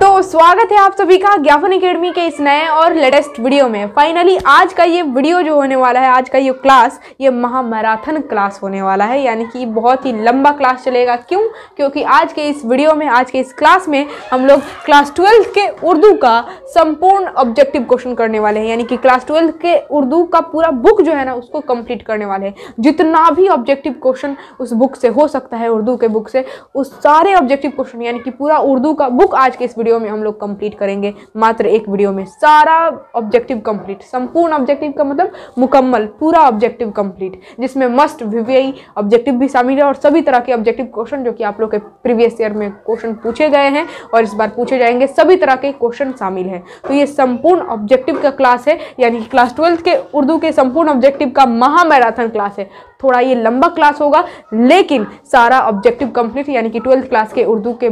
तो स्वागत है आप सभी का ज्ञापन अकेडमी के इस नए और लेटेस्ट वीडियो में फाइनली आज का ये वीडियो जो होने वाला है आज का ये क्लास ये महामैराथन क्लास होने वाला है यानी कि बहुत ही लंबा क्लास चलेगा क्यों क्योंकि आज के इस वीडियो में आज के इस क्लास में हम लोग क्लास ट्वेल्थ के उर्दू का संपूर्ण ऑब्जेक्टिव क्वेश्चन करने वाले हैं यानी कि क्लास ट्वेल्थ के उर्दू का पूरा बुक जो है ना उसको कम्प्लीट करने वाले हैं जितना भी ऑब्जेक्टिव क्वेश्चन उस बुक से हो सकता है उर्दू के बुक से उस सारे ऑब्जेक्टिव क्वेश्चन यानी कि पूरा उर्दू का बुक आज के इस वीडियो वीडियो में हम लोग कंप्लीट करेंगे मात्र एक वीडियो में सारा ऑब्जेक्टिव कंप्लीट संपूर्ण ऑब्जेक्टिव का मतलब मुकम्मल पूरा ऑब्जेक्टिव कंप्लीट जिसमें मस्ट वीवीआई ऑब्जेक्टिव भी शामिल है और सभी तरह के ऑब्जेक्टिव क्वेश्चन जो कि आप लोग के प्रीवियस ईयर में क्वेश्चन पूछे गए हैं और इस बार पूछे जाएंगे सभी तरह के क्वेश्चन शामिल हैं तो ये संपूर्ण ऑब्जेक्टिव का क्लास है यानी क्लास ट्वेल्थ के उर्दू के संपूर्ण ऑब्जेक्टिव का महामैराथन क्लास है थोड़ा ये लंबा क्लास होगा लेकिन सारा ऑब्जेक्टिव कंप्लीट यानी कि ट्वेल्थ क्लास के उर्दू के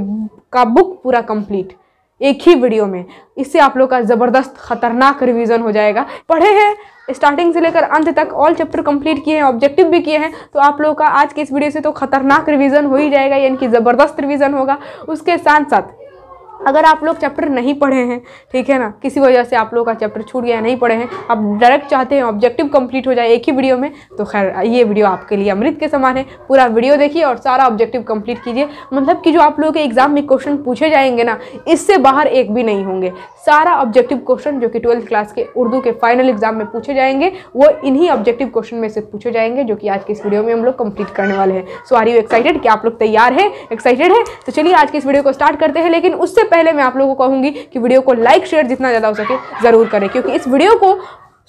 का बुक पूरा कंप्लीट एक ही वीडियो में इससे आप लोग का ज़बरदस्त खतरनाक रिवीजन हो जाएगा पढ़े हैं स्टार्टिंग से लेकर अंत तक ऑल चैप्टर कंप्लीट किए हैं ऑब्जेक्टिव भी किए हैं तो आप लोग का आज के इस वीडियो से तो खतरनाक रिवीजन हो ही जाएगा यानी कि ज़बरदस्त रिवीजन होगा उसके साथ साथ अगर आप लोग चैप्टर नहीं पढ़े हैं ठीक है ना किसी वजह से आप लोग का चैप्टर छूट गया नहीं पढ़े हैं आप डायरेक्ट चाहते हैं ऑब्जेक्टिव कंप्लीट हो जाए एक ही वीडियो में तो खैर ये वीडियो आपके लिए अमृत के समान है पूरा वीडियो देखिए और सारा ऑब्जेक्टिव कंप्लीट कीजिए मतलब कि जो आप लोगों के एग्ज़ाम में क्वेश्चन पूछे जाएंगे ना इससे बाहर एक भी नहीं होंगे सारा ऑब्जेक्टिव क्वेश्चन जो कि ट्वेल्थ क्लास के उर्दू के फाइनल एग्जाम में पूछे जाएंगे वो इन्हीं ऑब्जेक्टिव क्वेश्चन में से पूछे जाएंगे जो कि आज के इस वीडियो में हम लोग कंप्लीट करने वाले हैं सो आर यू एक्साइटेड कि आप लोग तैयार हैं एक्साइटेड है तो चलिए आज के इस वीडियो को स्टार्ट करते हैं लेकिन उससे पहले मैं आप लोगों को कहूंगी कि वीडियो को लाइक शेयर जितना ज़्यादा हो सके ज़रूर करें क्योंकि इस वीडियो को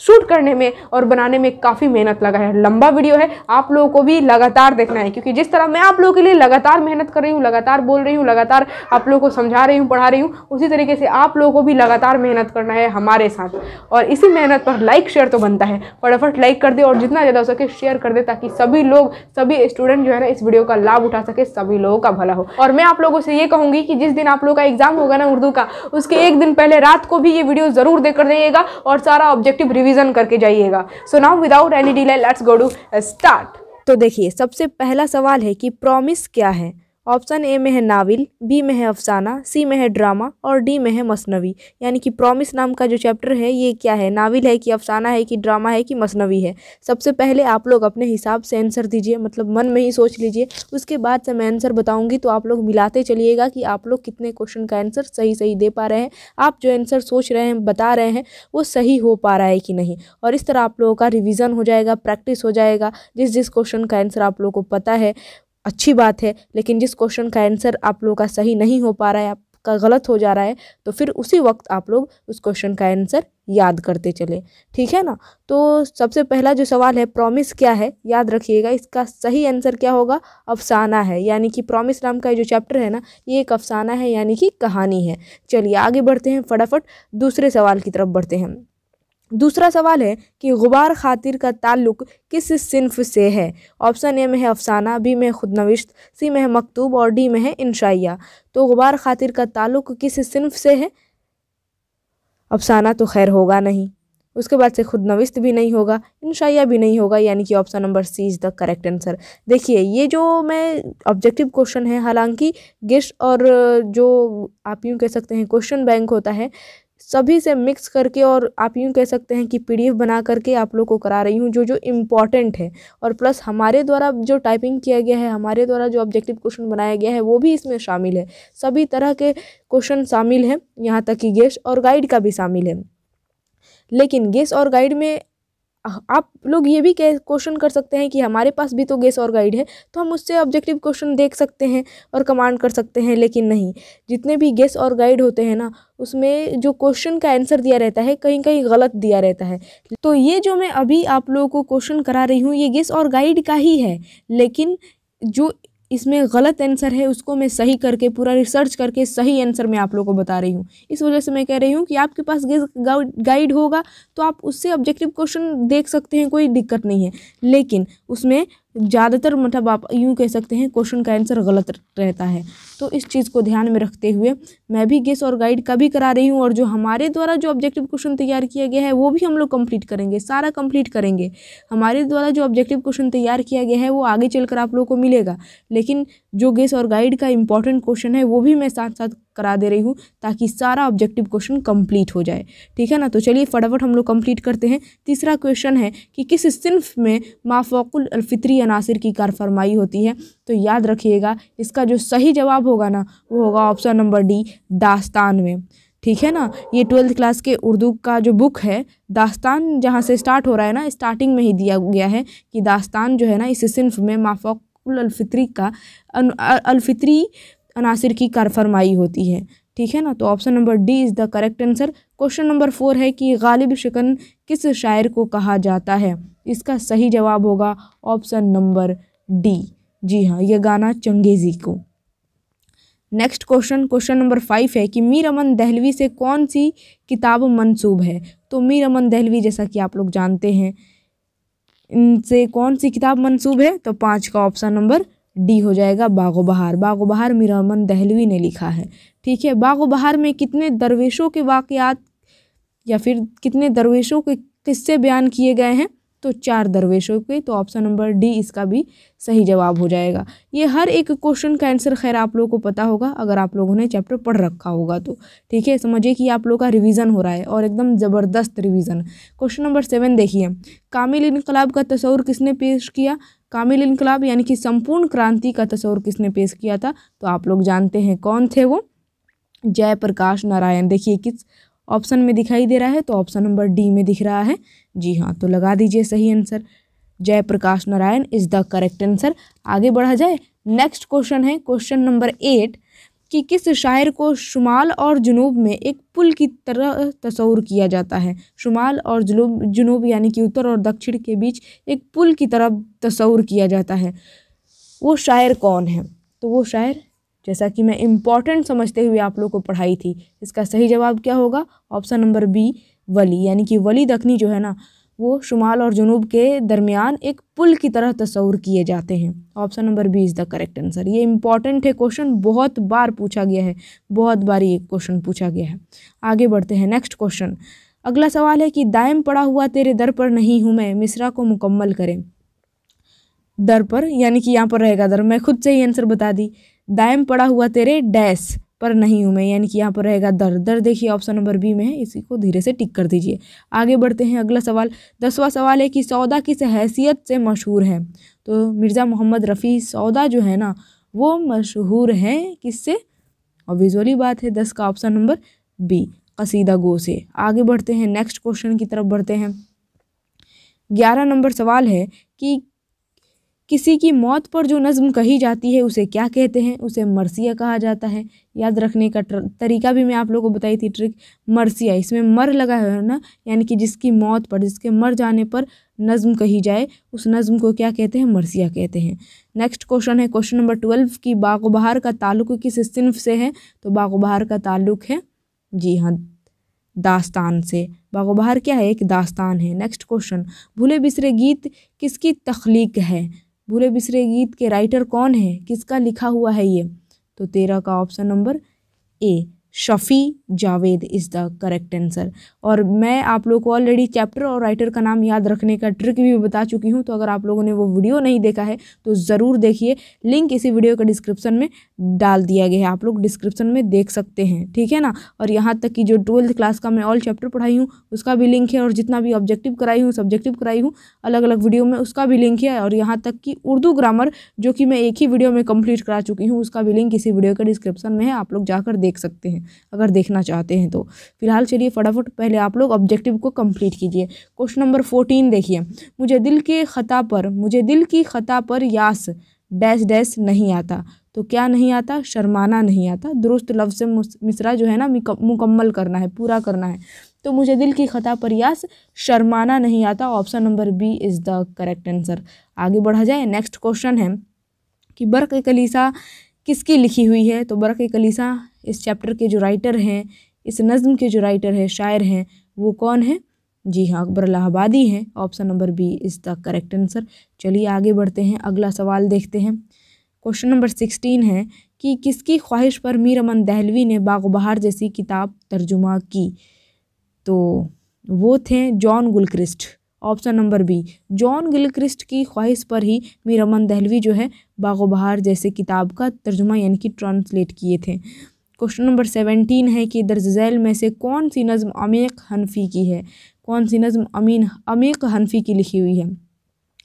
शूट करने में और बनाने में काफ़ी मेहनत लगा है लंबा वीडियो है आप लोगों को भी लगातार देखना है क्योंकि जिस तरह मैं आप लोगों के लिए लगातार मेहनत कर रही हूँ लगातार बोल रही हूँ लगातार आप लोगों को समझा रही हूँ पढ़ा रही हूँ उसी तरीके से आप लोगों को भी लगातार मेहनत करना है हमारे साथ और इसी मेहनत पर लाइक शेयर तो बनता है फटाफट लाइक कर दे और जितना ज़्यादा हो सके शेयर कर दे ताकि सभी लोग सभी स्टूडेंट जो है ना इस वीडियो का लाभ उठा सके सभी लोगों का भला हो और मैं आप लोगों से ये कहूँगी कि जिस दिन आप लोगों का एग्जाम होगा ना उर्दू का उसके एक दिन पहले रात को भी ये वीडियो ज़रूर देख कर और सारा ऑब्जेक्टिव रिव्यू रिविजन करके जाइएगा so now without any delay let's go to start तो देखिए सबसे पहला सवाल है कि प्रॉमिस क्या है ऑप्शन ए में है नाविल बी में है अफसाना सी में है ड्रामा और डी में है मसनवी यानी कि प्रॉमिस नाम का जो चैप्टर है ये क्या है नाविल है कि अफसाना है कि ड्रामा है कि मसनवी है सबसे पहले आप लोग अपने हिसाब से आंसर दीजिए मतलब मन में ही सोच लीजिए उसके बाद से मैं आंसर बताऊँगी तो आप लोग मिलाते चलिएगा कि आप लोग कितने क्वेश्चन का आंसर सही सही दे पा रहे हैं आप जो आंसर सोच रहे हैं बता रहे हैं वो सही हो पा रहा है कि नहीं और इस तरह आप लोगों का रिविज़न हो जाएगा प्रैक्टिस हो जाएगा जिस जिस क्वेश्चन का आंसर आप लोगों को पता है अच्छी बात है लेकिन जिस क्वेश्चन का आंसर आप लोगों का सही नहीं हो पा रहा है आपका गलत हो जा रहा है तो फिर उसी वक्त आप लोग उस क्वेश्चन का आंसर याद करते चले ठीक है ना तो सबसे पहला जो सवाल है प्रॉमिस क्या है याद रखिएगा इसका सही आंसर क्या होगा अफसाना है यानी कि प्रॉमिस नाम का जो चैप्टर है ना ये एक अफसाना है यानी कि कहानी है चलिए आगे बढ़ते हैं फटाफट दूसरे सवाल की तरफ बढ़ते हैं दूसरा सवाल है कि गुबार खातिर का ताल्लुक किस सिन्फ से है ऑप्शन ए में है अफसाना बी में खुदनविश्त सी में है मकतूब और डी में है इंशाइया तो गुबार खातिर का ताल्लुक किस सिन्फ से है अफसाना तो खैर होगा नहीं उसके बाद से खुदनविस्त भी नहीं होगा इंशाया भी नहीं होगा यानी कि option number C is the correct answer देखिए ये जो मैं ऑब्जेक्टिव क्वेश्चन है हालांकि गिश और जो आप यूँ कह सकते हैं क्वेश्चन बैंक होता है सभी से मिक्स करके और आप यूँ कह सकते हैं कि पीडीएफ बना करके आप लोग को करा रही हूँ जो जो इम्पॉर्टेंट है और प्लस हमारे द्वारा जो टाइपिंग किया गया है हमारे द्वारा जो ऑब्जेक्टिव क्वेश्चन बनाया गया है वो भी इसमें शामिल है सभी तरह के क्वेश्चन शामिल हैं यहाँ तक कि गेस्ट और गाइड का भी शामिल है लेकिन गेस और गाइड में आप लोग ये भी क्वेश्चन कर सकते हैं कि हमारे पास भी तो गेस और गाइड है तो हम उससे ऑब्जेक्टिव क्वेश्चन देख सकते हैं और कमांड कर सकते हैं लेकिन नहीं जितने भी गेस और गाइड होते हैं ना उसमें जो क्वेश्चन का आंसर दिया रहता है कहीं कहीं गलत दिया रहता है तो ये जो मैं अभी आप लोगों को क्वेश्चन करा रही हूँ ये गेस और गाइड का ही है लेकिन जो इसमें गलत आंसर है उसको मैं सही करके पूरा रिसर्च करके सही आंसर मैं आप लोगों को बता रही हूँ इस वजह से मैं कह रही हूँ कि आपके पास गाइड होगा तो आप उससे ऑब्जेक्टिव क्वेश्चन देख सकते हैं कोई दिक्कत नहीं है लेकिन उसमें ज़्यादातर मतलब आप यूँ कह सकते हैं क्वेश्चन का आंसर गलत रहता है तो इस चीज़ को ध्यान में रखते हुए मैं भी गेस और गाइड का भी करा रही हूँ और जो हमारे द्वारा जो ऑब्जेक्टिव क्वेश्चन तैयार किया गया है वो भी हम लोग कम्प्लीट करेंगे सारा कम्प्लीट करेंगे हमारे द्वारा जो ऑब्जेक्टिव क्वेश्चन तैयार किया गया है वो आगे चलकर आप लोगों को मिलेगा लेकिन जो गेस और गाइड का इंपॉर्टेंट क्वेश्चन है वो भी मैं साथ साथ करा दे रही हूँ ताकि सारा ऑब्जेक्टिव क्वेश्चन कंप्लीट हो जाए ठीक है ना तो चलिए फटाफट हम लोग कंप्लीट करते हैं तीसरा क्वेश्चन है कि किस सिंफ में माफोकुल अलफित्री अनासर की कारफरमाई होती है तो याद रखिएगा इसका जो सही जवाब होगा ना वो होगा ऑप्शन नंबर डी दास्तान में ठीक है ना ये ट्वेल्थ क्लास के उर्दू का जो बुक है दास्तान जहाँ से स्टार्ट हो रहा है ना स्टार्टिंग में ही दिया गया है कि दास्तान जो है ना इस सिंफ में माफोक अलफ़ित्री का अलफ़ित्री अनासर की कारफरमाई होती है ठीक है ना तो option number D is the correct answer question number four है कि गालिब शिकन किस शायर को कहा जाता है इसका सही जवाब होगा ऑप्शन नंबर डी जी हाँ यह गाना चंगेज़ी को next question question number five है कि मीर अमन दहलवी से कौन सी किताब मंसूब है तो मीर अमन दहलवी जैसा कि आप लोग जानते हैं इनसे कौन सी किताब मंसूब है तो पाँच का ऑप्शन नंबर डी हो जाएगा बागो बहार बागो बहार मीर अमन दहलवी ने लिखा है ठीक है बागो बहार में कितने दरवेशों के वाक़ात या फिर कितने दरवेशों के किस्से बयान किए गए हैं तो चार दरवेशों के तो ऑप्शन नंबर डी इसका भी सही जवाब हो जाएगा ये हर एक क्वेश्चन का आंसर खैर आप लोगों को पता होगा अगर आप लोगों ने चैप्टर पढ़ रखा होगा तो ठीक है समझिए कि आप लोगों का रिवीजन हो रहा है और एकदम ज़बरदस्त रिवीजन क्वेश्चन नंबर सेवन देखिए कामिल इनकलाब का तस्वर किसने पेश किया कामिल इनकलाब यानी कि संपूर्ण क्रांति का तस्वर किसने पेश किया था तो आप लोग जानते हैं कौन थे वो जयप्रकाश नारायण देखिए किस ऑप्शन में दिखाई दे रहा है तो ऑप्शन नंबर डी में दिख रहा है जी हाँ तो लगा दीजिए सही answer Jayaprakash Narayan is the correct answer आगे बढ़ा जाए नेक्स्ट क्वेश्चन है क्वेश्चन नंबर एट कि किस शायर को शुमाल और जुनूब में एक पुल की तरह तस्वूर किया जाता है शुमाल और जुनूब जुनूब यानी कि उत्तर और दक्षिण के बीच एक पुल की तरह तस्वूर किया जाता है वो शायर कौन है तो वो शायर जैसा कि मैं इम्पॉर्टेंट समझते हुए आप लोग को पढ़ाई थी इसका सही जवाब क्या होगा ऑप्शन नंबर बी वली यानी कि वली दखनी जो है ना वो शुमाल और जनूब के दरमियान एक पुल की तरह तस्वूर किए जाते हैं option number B is the correct answer ये इंपॉर्टेंट है क्वेश्चन बहुत बार पूछा गया है बहुत बार ये क्वेश्चन पूछा गया है आगे बढ़ते हैं नेक्स्ट क्वेश्चन अगला सवाल है कि दायम पड़ा हुआ तेरे दर पर नहीं हूँ मैं मिसरा को मुकम्मल करें दर पर यानी कि यहाँ पर रहेगा दर मैं खुद से ही आंसर बता दी दायम पड़ा हुआ तेरे डैश पर नहीं हूँ मैं यानी कि यहाँ पर रहेगा दर दर देखिए ऑप्शन नंबर बी में है इसी को धीरे से टिक कर दीजिए आगे बढ़ते हैं अगला सवाल दसवां सवाल है कि सौदा किस हैसियत से मशहूर है तो मिर्ज़ा मोहम्मद रफ़ी सौदा जो है ना वो मशहूर हैं किससे और विजुअली बात है दस का ऑप्शन नंबर बी कसीदा गो से आगे बढ़ते हैं नेक्स्ट क्वेश्चन की तरफ बढ़ते हैं ग्यारह नंबर सवाल है कि किसी की मौत पर जो नज़म कही जाती है उसे क्या कहते हैं उसे मरसिया कहा जाता है याद रखने का तरीका भी मैं आप लोगों को बताई थी ट्रिक मरसिया इसमें मर लगा है ना यानी कि जिसकी मौत पर जिसके मर जाने पर नज़म कही जाए उस नज़म को क्या कहते हैं मरसिया कहते हैं नेक्स्ट क्वेश्चन है क्वेश्चन नंबर ट्वेल्व की बागोबहार का ताल्लुक किस सिनफ से है तो बागोबहार का ताल्लुक है जी हाँ दास्तान से बागोबहार क्या है एक दास्तान है नेक्स्ट क्वेश्चन भूले बिसरे गीत किसकी तख्लीक है भूले बिसरे गीत के राइटर कौन है किसका लिखा हुआ है ये तो तेरह का option number A Shafi Javed is the correct answer और मैं आप लोग को ऑलरेडी चैप्टर और राइटर का नाम याद रखने का ट्रिक भी बता चुकी हूँ तो अगर आप लोगों ने वो वीडियो नहीं देखा है तो ज़रूर देखिए लिंक इसी वीडियो का डिस्क्रिप्शन में डाल दिया गया है आप लोग डिस्क्रिप्शन में देख सकते हैं ठीक है ना और यहाँ तक कि जो ट्वेल्थ क्लास का मैं ऑल चैप्टर पढ़ाई हूँ उसका भी लिंक है और जितना भी ऑब्जेक्टिव कराई हूँ सब्जेक्टिव कराई हूँ अलग अलग वीडियो में उसका भी लिंक है और यहाँ तक कि उर्दू ग्रामर जो कि मैं एक ही वीडियो में कम्प्लीट करा चुकी हूँ उसका भी लिंक इसी वीडियो के डिस्क्रिप्शन में है आप लोग जाकर देख सकते हैं अगर देखना चाहते हैं तो फिलहाल चलिए फटाफट पहले आप लोग ऑब्जेक्टिव को कंप्लीट कीजिए क्वेश्चन नंबर फोर्टीन देखिए मुझे दिल के ख़ता पर मुझे दिल की ख़ता पर यास डैश डैश नहीं आता तो क्या नहीं आता शर्माना नहीं आता दुरुस्त लफ्ज़ से मिसरा जो है ना मुकम्मल करना है पूरा करना है तो मुझे दिल की ख़ता पर यास शर्माना नहीं आता option number B is the correct answer आगे बढ़ा जाए नेक्स्ट क्वेश्चन है कि बर्क कलीसा किसकी लिखी हुई है तो बरक़ कलीसा इस चैप्टर के जो राइटर हैं इस नज़म के जो राइटर हैं शायर हैं वो कौन हैं जी हाँ अकबर अलाहाबादी हैं option number B is the correct answer चलिए आगे बढ़ते हैं अगला सवाल देखते हैं क्वेश्चन नंबर सिक्सटीन है कि किसकी ख्वाहिश पर मीर अमन दहलवी ने बाग बहार जैसी किताब तर्जुमा की तो वो थे John Gilchrist option number B John Gilchrist की ख्वाहिश पर ही मीर अमन दहलवी जो है बागो बहार जैसे किताब का तर्जुमा यानी कि ट्रांसलेट किए थे क्वेश्चन नंबर सेवेंटीन है कि दर्जैल में से कौन सी नज़म अमीक हनफी की है कौन सी नज़म अमीन अमीक हनफी की लिखी हुई है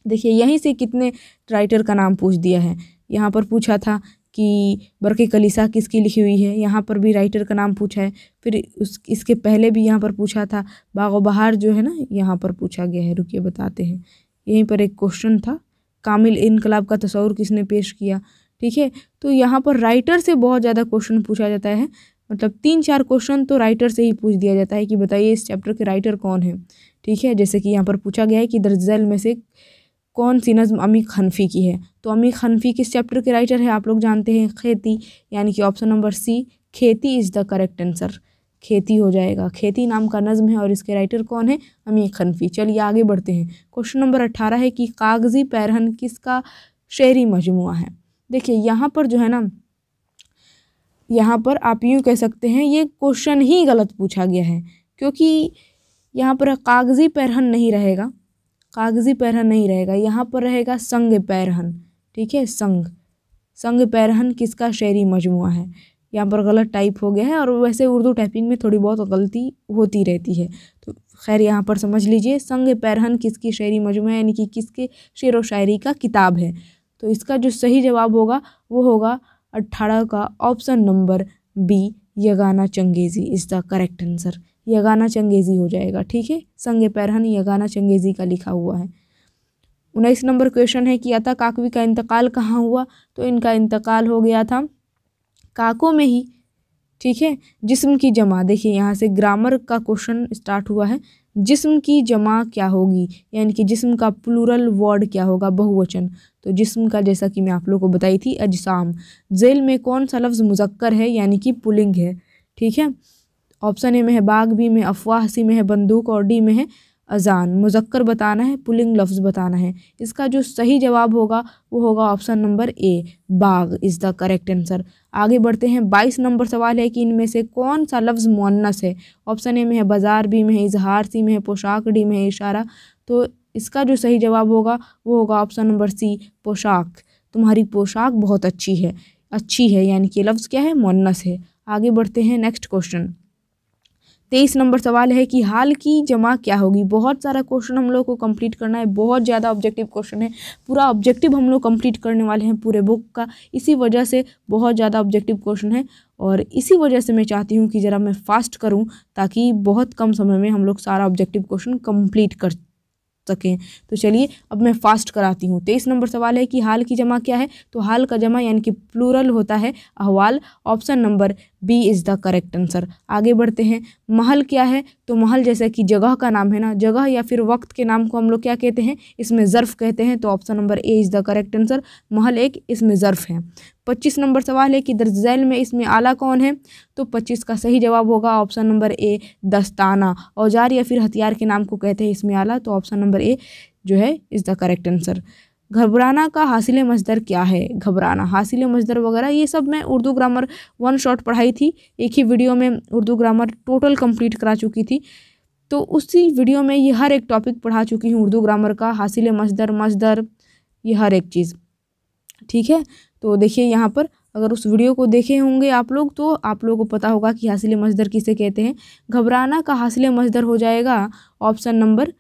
देखिए यहीं से कितने राइटर का नाम पूछ दिया है यहाँ पर पूछा था कि बरक़ कलीसा किसकी लिखी हुई है यहाँ पर भी राइटर का नाम पूछा है फिर उस इसके पहले भी यहाँ पर पूछा था बाग बहार जो है ना यहाँ पर पूछा गया है रुकिए बताते हैं यहीं पर एक क्वेश्चन था कामिल इनकलाब का तस्वर किसने पेश किया ठीक है तो यहाँ पर राइटर से बहुत ज़्यादा क्वेश्चन पूछा जाता है मतलब तीन चार क्वेश्चन तो राइटर से ही पूछ दिया जाता है कि बताइए इस चैप्टर के राइटर कौन है ठीक है जैसे कि यहाँ पर पूछा गया है कि दर्जैल में से कौन सी नज़म अमी खनफ़ी की है तो अमी खनफ़ी किस चैप्टर के राइटर है आप लोग जानते हैं खेती यानी कि ऑप्शन नंबर सी खेती इज़ द करेक्ट आंसर खेती हो जाएगा खेती नाम का नज़म है और इसके राइटर कौन है अमी खनफ़ी चलिए आगे बढ़ते हैं क्वेश्चन नंबर अट्ठारह है कि कागज़ी पैरहन किसका शहरी मजमू है देखिए यहाँ पर जो है ना यहाँ पर आप यूँ कह सकते हैं ये क्वेश्चन ही गलत पूछा गया है क्योंकि यहाँ पर कागज़ी पैरहन नहीं रहेगा कागज़ी पैरहन नहीं रहेगा यहाँ पर रहेगा संग पैरहन ठीक है संग संग पैरहन किसका शेरी मजमु है यहाँ पर गलत टाइप हो गया है और वैसे उर्दू टाइपिंग में थोड़ी बहुत गलती होती रहती है तो खैर यहाँ पर समझ लीजिए संग पैरहन किसकी शेरी मजमु है यानी कि किसके शेर व शायरी का किताब है तो इसका जो सही जवाब होगा वो होगा अट्ठारह का option number B Yagana Changezi is the correct answer Yagana Changezi हो जाएगा ठीक है संग पैरहन यगाना चंगेज़ी का लिखा हुआ है उन्नीस नंबर क्वेश्चन है कि अता काकवी का इंतकाल कहाँ हुआ तो इनका इंतकाल हो गया था काको में ही ठीक है जिस्म की जमा देखिए यहाँ से ग्रामर का क्वेश्चन स्टार्ट हुआ है जिस्म की जमा क्या होगी यानी कि जिस्म का प्लूरल वर्ड क्या होगा बहुवचन तो जिस्म का जैसा कि मैं आप लोगों को बताई थी अजसाम जेल में कौन सा लफ्ज़ मुजक्कर है यानी कि पुलिंग है ठीक है ऑप्शन ए में है बाग बी में अफवाह सी में है बंदूक और डी में है अजान मुजक्कर बताना है पुलिंग लफ्ज़ बताना है इसका जो सही जवाब होगा वो होगा ऑप्शन नंबर ए बाग इज़ द करेक्ट आंसर आगे बढ़ते हैं बाईस नंबर सवाल है कि इनमें से कौन सा लफ्ज़ मुन्नस है ऑप्शन ए में है बाज़ार बी में है इजहार सी में है पोशाक डी में है इशारा तो इसका जो सही जवाब होगा वो होगा ऑप्शन नंबर सी पोशाक तुम्हारी पोशाक बहुत अच्छी है अच्छी है यानी कि लफ्ज़ क्या है मुन्नस है आगे बढ़ते हैं नेक्स्ट क्वेश्चन तेईस नंबर सवाल है कि हाल की जमा क्या होगी बहुत सारा क्वेश्चन हम लोग को कंप्लीट करना है बहुत ज़्यादा ऑब्जेक्टिव क्वेश्चन है पूरा ऑब्जेक्टिव हम लोग कंप्लीट करने वाले हैं पूरे बुक का इसी वजह से बहुत ज़्यादा ऑब्जेक्टिव क्वेश्चन है और इसी वजह से मैं चाहती हूँ कि ज़रा मैं फास्ट करूँ ताकि बहुत कम समय में हम लोग सारा ऑब्जेक्टिव क्वेश्चन कम्प्लीट कर सकें तो चलिए अब मैं फास्ट कराती हूँ तेईस नंबर सवाल है कि हाल की जमा क्या है तो हाल का जमा यानी कि प्लूरल होता है अहवाल option number B is the correct answer आगे बढ़ते हैं महल क्या है तो महल जैसा कि जगह का नाम है ना जगह या फिर वक्त के नाम को हम लोग क्या कहते हैं इसमें ज़र्फ़ कहते हैं तो option number A is the correct answer महल एक इसमें ज़र्फ़ है पच्चीस नंबर सवाल है कि दर्ज झैल में इसमें आला कौन है तो पच्चीस का सही जवाब होगा ऑप्शन नंबर ए दस्ताना औजार या फिर हथियार के नाम को कहते हैं इसमें आला तो ऑप्शन नंबर ए जो है इज़ द करेक्ट आंसर घबराना का हासिल मजदर क्या है घबराना हासिल मजदर वगैरह ये सब मैं उर्दू ग्रामर वन शॉट पढ़ाई थी एक ही वीडियो में उर्दू ग्रामर टोटल कंप्लीट करा चुकी थी तो उसी वीडियो में ये हर एक टॉपिक पढ़ा चुकी हूँ उर्दू ग्रामर का हासिल मजदर मजदर ये हर एक चीज़ ठीक है तो देखिए यहाँ पर अगर उस वीडियो को देखे होंगे आप लोग तो आप लोगों को पता होगा कि हासिल मजदर किसे कहते हैं घबराना का हासिल मजदर हो जाएगा ऑप्शन नंबर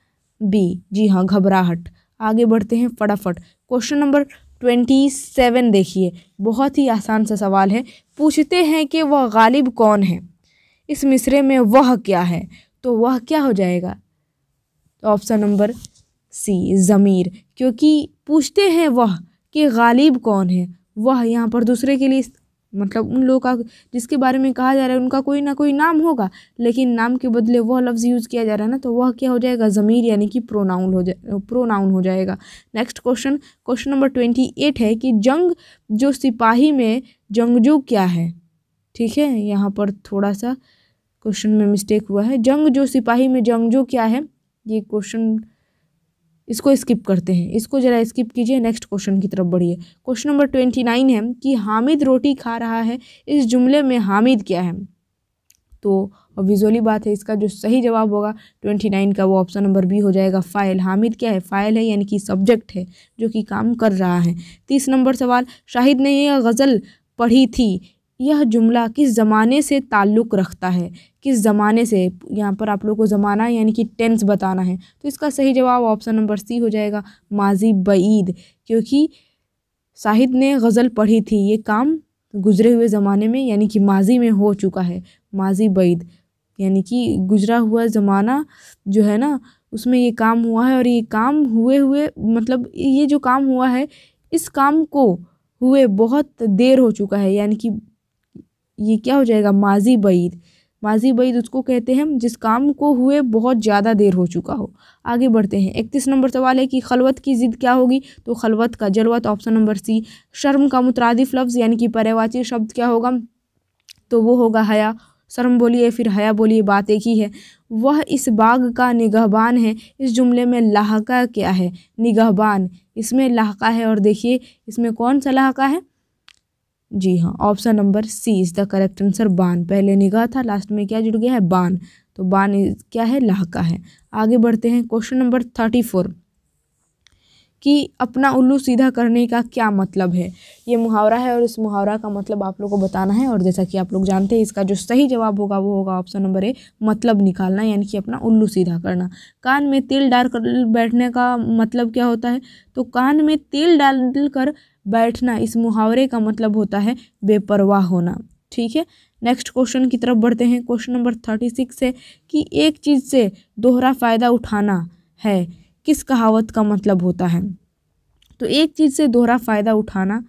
बी जी हाँ घबराहट आगे बढ़ते हैं फटाफट क्वेश्चन नंबर ट्वेंटी सेवन देखिए बहुत ही आसान सा सवाल है पूछते हैं कि वह गालिब कौन है इस मिसरे में वह क्या है तो वह क्या हो जाएगा ऑप्शन नंबर सी ज़मीर क्योंकि पूछते हैं वह कि गालिब कौन है वह यहाँ पर दूसरे के लिए मतलब उन लोगों का जिसके बारे में कहा जा रहा है उनका कोई ना कोई नाम होगा लेकिन नाम के बदले वह लफ्ज़ यूज़ किया जा रहा है ना तो वह क्या हो जाएगा ज़मीर यानी कि प्रोनाउन हो जाए प्रोनाउन हो जाएगा next question question number twenty eight है कि जंग जो सिपाही में जंगजू क्या है ठीक है यहाँ पर थोड़ा सा क्वेश्चन में मिस्टेक हुआ है जंग जो सिपाही में जंगजू क्या है ये क्वेश्चन इसको स्किप करते हैं इसको ज़रा स्किप कीजिए नेक्स्ट क्वेश्चन की तरफ बढ़िए क्वेश्चन नंबर ट्वेंटी नाइन है कि हामिद रोटी खा रहा है इस जुमले में हामिद क्या है तो विजुअली बात है इसका जो सही जवाब होगा ट्वेंटी नाइन का वो ऑप्शन नंबर बी हो जाएगा फ़ाइल हामिद क्या है फ़ाइल है यानी कि सब्जेक्ट है जो कि काम कर रहा है तीस नंबर सवाल शाहिद ने यह गज़ल पढ़ी थी यह जुमला किस ज़माने से ताल्लुक़ रखता है किस ज़माने से यहाँ पर आप लोग को ज़माना यानी कि टेंस बताना है तो इसका सही जवाब ऑप्शन नंबर सी हो जाएगा माजी बईद क्योंकि साहिद ने गज़ल पढ़ी थी ये काम गुज़रे हुए ज़माने में यानी कि माजी में हो चुका है माजी बईद यानी कि गुजरा हुआ ज़माना जो है ना उसमें ये काम हुआ है और ये काम हुए हुए मतलब ये जो काम हुआ है इस काम को हुए बहुत देर हो चुका है यानी कि ये क्या हो जाएगा माजी बईद माजी बईद उसको कहते हैं जिस काम को हुए बहुत ज़्यादा देर हो चुका हो आगे बढ़ते हैं इकतीस नंबर सवाल है कि खलवत की ज़िद क्या होगी तो खलवत का जलवत ऑप्शन नंबर सी शर्म का मुतरदफ लफ्ज़ यानी कि पर्यावाची शब्द क्या होगा तो वो होगा हया शर्म बोलिए फिर हया बोलिए बात एक ही है वह इस बाग का निगहबान है इस जुमले में लाहका क्या है निगहबान इसमें लाहका है और देखिए इसमें कौन सा लाहका है जी हाँ option number C is the correct answer बान पहले निगाह था लास्ट में क्या जुड़ गया है बान तो बान क्या है लाहका है आगे बढ़ते हैं क्वेश्चन नंबर थर्टी फोर कि अपना उल्लू सीधा करने का क्या मतलब है ये मुहावरा है और इस मुहावरा का मतलब आप लोग को बताना है और जैसा कि आप लोग जानते हैं इसका जो सही जवाब होगा वो होगा ऑप्शन नंबर ए मतलब निकालना यानी कि अपना उल्लू सीधा करना कान में तेल डाल कर बैठने का मतलब क्या होता है तो कान में तेल डाल कर बैठना इस मुहावरे का मतलब होता है बेपरवाह होना ठीक है नेक्स्ट क्वेश्चन की तरफ बढ़ते हैं क्वेश्चन नंबर थर्टी सिक्स है कि एक चीज़ से दोहरा फ़ायदा उठाना है किस कहावत का मतलब होता है तो एक चीज़ से दोहरा फ़ायदा उठाना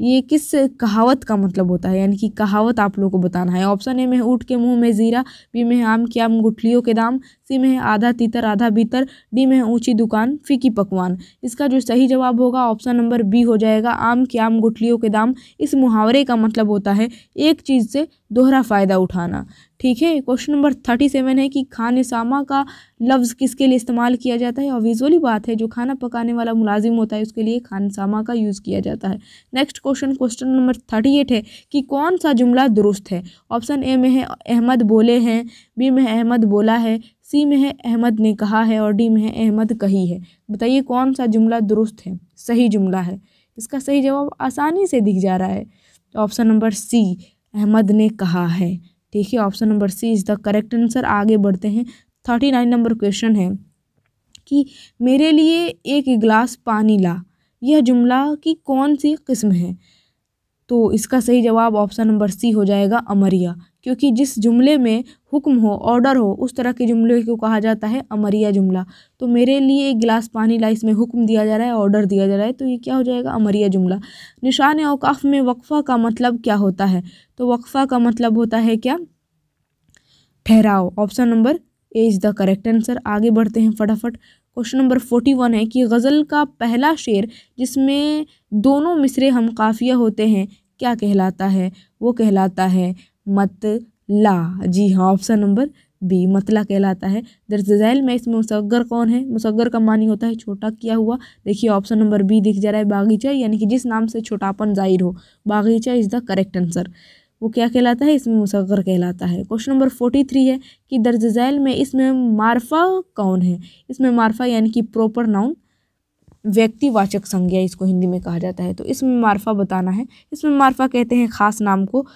ये किस कहावत का मतलब होता है यानी कि कहावत आप लोगों को बताना है ऑप्शन ए में है ऊँट के मुंह में ज़ीरा बी में है आम के आम गुठलियों के दाम सी में है आधा तीतर आधा बीतर डी में है ऊँची दुकान फीकी पकवान इसका जो सही जवाब होगा ऑप्शन नंबर बी हो जाएगा आम के आम गुठलियों के दाम इस मुहावरे का मतलब होता है एक चीज़ से दोहरा फ़ायदा उठाना ठीक है क्वेश्चन नंबर थर्टी सेवन है कि खान सामा का लफ्ज़ किसके लिए इस्तेमाल किया जाता है और विजुअली बात है जो खाना पकाने वाला मुलाजिम होता है उसके लिए खान सामा का यूज़ किया जाता है next question question number thirty eight है कि कौन सा जुमला दुरुस्त है ऑप्शन ए में है अहमद बोले हैं बी में अहमद बोला है सी में है अहमद ने कहा है और डी में है अहमद कही है बताइए कौन सा जुमला दुरुस्त है सही जुमला है इसका सही जवाब आसानी से दिख जा रहा है ऑप्शन नंबर सी अहमद ने कहा है ठीक है option number C is the correct answer आगे बढ़ते हैं थर्टी नाइन नंबर क्वेश्चन है कि मेरे लिए एक गिलास पानी ला यह जुमला की कौन सी किस्म है तो इसका सही जवाब ऑप्शन नंबर सी हो जाएगा अमरिया क्योंकि जिस जुमले में हुक्म हो ऑर्डर हो उस तरह के जुमले को कहा जाता है अमरिया जुमला तो मेरे लिए एक गिलास पानी ला इसमें हुक्म दिया जा रहा है ऑर्डर दिया जा रहा है तो ये क्या हो जाएगा अमरिया जुमला निशान अवकाफ़ में वक्फ़ा का मतलब क्या होता है तो वक्फ़ा का मतलब होता है क्या ठहराओ option number A is the correct answer आगे बढ़ते हैं फटाफट क्वेश्चन नंबर फोर्टी वन है कि गज़ल का पहला शेर जिसमें दोनों मिसरे हम काफ़िया होते हैं क्या कहलाता है वो कहलाता है मतला जी हाँ ऑप्शन नंबर बी मतला कहलाता है दरअसल में इसमें मुसगर कौन है मुसगर का मानी होता है छोटा किया हुआ देखिए ऑप्शन नंबर बी दिख जा रहा है बागीचा यानी कि जिस नाम से छोटापन जाहिर हो बागीचा इज़ द करेक्ट आंसर वो क्या कहलाता है इसमें मुसगर कहलाता है क्वेश्चन नंबर फोर्टी थ्री है कि दर्ज झैल में इसमें मारफा कौन है इसमें मारफा यानी कि प्रॉपर नाउन व्यक्तिवाचक संज्ञा इसको हिंदी में कहा जाता है तो इसमें मारफा बताना है इसमें मारफा कहते हैं ख़ास नाम को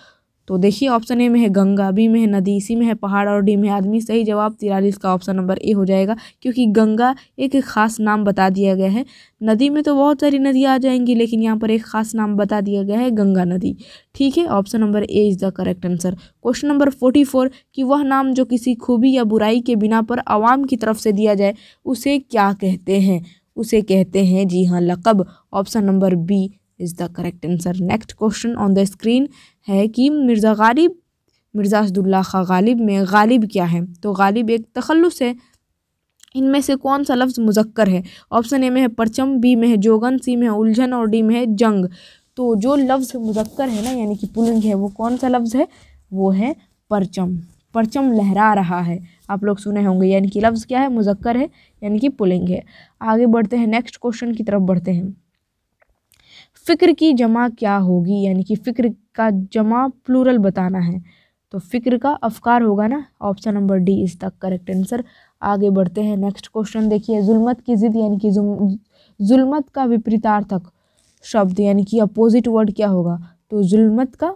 तो देखिए ऑप्शन ए में है गंगा बी में है नदी सी में है पहाड़ और डी में है आदमी सही जवाब तिरालीस का ऑप्शन नंबर ए हो जाएगा क्योंकि गंगा एक खास नाम बता दिया गया है नदी में तो बहुत सारी नदियाँ आ जाएंगी लेकिन यहाँ पर एक खास नाम बता दिया गया है गंगा नदी ठीक है option number A is the correct answer question number forty four कि वह नाम जो किसी खूबी या बुराई के बिना पर आवाम की तरफ से दिया जाए उसे क्या कहते हैं उसे कहते हैं जी हाँ लकब option number B is the correct answer next question on the screen है कि मिर्ज़ा गालिब मिर्ज़ा असदुल्ला खा गालिब में गालिब क्या है तो गालिब एक तखलस है इनमें से कौन सा लफ्ज़ मुजक्कर है ऑप्शन ए में है परचम बी में है जोगन सी में है उलझन और डी में है जंग तो जो लफ्ज़ मुजक्कर है ना यानी कि पुलिंग है वो कौन सा लफ्ज़ है वो है परचम परचम लहरा रहा है आप लोग सुने होंगे यानी कि लफ्ज़ क्या है मुजक्कर है यानी कि पुलिंग है आगे बढ़ते हैं नेक्स्ट क्वेश्चन की तरफ बढ़ते हैं फ़िक्र की जमा क्या होगी यानी कि फ़िक्र का जमा प्लूरल बताना है तो फ़िक्र का अफकार होगा ना option number D is the correct answer आगे बढ़ते हैं नेक्स्ट क्वेश्चन देखिए जुल्मत की ज़िद यानी कि जुल्मत का विपरीतार्थक शब्द यानी कि अपोजिट वर्ड क्या होगा तो जुल्मत का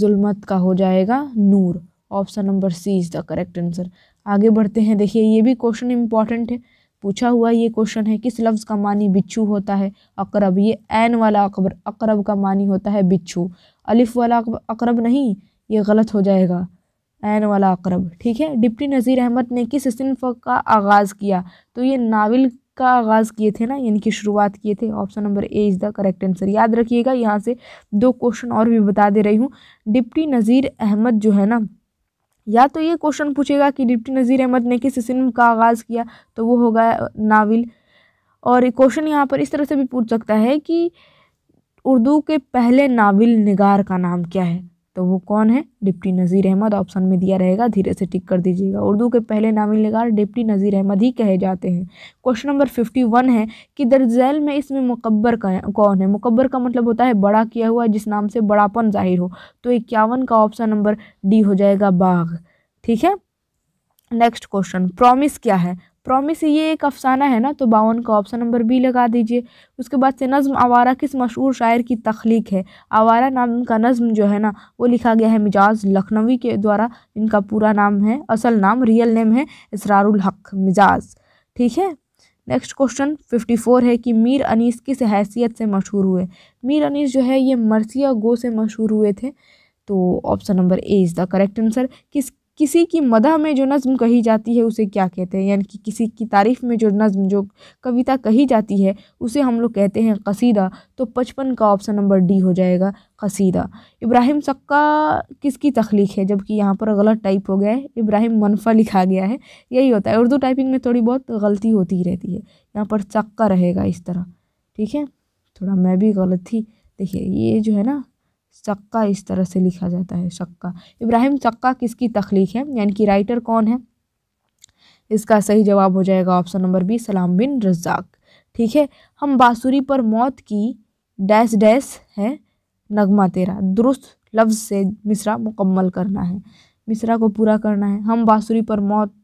जुल्मत का हो जाएगा नूर option number C is the correct answer आगे बढ़ते हैं देखिए ये भी क्वेश्चन इम्पॉर्टेंट है पूछा हुआ ये क्वेश्चन है किस लफ्ज़ का मानी बिच्छू होता है अकरब ये एन वाला अकबर अकरब का मानी होता है बिच्छू अलिफ वाला अकरब नहीं ये गलत हो जाएगा एन वाला अकरब ठीक है डिप्टी नज़ीर अहमद ने किस सिनफ का आगाज़ किया तो ये नावल का आगाज़ किए थे ना यानी कि शुरुआत किए थे option number A is the correct answer याद रखिएगा यहाँ से दो क्वेश्चन और भी बता दे रही हूँ डिप्टी नज़ीर अहमद जो है ना या तो ये क्वेश्चन पूछेगा कि डिप्टी नज़ीर अहमद ने किस फिल्म का आगाज़ किया तो वो होगा नावल और क्वेश्चन यहाँ पर इस तरह से भी पूछ सकता है कि उर्दू के पहले नावल नगार का नाम क्या है तो वो कौन है डिप्टी नज़ीर अहमद ऑप्शन में दिया रहेगा धीरे से टिक कर दीजिएगा उर्दू के पहले नामी नगार डिप्टी नज़ीर अहमद ही कहे जाते हैं क्वेश्चन नंबर फिफ्टी वन है कि दर्जैल में इसमें मुकबर का कौन है मुकबर का मतलब होता है बड़ा किया हुआ जिस नाम से बड़ापन जाहिर हो तो इक्यावन का ऑप्शन नंबर डी हो जाएगा बाघ ठीक है नेक्स्ट क्वेश्चन प्रॉमिस क्या है प्रॉमिस ये एक अफसाना है ना तो बावन का ऑप्शन नंबर बी लगा दीजिए उसके बाद से नज़म आवारा किस मशहूर शायर की तख्लीक है आवारा नाम का नज़म जो है ना वो लिखा गया है मिजाज लखनवी के द्वारा इनका पूरा नाम है असल नाम रियल नेम है इसरारुल हक मिजाज ठीक है नेक्स्ट क्वेश्चन फिफ्टी फोर है कि मीर अनीस किस हैसियत से मशहूर हुए मीर अनीस जो है ये मरसिया गो से मशहूर हुए थे तो option number A is the correct answer किस किसी की मदह में जो नज़म कही जाती है उसे क्या कहते हैं यानी कि किसी की तारीफ़ में जो नज़म जो कविता कही जाती है उसे हम लोग कहते हैं कसीदा तो पचपन का ऑप्शन नंबर डी हो जाएगा कसीदा इब्राहिम सक्का किसकी तख्लीक है जबकि यहाँ पर गलत टाइप हो गया है इब्राहिम मनफा लिखा गया है यही होता है उर्दू टाइपिंग में थोड़ी बहुत गलती होती ही रहती है यहाँ पर चक्का रहेगा इस तरह ठीक है थोड़ा मैं भी गलत थी देखिए ये जो है ना शक्का इस तरह से लिखा जाता है शक्का इब्राहिम शक्का किसकी तख्लीक है यानी कि राइटर कौन है इसका सही जवाब हो जाएगा ऑप्शन नंबर बी सलाम बिन रजाक ठीक है हम बाँसुरी पर मौत की डैश डैश है नगमा तेरा दुरुस्त लफ्ज़ से मिसरा मुकम्मल करना है मिसरा को पूरा करना है हम बाँसुरी पर मौत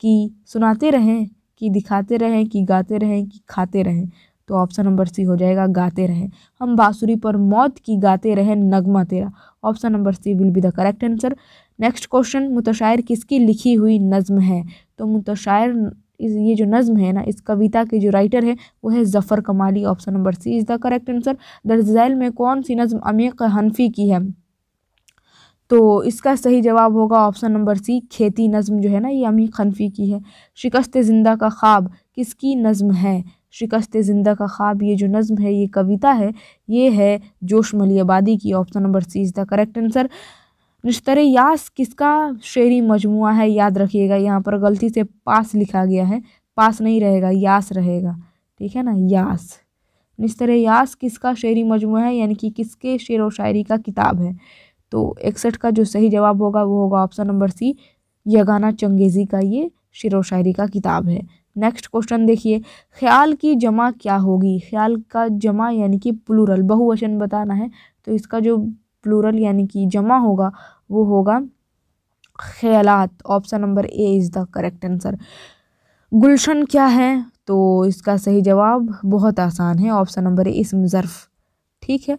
की सुनाते रहें कि दिखाते रहें कि गाते रहें कि खाते रहें तो ऑप्शन नंबर सी हो जाएगा गाते रहें हम बाँसुरी पर मौत की गाते रहें नगमा तेरा option number C will be the correct answer next question मुतशायर किसकी लिखी हुई नज़म है तो मुतशायर इस ये जो नज़म है ना इस कविता के जो राइटर है वो है Zafar Kamali option number C is the correct answer दर्जैल में कौन सी नज़म अमीक हनफी की है तो इसका सही जवाब होगा ऑप्शन नंबर सी खेती नज़म जो है ना ये अमी हनफ़ी की है शिकस्त ज़िंदा का ख्वाब किसकी नज़म है शिकस्त ज़िंदा का ख्वाब ये जो नज़म है ये कविता है ये है जोश मली आबादी की option number C is the correct answer निश्तर यास किसका शेरी मजमु है याद रखिएगा यहाँ पर गलती से पास लिखा गया है पास नहीं रहेगा यास रहेगा ठीक है ना यास नश्तर यास किसका शेरी मजमू है यानी कि किसके शेर व शायरी का किताब है तो इकसठ का जो सही जवाब होगा वो होगा option number C Yagana Changezi का ये शेर व शायरी का किताब है नेक्स्ट क्वेश्चन देखिए ख्याल की जमा क्या होगी ख्याल का जमा यानी कि प्लूरल बहुवचन बताना है तो इसका जो प्लूरल यानी कि जमा होगा वो होगा ख्यालात option number A is the correct answer गुलशन क्या है तो इसका सही जवाब बहुत आसान है ऑप्शन नंबर ए इसम ज़र्फ़ ठीक है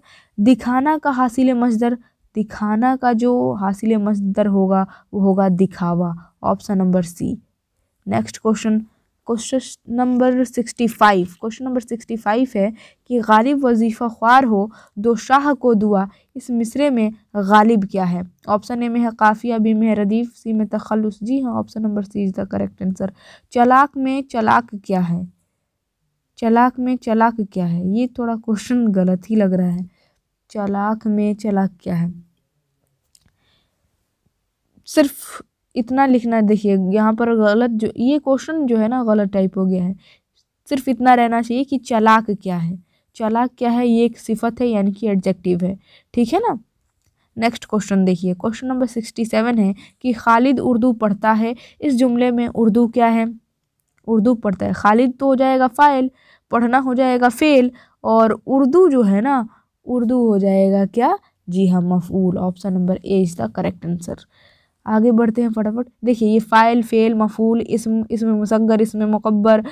दिखाना का हासिल मजदर दिखाना का जो हासिल मजदर होगा वो होगा दिखावा option number C next question question number sixty five question number sixty five है कि गालिब वजीफ़ा ख्वार हो दो शाह को दुआ इस मिसरे में गालिब क्या है ऑप्शन ए में है काफ़िया बी में है रदीफ़ सी में तखलस जी हाँ option number C is the correct answer चलाक में चलाक क्या है चलाक में चलाक क्या है ये थोड़ा क्वेश्चन गलत ही लग रहा है चलाक में चलाक क्या है सिर्फ इतना लिखना देखिए यहाँ पर गलत जो ये क्वेश्चन जो है ना गलत टाइप हो गया है सिर्फ इतना रहना चाहिए कि चलाक क्या है चलाक क्या है ये एक सिफत है यानी कि एडजेक्टिव है ठीक है ना नेक्स्ट क्वेश्चन देखिए क्वेश्चन नंबर सिक्सटी सेवन है कि खालिद उर्दू पढ़ता है इस जुमले में उर्दू क्या है उर्दू पढ़ता है खालिद तो हो जाएगा फ़ाइल पढ़ना हो जाएगा फ़ेल और उर्दू जो है ना उर्दू हो जाएगा क्या जी हाँ मफूल option number A is the correct answer आगे बढ़ते हैं फटाफट देखिए ये फ़ाइल फ़ेल मफूल इसम इसमें मुसगर इसमें मुकबर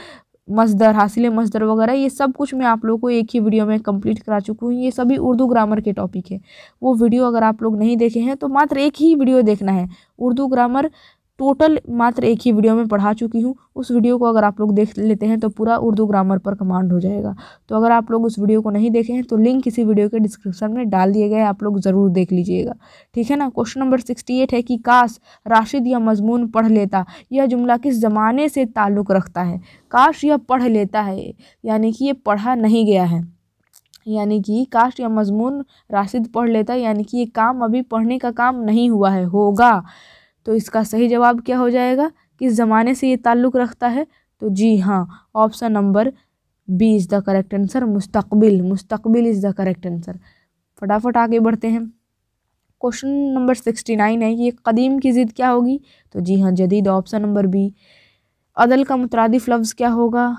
मजदर हासिल मजदर वगैरह ये सब कुछ मैं आप लोगों को एक ही वीडियो में कंप्लीट करा चुकी हूँ ये सभी उर्दू ग्रामर के टॉपिक है वो वीडियो अगर आप लोग नहीं देखे हैं तो मात्र एक ही वीडियो देखना है उर्दू ग्रामर टोटल मात्र एक ही वीडियो में पढ़ा चुकी हूँ उस वीडियो को अगर आप लोग देख लेते हैं तो पूरा उर्दू ग्रामर पर कमांड हो जाएगा तो अगर आप लोग उस वीडियो को नहीं देखे हैं तो लिंक इसी वीडियो के डिस्क्रिप्शन में डाल दिए गए आप लोग ज़रूर देख लीजिएगा ठीक है ना क्वेश्चन नंबर सिक्सटी एट है कि काश राशिद यह मजमून पढ़ लेता यह जुमला किस ज़माने से ताल्लुक़ रखता है काश यह पढ़ लेता है यानी कि ये पढ़ा नहीं गया है यानी कि कास्ट या मजमून राशिद पढ़ लेता यानी कि ये काम अभी पढ़ने का काम नहीं हुआ है होगा तो इसका सही जवाब क्या हो जाएगा किस ज़माने से ये ताल्लुक़ रखता है तो जी हाँ option number B is the correct answer मुस्तकबिल मुस्तकबिल इज़ द करेक्ट आंसर फटाफट आगे बढ़ते हैं क्वेश्चन नंबर सिक्सटी नाइन है ये कदीम की ज़िद क्या होगी तो जी हाँ जदीद ऑप्शन नंबर बी अदल का मुतरद लफ्ज़ क्या होगा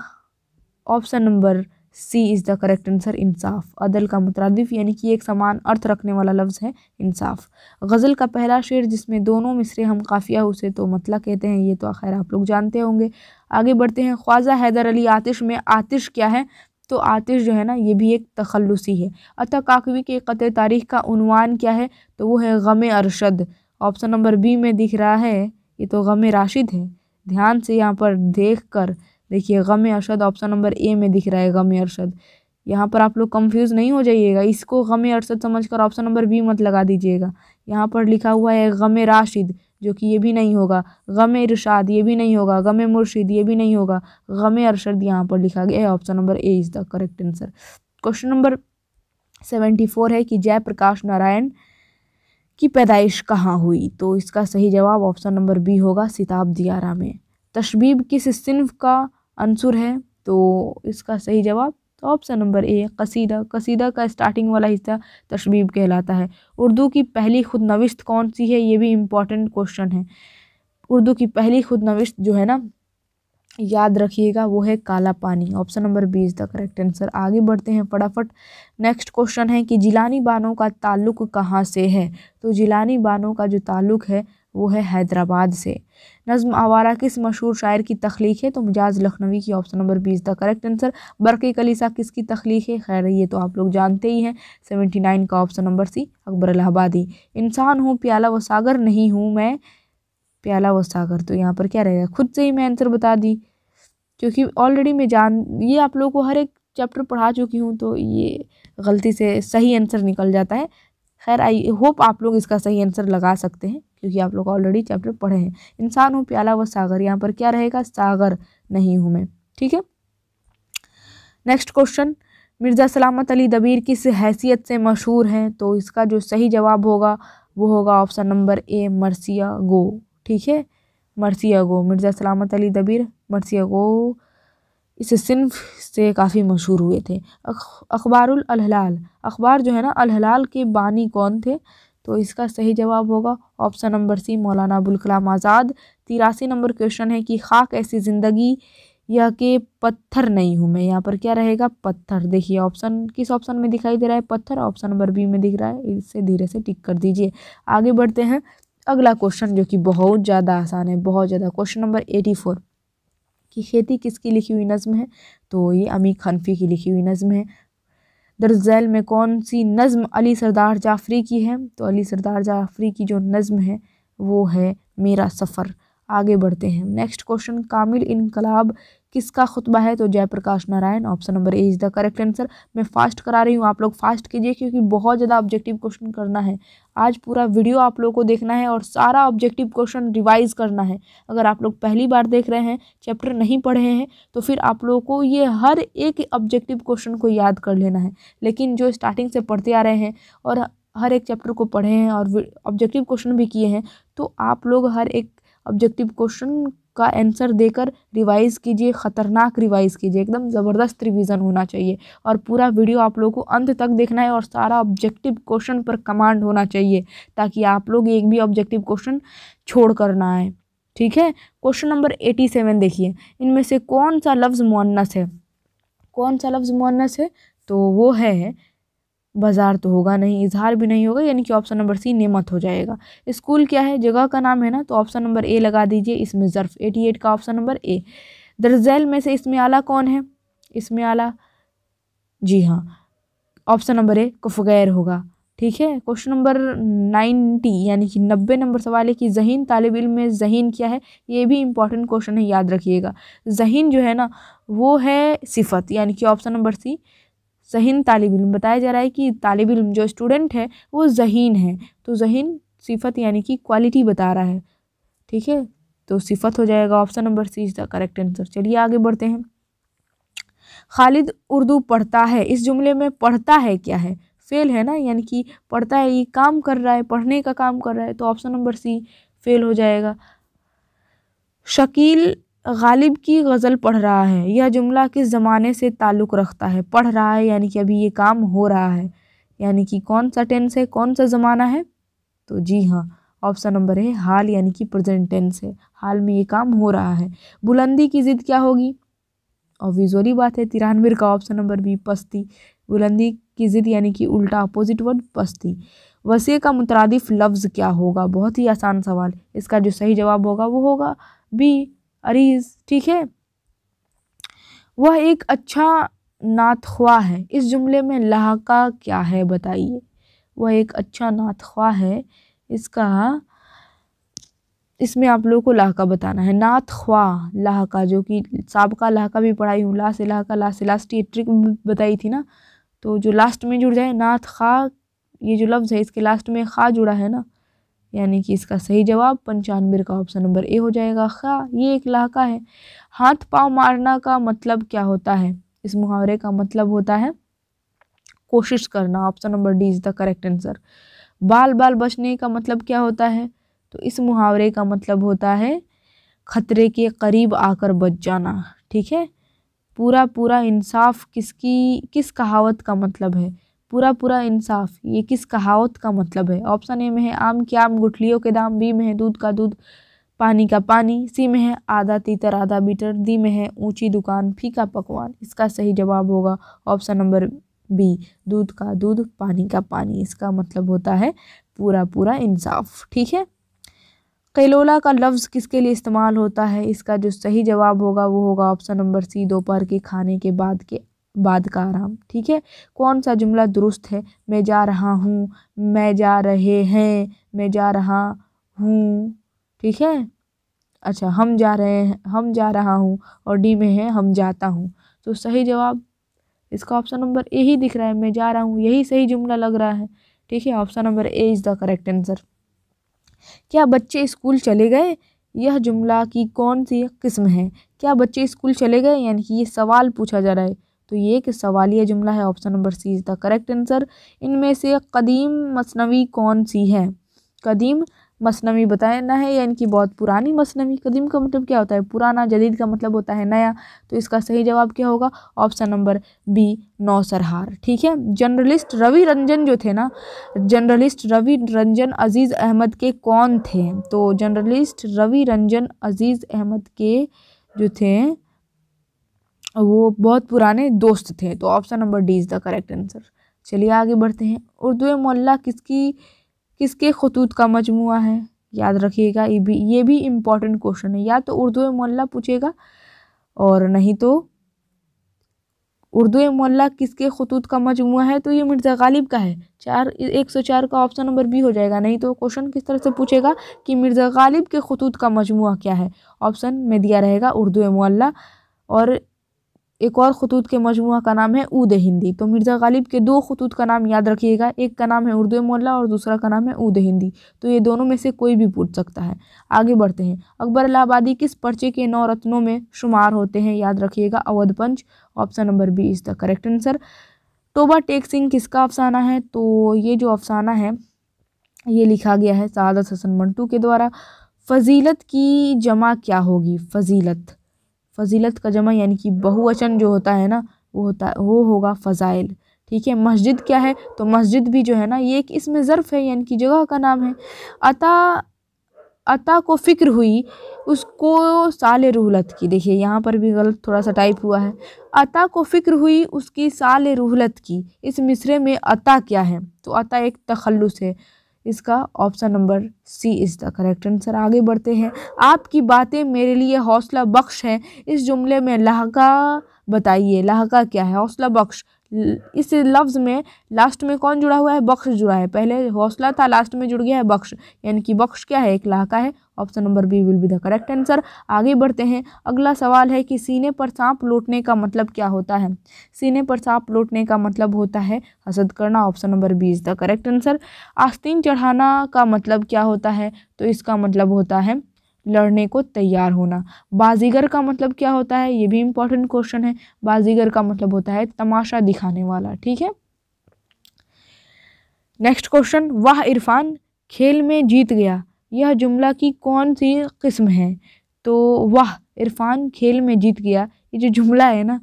option number C is the correct answer इंसाफ अदल का मुतरदिफ यानी कि एक समान अर्थ रखने वाला लफ्ज़ है इंसाफ गज़ल का पहला शेर जिसमें दोनों मिसरे हम काफ़िया उसे तो मतला कहते हैं ये तो खैर आप लोग जानते होंगे आगे बढ़ते हैं ख्वाजा हैदर अली आतिश में आतिश क्या है तो आतिश जो है ना ये भी एक तखलसी है अतः काकवी के क़त तारीख का अनवान क्या है तो वो है गम अरशद ऑप्शन नंबर बी में दिख रहा है ये तो गम राशिद है ध्यान से यहाँ पर देख कर देखिए गम अरशद ऑप्शन नंबर ए में दिख रहा है गम अरशद यहाँ पर आप लोग कंफ्यूज नहीं हो जाइएगा इसको गम अरशद समझकर ऑप्शन नंबर बी मत लगा दीजिएगा यहाँ पर लिखा हुआ है गम राशिद जो कि ये भी नहीं होगा गम इरशाद ये भी नहीं होगा गम मुर्शिद ये भी नहीं होगा गम अरशद यहाँ पर लिखा गया है option number A is the correct answer question number seventy four है कि जयप्रकाश नारायण की पैदाइश कहाँ हुई तो इसका सही जवाब ऑप्शन नंबर बी होगा सिताब दियारा में तशबीब किस सिंफ़ का अंसुर है तो इसका सही जवाब तो ऑप्शन नंबर ए कसीदा कसीदा का स्टार्टिंग वाला हिस्सा तशबीब कहलाता है उर्दू की पहली खुद नविश्त कौन सी है ये भी इम्पॉर्टेंट क्वेश्चन है उर्दू की पहली खुद नविश्त जो है ना याद रखिएगा वो है काला पानी option number B is the correct answer आगे बढ़ते हैं फटाफट नेक्स्ट क्वेश्चन है कि जिलानी बानों का ताल्लुक कहाँ से है तो जिलानी बानों का जो ताल्लुक है वो है हैदराबाद से नज्म आवारा किस मशहूर शायर की तख्लीक है तो मिजाज लखनवी की option number B is the correct answer बरकी कलीसा किसकी तख्लीक है खैर ये तो आप लोग जानते ही हैं सेवेंटी नाइन का option number C Akbar Allahabadi इंसान हूँ प्याला व सागर नहीं हूँ मैं प्याला व सागर तो यहाँ पर क्या रहेगा खुद से ही मैं आंसर बता दी क्योंकि ऑलरेडी मैं जान ये आप लोगों को हर एक चैप्टर पढ़ा चुकी हूँ तो ये गलती से सही आंसर निकल जाता है खैर आई होप आप लोग इसका सही आंसर लगा सकते हैं क्योंकि आप लोग ऑलरेडी चैप्टर पढ़े हैं इंसान हूँ प्याला व सागर यहाँ पर क्या रहेगा सागर नहीं हूँ मैं ठीक है नेक्स्ट क्वेश्चन मिर्ज़ा सलामत अली दबीर किस हैसियत से मशहूर हैं तो इसका जो सही जवाब होगा वो होगा ऑप्शन नंबर ए मरसिया गो ठीक है मरसिया गो मिर्ज़ा सलामत अली दबीर मरसिया गो इस सिंफ से काफ़ी मशहूर हुए थे अखबारुल अलहलाल अखबार जो है ना अलहलाल के बानी कौन थे तो इसका सही जवाब होगा ऑप्शन नंबर सी मौलाना अबुल कलाम आज़ाद तिरासी नंबर क्वेश्चन है कि खाक ऐसी ज़िंदगी यह के पत्थर नहीं हूँ मैं यहाँ पर क्या रहेगा पत्थर देखिए ऑप्शन किस ऑप्शन में दिखाई दे रहा है पत्थर ऑप्शन नंबर बी में दिख रहा है इससे धीरे से टिक कर दीजिए आगे बढ़ते हैं अगला क्वेश्चन जो कि बहुत ज़्यादा आसान है बहुत ज़्यादा क्वेश्चन नंबर एटी फोर कि खेती किसकी लिखी हुई नज़म है तो ये अमी खनफी की लिखी हुई नज़म है दरअसल में कौन सी नज़म अली सरदार जाफरी की है तो अली सरदार जाफरी की जो नज़म है वो है मेरा सफ़र आगे बढ़ते हैं नेक्स्ट क्वेश्चन कामिल इनकलाब किसका खुतबा है तो Jayaprakash Narayan option number A is the correct answer मैं फास्ट करा रही हूँ आप लोग फास्ट कीजिए क्योंकि बहुत ज़्यादा ऑब्जेक्टिव क्वेश्चन करना है आज पूरा वीडियो आप लोगों को देखना है और सारा ऑब्जेक्टिव क्वेश्चन रिवाइज करना है अगर आप लोग पहली बार देख रहे हैं चैप्टर नहीं पढ़े हैं तो फिर आप लोगों को ये हर एक ऑब्जेक्टिव क्वेश्चन को याद कर लेना है लेकिन जो स्टार्टिंग से पढ़ते आ रहे हैं और हर एक चैप्टर को पढ़े हैं और ऑब्जेक्टिव क्वेश्चन भी किए हैं तो आप लोग हर एक ऑब्जेक्टिव क्वेश्चन का आंसर देकर रिवाइज़ कीजिए ख़तरनाक रिवाइज़ कीजिए एकदम ज़बरदस्त रिवीजन होना चाहिए और पूरा वीडियो आप लोग को अंत तक देखना है और सारा ऑब्जेक्टिव क्वेश्चन पर कमांड होना चाहिए ताकि आप लोग एक भी ऑब्जेक्टिव क्वेश्चन छोड़ कर ना आए ठीक है क्वेश्चन नंबर एटी सेवन देखिए इनमें से कौन सा लफ्ज़ मुन्नस है कौन सा लफ्ज़ मुन्नस है तो वो है बाज़ार तो होगा नहीं इजहार भी नहीं होगा यानी कि ऑप्शन नंबर सी नेमत हो जाएगा स्कूल क्या है जगह का नाम है ना तो ऑप्शन नंबर ए लगा दीजिए इसमें ज़र्फ एटी एट का ऑप्शन नंबर ए दर्जैल में से इसमें आला कौन है इसमें आला जी हाँ ऑप्शन नंबर ए कुफगैर होगा ठीक है क्वेश्चन नंबर नाइन्टी यानी कि नब्बे नंबर सवाल है कि जहीन तालब इल में जहीन क्या है ये भी इम्पॉर्टेंट क्वेश्चन है याद रखिएगा जहीन जो है ना वो है सिफत यानी कि ऑप्शन नंबर सी जहीन तालब इम बताया जा रहा है कि तालब इम जो स्टूडेंट है वो जहीन है तो जहीन सिफत यानी कि क्वालिटी बता रहा है ठीक है तो सिफत हो जाएगा option number C is the correct answer चलिए आगे बढ़ते हैं खालिद उर्दू पढ़ता है इस जुमले में पढ़ता है क्या है फेल है ना यानी कि पढ़ता है ये काम कर रहा है पढ़ने का काम कर रहा है तो ऑप्शन नंबर सी फेल हो जाएगा शकील गालिब की गज़ल पढ़ रहा है यह जुमला किस ज़माने से ताल्लुक़ रखता है पढ़ रहा है यानी कि अभी ये काम हो रहा है यानी कि कौन सा टेंस है कौन सा ज़माना है तो जी हाँ ऑप्शन नंबर है हाल यानी कि प्रेजेंट टेंस है हाल में ये काम हो रहा है बुलंदी की ज़िद क्या होगी और विजोरी बात है तिरानवे का ऑप्शन नंबर बी पस्ती बुलंदी की ज़िद यानी कि उल्टा अपोजिट वर्ड पस्ती वसी का मुतरदफ़ लफ्ज़ क्या होगा बहुत ही आसान सवाल इसका जो सही जवाब होगा वो होगा बी अरीज़ ठीक है वह एक अच्छा नातख्वा है इस जुमले में का क्या है बताइए वह एक अच्छा नातख्वा है इसका इसमें आप लोगों को लाहका बताना है नात ख्वा लाहका जो कि सबका लहाका भी पढ़ाई हूँ ला से लहाका ला से लास्ट ये ट्रिक बताई थी ना तो जो लास्ट में जुड़ जाए नात खा ये जो लफ्ज़ है इसके लास्ट में खा जुड़ा है ना यानी कि इसका सही जवाब पंचानवे का ऑप्शन नंबर ए हो जाएगा खा हाँ, ये एक लाका है हाथ पांव मारना का मतलब क्या होता है इस मुहावरे का मतलब होता है कोशिश करना option number D is the correct answer बाल बाल बचने का मतलब क्या होता है तो इस मुहावरे का मतलब होता है खतरे के करीब आकर बच जाना ठीक है पूरा पूरा इंसाफ किसकी किस कहावत का मतलब है पूरा पूरा इंसाफ ये किस कहावत का मतलब है ऑप्शन ए में है आम के आम गुठलियों के दाम बी में है दूध का दूध पानी का पानी सी में है आधा तीतर आधा बीटर डी में है ऊंची दुकान फीका पकवान इसका सही जवाब होगा ऑप्शन नंबर बी दूध का दूध पानी का पानी इसका मतलब होता है पूरा पूरा इंसाफ ठीक है कैलोला का लफ्ज़ किसके लिए इस्तेमाल होता है इसका जो सही जवाब होगा वो होगा ऑप्शन नंबर सी दोपहर के खाने के बाद के बाद का आराम ठीक है कौन सा जुमला दुरुस्त है मैं जा रहा हूँ मैं जा रहे हैं मैं जा रहा हूँ ठीक है अच्छा हम जा रहे हैं हम जा रहा हूँ और डी में है हम जाता हूँ तो सही जवाब इसका ऑप्शन नंबर ए ही दिख रहा है मैं जा रहा हूँ यही सही जुमला लग रहा है ठीक है option number A is the correct answer क्या बच्चे स्कूल चले गए यह जुमला की कौन सी किस्म है क्या बच्चे स्कूल चले गए यानी कि ये सवाल पूछा जा रहा है तो ये एक सवालिया जुमला है option number C is the correct answer इनमें से कदीम मसनवी कौन सी है कदीम मसनवी बताना है या इनकी बहुत पुरानी मसनवी कदीम का मतलब क्या होता है पुराना जदीद का मतलब होता है नया तो इसका सही जवाब क्या होगा ऑप्शन नंबर बी नौसरहार ठीक है जर्नलिस्ट रवि रंजन जो थे ना जर्नलिस्ट रवि रंजन अजीज़ अहमद के कौन थे तो जर्नलिस्ट रवि रंजन अजीज़ अहमद के जो थे वो बहुत पुराने दोस्त थे तो option number D is the correct answer चलिए आगे बढ़ते हैं उर्दू मोल्ला किसकी किसके खतूत का मजमू है याद रखिएगा ये भी ये भी इम्पॉर्टेंट क्वेश्चन है या तो उर्दू मोल्ला पूछेगा और नहीं तो उर्दू मोल्ला किसके खतूत का मजमू है तो ये मिर्ज़ा गालिब का है चार एक सौ चार का ऑप्शन नंबर बी हो जाएगा नहीं तो क्वेश्चन किस तरह से पूछेगा कि मिर्ज़ा गालिब के खतूत का मजमू क्या है ऑप्शन में दिया रहेगा उर्दू मोल्ला और एक और खतूत के मजमू का नाम है उद हिंदी तो मिर्ज़ा गालिब के दो खतूत का नाम याद रखिएगा एक का नाम है उर्दू मोल्ला और दूसरा का नाम है ऊद हिंदी तो ये दोनों में से कोई भी पूछ सकता है आगे बढ़ते हैं अकबर इलाहाबादी किस पर्चे के नौ रत्नों में शुमार होते हैं याद रखिएगा Awadh Punch option number B is the correct answer Toba Tek Singh किसका अफसाना है तो ये जो अफसाना है ये लिखा गया है सादत हसन मंटू के द्वारा फजीलत की जमा क्या होगी फजीलत फजीलत का जमा यानी कि बहुवचन जो होता है ना वो होता वो होगा फ़ज़ाइल ठीक है मस्जिद क्या है तो मस्जिद भी जो है ना ये एक इसमें ज़र्फ़ है यानी कि जगह का नाम है अता अता को फ़िक्र हुई उसको साल रूहलत की देखिए यहाँ पर भी गलत थोड़ा सा टाइप हुआ है अता को फ़िक्र हुई उसकी साल रूहलत की इस मिसरे में अता क्या है तो अता एक तखलस है इसका option number C is the correct answer आगे बढ़ते हैं आपकी बातें मेरे लिए हौसला बख्श हैं इस जुमले में लहका बताइए लहका क्या है हौसला बख्श इस लफ्ज़ में लास्ट में कौन जुड़ा हुआ है बख्श जुड़ा है पहले हौसला था लास्ट में जुड़ गया है बख्श यानी कि बख्श क्या है एक लहका है option number B will be the correct answer आगे बढ़ते हैं अगला सवाल है कि सीने पर सांप लौटने का मतलब क्या होता है सीने पर सांप लौटने का मतलब होता है हसद करना option number B is the correct answer आस्तीन चढ़ाना का मतलब क्या होता है तो इसका मतलब होता है लड़ने को तैयार होना बाजीगर का मतलब क्या होता है ये भी इम्पॉर्टेंट क्वेश्चन है बाजीगर का मतलब होता है तमाशा दिखाने वाला ठीक है नेक्स्ट क्वेश्चन वाह इरफान खेल में जीत गया यह जुमला की कौन सी किस्म है तो वाह इरफान खेल में जीत गया ये जो जुमला है ना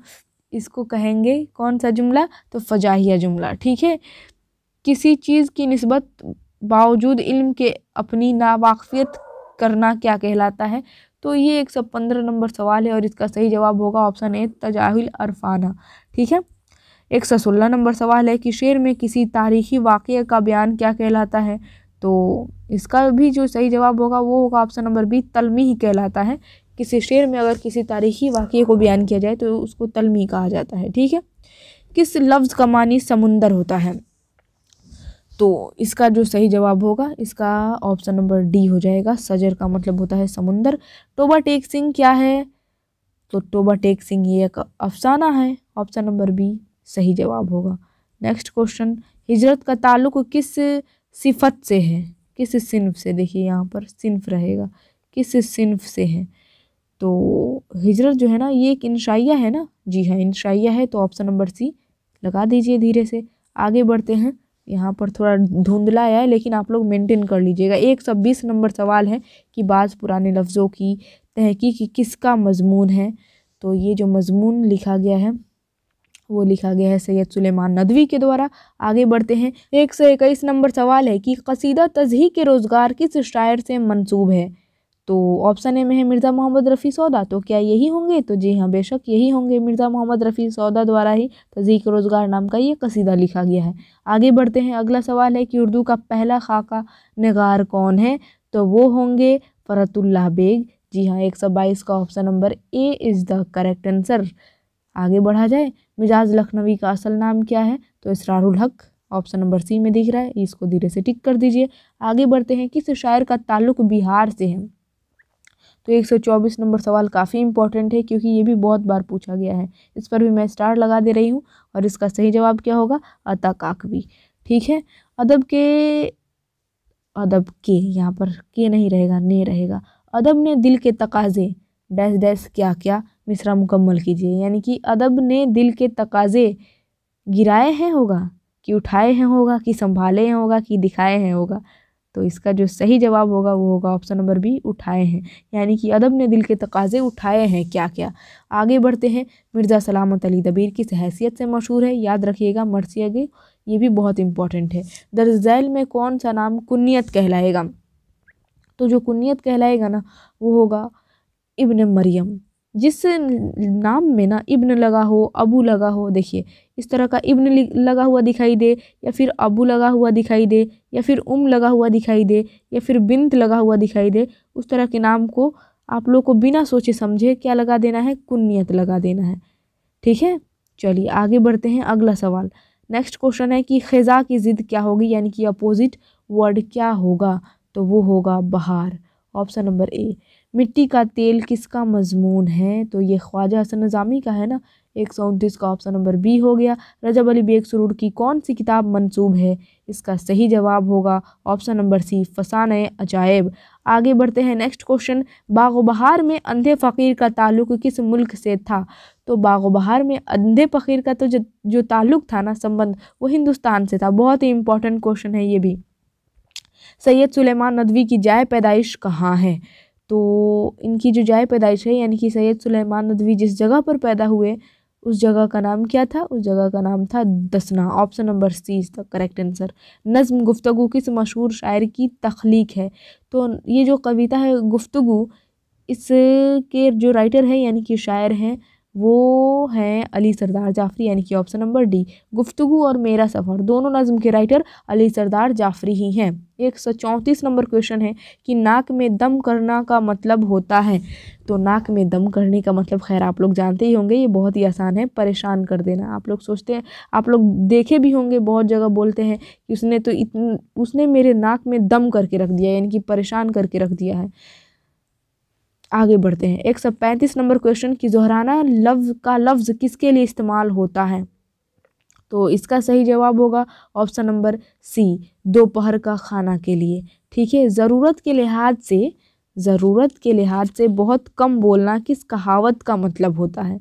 इसको कहेंगे कौन सा जुमला तो फ़जाहिया जुमला ठीक है किसी चीज़ की नस्बत बावजूद इल्म के अपनी नावाकफियत करना क्या कहलाता है तो ये एक सौ पंद्रह नंबर सवाल है और इसका सही जवाब होगा ऑप्शन ए तजाहिल अरफाना ठीक है एक सौ सोलह नंबर सवाल है कि शेर में किसी तारीखी वाक़े का बयान क्या कहलाता है तो इसका भी जो सही जवाब होगा वो होगा ऑप्शन नंबर बी तलमी ही कहलाता है किसी शेर में अगर किसी तारीखी वाक़े को बयान किया जाए तो उसको तलमी कहा जाता है ठीक है किस लफ्ज़ का मानी समुंदर होता है तो इसका जो सही जवाब होगा इसका ऑप्शन नंबर डी हो जाएगा सजर का मतलब होता है समुंदर टोबा टेक सिंह क्या है तो टोबा टेक सिंह ये एक अफसाना है ऑप्शन नंबर बी सही जवाब होगा नेक्स्ट क्वेश्चन हिजरत का ताल्लुक किस सिफत से है किस सिन्फ से देखिए यहाँ पर सिनफ़ रहेगा किस सिन्फ से है तो हिजरत जो है ना ये एक इनशाइया है ना जी हाँ इनशाइया है तो ऑप्शन नंबर सी लगा दीजिए धीरे से आगे बढ़ते हैं यहाँ पर थोड़ा धुंधला है लेकिन आप लोग मेंटेन कर लीजिएगा एक सौ बीस नंबर सवाल है कि बाज़ पुराने लफ्ज़ों की तहकी कि किसका मजमून है तो ये जो मजमून लिखा गया है वो लिखा गया है सैयद सुलेमान नदवी के द्वारा आगे बढ़ते हैं एक सौ इक्कीस नंबर सवाल है कि कसीदा तजही के रोज़गार किस शायर से मंसूब है तो ऑप्शन ए में है मिर्ज़ा मोहम्मद रफ़ी सौदा तो क्या यही होंगे तो जी हाँ बेशक यही होंगे मिर्ज़ा मोहम्मद रफ़ी सौदा द्वारा ही के रोज़गार नाम का ये कसीदा लिखा गया है आगे बढ़ते हैं अगला सवाल है कि उर्दू का पहला खाका नगार कौन है तो वो होंगे फ़रतुल्ला बेग जी हाँ एक सौ बाईस का option number A is the correct answer आगे बढ़ा जाए मिजाज लखनवी का असल नाम क्या है तो इसरारुल हक ऑप्शन नंबर सी में दिख रहा है इसको धीरे से टिक कर दीजिए आगे बढ़ते हैं किस शायर का ताल्लुक बिहार से है तो 124 नंबर सवाल काफ़ी इंपॉर्टेंट है क्योंकि ये भी बहुत बार पूछा गया है इस पर भी मैं स्टार लगा दे रही हूँ और इसका सही जवाब क्या होगा अता काकवी ठीक है अदब के अदब के यहाँ पर के नहीं रहेगा ने रहेगा अदब ने दिल के तकाजे डैश डैश क्या क्या मिसरा मुकम्मल कीजिए यानी कि अदब ने दिल के तकाजे गिराए हैं होगा कि उठाए हैं होगा कि संभाले हैं होगा कि दिखाए हैं होगा तो इसका जो सही जवाब होगा वो होगा ऑप्शन नंबर बी उठाए हैं यानी कि अदब ने दिल के तकाजे उठाए हैं क्या क्या आगे बढ़ते हैं मिर्ज़ा सलामत अली दबीर किस हैसियत से मशहूर है याद रखिएगा मरसिया के ये भी बहुत इंपॉर्टेंट है दर्ज में कौन सा नाम कुन्नीत कहलाएगा तो जो कुन्नीत कहलाएगा ना वो होगा इब्न मरियम जिस नाम में ना इब्न लगा हो अबू लगा हो देखिए इस तरह का इब्न लगा हुआ दिखाई दे या फिर अबू लगा हुआ दिखाई दे या फिर उम लगा हुआ दिखाई दे या फिर बिंत लगा हुआ दिखाई दे उस तरह के नाम को आप लोग को बिना सोचे समझे क्या लगा देना है कुन्नीत लगा देना है ठीक है चलिए आगे बढ़ते हैं अगला सवाल नेक्स्ट क्वेश्चन है कि खज़ा की ज़िद क्या होगी यानी कि अपोज़िट वर्ड क्या होगा तो वो होगा बहार ऑप्शन नंबर ए मिट्टी का तेल किसका मजमून है तो ये ख्वाजा हसन नज़ामी का है ना एक सौ उनतीस का ऑप्शन नंबर बी हो गया रजब अली बेग सरूर की कौन सी किताब मंसूब है इसका सही जवाब होगा ऑप्शन नंबर सी फसान अजायब आगे बढ़ते हैं नेक्स्ट क्वेश्चन बाग बहार में अंधे फ़कीर का ताल्लुक किस मुल्क से था तो बाग बहार में अंधे फ़कीर का तो जो, जो ताल्लुक था ना संबंध वो हिंदुस्तान से था बहुत ही इंपॉर्टेंट क्वेश्चन है ये भी सैयद सुलेमान नदवी की जाय पैदाइश कहाँ है तो इनकी जो जाए पैदाइश है यानी कि सैयद सुलेमान नदवी जिस जगह पर पैदा हुए उस जगह का नाम क्या था उस जगह का नाम था दसना option number C is the correct answer नज़म गुफ्तगु किस मशहूर शायर की तख्लीक है तो ये जो कविता है गुफ्तु इसके जो राइटर है यानी कि शायर हैं वो हैं अली सरदार जाफरी यानी कि ऑप्शन नंबर डी गुफ्तगु और मेरा सफ़र दोनों नज़म के राइटर अली सरदार जाफरी ही हैं एक सौ चौंतीस नंबर क्वेश्चन है कि नाक में दम करना का मतलब होता है तो नाक में दम करने का मतलब खैर आप लोग जानते ही होंगे ये बहुत ही आसान है परेशान कर देना आप लोग सोचते हैं आप लोग देखे भी होंगे बहुत जगह बोलते हैं कि उसने तो इतन उसने मेरे नाक में दम करके रख दिया यानी कि परेशान करके रख दिया है आगे बढ़ते हैं एक सौ पैंतीस नंबर क्वेश्चन की जोहराना लफ्ज़ का लफ्ज़ किसके लिए इस्तेमाल होता है तो इसका सही जवाब होगा ऑप्शन नंबर सी दोपहर का खाना के लिए ठीक है ज़रूरत के लिहाज से ज़रूरत के लिहाज से बहुत कम बोलना किस कहावत का मतलब होता है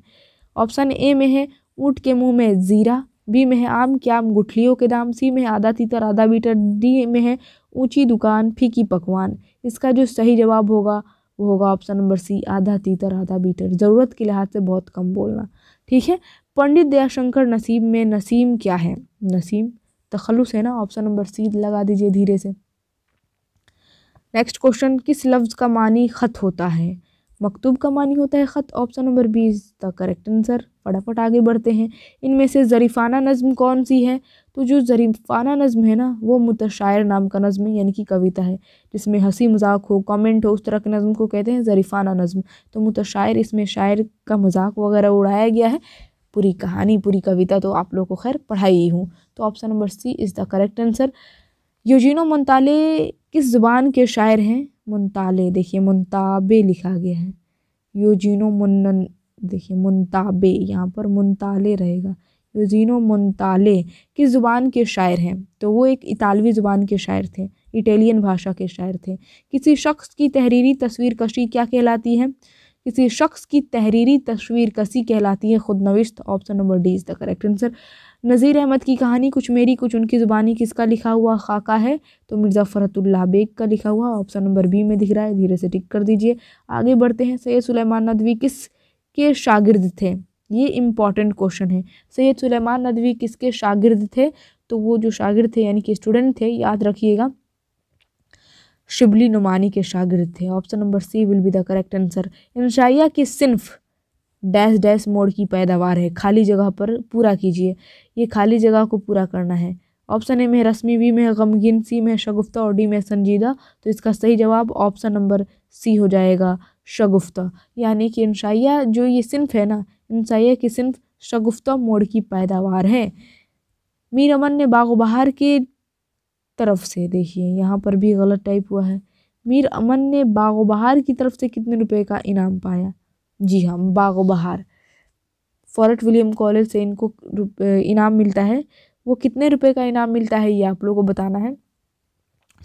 ऑप्शन ए में है ऊँट के मुंह में ज़ीरा बी में है आम के आम गुठलियों के दाम सी में है आधा तीतर आधा बीटर डी में है ऊंची दुकान फीकी पकवान इसका जो सही जवाब होगा वो होगा ऑप्शन नंबर सी आधा तीतर आधा बीटर ज़रूरत के लिहाज से बहुत कम बोलना ठीक है पंडित दयाशंकर नसीम में नसीम क्या है नसीम तखलुस है ना ऑप्शन नंबर सी लगा दीजिए धीरे से नेक्स्ट क्वेश्चन किस लफ्ज़ का मानी ख़त होता है मकतूब का मानी होता है ख़त option number B is the correct answer फटाफट आगे बढ़ते हैं इनमें से ज़रीफ़ाना नज़म कौन सी है तो जो ज़रीफ़ाना नज़म है ना वो मुतशायर नाम का नज़म है यानी कि कविता है जिसमें हंसी मजाक हो कमेंट हो उस तरह के नज़म को कहते हैं ज़रीफ़ाना नज़म तो मुतशायर इसमें शायर का मजाक वगैरह उड़ाया गया है पूरी कहानी पूरी कविता तो आप लोगों को खैर पढ़ाई ही हूँ तो option number C is the correct answer योजिनो मुंताले किस ज़ुबान के शायर हैं मुंताले देखिए मुंताबे लिखा गया है योजिनो मुन्नन देखिए मुंताबे यहाँ पर मुंताले रहेगा यूजीनो मुंताले किस ज़ुबान के शायर हैं तो वो एक इतालवी ज़ुबान के शायर थे इटालियन भाषा के शायर थे किसी शख्स की तहरीरी तस्वीर कशी क्या कहलाती है किसी शख्स की तहरीरी तस्वीर कसी कहलाती है खुद नविश्त option number D is the correct answer Nazir Ahmad की कहानी कुछ मेरी कुछ उनकी ज़ुबानी किसका लिखा हुआ खाका है तो मिर्ज़ा फ़रतुल्ला बेग का लिखा हुआ ऑप्शन नंबर बी में दिख रहा है धीरे से टिक कर दीजिए आगे बढ़ते हैं सैद सुलेमान नदवी किस के शागिर्द थे ये इम्पॉर्टेंट क्वेश्चन है सैयद सुलेमान नदवी किसके शागिर्द थे तो वो जो शागिर्द थे यानी कि स्टूडेंट थे याद रखिएगा शिबली नुमानी के शागिर्द थे option number C will be the correct answer इंशाइया की सिंफ डैश डैश मोड़ की पैदावार है खाली जगह पर पूरा कीजिए ये खाली जगह को पूरा करना है ऑप्शन ए में रस्मी बी में गमगिन सी में शगुफ्ता और डी में संजीदा तो इसका सही जवाब ऑप्शन नंबर सी हो जाएगा शगुफ्ता यानी कि इंशाइया जो ये सिनफ है ना इंशाइया की सिनफ शगुफ्ता मोड़ की पैदावार है मीर अमन ने बाग बहार के तरफ से देखिए यहाँ पर भी गलत टाइप हुआ है मीर अमन ने बाग बहार की तरफ से कितने रुपए का इनाम पाया जी हाँ बाग बहार फॉरेट विलियम कॉलेज से इनको इनाम मिलता है वो कितने रुपए का इनाम मिलता है ये आप लोगों को बताना है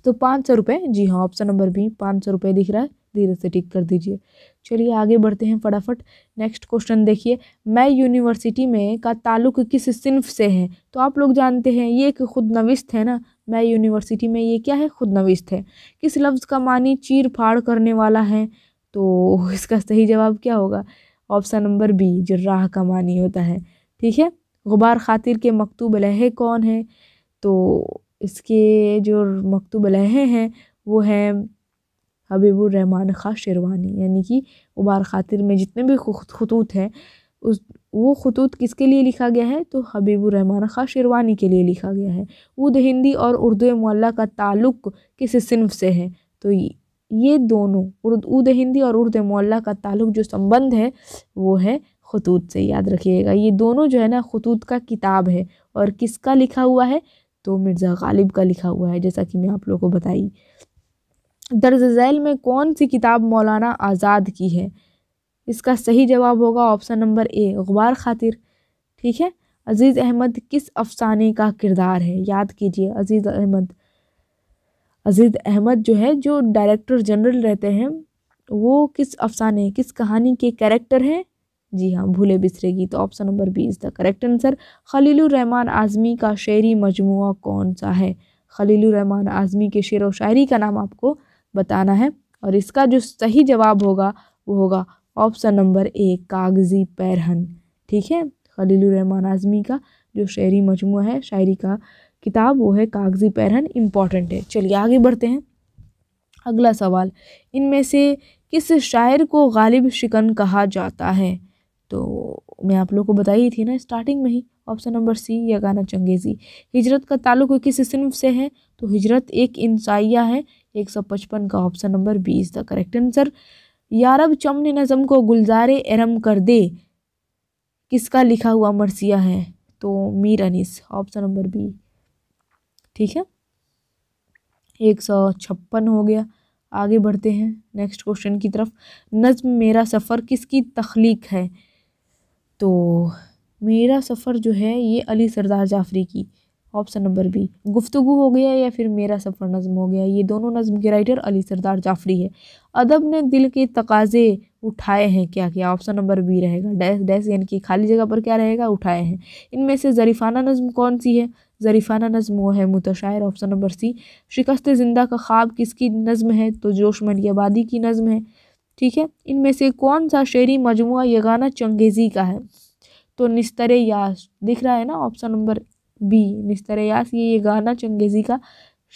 तो पाँच सौ रुपये जी हाँ ऑप्शन नंबर बी पाँच सौ रुपये दिख रहा है धीरे से टिक कर दीजिए चलिए आगे बढ़ते हैं फटाफट नेक्स्ट क्वेश्चन देखिए मैं यूनिवर्सिटी में का ताल्लुक किस सिंफ से है तो आप लोग जानते हैं ये एक खुदनविस्त है ना मैं यूनिवर्सिटी में ये क्या है खुदनविस्त है किस लफ्ज़ का मानी चीर फाड़ करने वाला है तो इसका सही जवाब क्या होगा ऑप्शन नंबर बी जर्राह का मानी होता है ठीक है गुबार खातिर के मकतूब लहे कौन है तो इसके जो मकतूब लहे हैं वो हैं हबीबुलरहमान ख़ा शेरवानी यानी कि उबार ख़ातिर में जितने भी खतूत हैं उस वो खतूत किसके लिए लिखा गया है तो हबीबुलरहमान ख़ा शेरवानी के लिए लिखा गया है उद हिंदी और उर्दू मौला का ताल्लुक़ किस सिनफ से है तो ये दोनों उद हिंदी और उर्द मौला का ताल्लुक़ जो संबंध है वो है खतूत से याद रखिएगा ये दोनों जो है ना खतूत का किताब है और किसका लिखा हुआ है तो मिर्ज़ा गालिब का लिखा हुआ है जैसा कि मैं आप लोगों को बताई दर्ज झैल में कौन सी किताब मौलाना आज़ाद की है इसका सही जवाब होगा ऑप्शन नंबर ए अखबार खातिर ठीक है अज़ीज़ अहमद किस अफसाने का किरदार है याद कीजिए अज़ीज़ अहमद अज़ीज़ अहमद जो है जो डायरेक्टर जनरल रहते हैं वो किस अफसाने किस कहानी के कैरेक्टर हैं जी हाँ भूले बिसरेगी तो option number B is the correct answer Rahman Azmi का शेरी मजमू कौन सा है ख़लील रहमान आज़मी के शेर व शायरी का नाम आपको बताना है और इसका जो सही जवाब होगा वो होगा ऑप्शन नंबर एक कागज़ी पैरहन ठीक है खलीलरहमान आज़मी का जो शायरी मजमू है शायरी का किताब वो है कागज़ी पैरहन इम्पॉर्टेंट है चलिए आगे बढ़ते हैं अगला सवाल इनमें से किस शायर को गालिब शिकन कहा जाता है तो मैं आप लोग को बताई थी ना स्टार्टिंग में ही ऑप्शन नंबर सी या गाना चंगेज़ी हिजरत का ताल्लुक किस सिनफ से है तो हिजरत एक इंसाइया है एक सौ पचपन का option number B is the correct answer यारब चम ने नज़म को गुलजार एरम कर दे किसका लिखा हुआ मरसिया है तो Mir Anis option number B ठीक है एक सौ छप्पन हो गया आगे बढ़ते हैं नेक्स्ट क्वेश्चन की तरफ नज्म मेरा सफ़र किसकी तख्लीक है तो मेरा सफ़र जो है ये अली सरदार जाफरी की ऑप्शन नंबर बी गुफ्तगु हो गया या फिर मेरा सफ़र नज़म हो गया ये दोनों नज़म के राइटर अली सरदार जाफरी है अदब ने दिल के तकाजे उठाए हैं क्या क्या ऑप्शन नंबर बी रहेगा डैश डैस यानी कि खाली जगह पर क्या रहेगा उठाए हैं इनमें से जरीफाना नज़म कौन सी है जरीफाना नज़म वो है मुतशायर ऑप्शन नंबर सी शिकस्त ज़िंदा का ख्वाब किसकी नज़म है तो जोश मलियाबादी की नज़म है ठीक है इनमें से कौन सा शेरी मजमू यगाना चंगेज़ी का है तो निस्तर या दिख रहा है ना ऑप्शन नंबर बी निस्तरयास ये ये गाना चंगेज़ी का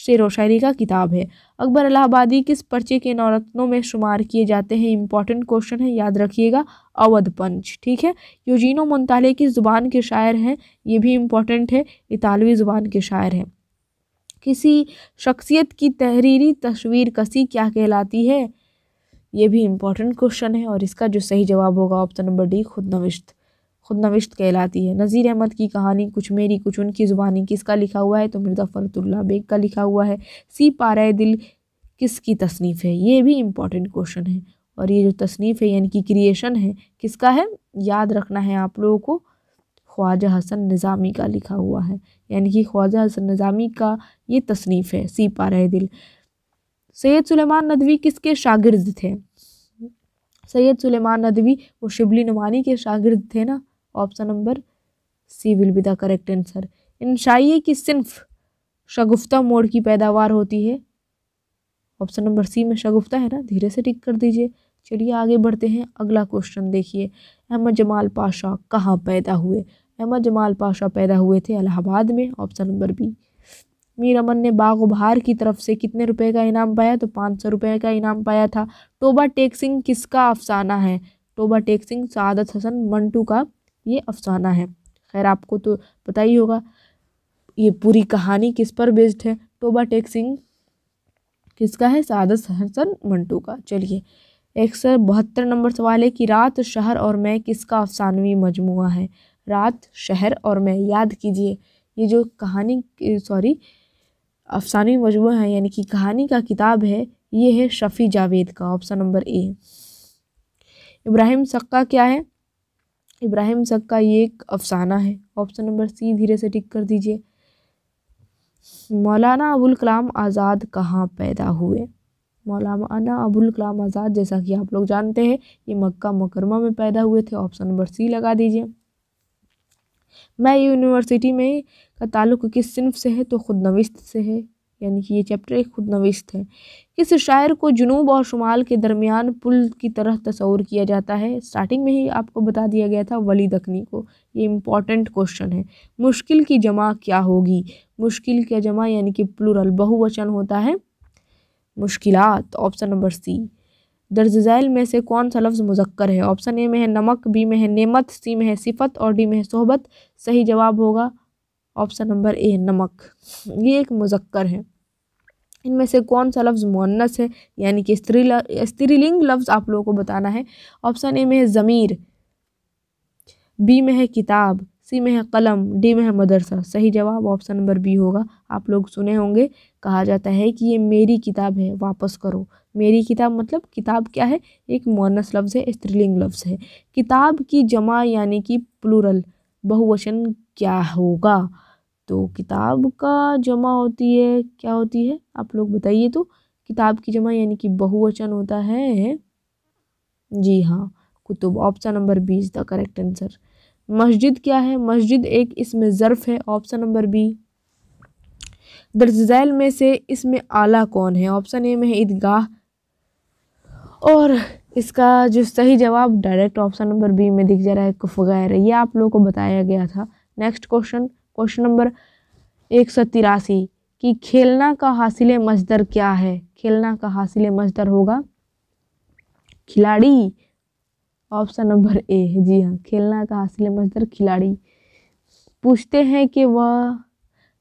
शेर व शायरी का किताब है अकबर इलाहाबादी किस पर्चे के नौरत्नों में शुमार किए जाते हैं इंपॉर्टेंट क्वेश्चन है याद रखिएगा अवध पंच ठीक है यूजीनो मुंताले किस ज़ुबान के शायर हैं ये भी इम्पोर्टेंट है इतालवी ज़ुबान के शायर हैं किसी शख्सियत की तहरीरी तस्वीर कसी क्या कहलाती है ये भी इम्पॉर्टेंट क्वेश्चन है और इसका जो सही जवाब होगा ऑप्शन नंबर डी खुद नविश्त ख़ुद नविश्त कहलाती है नज़ीर अहमद की कहानी कुछ मेरी कुछ उनकी ज़ुबानी किसका लिखा हुआ है तो मिर्ज़ा फरतुल्ला बेग का लिखा हुआ है सी पारा दिल किसकी तसनीफ़ है ये भी इम्पॉर्टेंट क्वेश्चन है और ये जो तसनीफ़ है यानी कि क्रिएशन है किसका है याद रखना है आप लोगों को ख्वाजा हसन निज़ामी का लिखा हुआ है यानी कि ख्वाजा हसन निज़ामी का ये तसनीफ़ है सी पारा दिल सैयद सुलेमान नदवी किसके शागिर्द थे सैयद सुलेमान नदवी वो शिबली नुमानी के शागिर्द थे ना option number C will be the correct answer इन शाइए की सिर्फ शगुफ्ता मोड़ की पैदावार होती है ऑप्शन नंबर सी में शगुफ्ता है ना धीरे से टिक कर दीजिए चलिए आगे बढ़ते हैं अगला क्वेश्चन देखिए अहमद जमाल पाशा कहाँ पैदा हुए अहमद जमाल पाशा पैदा हुए थे इलाहाबाद में option number B Mir Aman ने बाग उभार की तरफ से कितने रुपए का इनाम पाया तो पाँच सौ रुपये का इनाम पाया था टोबा टेक सिंह किसका अफसाना है टोबा टेक सिंह सादत हसन मंटू का ये अफसाना है खैर आपको तो पता ही होगा ये पूरी कहानी किस पर बेस्ड है टोबा टेक सिंह किसका है सादत हसन मंटू का चलिए एक सौ बहत्तर नंबर सवाल है कि रात शहर और मैं किसका अफसानवी मजमु है रात शहर और मैं याद कीजिए ये जो कहानी सॉरी अफसानवी मजमू है यानी कि कहानी का किताब है ये है शफ़ी जावेद का ऑप्शन नंबर ए इब्राहिम सक्का क्या है इब्राहिम सक का ये एक अफसाना है ऑप्शन नंबर सी धीरे से टिक कर दीजिए मौलाना अबुल कलाम आज़ाद कहाँ पैदा हुए मौलाना अबुल कलाम आज़ाद जैसा कि आप लोग जानते हैं ये मक्का मकरमा में पैदा हुए थे ऑप्शन नंबर सी लगा दीजिए मैं यूनिवर्सिटी में का ताल्लुक किस सिंफ से है तो खुद नविस्त से है यानी कि ये चैप्टर एक खुद नविस्त है इस शायर को जुनूब और शुमाल के दरमियान पुल की तरह तस्वर किया जाता है स्टार्टिंग में ही आपको बता दिया गया था वली दखनी को ये इम्पॉर्टेंट क्वेश्चन है मुश्किल की जमा क्या होगी मुश्किल का जमा यानी कि प्लूरल बहुवचन होता है मुश्किल ऑप्शन नंबर सी दर्ज झैल में से कौन सा लफ्ज़ मुजक्कर है ऑप्शन ए में है नमक बी में है नेमत सी में है सिफत और डी में है सोहबत सही जवाब होगा ऑप्शन नंबर ए नमक ये एक मुजक्कर है इनमें से कौन सा लफ्ज़ मुन्नस है यानी कि स्त्री स्त्रीलिंग लफ्ज़ आप लोगों को बताना है ऑप्शन ए में है ज़मीर बी में है किताब सी में है कलम डी में है मदरसा सही जवाब ऑप्शन नंबर बी होगा आप लोग सुने होंगे कहा जाता है कि ये मेरी किताब है वापस करो मेरी किताब मतलब किताब क्या है एक मोनस लफ्ज़ है स्त्रीलिंग लफ्ज़ है किताब की जमा यानी कि प्लूरल बहुवचन क्या होगा तो किताब का जमा होती है क्या होती है आप लोग बताइए तो किताब की जमा यानी कि बहुवचन होता है जी हाँ कुतुब option number B is the correct answer मस्जिद क्या है मस्जिद एक इसमें ज़र्फ़ है ऑप्शन नंबर बी दर्जैल में से इसमें आला कौन है ऑप्शन ए में है ईदगाह और इसका जो सही जवाब डायरेक्ट ऑप्शन नंबर बी में दिख जा रहा है कुफ गैर ये आप लोगों को बताया गया था नेक्स्ट क्वेश्चन क्वेश्चन नंबर एक सौ तिरासी कि खेलना का हासिल मजदर क्या है खेलना का हासिल मजदर होगा खिलाड़ी ऑप्शन नंबर ए जी हाँ खेलना का हासिल मजदर खिलाड़ी पूछते हैं कि वह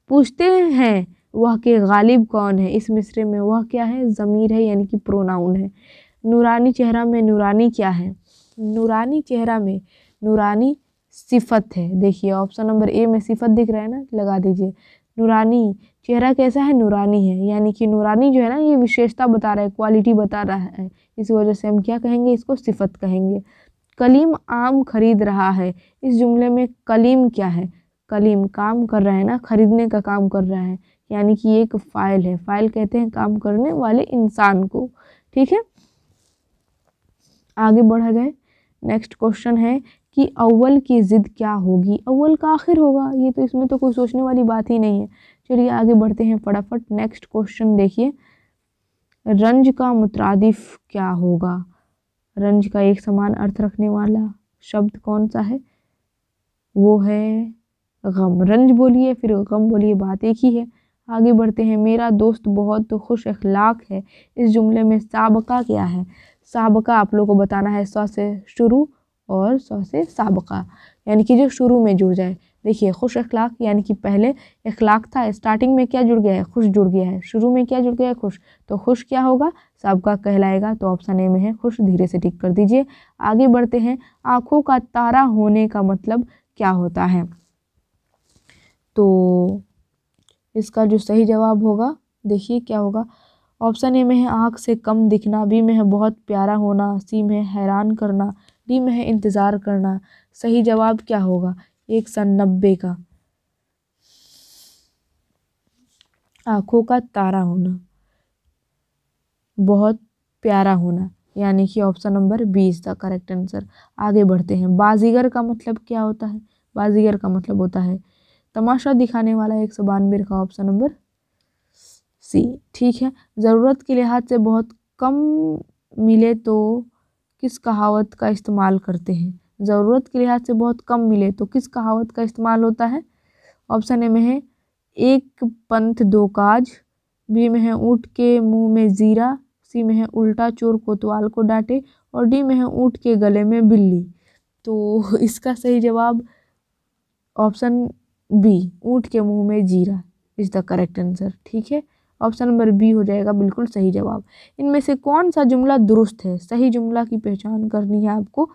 पूछते हैं वह के गालिब कौन है इस मिसरे में वह क्या है ज़मीर है यानी कि प्रोनाउन है नूरानी चेहरा में नूरानी क्या है नूरानी चेहरा में नूरानी सिफत है देखिए ऑप्शन नंबर ए में सिफत दिख रहा है ना लगा दीजिए नूरानी चेहरा कैसा है नूरानी है यानी कि नूरानी जो है ना ये विशेषता बता रहा है क्वालिटी बता रहा है इस वजह से हम क्या कहेंगे इसको सिफत कहेंगे कलीम आम खरीद रहा है इस जुमले में कलीम क्या है कलीम काम कर रहा है ना खरीदने का काम कर रहा है यानी कि एक फाइल है फाइल कहते हैं काम करने वाले इंसान को ठीक है आगे बढ़ा जाए नेक्स्ट क्वेश्चन है कि अव्वल की ज़िद क्या होगी अव्वल का आखिर होगा ये तो इसमें तो कोई सोचने वाली बात ही नहीं है चलिए आगे बढ़ते हैं फटाफट नेक्स्ट क्वेश्चन देखिए रंज का मुतरदिफ क्या होगा रंज का एक समान अर्थ रखने वाला शब्द कौन सा है वो है गम रंज बोलिए फिर गम बोलिए बात एक ही है आगे बढ़ते हैं मेरा दोस्त बहुत तो खुश अखलाक है इस जुमले में सबका क्या है सबका आप लोगों को बताना है स से शुरू और सौ से सबका यानी कि जो शुरू में जुड़ जाए देखिए खुश अखलाक यानी कि पहले अखलाक था स्टार्टिंग में क्या जुड़ गया है खुश जुड़ गया है शुरू में क्या जुड़ गया है खुश तो खुश क्या होगा सबका कहलाएगा तो ऑप्शन ए में है खुश धीरे से टिक कर दीजिए आगे बढ़ते हैं आँखों का तारा होने का मतलब क्या होता है तो इसका जो सही जवाब होगा देखिए क्या होगा ऑप्शन ए में है आँख से कम दिखना बी में है बहुत प्यारा होना सी में है हैरान करना ही में इंतज़ार करना सही जवाब क्या होगा एक नब्बे का आँखों का तारा होना बहुत प्यारा होना यानी कि ऑप्शन नंबर बीस का द करेक्ट आंसर आगे बढ़ते हैं बाजीगर का मतलब क्या होता है बाजीगर का मतलब होता है तमाशा दिखाने वाला एक सौ बानवे का ऑप्शन नंबर सी ठीक है ज़रूरत के लिहाज से बहुत कम मिले तो किस कहावत का इस्तेमाल करते हैं ज़रूरत के लिहाज से बहुत कम मिले तो किस कहावत का इस्तेमाल होता है ऑप्शन ए में है एक पंथ दो काज बी में है ऊँट के मुंह में ज़ीरा सी में है उल्टा चोर कोतवाल को डांटे और डी में है ऊँट के गले में बिल्ली तो इसका सही जवाब ऑप्शन बी ऊँट के मुंह में जीरा इज़ द करेक्ट आंसर ठीक है ऑप्शन नंबर बी हो जाएगा बिल्कुल सही जवाब इनमें से कौन सा जुमला दुरुस्त है सही जुमला की पहचान करनी है आपको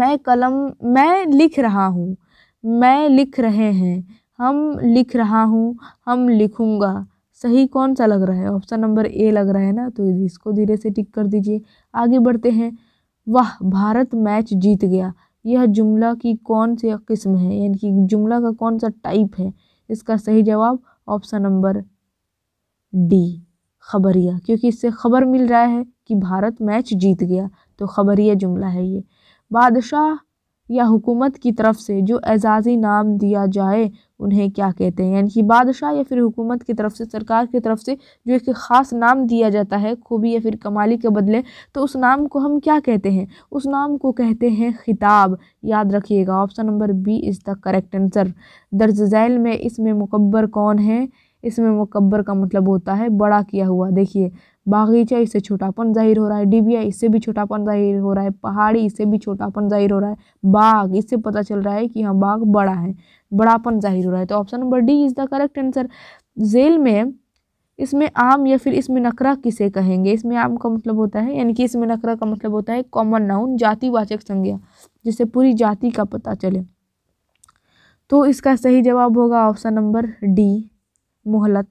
मैं कलम मैं लिख रहा हूँ मैं लिख रहे हैं हम लिख रहा हूँ हम लिखूँगा सही कौन सा लग रहा है ऑप्शन नंबर ए लग रहा है ना तो इसको धीरे से टिक कर दीजिए आगे बढ़ते हैं वाह भारत मैच जीत गया यह जुमला की कौन सी किस्म है यानी कि जुमला का कौन सा टाइप है इसका सही जवाब ऑप्शन नंबर डी खबरिया क्योंकि इससे खबर मिल रहा है कि भारत मैच जीत गया तो खबरिया जुमला है ये बादशाह या हुकूमत की तरफ से जो एजाज़ी नाम दिया जाए उन्हें क्या कहते हैं यानी कि बादशाह या फिर हुकूमत की तरफ से सरकार की तरफ से जो एक ख़ास नाम दिया जाता है खूबी या फिर कमाली के बदले तो उस नाम को हम क्या कहते हैं उस नाम को कहते हैं खिताब याद रखिएगा option number B is the correct answer दर्ज झैल में इसमें मुकबर कौन है इसमें मुकबर का मतलब होता है बड़ा किया हुआ देखिए बागीचा इससे छोटापन जाहिर हो रहा है डिबिया इससे भी छोटापन जाहिर हो रहा है पहाड़ी इससे भी छोटापन जाहिर हो रहा है बाघ इससे पता चल रहा है कि हाँ बाघ बड़ा है बड़ापन जाहिर हो रहा है तो option number D is the correct answer जेल में इसमें आम या फिर इसमें नखरा किसे कहेंगे इसमें आम का मतलब होता है यानी कि इसमें नखरा का मतलब होता है कॉमन नाउन जातिवाचक संज्ञा जिससे पूरी जाति का पता चले तो इसका सही जवाब होगा ऑप्शन नंबर डी मोहलत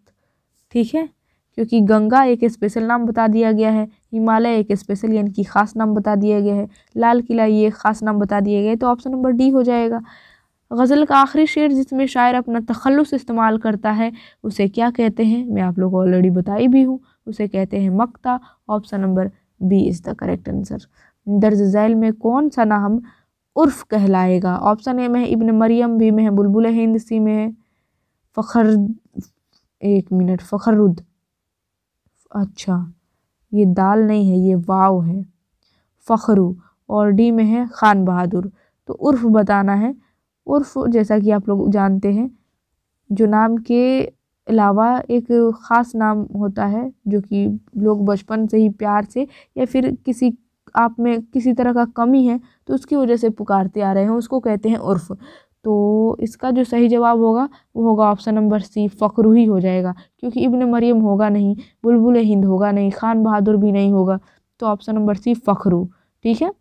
ठीक है क्योंकि गंगा एक स्पेशल नाम बता दिया गया है हिमालय एक स्पेशल यानी कि ख़ास नाम बता दिया गया है लाल किला ये ख़ास नाम बता दिया गया है तो ऑप्शन नंबर डी हो जाएगा गज़ल का आखिरी शेर जिसमें शायर अपना तखलस इस्तेमाल करता है उसे क्या कहते हैं मैं आप लोगों को ऑलरेडी बताई भी हूँ उसे कहते हैं मक्ता option number B is the correct answer दर्ज झैल में कौन सा नाम उर्फ कहलाएगा ऑप्शन ए में इब्न मरियम भी में है बुलबुल हिंद सी में है फ़खर एक मिनट फ़खरुद अच्छा ये दाल नहीं है ये वाव है फ़खरू और डी में है ख़ान बहादुर तो उर्फ बताना है उर्फ जैसा कि आप लोग जानते हैं जो नाम के अलावा एक ख़ास नाम होता है जो कि लोग बचपन से ही प्यार से या फिर किसी आप में किसी तरह का कमी है तो उसकी वजह से पुकारते आ रहे हैं उसको कहते हैं उर्फ़ तो इसका जो सही जवाब होगा वो होगा ऑप्शन नंबर सी ही हो जाएगा क्योंकि इब्न मरियम होगा नहीं बुलबुल हिंद होगा नहीं खान बहादुर भी नहीं होगा तो ऑप्शन नंबर सी फ़खरू ठीक है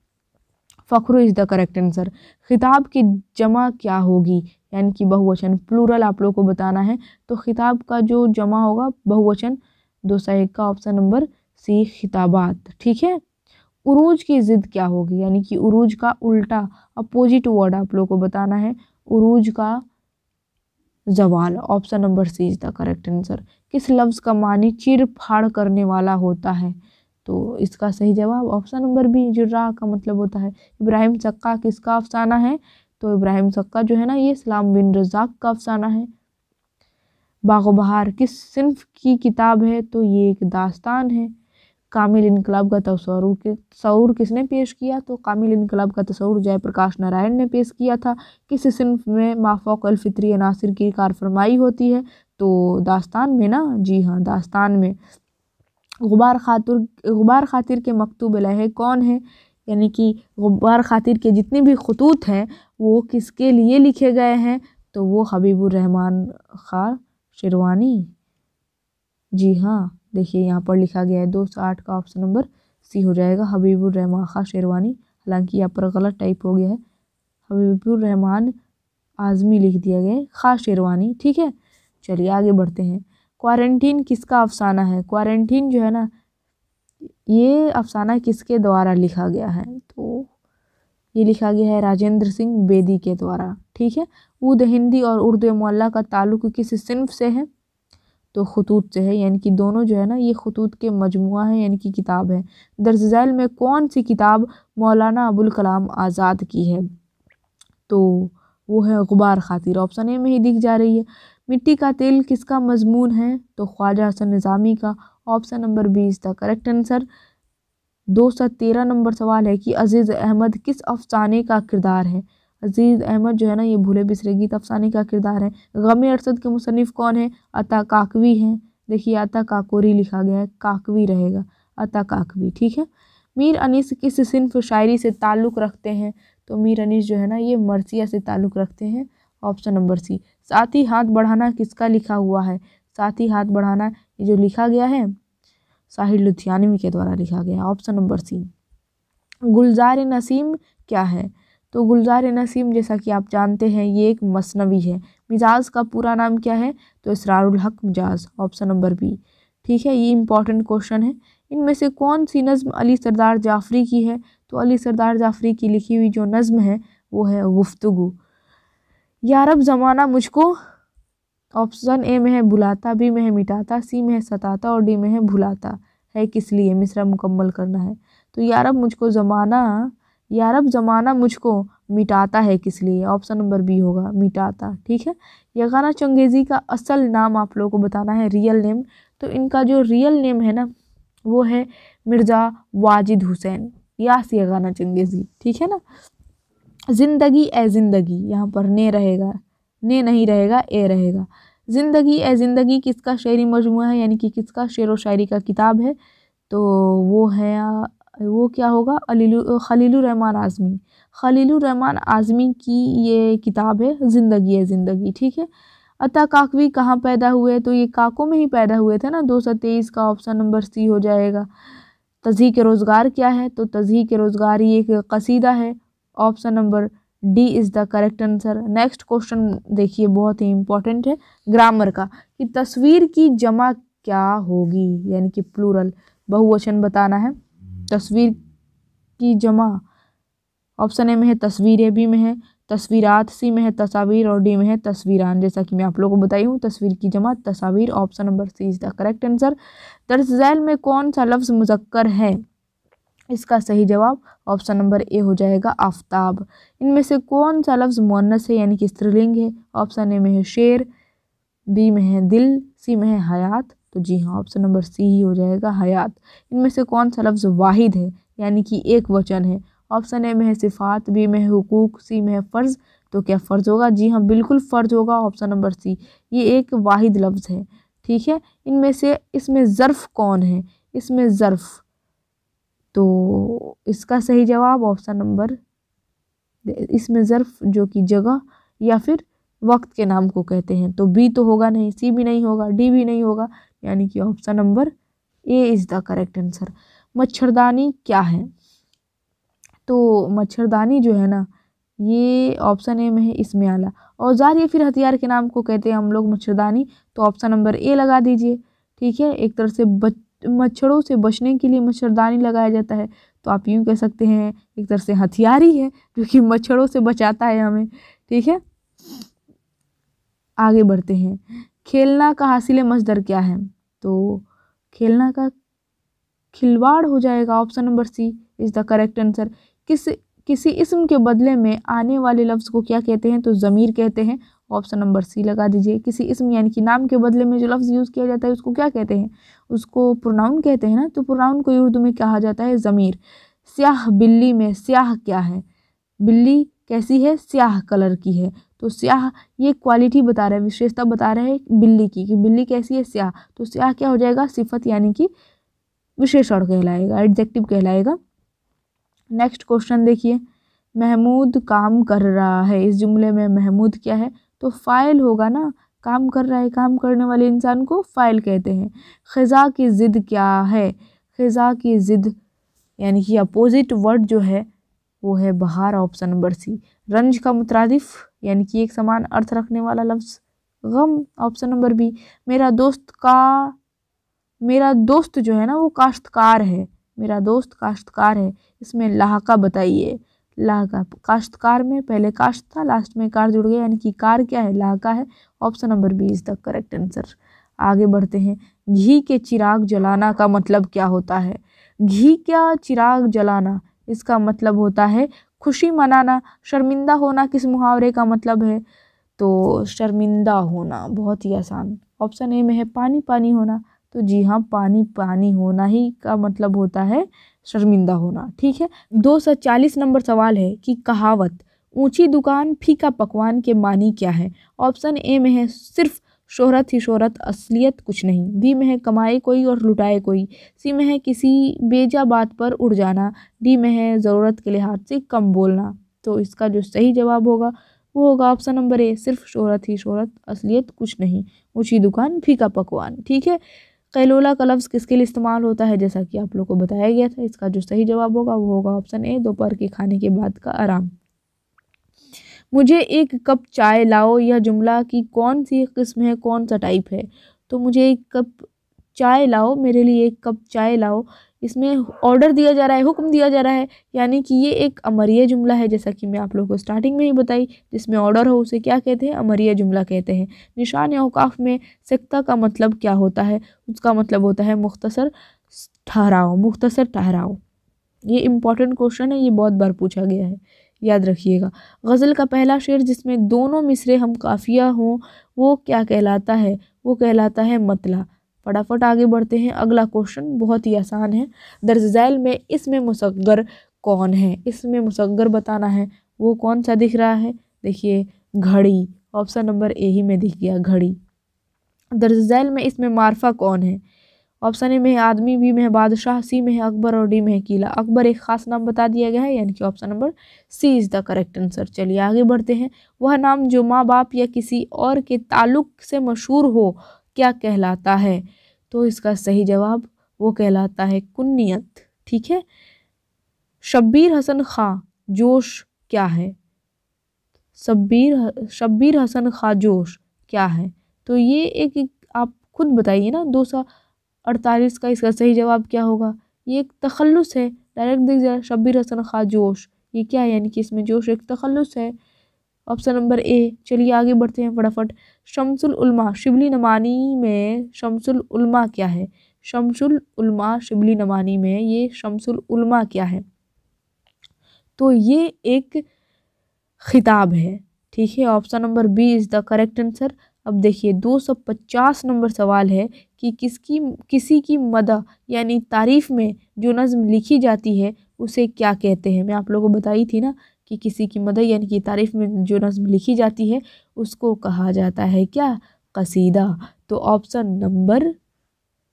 फ़खरू इज़ द करेक्ट आंसर खिताब की जमा क्या होगी यानी कि बहुवचन प्लूरल आप लोग को बताना है तो खिताब का जो जमा होगा बहुवचन दो सही का ऑप्शन नंबर सी खिताबात ठीक है उरूज की ज़िद क्या होगी यानी कि उरूज का उल्टा अपोजिट वर्ड आप लोग को बताना है उरूज का जवाल option number C is the correct answer किस लफ्ज़ का मानी चिर फाड़ करने वाला होता है तो इसका सही जवाब ऑप्शन नंबर बी जुर्रा का मतलब होता है इब्राहिम सक्का किसका अफसाना है तो इब्राहिम सक्का जो है ना ये इस्लाम बिन रजाक का अफसाना है बाग बहार किस सिंफ की किताब है तो ये एक दास्तान है कामिल इनकलाब का तस्वूर के तस्वूर किसने पेश किया तो कामिल इनकलाब का तस्वर जयप्रकाश नारायण ने पेश किया था किस सिंफ में माफोक अलफित्री अनासर की कारफरमाई होती है तो दास्तान में ना जी हाँ दास्तान में गुबार खातुर गुबार खातिर के मकतूब लहे कौन है यानी कि गुब्बार खातिर के जितने भी खतूत हैं वो किसके लिए लिखे गए हैं तो वो हबीबुररहमान खां शेरवानी जी हाँ देखिए यहाँ पर लिखा गया है दो सौ आठ का ऑप्शन नंबर सी हो जाएगा हबीबुर रहमान खां शेरवानी हालांकि यहाँ पर गलत टाइप हो गया है हबीबुर रहमान आज़मी लिख दिया गया है खां शेरवानी ठीक है चलिए आगे बढ़ते हैं क्वारंटीन किसका अफसाना है क्वारंटीन जो है ना ये अफसाना किसके द्वारा लिखा गया है तो ये लिखा गया है राजेंद्र सिंह बेदी के द्वारा ठीक है उद हिंदी और उर्दू मौला का ताल्लुक किस सिंफ़ से है तो खतूत से है यानी कि दोनों जो है ना ये खतूत के मजमू हैं यानी कि किताब है दर्ज झैल में कौन सी किताब मौलाना अबुल कलाम आज़ाद की है तो वो है गुबार खातिर ऑप्शन ए में ही दिख जा रही है मिट्टी का तेल किसका मजमून है तो ख्वाजा हसन निज़ामी का ऑप्शन नंबर बी इसका करेक्ट आंसर दो सौ तेरह नंबर सवाल है कि अज़ीज़ अहमद किस अफसाने का किरदार है अजीज़ अहमद जो है ना ये भूले बिसरे गीत अफसाने का किरदार है ग़मी अरसद के मुसनफ़ कौन है अता काकवी हैं देखिए अता काकोरी लिखा गया है काकवी रहेगा अता काकवी ठीक है मीर अनीस किस सिनफ शायरी से ताल्लुक़ रखते हैं तो मीर अनीस जो है ना ये मरसिया से ताल्लुक़ रखते हैं ऑप्शन नंबर सी साथ ही हाथ बढ़ाना किसका लिखा हुआ है साथ ही हाथ बढ़ाना ये जो लिखा गया है साहिर लुधियानवी के द्वारा लिखा गया option number C Gulzar Naseem क्या है तो गुलजार नसीम जैसा कि आप जानते हैं ये एक मसनवी है मिजाज का पूरा नाम क्या है तो इसरारुल हक मिजाज ऑप्शन नंबर बी ठीक है ये इंपॉर्टेंट क्वेश्चन है इनमें से कौन सी नज़म अली सरदार जाफरी की है तो अली सरदार जाफरी की लिखी हुई जो नज़म है वो है गुफ्तगु यारब ज़माना मुझको ऑप्शन ए में है बुलाता बी में है मिटाता सी में है सताता और डी में है भुलाता है किस लिए मिसरा मुकम्मल करना है तो यारब मुझको ज़माना यार अब ज़माना मुझको मिटाता है किस लिए ऑप्शन नंबर बी होगा मिटाता ठीक है यगाना चंगेज़ी का असल नाम आप लोगों को बताना है रियल नेम तो इनका जो रियल नेम है ना वो है मिर्ज़ा वाजिद हुसैन यास यगाना चंगेज़ी ठीक है ना ज़िंदगी ए ज़िंदगी यहाँ पर ने रहेगा ने नहीं रहेगा ए रहेगा ज़िंदगी ए ज़िंदगी किसका शेरी मजमू है यानी कि किसका शेर व शायरी का किताब है तो वो है वो क्या होगा अलीलू रहमान आज़मी रहमान आज़मी की ये किताब है ज़िंदगी है ज़िंदगी ठीक है अता काकवी कहाँ पैदा हुए तो ये काकों में ही पैदा हुए थे ना दो सौ तेईस का ऑप्शन नंबर सी हो जाएगा तजी के रोज़गार क्या है तो तजी के रोज़गार ये एक कसीदा है option number D is the correct answer next question देखिए बहुत ही इम्पॉर्टेंट है ग्रामर का कि तस्वीर की जमा क्या होगी यानी कि प्लूरल बहुवचन बताना है तस्वीर की जमा ऑप्शन ए में है तस्वीरें बी में है तस्वीरात सी में है तस्वीर और डी में है तस्वीरान जैसा कि मैं आप लोगों को बताई हूँ तस्वीर की जमा तस्वीर option number C is the correct answer दर्ज झैल में कौन सा लफ्ज़ मुजक्कर है इसका सही जवाब ऑप्शन नंबर ए हो जाएगा आफ्ताब इनमें से कौन सा लफ्ज़ मुन्नस है यानी कि स्त्रीलिंग है ऑप्शन ए में है शेर बी में है दिल सी में है हयात तो जी हाँ ऑप्शन नंबर सी ही हो जाएगा हयात इनमें से कौन सा लफ्ज़ वाहिद है यानी कि एक वचन है ऑप्शन ए में है सिफात बी में है हकूक सी में है फ़र्ज़ तो क्या फ़र्ज़ होगा जी हाँ बिल्कुल फ़र्ज़ होगा ऑप्शन नंबर सी ये एक वाहिद लफ्ज़ है ठीक है इनमें से इसमें ज़र्फ़ कौन है इसमें ज़र्फ़ तो इसका सही जवाब ऑप्शन नंबर इसमें ज़र्फ़ जो कि जगह या फिर वक्त के नाम को कहते हैं तो बी तो होगा नहीं सी भी नहीं होगा डी भी नहीं होगा यानी कि option number A is the correct answer मच्छरदानी क्या है तो मच्छरदानी जो है ना ये ऑप्शन ए में है इसमें आला औजार या फिर हथियार के नाम को कहते हैं हम लोग मच्छरदानी तो ऑप्शन नंबर ए लगा दीजिए ठीक है एक तरह से बच मच्छरों से बचने के लिए मच्छरदानी लगाया जाता है तो आप यूँ कह सकते हैं एक तरह से हथियार ही है जो कि मच्छरों से बचाता है हमें ठीक है आगे बढ़ते हैं खेलना का हासिल मजदर क्या है तो खेलना का खिलवाड़ हो जाएगा option number C is the correct answer किस किसी इसम के बदले में आने वाले लफ्ज़ को क्या कहते हैं तो ज़मीर कहते हैं ऑप्शन नंबर सी लगा दीजिए किसी इसम यानी कि नाम के बदले में जो लफ्ज़ यूज़ किया जाता है उसको क्या कहते हैं उसको प्रोनाउन कहते हैं ना तो प्रोनाउन को उर्दू में कहा जाता है ज़मीर स्याह बिल्ली में स्याह क्या है बिल्ली कैसी है स्याह कलर की है तो स्याह ये क्वालिटी बता रहा है विशेषता बता रहा है बिल्ली की कि बिल्ली कैसी है स्याह तो स्याह क्या हो जाएगा सिफत यानी कि विशेषण कहलाएगा एडजेक्टिव कहलाएगा नेक्स्ट क्वेश्चन देखिए महमूद काम कर रहा है इस जुमले में महमूद क्या है तो फ़ाइल होगा ना काम कर रहा है काम करने वाले इंसान को फ़ाइल कहते हैं खज़ा की ज़िद क्या है खज़ा की ज़िद यानी कि अपोज़िट वर्ड जो है वो है बहार ऑप्शन नंबर सी रंज का मुतरदिफ यानी कि एक समान अर्थ रखने वाला लफ्ज़ गम ऑप्शन नंबर बी मेरा दोस्त का मेरा दोस्त जो है ना वो काश्तकार है मेरा दोस्त काश्तकार है इसमें लाहका बताइए लाहका काश्तकार में पहले काश्त था लास्ट में कार जुड़ गया यानी कि कार क्या है लाहका है option number B is the correct answer आगे बढ़ते हैं घी के चिराग जलाना का मतलब क्या होता है घी का चिराग जलाना इसका मतलब होता है खुशी मनाना शर्मिंदा होना किस मुहावरे का मतलब है तो शर्मिंदा होना बहुत ही आसान ऑप्शन ए में है पानी पानी होना तो जी हाँ पानी पानी होना ही का मतलब होता है शर्मिंदा होना ठीक है दो सौ चालीस नंबर सवाल है कि कहावत ऊंची दुकान फीका पकवान के मानी क्या है ऑप्शन ए में है सिर्फ शोहरत ही शोहरत असलियत कुछ नहीं दी में है कमाए कोई और लुटाए कोई सी में है किसी बेजा बात पर उड़ जाना डी में है ज़रूरत के लिहाज से कम बोलना तो इसका जो सही जवाब होगा वो होगा ऑप्शन नंबर ए सिर्फ शोहरत ही शोहरत असलियत कुछ नहीं ऊँची दुकान फीका पकवान ठीक है कैलोला का लफ्ज़ किसके लिए इस्तेमाल होता है जैसा कि आप लोग को बताया गया था इसका जो सही जवाब होगा वो होगा ऑप्शन ए दोपहर के खाने के बाद का आराम मुझे एक कप चाय लाओ यह जुमला की कौन सी किस्म है कौन सा टाइप है तो मुझे एक कप चाय लाओ मेरे लिए एक कप चाय लाओ इसमें ऑर्डर दिया जा रहा है हुक्म दिया जा रहा है यानी कि ये एक अमरीय जुमला है जैसा कि मैं आप लोगों को स्टार्टिंग में ही बताई जिसमें ऑर्डर हो उसे क्या कहते हैं अमरीय जुमला कहते हैं निशान या अवकाफ में सिक्ता का मतलब क्या होता है उसका मतलब होता है मुख्तसर ठहराओ मुख्तसर ठहराओ ये इम्पॉर्टेंट क्वेश्चन है ये बहुत बार पूछा गया है याद रखिएगा गज़ल का पहला शेर जिसमें दोनों मिसरे हम काफिया हों वो क्या कहलाता है वो कहलाता है मतला फटाफट आगे बढ़ते हैं अगला क्वेश्चन बहुत ही आसान है दर्ज झैल में इसमें मुसगर कौन है इसमें मुसगर बताना है वो कौन सा दिख रहा है देखिए घड़ी ऑप्शन नंबर ए ही में दिख गया घड़ी दर्ज झैल में इसमें मारफा कौन है ऑप्शन ए में है आदमी बी में है बादशाह सी में है अकबर और डी में है किला अकबर एक ख़ास नाम बता दिया गया है यानी कि option number C is the correct answer चलिए आगे बढ़ते हैं वह नाम जो माँ बाप या किसी और के ताल्लुक से मशहूर हो क्या कहलाता है तो इसका सही जवाब वो कहलाता है कुन्नीत ठीक है शब्बीर हसन खां जोश क्या है शब्बीर शब्बीर हसन खां जोश क्या है तो ये एक, एक आप खुद बताइए ना दो सौ अड़तालीस का इसका सही जवाब क्या होगा ये एक तखलस है डायरेक्ट देख जाए शब्बीर हसन खा जोश ये क्या है यानी कि इसमें जोश एक तखलस है ऑप्शन नंबर ए चलिए आगे बढ़ते हैं फटाफट शमसुलमा शिबली नमानी में शमसुलमा क्या है शमसुलमा शिबली नमानी में ये शमसुलमा क्या है तो ये एक खिताब है ठीक है option number B is the correct answer अब देखिए दो सौ पचास नंबर सवाल है कि किसकी किसी की मदा यानी तारीफ़ में जो नज़म लिखी जाती है उसे क्या कहते हैं मैं आप लोगों को बताई थी ना कि किसी की मदद यानी कि तारीफ़ में जो नज़म लिखी जाती है उसको कहा जाता है क्या कसीदा तो option number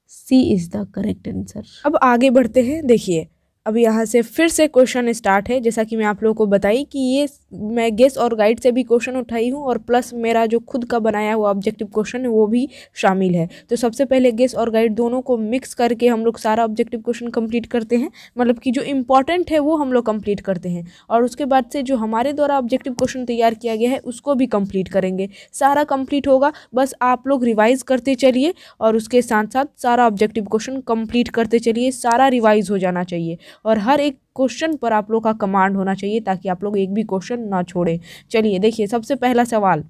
C is the correct answer अब आगे बढ़ते हैं देखिए अब यहाँ से फिर से क्वेश्चन स्टार्ट है जैसा कि मैं आप लोगों को बताई कि ये मैं गेस और गाइड से भी क्वेश्चन उठाई हूँ और प्लस मेरा जो खुद का बनाया हुआ ऑब्जेक्टिव क्वेश्चन है वो भी शामिल है तो सबसे पहले गेस और गाइड दोनों को मिक्स करके हम लोग सारा ऑब्जेक्टिव क्वेश्चन कंप्लीट करते हैं मतलब कि जो इम्पॉर्टेंट है वो हम लोग कंप्लीट करते हैं और उसके बाद से जो हमारे द्वारा ऑब्जेक्टिव क्वेश्चन तैयार किया गया है उसको भी कम्प्लीट करेंगे सारा कम्प्लीट होगा बस आप लोग रिवाइज़ करते चलिए और उसके साथ साथ सारा ऑब्जेक्टिव क्वेश्चन कम्प्लीट करते चलिए सारा रिवाइज़ हो जाना चाहिए और हर एक क्वेश्चन पर आप लोग का कमांड होना चाहिए ताकि आप लोग एक भी क्वेश्चन ना छोड़ें चलिए देखिए सबसे पहला सवाल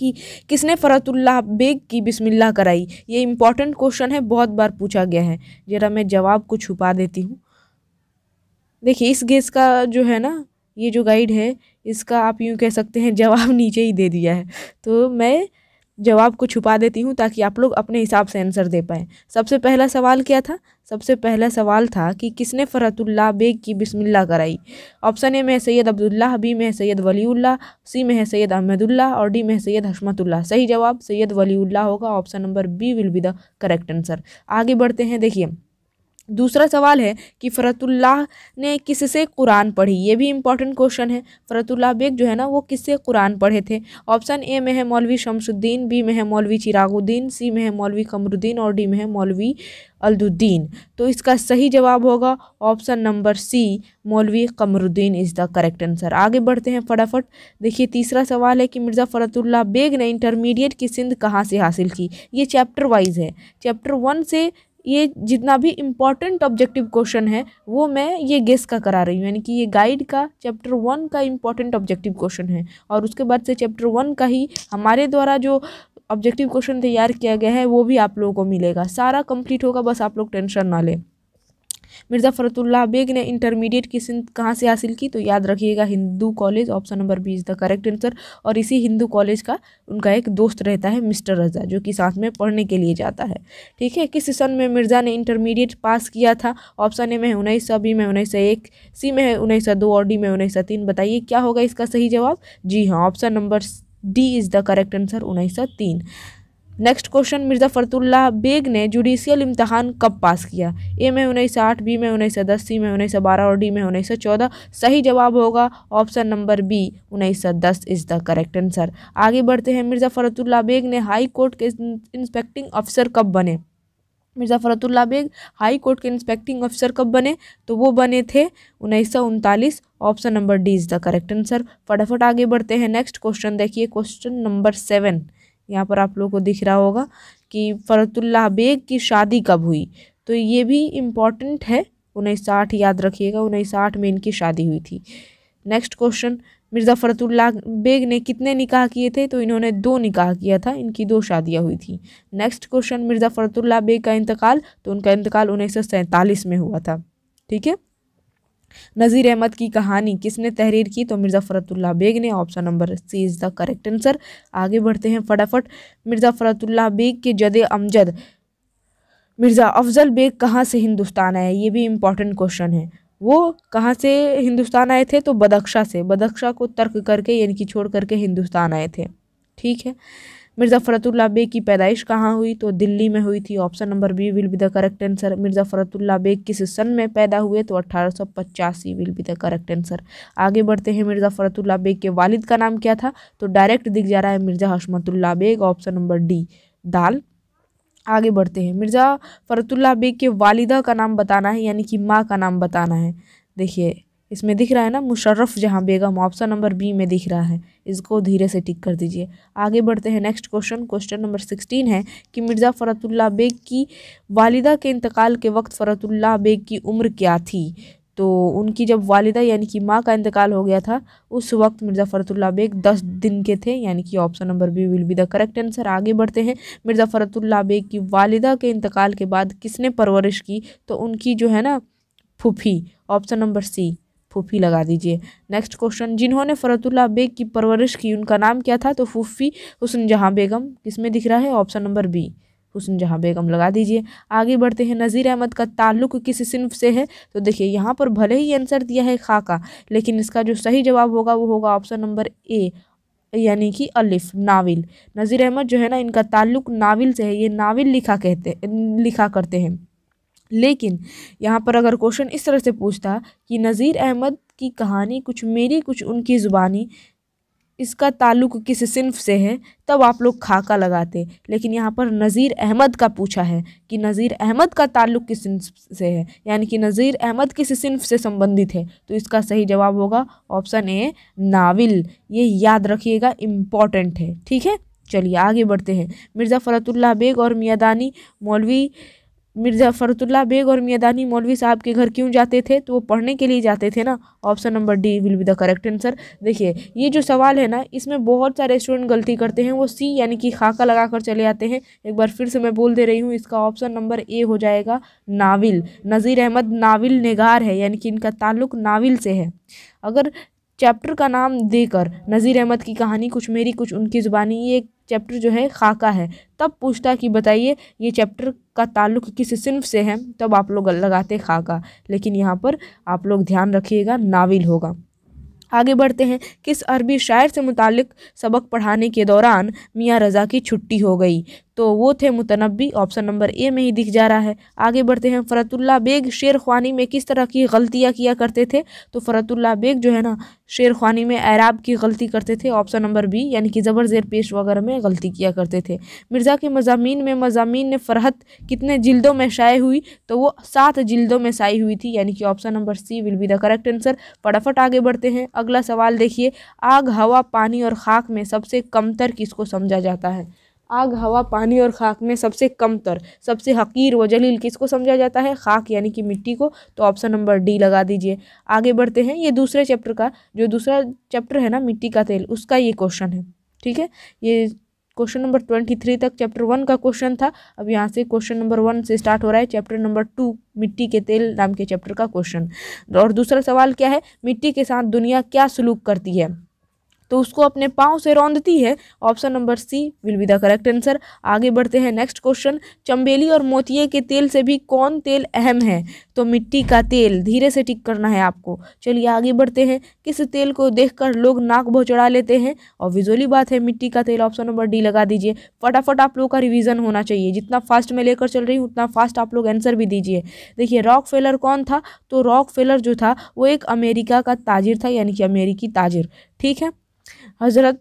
कि किसने फ़रतुल्लाह बेग की बिस्मिल्लाह कराई ये इम्पॉर्टेंट क्वेश्चन है बहुत बार पूछा गया है जरा मैं जवाब को छुपा देती हूँ देखिए इस गेस का जो है ना ये जो गाइड है इसका आप यूँ कह सकते हैं जवाब नीचे ही दे दिया है तो मैं जवाब को छुपा देती हूँ ताकि आप लोग अपने हिसाब से आंसर दे पाएँ सबसे पहला सवाल क्या था सबसे पहला सवाल था कि किसने फ़रतुल्ला बेग की बिस्मिल्ला कराई ऑप्शन ए में है सैयद अब्दुल्ला बी में है सैयद वलीउल्ला सी में है सैयद अहमदुल्ला और डी में है सैयद हशमतुल्ला सही जवाब सैयद वलीउल्ला होगा option number B will be the correct answer आगे बढ़ते हैं देखिए दूसरा सवाल है कि फ़रतुल्लाह ने किससे कुरान पढ़ी ये भी इम्पॉर्टेंट क्वेश्चन है फ़रतुल्लाह बेग जो है ना वो किससे कुरान पढ़े थे ऑप्शन ए में है मौलवी शमसुद्दीन बी में है मौलवी चिरागुद्दीन सी में है मौलवी कमरुद्दीन और डी में है मौलवी अलदुद्दीन तो इसका सही जवाब होगा ऑप्शन नंबर सी मौलवी Kamaruddin is the correct answer आगे बढ़ते हैं फटाफट देखिए तीसरा सवाल है कि मिर्ज़ा फ़रतुल्ला बेग ने इंटरमीडिएट की सिंध कहाँ से हासिल की ये चैप्टर वाइज है चैप्टर वन से ये जितना भी इम्पॉर्टेंट ऑब्जेक्टिव क्वेश्चन है वो मैं ये गेस का करा रही हूँ यानी कि ये गाइड का चैप्टर वन का इम्पॉर्टेंट ऑब्जेक्टिव क्वेश्चन है और उसके बाद से चैप्टर वन का ही हमारे द्वारा जो ऑब्जेक्टिव क्वेश्चन तैयार किया गया है वो भी आप लोगों को मिलेगा सारा कंप्लीट होगा बस आप लोग टेंशन ना लें मिर्ज़ा फ़रतुल्ला बेग ने इंटरमीडिएट की सिंध कहाँ से हासिल की तो याद रखिएगा Hindu college option number B is the correct answer और इसी हिंदू कॉलेज का उनका एक दोस्त रहता है मिस्टर रजा जो कि साथ में पढ़ने के लिए जाता है ठीक है किस सन में मिर्ज़ा ने इंटरमीडिएट पास किया था ऑप्शन ए में है उन्नीस सौ बी में उन्नीस सौ एक सी में है उन्नीस सौ दो और डी में उन्नीस सौ तीन बताइए क्या होगा इसका सही जवाब जी हाँ option number D is the correct answer उन्नीस सौ तीन नेक्स्ट क्वेश्चन मिर्ज़ा फरतुल्ला बेग ने जुडिशियल इम्तहान कब पास किया ए में उन्नीस सौ आठ बी में उन्नीस सौ दस सी में उन्नीस सौ बारह और डी में उन्नीस सौ चौदह सही जवाब होगा ऑप्शन नंबर बी उन्नीस सौ दस इज़ द करेक्ट आंसर आगे बढ़ते हैं मिर्ज़ा फरतुल्ला बेग ने हाई कोर्ट के इंस्पेक्टिंग ऑफिसर कब बने मिर्ज़ा फ़रतुल्ला बेग हाई कोर्ट के इंस्पेक्टिंग ऑफिसर कब बने तो वो बने थे उन्नीस सौ उनतालीस option number D is the correct answer फटाफट आगे बढ़ते हैं नेक्स्ट क्वेश्चन देखिए क्वेश्चन नंबर सेवन यहाँ पर आप लोगों को दिख रहा होगा कि फ़रतुल्ला बेग की शादी कब हुई तो ये भी इम्पॉर्टेंट है उन्नीस साठ याद रखिएगा उन्नीस साठ में इनकी शादी हुई थी नेक्स्ट क्वेश्चन मिर्ज़ा फ़रतुल्ला बेग ने कितने निकाह किए थे तो इन्होंने दो निकाह किया था इनकी दो शादियाँ हुई थी नेक्स्ट क्वेश्चन मिर्ज़ा फ़रतुल्ला बेग का इंतकाल तो उनका इंतकाल उन्नीस में हुआ था ठीक है नज़ीर अहमद की कहानी किसने तहरीर की तो मिर्ज़ा फ़रतुल्ला बेग ने option number C is the correct answer आगे बढ़ते हैं फटाफट मिर्ज़ा फ़रतुल्ला बेग के जद अमजद मिर्ज़ा अफजल बेग कहाँ से हिंदुस्तान आए ये भी इम्पॉर्टेंट क्वेश्चन है वो कहाँ से हिंदुस्तान आए थे तो बदख्शा से बदख्शा को तर्क करके यानी कि छोड़ करके हिंदुस्तान आए थे ठीक है मिर्ज़ा फ़रतुल्ला बेग की पैदाइश कहाँ हुई तो दिल्ली में हुई थी option number B will be the correct answer Mirza Farhatullah Baig किस सन में पैदा हुए तो अट्ठारह will be the correct answer आगे बढ़ते हैं मिर्ज़ा फ़रतुल्ला बेग के वालिद का नाम क्या था तो डायरेक्ट दिख जा रहा है Mirza Hashmatullah Baig option number D दाल आगे बढ़ते हैं मिर्ज़ा फ़रतुल्ला बेग के वालिदा का नाम बताना है यानी कि माँ का नाम बताना है देखिए इसमें दिख रहा है ना मुशर्रफ जहाँ बेगम ऑप्शन नंबर बी में दिख रहा है इसको धीरे से टिक कर दीजिए आगे बढ़ते हैं next question question number sixteen है कि मिर्ज़ा फ़रतुल्ला बेग की वालिदा के इंतकाल के वक्त फ़रतुल्ला बेग की उम्र क्या थी तो उनकी जब वालिदा यानी कि माँ का इंतकाल हो गया था उस वक्त मिर्ज़ा फ़रतुल्ला बेग दस दिन के थे यानी कि option number B will be the correct answer आगे बढ़ते हैं मिर्ज़ा फ़रतुल्ला बेग की वालिदा के इंतकाल के बाद किसने परवरिश की तो उनकी जो है ना फूफी ऑप्शन नंबर सी फूफी लगा दीजिए नेक्स्ट क्वेश्चन जिन्होंने फ़रतुल्ला बेग की परवरिश की उनका नाम क्या था तो फूफी हुसन जहाँ बेगम किसमें दिख रहा है ऑप्शन नंबर बी हुसन जहाँ बेगम लगा दीजिए आगे बढ़ते हैं नज़ीर अहमद का ताल्लुक किस सिंफ से है तो देखिए यहाँ पर भले ही आंसर दिया है खाका लेकिन इसका जो सही जवाब होगा वो होगा ऑप्शन नंबर ए यानी कि अलिफ नाविल नज़ीर अहमद जो है ना इनका ताल्लुक नाविल से है ये नाविल लिखा कहते लिखा करते हैं लेकिन यहाँ पर अगर क्वेश्चन इस तरह से पूछता कि नज़ीर अहमद की कहानी कुछ मेरी कुछ उनकी ज़ुबानी इसका ताल्लुक किस सिंफ से है तब आप लोग खाका लगाते लेकिन यहाँ पर नज़ीर अहमद का पूछा है कि नज़ीर अहमद का ताल्लुक किस सिंफ से है यानी कि नज़ीर अहमद किस सिंफ से संबंधित है तो इसका सही जवाब होगा ऑप्शन ए नाविल ये याद रखिएगा इम्पॉर्टेंट है ठीक है चलिए आगे बढ़ते हैं मिर्ज़ा फ़रतुल्ला बेग और मियादानी मौलवी मिर्ज़ा फ़रतुल्ला बेग और मियादानी मौलवी साहब के घर क्यों जाते थे तो वो पढ़ने के लिए जाते थे ना option number D will be the correct answer देखिए ये जो सवाल है ना इसमें बहुत सारे स्टूडेंट गलती करते हैं वो सी यानी कि खाका लगा कर चले आते हैं एक बार फिर से मैं बोल दे रही हूँ इसका ऑप्शन नंबर ए हो जाएगा नाविल नज़ीर अहमद नाविल नगार है यानी कि इनका ताल्लुक नाविल से है अगर चैप्टर का नाम देकर नज़ीर अहमद की कहानी कुछ मेरी कुछ उनकी ज़ुबानी ये चैप्टर जो है खाका है तब पूछता कि बताइए ये चैप्टर का ताल्लुक किस सिंफ से है तब आप लोग लगाते खा का लेकिन यहाँ पर आप लोग ध्यान रखिएगा नाविल होगा आगे बढ़ते हैं किस अरबी शायर से मुतल सबक पढ़ाने के दौरान मियाँ रज़ा की छुट्टी हो गई तो वो थे मुतनबी ऑप्शन नंबर ए में ही दिख जा रहा है आगे बढ़ते हैं फ़रतुल्ला बेग शेर ख्वानी में किस तरह की गलतियाँ किया करते थे तो फ़रतुल्ला बेग जो है ना शेर ख्वानी में ऐराब की गलती करते थे ऑप्शन नंबर बी यानी कि ज़बर ज़ेर पेश वगैरह में गलती किया करते थे मिर्ज़ा के मजामी में मजामी ने फ़रहत कितने जिल्दों में शाये हुई तो वो सात जिल्दों में शाई हुई थी यानी कि option number C will be the correct answer फटाफट आगे बढ़ते हैं अगला सवाल देखिए आग हवा पानी और खाक में सबसे कमतर किसको समझा जाता है आग हवा पानी और खाक में सबसे कम तर सबसे हकीर व जलील किसको समझा जाता है खाक यानी कि मिट्टी को तो ऑप्शन नंबर डी लगा दीजिए आगे बढ़ते हैं ये दूसरे चैप्टर का जो दूसरा चैप्टर है ना मिट्टी का तेल उसका ये क्वेश्चन है ठीक है ये क्वेश्चन नंबर ट्वेंटी थ्री तक चैप्टर वन का क्वेश्चन था अब यहाँ से क्वेश्चन नंबर वन से स्टार्ट हो रहा है चैप्टर नंबर टू मिट्टी के तेल नाम के चैप्टर का क्वेश्चन और दूसरा सवाल क्या है मिट्टी के साथ दुनिया क्या सलूक करती है तो उसको अपने पाँव से रौंदती है option number C will be the correct answer आगे बढ़ते हैं नेक्स्ट क्वेश्चन चंबेली और मोतिये के तेल से भी कौन तेल अहम है तो मिट्टी का तेल धीरे से टिक करना है आपको चलिए आगे बढ़ते हैं किस तेल को देख लोग नाक बहुत चढ़ा लेते हैं और विजुअली बात है मिट्टी का तेल ऑप्शन नंबर डी लगा दीजिए फटाफट आप लोगों का रिविजन होना चाहिए जितना फास्ट मैं लेकर चल रही हूँ उतना फास्ट आप लोग आंसर भी दीजिए देखिए रॉक फेलर कौन था तो रॉक फेलर जो था वो एक अमेरिका का ताजिर था यानी कि अमेरिकी ताजिर ठीक है हज़रत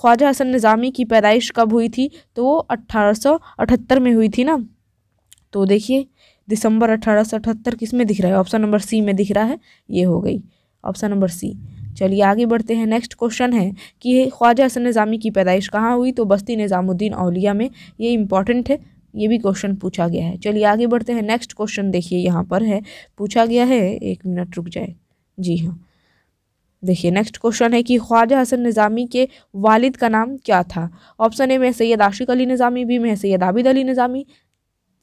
ख्वाजा हसन निज़ामी की पैदाइश कब हुई थी तो वो अट्ठारह में हुई थी ना तो देखिए दिसंबर अट्ठारह किस में दिख रहा है ऑप्शन नंबर सी में दिख रहा है ये हो गई ऑप्शन नंबर सी चलिए आगे बढ़ते हैं नेक्स्ट क्वेश्चन है कि ख्वाजा हसन निज़ामी की पैदाइश कहाँ हुई तो बस्ती निज़ामुद्दीन अलिया में ये इंपॉर्टेंट है ये भी क्वेश्चन पूछा गया है चलिए आगे बढ़ते हैं नेक्स्ट क्वेश्चन देखिए यहाँ पर है पूछा गया है एक मिनट रुक जाए जी हाँ देखिए नेक्स्ट क्वेश्चन है कि ख्वाजा हसन निज़ामी के वालिद का नाम क्या था ऑप्शन ए में सैयद आशिक अली निज़ामी बी में सैयद आबिद अली निज़ामी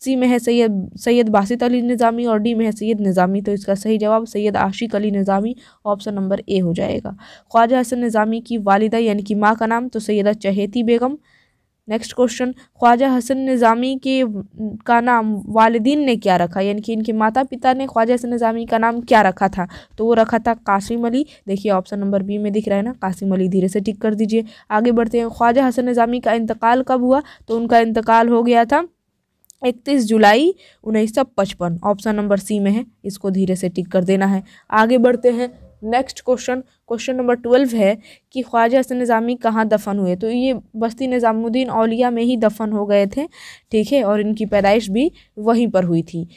सी में है सैयद सैयद बासित अली निज़ामी और डी में है सैयद निज़ामी तो इसका सही जवाब Syed Ashiq Ali Nizami option number A हो जाएगा ख्वाजा हसन निज़ामी की वालिदा यानी कि माँ का नाम तो सैदा चहेती बेगम नेक्स्ट क्वेश्चन ख्वाजा हसन निज़ामी के का नाम वालदीन ने क्या रखा यानी कि इनके माता पिता ने ख्वाजा हसन निज़ामी का नाम क्या रखा था तो वो रखा था कासिम अली देखिए ऑप्शन नंबर बी में दिख रहा है ना कासिम अली धीरे से टिक कर दीजिए आगे बढ़ते हैं ख्वाजा हसन निज़ामी का इंतकाल कब हुआ तो उनका इंतकाल हो गया था इकतीस जुलाई उन्नीस सौ पचपन ऑप्शन नंबर सी में है इसको धीरे से टिक कर देना है आगे बढ़ते हैं next question question number twelve है कि ख्वाजा हसन निज़ामी कहाँ दफन हुए तो ये बस्ती निज़ामुद्दीन अलिया में ही दफन हो गए थे ठीक है और इनकी पैदाइश भी वहीं पर हुई थी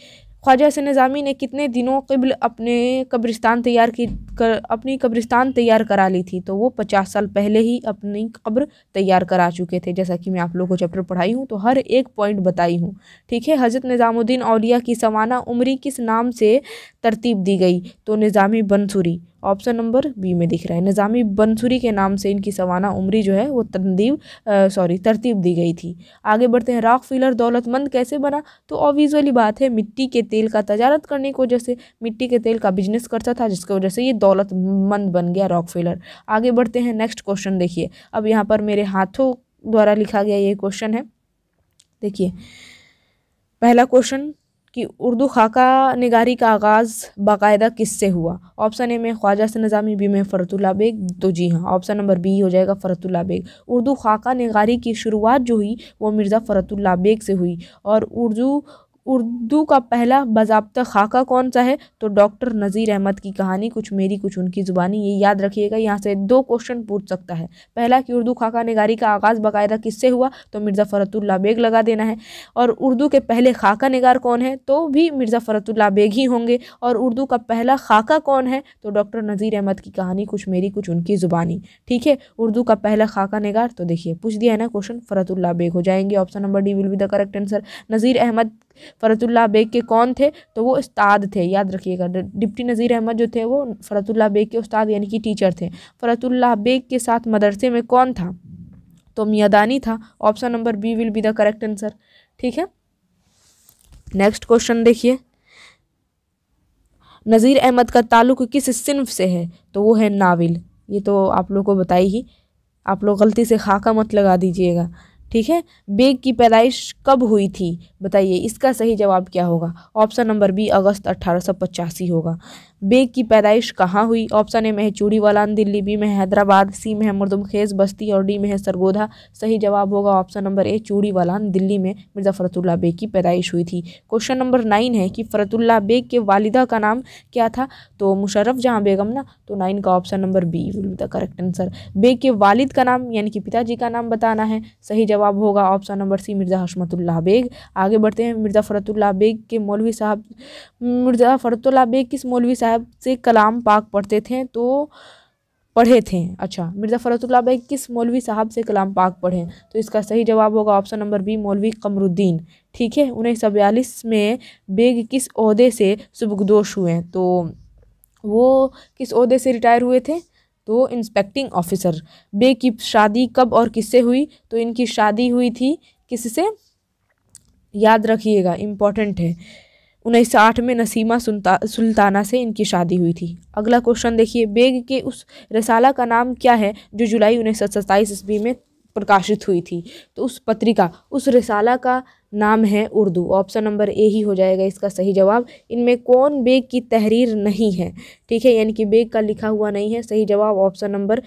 ख्वाजा हसन निज़ामी ने कितने दिनों कबल अपने कब्रिस्तान तैयार की कर अपनी कब्रिस्तान तैयार करा ली थी तो वो पचास साल पहले ही अपनी कब्र तैयार करा चुके थे जैसा कि मैं आप लोगों को चैप्टर पढ़ाई हूँ तो हर एक पॉइंट बताई हूँ ठीक है हज़रत निज़ामुद्दीन अलिया की सवाना उम्री किस नाम से तरतीब दी गई तो Nizami Bansuri option number B में दिख रहा है निज़ामी बंसूरी के नाम से इनकी सवाना उमरी जो है वो तंदीब सॉरी तरतीब दी गई थी आगे बढ़ते हैं राख फीलर दौलतमंद कैसे बना तो ऑबीज वाली बात है मिट्टी के तेल का तजारत करने की वजह से मिट्टी के तेल का बिजनेस करता था जिसकी वजह से ये दौलतमंद बन गया रॉक फीलर आगे बढ़ते हैं नेक्स्ट क्वेश्चन देखिए अब यहाँ पर मेरे हाथों द्वारा लिखा गया ये क्वेश्चन है देखिए पहला क्वेश्चन कि उर्दू खाका निगारी का आगाज़ बाकायदा किससे हुआ ऑप्शन ए में ख्वाजा से नज़ामी बी में फ़रतुल्ला बेग तो जी हाँ ऑप्शन नंबर बी हो जाएगा फ़रतुल्ला बेग उर्दू खाका निगारी की शुरुआत जो हुई वो मिर्ज़ा फ़रतुल्ला बेग से हुई और उर्दू उर्दू का पहला बाबा खाका कौन सा है तो डॉक्टर नज़ीर अहमद की कहानी कुछ मेरी कुछ उनकी ज़ुबानी ये याद रखिएगा यहाँ से दो क्वेश्चन पूछ सकता है पहला कि उर्दू खाका निगारी का आगाज़ बाकायदा किससे हुआ तो मिर्ज़ा फ़रतुल्ला बेग लगा देना है और उर्दू के पहले खाका निगार कौन है तो भी मिर्ज़ा फ़रतुल्ला बेग ही होंगे और उर्दू का पहला खाका कौन है तो डॉक्टर नज़ीर अहमद की कहानी कुछ मेरी कुछ उनकी ज़ुबानी ठीक है उर्दू का पहला खाका निगार तो देखिए पूछ दिया है ना क्वेश्चन फ़रतुल्ला बेग हो जाएंगे option number D will be the correct answer Nazir Ahmad Farhatullah Baig के कौन थे तो वो उस्ताद थे याद रखिएगा डिप्टी नज़ीर अहमद जो थे वो फ़रतुल्ला बेग के उस्ताद यानी कि टीचर थे फ़रतुल्ला बेग के साथ मदरसे में कौन था तो मियादानी था option number B will be the correct answer ठीक है नेक्स्ट क्वेश्चन देखिए नज़ीर अहमद का ताल्लुक किस सिंफ से है तो वो है नाविल ये तो आप लोग को बताई ही आप लोग गलती से खाका मत लगा दीजिएगा ठीक है बेग की पैदाइश कब हुई थी बताइए इसका सही जवाब क्या होगा ऑप्शन नंबर बी अगस्त अट्ठारह होगा बेग की पैदाइश कहाँ हुई ऑप्शन ए में है चूड़ी वालान दिल्ली बी में हैदराबाद सी में है मुर्दमखेज बस्ती और डी में है सरगोधा सही जवाब होगा ऑप्शन नंबर ए चूड़ी वालान दिल्ली में मिर्ज़ा फ़रतुल्ला बेग की पैदाइश हुई थी क्वेश्चन नंबर नाइन है कि फ़रतुल्ला बेग के वालिदा का नाम क्या था तो मुशर्रफ जहाँ बेगम ना तो नाइन का option number B will be the correct answer Baig के वालिद का नाम यानी कि पिताजी का नाम बताना है सही जवाब होगा option number C Mirza Hashmatullah Baig आगे बढ़ते हैं मिर्ज़ा फ़रतुल्ला बेग के मौलवी साहब मिर्ज़ा फ़रतुल्ला बेग किस मौलवी साहब साहब से कलाम पाक पढ़ते थे तो पढ़े थे अच्छा मिर्ज़ा फ़रतुल्ला भाई किस मौलवी साहब से कलाम पाक पढ़े तो इसका सही जवाब होगा ऑप्शन नंबर बी मौलवी कमरुद्दीन ठीक है उन्नीस सौ बयालीस में बेग किस अहदे से सुबगदोश हुए तो वो किस अहदे से रिटायर हुए थे तो इंस्पेक्टिंग ऑफिसर बेग की शादी कब और किससे हुई तो इनकी शादी हुई थी किससे याद रखिएगा इम्पॉर्टेंट है उन्नीस सौ आठ में नसीमा सुल्ता सुल्ताना से इनकी शादी हुई थी अगला क्वेश्चन देखिए बेग के उस रसाला का नाम क्या है जो जुलाई उन्नीस सौ सत्ताईस ईस्वी में प्रकाशित हुई थी तो उस पत्रिका उस रसाला का नाम है उर्दू ऑप्शन नंबर ए ही हो जाएगा इसका सही जवाब इनमें कौन बेग की तहरीर नहीं है ठीक है यानी कि बेग का लिखा हुआ नहीं है सही जवाब ऑप्शन नंबर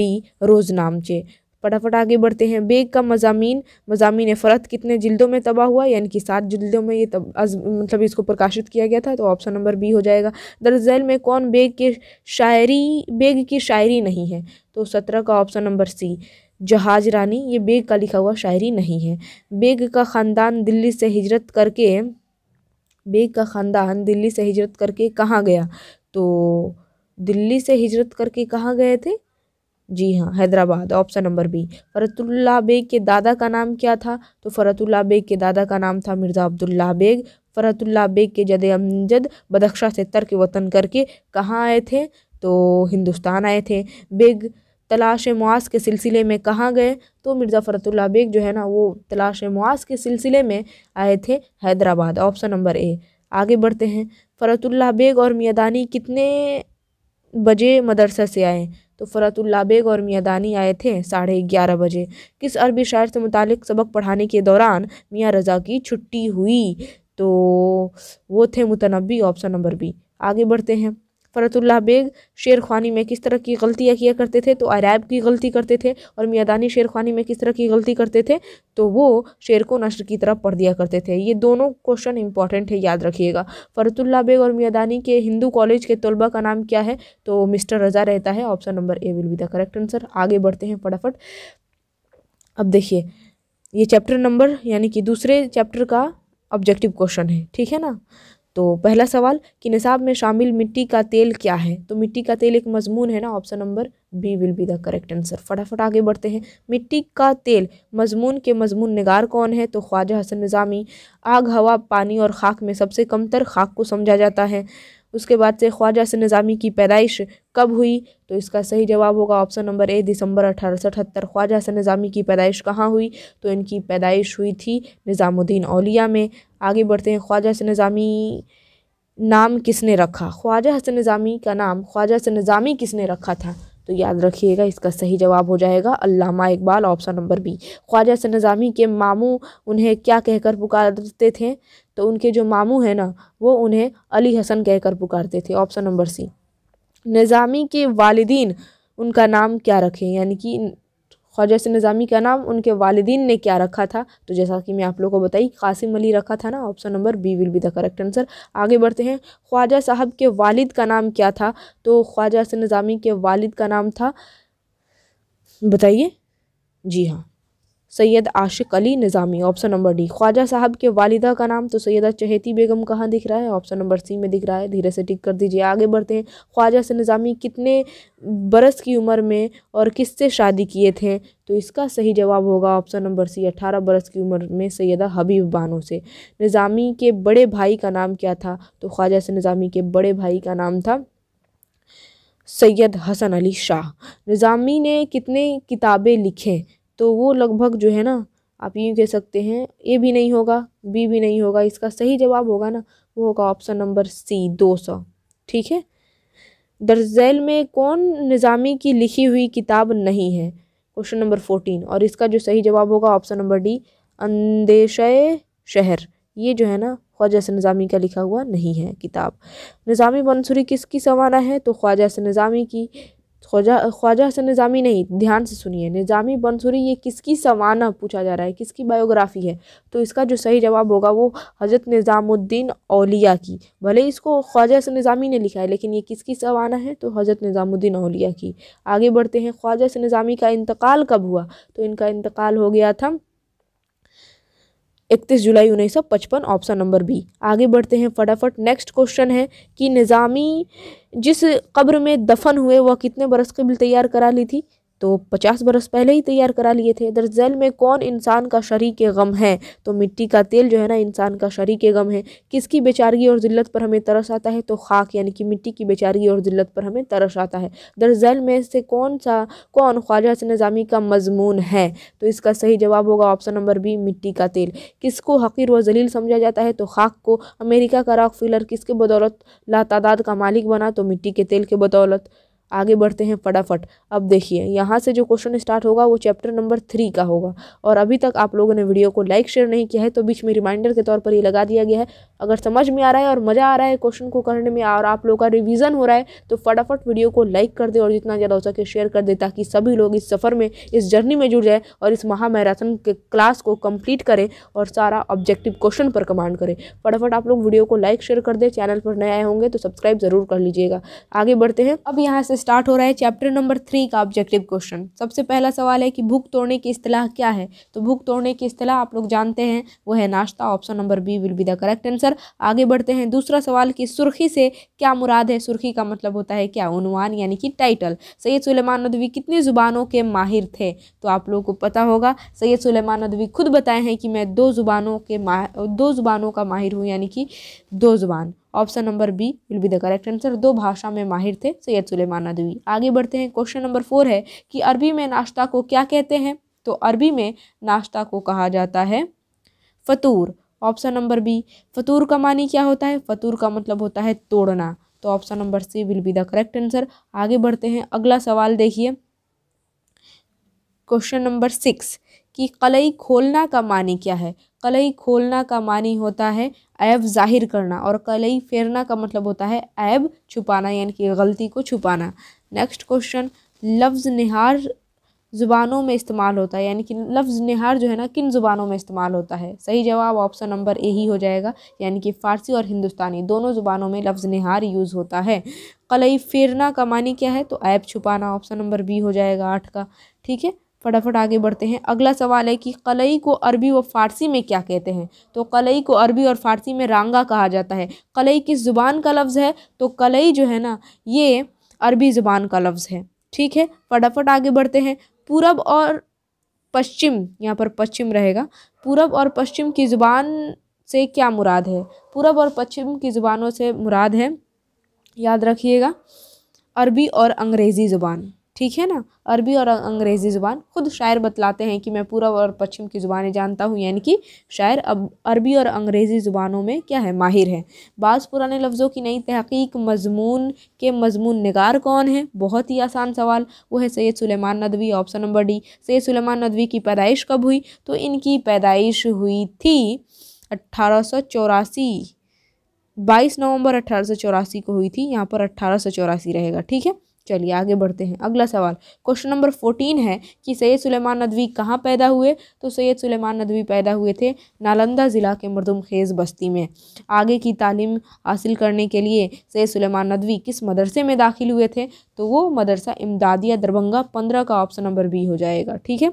बी रोजनामचे फटाफट आगे बढ़ते हैं बेग का मजामी मजामी फ़रत कितने जिल्दों में तबाह हुआ यानी कि सात जिल्दों में ये तब अज, मतलब इसको प्रकाशित किया गया था तो ऑप्शन नंबर बी हो जाएगा दरअसल में कौन बेग के शायरी बेग की शायरी नहीं है तो सत्रह का ऑप्शन नंबर सी जहाज रानी ये बेग का लिखा हुआ शायरी नहीं है बेग का ख़ानदान दिल्ली से हिजरत करके बेग का ख़ानदान दिल्ली से हिजरत करके कहाँ गया तो दिल्ली से हिजरत करके कहाँ गए थे जी हाँ Hyderabad option number B Farhatullah Baig के दादा का नाम क्या था तो फ़रतुल्ला बेग के दादा का नाम था मिर्ज़ा अब्दुल्ला बेग फ़रतुल्ला बेग के जद अमजद बदख्शा से तर्क वतन करके कहाँ आए थे तो हिंदुस्तान आए थे बेग तलाश मुआस के सिलसिले में कहाँ गए तो मिर्ज़ा फ़रतुल्ला बेग जो है ना वो तलाश मुआस के सिलसिले में आए थे हैदराबाद ऑप्शन नंबर ए आगे बढ़ते हैं फ़रतुल्ला बेग और मियादानी कितने बजे मदरसा से आए तो फ़रतुल्ला बेग और मियाँ दानी आए थे साढ़े ग्यारह बजे किस अरबी शायर से मुतलिक सबक पढ़ाने के दौरान मियाँ रज़ा की छुट्टी हुई तो वो थे मुतनबी ऑप्शन नंबर बी आगे बढ़ते हैं फ़रतुल्ला बेग शेर खानी में किस तरह की गलतियाँ किया करते थे तो अरैब की गलती करते थे और मियादानी शेर खानी में किस तरह की गलती करते थे तो वो शेर को नशर की तरफ पढ़ दिया करते थे ये दोनों क्वेश्चन इंपॉर्टेंट है याद रखिएगा फ़रतुल्ला बेग और मियादानी के हिंदू कॉलेज के तलबा का नाम क्या है तो मिस्टर रज़ा रहता है option number A will be the correct answer आगे बढ़ते हैं फटाफट अब देखिए ये चैप्टर नंबर यानी कि दूसरे चैप्टर का ऑब्जेक्टिव क्वेश्चन है ठीक है ना तो पहला सवाल कि निसाब में शामिल मिट्टी का तेल क्या है तो मिट्टी का तेल एक मजमून है ना option number B will be the correct answer फटाफट आगे बढ़ते हैं मिट्टी का तेल मजमून के मजमून नगार कौन है तो ख्वाजा हसन निज़ामी आग हवा पानी और खाक में सबसे कमतर खाक को समझा जाता है उसके बाद से ख्वाजा से निज़ामी की पैदाइश कब हुई तो इसका सही जवाब होगा ऑप्शन नंबर ए दिसंबर अठारह सौ अठहत्तर ख्वाजा हसन निज़ामी की पैदाइश कहाँ हुई तो इनकी पैदाइश हुई थी निज़ामुद्दीन अलिया में आगे बढ़ते हैं ख्वाजा से निज़ामी नाम किसने रखा ख्वाजा हसन निज़ामी का नाम ख्वाजा हसन निज़ामी किसने रखा था तो याद रखिएगा इसका सही जवाब हो जाएगा Allama Iqbal option number B Khwaja से नज़ामी के मामू उन्हें क्या कहकर पुकारते थे तो उनके जो मामू हैं ना वो उन्हें अली हसन कहकर पुकारते थे ऑप्शन नंबर सी निज़ामी के वालदीन उनका नाम क्या रखें यानी कि ख्वाजा निज़ामी का नाम उनके वालदी ने क्या रखा था तो जैसा कि मैं आप लोगों को बताई कासिम अली रखा था ना option number B will be the correct answer आगे बढ़ते हैं ख्वाजा साहब के वालिद का नाम क्या था तो ख्वाजा से निज़ामी के वालिद का नाम था बताइए जी हाँ Syed Ashiq Ali Nizami option number D Khwaja साहब के वालिदा का नाम तो सैदा चहेती बेगम कहाँ दिख रहा है ऑप्शन नंबर सी में दिख रहा है धीरे से टिक कर दीजिए आगे बढ़ते हैं ख्वाजा से निज़ामी कितने बरस की उम्र में और किससे शादी किए थे तो इसका सही जवाब होगा ऑप्शन नंबर सी अठारह बरस की उम्र में सैदा हबीब बानो से निज़ामी के बड़े भाई का नाम क्या था तो ख्वाजा से निज़ामी के बड़े भाई का नाम था सैयद हसन अली शाह निज़ामी ने कितने किताबें लिखें तो वो लगभग जो है ना आप यूँ कह सकते हैं ए भी नहीं होगा बी भी नहीं होगा इसका सही जवाब होगा ना वो होगा ऑप्शन नंबर सी दो सौ ठीक है दर्जैल में कौन निज़ामी की लिखी हुई किताब नहीं है क्वेश्चन नंबर फोर्टीन और इसका जो सही जवाब होगा ऑप्शन नंबर डी अंदेश शहर ये जो है ना ख्वाजा से निज़ामी का लिखा हुआ नहीं है किताब निज़ामी मंसूरी किसकी सवाना है तो ख्वाजा से निज़ामी की ख्वाजा ख्वाजा हसन निज़ामी नहीं ध्यान से सुनिए निज़ामी बंसूरी ये किसकी सवाना पूछा जा रहा है किसकी बायोग्राफ़ी है तो इसका जो सही जवाब होगा वो हज़रत निज़ामुद्दीन अलिया की भले इसको ख्वाजा हसन निज़ामी ने लिखा है लेकिन ये किसकी सवाना है तो हज़रत निज़ामुद्दीन अलिया की आगे बढ़ते हैं ख्वाजा हसन निज़ामी का इंतकाल कब हुआ तो इनका इंतकाल हो गया था इकतीस जुलाई उन्नीस सौ पचपन ऑप्शन नंबर बी आगे बढ़ते हैं फटाफट नेक्स्ट क्वेश्चन है कि निज़ामी जिस कब्र में दफन हुए वह कितने बरस बिल तैयार करा ली थी तो पचास बरस पहले ही तैयार करा लिए थे दरअसल में कौन इंसान का शरीक गम है तो मिट्टी का तेल जो है ना इंसान का शरीक गम है किसकी बेचारगी और ज़िल्लत पर हमें तरस आता है तो खाक यानी कि मिट्टी की बेचारगी और ज़िल्लत पर हमें तरस आता है दरअसल में से कौन सा कौन ख्वाजा से निज़ामी का मजमून है तो इसका सही जवाब होगा ऑप्शन नंबर बी मिट्टी का तेल किसको हकीर व जलील समझा जाता है तो खाक को अमेरिका का रॉक फिलर किसके बदौलत लातादाद का मालिक बना तो मिट्टी के तेल के बदौलत आगे बढ़ते हैं फटाफट अब देखिए यहाँ से जो क्वेश्चन स्टार्ट होगा वो चैप्टर नंबर थ्री का होगा और अभी तक आप लोगों ने वीडियो को लाइक शेयर नहीं किया है तो बीच में रिमाइंडर के तौर पर ये लगा दिया गया है अगर समझ में आ रहा है और मज़ा आ रहा है क्वेश्चन को करने में और आप लोगों का रिविज़न हो रहा है तो फटाफट वीडियो को लाइक कर दे और जितना ज़्यादा हो सके शेयर कर दे ताकि सभी लोग इस सफ़र में इस जर्नी में जुड़ जाए और इस महामैराथन के क्लास को कम्प्लीट करें और सारा ऑब्जेक्टिव क्वेश्चन पर कमांड करें फटाफट आप लोग वीडियो को लाइक शेयर कर दें चैनल पर नए आए होंगे तो सब्सक्राइब ज़रूर कर लीजिएगा आगे बढ़ते हैं अब यहाँ से से स्टार्ट हो रहा है चैप्टर नंबर थ्री का ऑब्जेक्टिव क्वेश्चन सबसे पहला सवाल है कि भूख तोड़ने की इतलाह क्या है तो भूख तोड़ने की इतलाह आप लोग जानते हैं वो है नाश्ता option number B will be the correct answer आगे बढ़ते हैं दूसरा सवाल कि सुर्खी से क्या मुराद है सुर्खी का मतलब होता है क्या उनवान यानी कि टाइटल सैयद सुलेमान नदवी कितनी ज़ुबानों के माहिर थे तो आप लोगों को पता होगा सैयद सुलेमान नदवी खुद बताए हैं कि मैं दो ज़ुबानों के दो ज़ुबानों का माहिर हूँ यानी कि दो ज़ुबान option number B will be the correct answer दो भाषा में माहिर थे सैयद सुलेमान नदवी आगे बढ़ते हैं क्वेश्चन नंबर फोर है कि अरबी में नाश्ता को क्या कहते हैं तो अरबी में नाश्ता को कहा जाता है फतूर ऑप्शन नंबर बी फतूर का मानी क्या होता है फतूर का मतलब होता है तोड़ना तो option number C will be the correct answer आगे बढ़ते हैं अगला सवाल देखिए क्वेश्चन नंबर सिक्स कि कलई खोलना का मानी क्या है कलई खोलना का मानी होता है ऐब जाहिर करना और कलई फेरना का मतलब होता है ऐब छुपाना यानी कि गलती को छुपाना नेक्स्ट क्वेश्चन लफ्ज़ निहार ज़ुबानों में इस्तेमाल होता है यानी कि लफ्ज़ निहार जो है ना किन ज़ुबानों में इस्तेमाल होता है सही जवाब ऑप्शन नंबर ए ही हो जाएगा यानी कि फ़ारसी और हिंदुस्तानी दोनों ज़ुबानों में लफ्ज़ निहार यूज़ होता है कलई फेरना का मानी क्या है तो ऐप छुपाना ऑप्शन नंबर बी हो जाएगा आठ का ठीक है फटाफट आगे बढ़ते हैं अगला सवाल है कि कलई को अरबी व फारसी में क्या कहते हैं तो कलई को अरबी और फारसी में रांगा कहा जाता है कलई किस ज़ुबान का लफ्ज़ है तो कलई जो है ना ये अरबी ज़ुबान का लफ्ज़ है ठीक है फटाफट आगे बढ़ते हैं पूरब और पश्चिम यहाँ पर पश्चिम रहेगा पूरब और पश्चिम की ज़ुबान से क्या मुराद है पूरब और पश्चिम की ज़ुबानों से मुराद है याद रखिएगा अरबी और अंग्रेज़ी ज़ुबान ठीक है ना अरबी और अंग्रेज़ी ज़ुबान खुद शायर बतलाते हैं कि मैं पूरा और पश्चिम की ज़ुबानें जानता हूँ यानी कि शायर अब अरबी और अंग्रेज़ी ज़ुबानों में क्या है माहिर है बाज़ पुराने लफ्ज़ों की नई तहकीक मजमून के मजमून नगार कौन है बहुत ही आसान सवाल वो है Syed Sulaiman Nadvi option number D Syed Sulaiman Nadvi की पैदाइश कब हुई तो इनकी पैदाइश हुई थी अट्ठारह सौ चौरासी बाईस नवंबर अट्ठारह सौ चौरासी को हुई थी यहाँ पर अट्ठारह सौ चौरासी रहेगा ठीक है चलिए आगे बढ़ते हैं अगला सवाल क्वेश्चन नंबर फोर्टीन है कि सैयद सुलेमान नदवी कहाँ पैदा हुए तो सैयद सुलेमान नदवी पैदा हुए थे नालंदा ज़िला के मरदम खेज़ बस्ती में आगे की तालीम हासिल करने के लिए सैयद सुलेमान नदवी किस मदरसे में दाखिल हुए थे तो वो मदरसा इमदादिया दरभंगा पंद्रह का ऑप्शन नंबर बी हो जाएगा ठीक है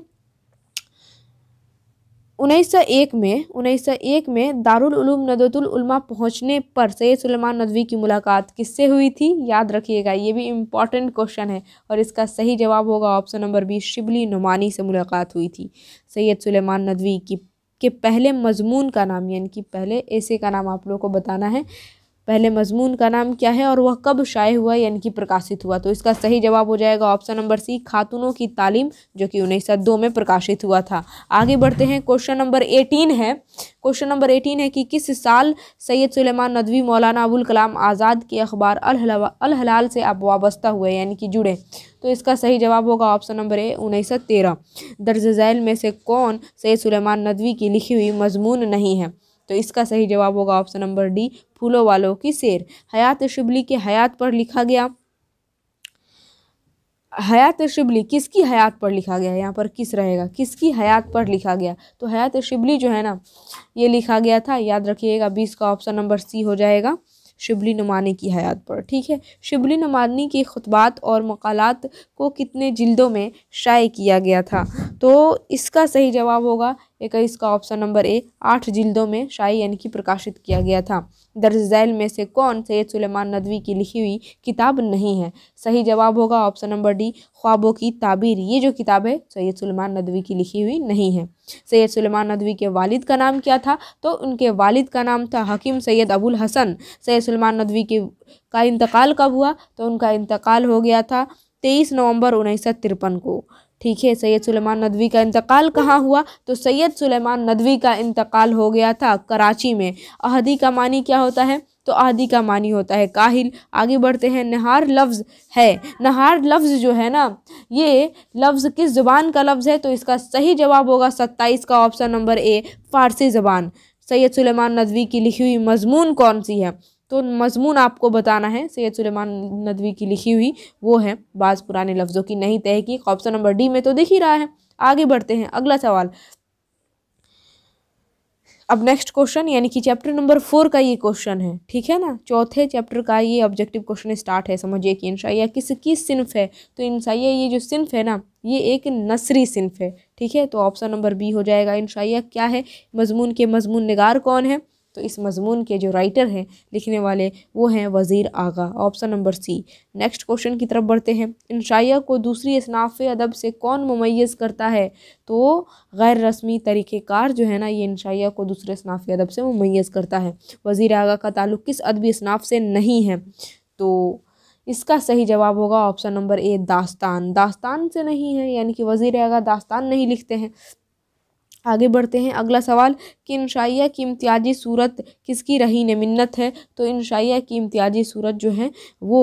उन्नीस में उन्नीस में दारुल उलूम नदतुल उलमा पहुंचने पर सैयद सुलेमान नदवी की मुलाकात किससे हुई थी याद रखिएगा ये भी इम्पॉर्टेंट क्वेश्चन है और इसका सही जवाब होगा option number B Shibli Nomani से मुलाकात हुई थी सैयद सुलेमान नदवी की के पहले मजमून का नाम यानी कि पहले ऐसे का नाम आप लोगों को बताना है पहले मजमून का नाम क्या है और वह कब शाये हुआ यानी कि प्रकाशित हुआ तो इसका सही जवाब हो जाएगा ऑप्शन नंबर सी खातूनों की तालीम जो कि उन्नीस सौ दो में प्रकाशित हुआ था आगे बढ़ते हैं क्वेश्चन नंबर एटीन है क्वेश्चन नंबर एटीन है कि किस साल सैयद सुलेमान नदवी मौलाना अबुल कलाम आज़ाद के अखबार अल हलाल से आप वाबस्ता हुए यानी कि जुड़े तो इसका सही जवाब होगा ऑप्शन नंबर ए उन्नीस सौ तेरह दर्ज झैल में से कौन सैयद सुलेमान नदवी की लिखी हुई मजमून नहीं है तो इसका सही जवाब होगा ऑप्शन नंबर डी फूलों वालों की शेर हयात शिबली के हयात पर लिखा गया हयात शिबली किसकी हयात पर लिखा गया यहाँ पर किस रहेगा किसकी हयात पर लिखा गया तो हयात शिबली जो है ना ये लिखा गया था याद रखिएगा बीस का ऑप्शन नंबर सी हो जाएगा शिबली नुमानी की हयात पर ठीक है शिबली नुमानी के खुतबात और मकालत को कितने जिल्दों में शाये किया गया था तो इसका सही जवाब होगा इक्कीस का ऑप्शन नंबर ए आठ जिल्दों में शाही यानी कि प्रकाशित किया गया था दर्ज झैल में से कौन सैयद सुलेमान नदवी की लिखी हुई किताब नहीं है सही जवाब होगा ऑप्शन नंबर डी ख्वाबों की ताबीर ये जो किताब है सैयद सुलेमान नदवी की लिखी हुई नहीं है सैयद सुलेमान नदवी के वालिद का नाम क्या था तो उनके वालिद का नाम था हकीम सैयद अबुल हसन सैयद सलमान नदवी के का इंतकाल कब हुआ तो उनका इंतकाल हो गया था तेईस नवंबर उन्नीस को ठीक है सैयद सुलेमान नदवी का इंतकाल कहाँ हुआ तो सैयद सुलेमान नदवी का इंतकाल हो गया था कराची में अहदी का मानी क्या होता है तो आदि का मानी होता है काहिल आगे बढ़ते हैं नहार लफ्ज़ है नहार लफ्ज़ जो है ना ये लफ्ज़ किस ज़ुबान का लफ्ज़ है तो इसका सही जवाब होगा सत्ताईस का ऑप्शन नंबर ए फ़ारसी ज़बान सैयद सुलेमान नदवी की लिखी हुई मजमून कौन सी है तो मजमून आपको बताना है सैयद सुलेमान नदवी की लिखी हुई वो है बाज़ पुराने लफ्ज़ों की नहीं तहकीक ऑप्शन नंबर डी में तो दिख ही रहा है आगे बढ़ते हैं अगला सवाल अब नेक्स्ट क्वेश्चन यानी कि चैप्टर नंबर फोर का ये क्वेश्चन है ठीक है ना चौथे चैप्टर का ये ऑब्जेक्टिव क्वेश्चन स्टार्ट है समझिए कि इंशाइया किस की सिंफ है तो इंशाइया ये जो सिनफ है ना ये एक नसरी सिंफ है ठीक है तो ऑप्शन नंबर बी हो जाएगा इंशाइया क्या है मजमून के मजमून नगार कौन है तो इस मजमून के जो राइटर हैं लिखने वाले वो हैं Wazir Agha option number C next question की तरफ बढ़ते हैं इन शाया को दूसरी इसनाफ अदब से कौन ममैज़ करता है तो गैर रस्मी तरीक़ेकार जो है ना ये इन शाया को दूसरे इसनाफ अदब से ममैज़ करता है वज़ी आगा का ताल्लुक़ किस अदबी इसनाफ से नहीं है तो इसका सही जवाब होगा ऑप्शन नंबर ए दास्तान दास्तान से नहीं है यानी कि वज़ीर आगा दास्तान नहीं लिखते हैं आगे बढ़ते हैं अगला सवाल कि इनशाइया की इम्तियाजी सूरत किसकी रही ने मन्नत है तो इनशाइया की इम्तियाजी सूरत जो है वो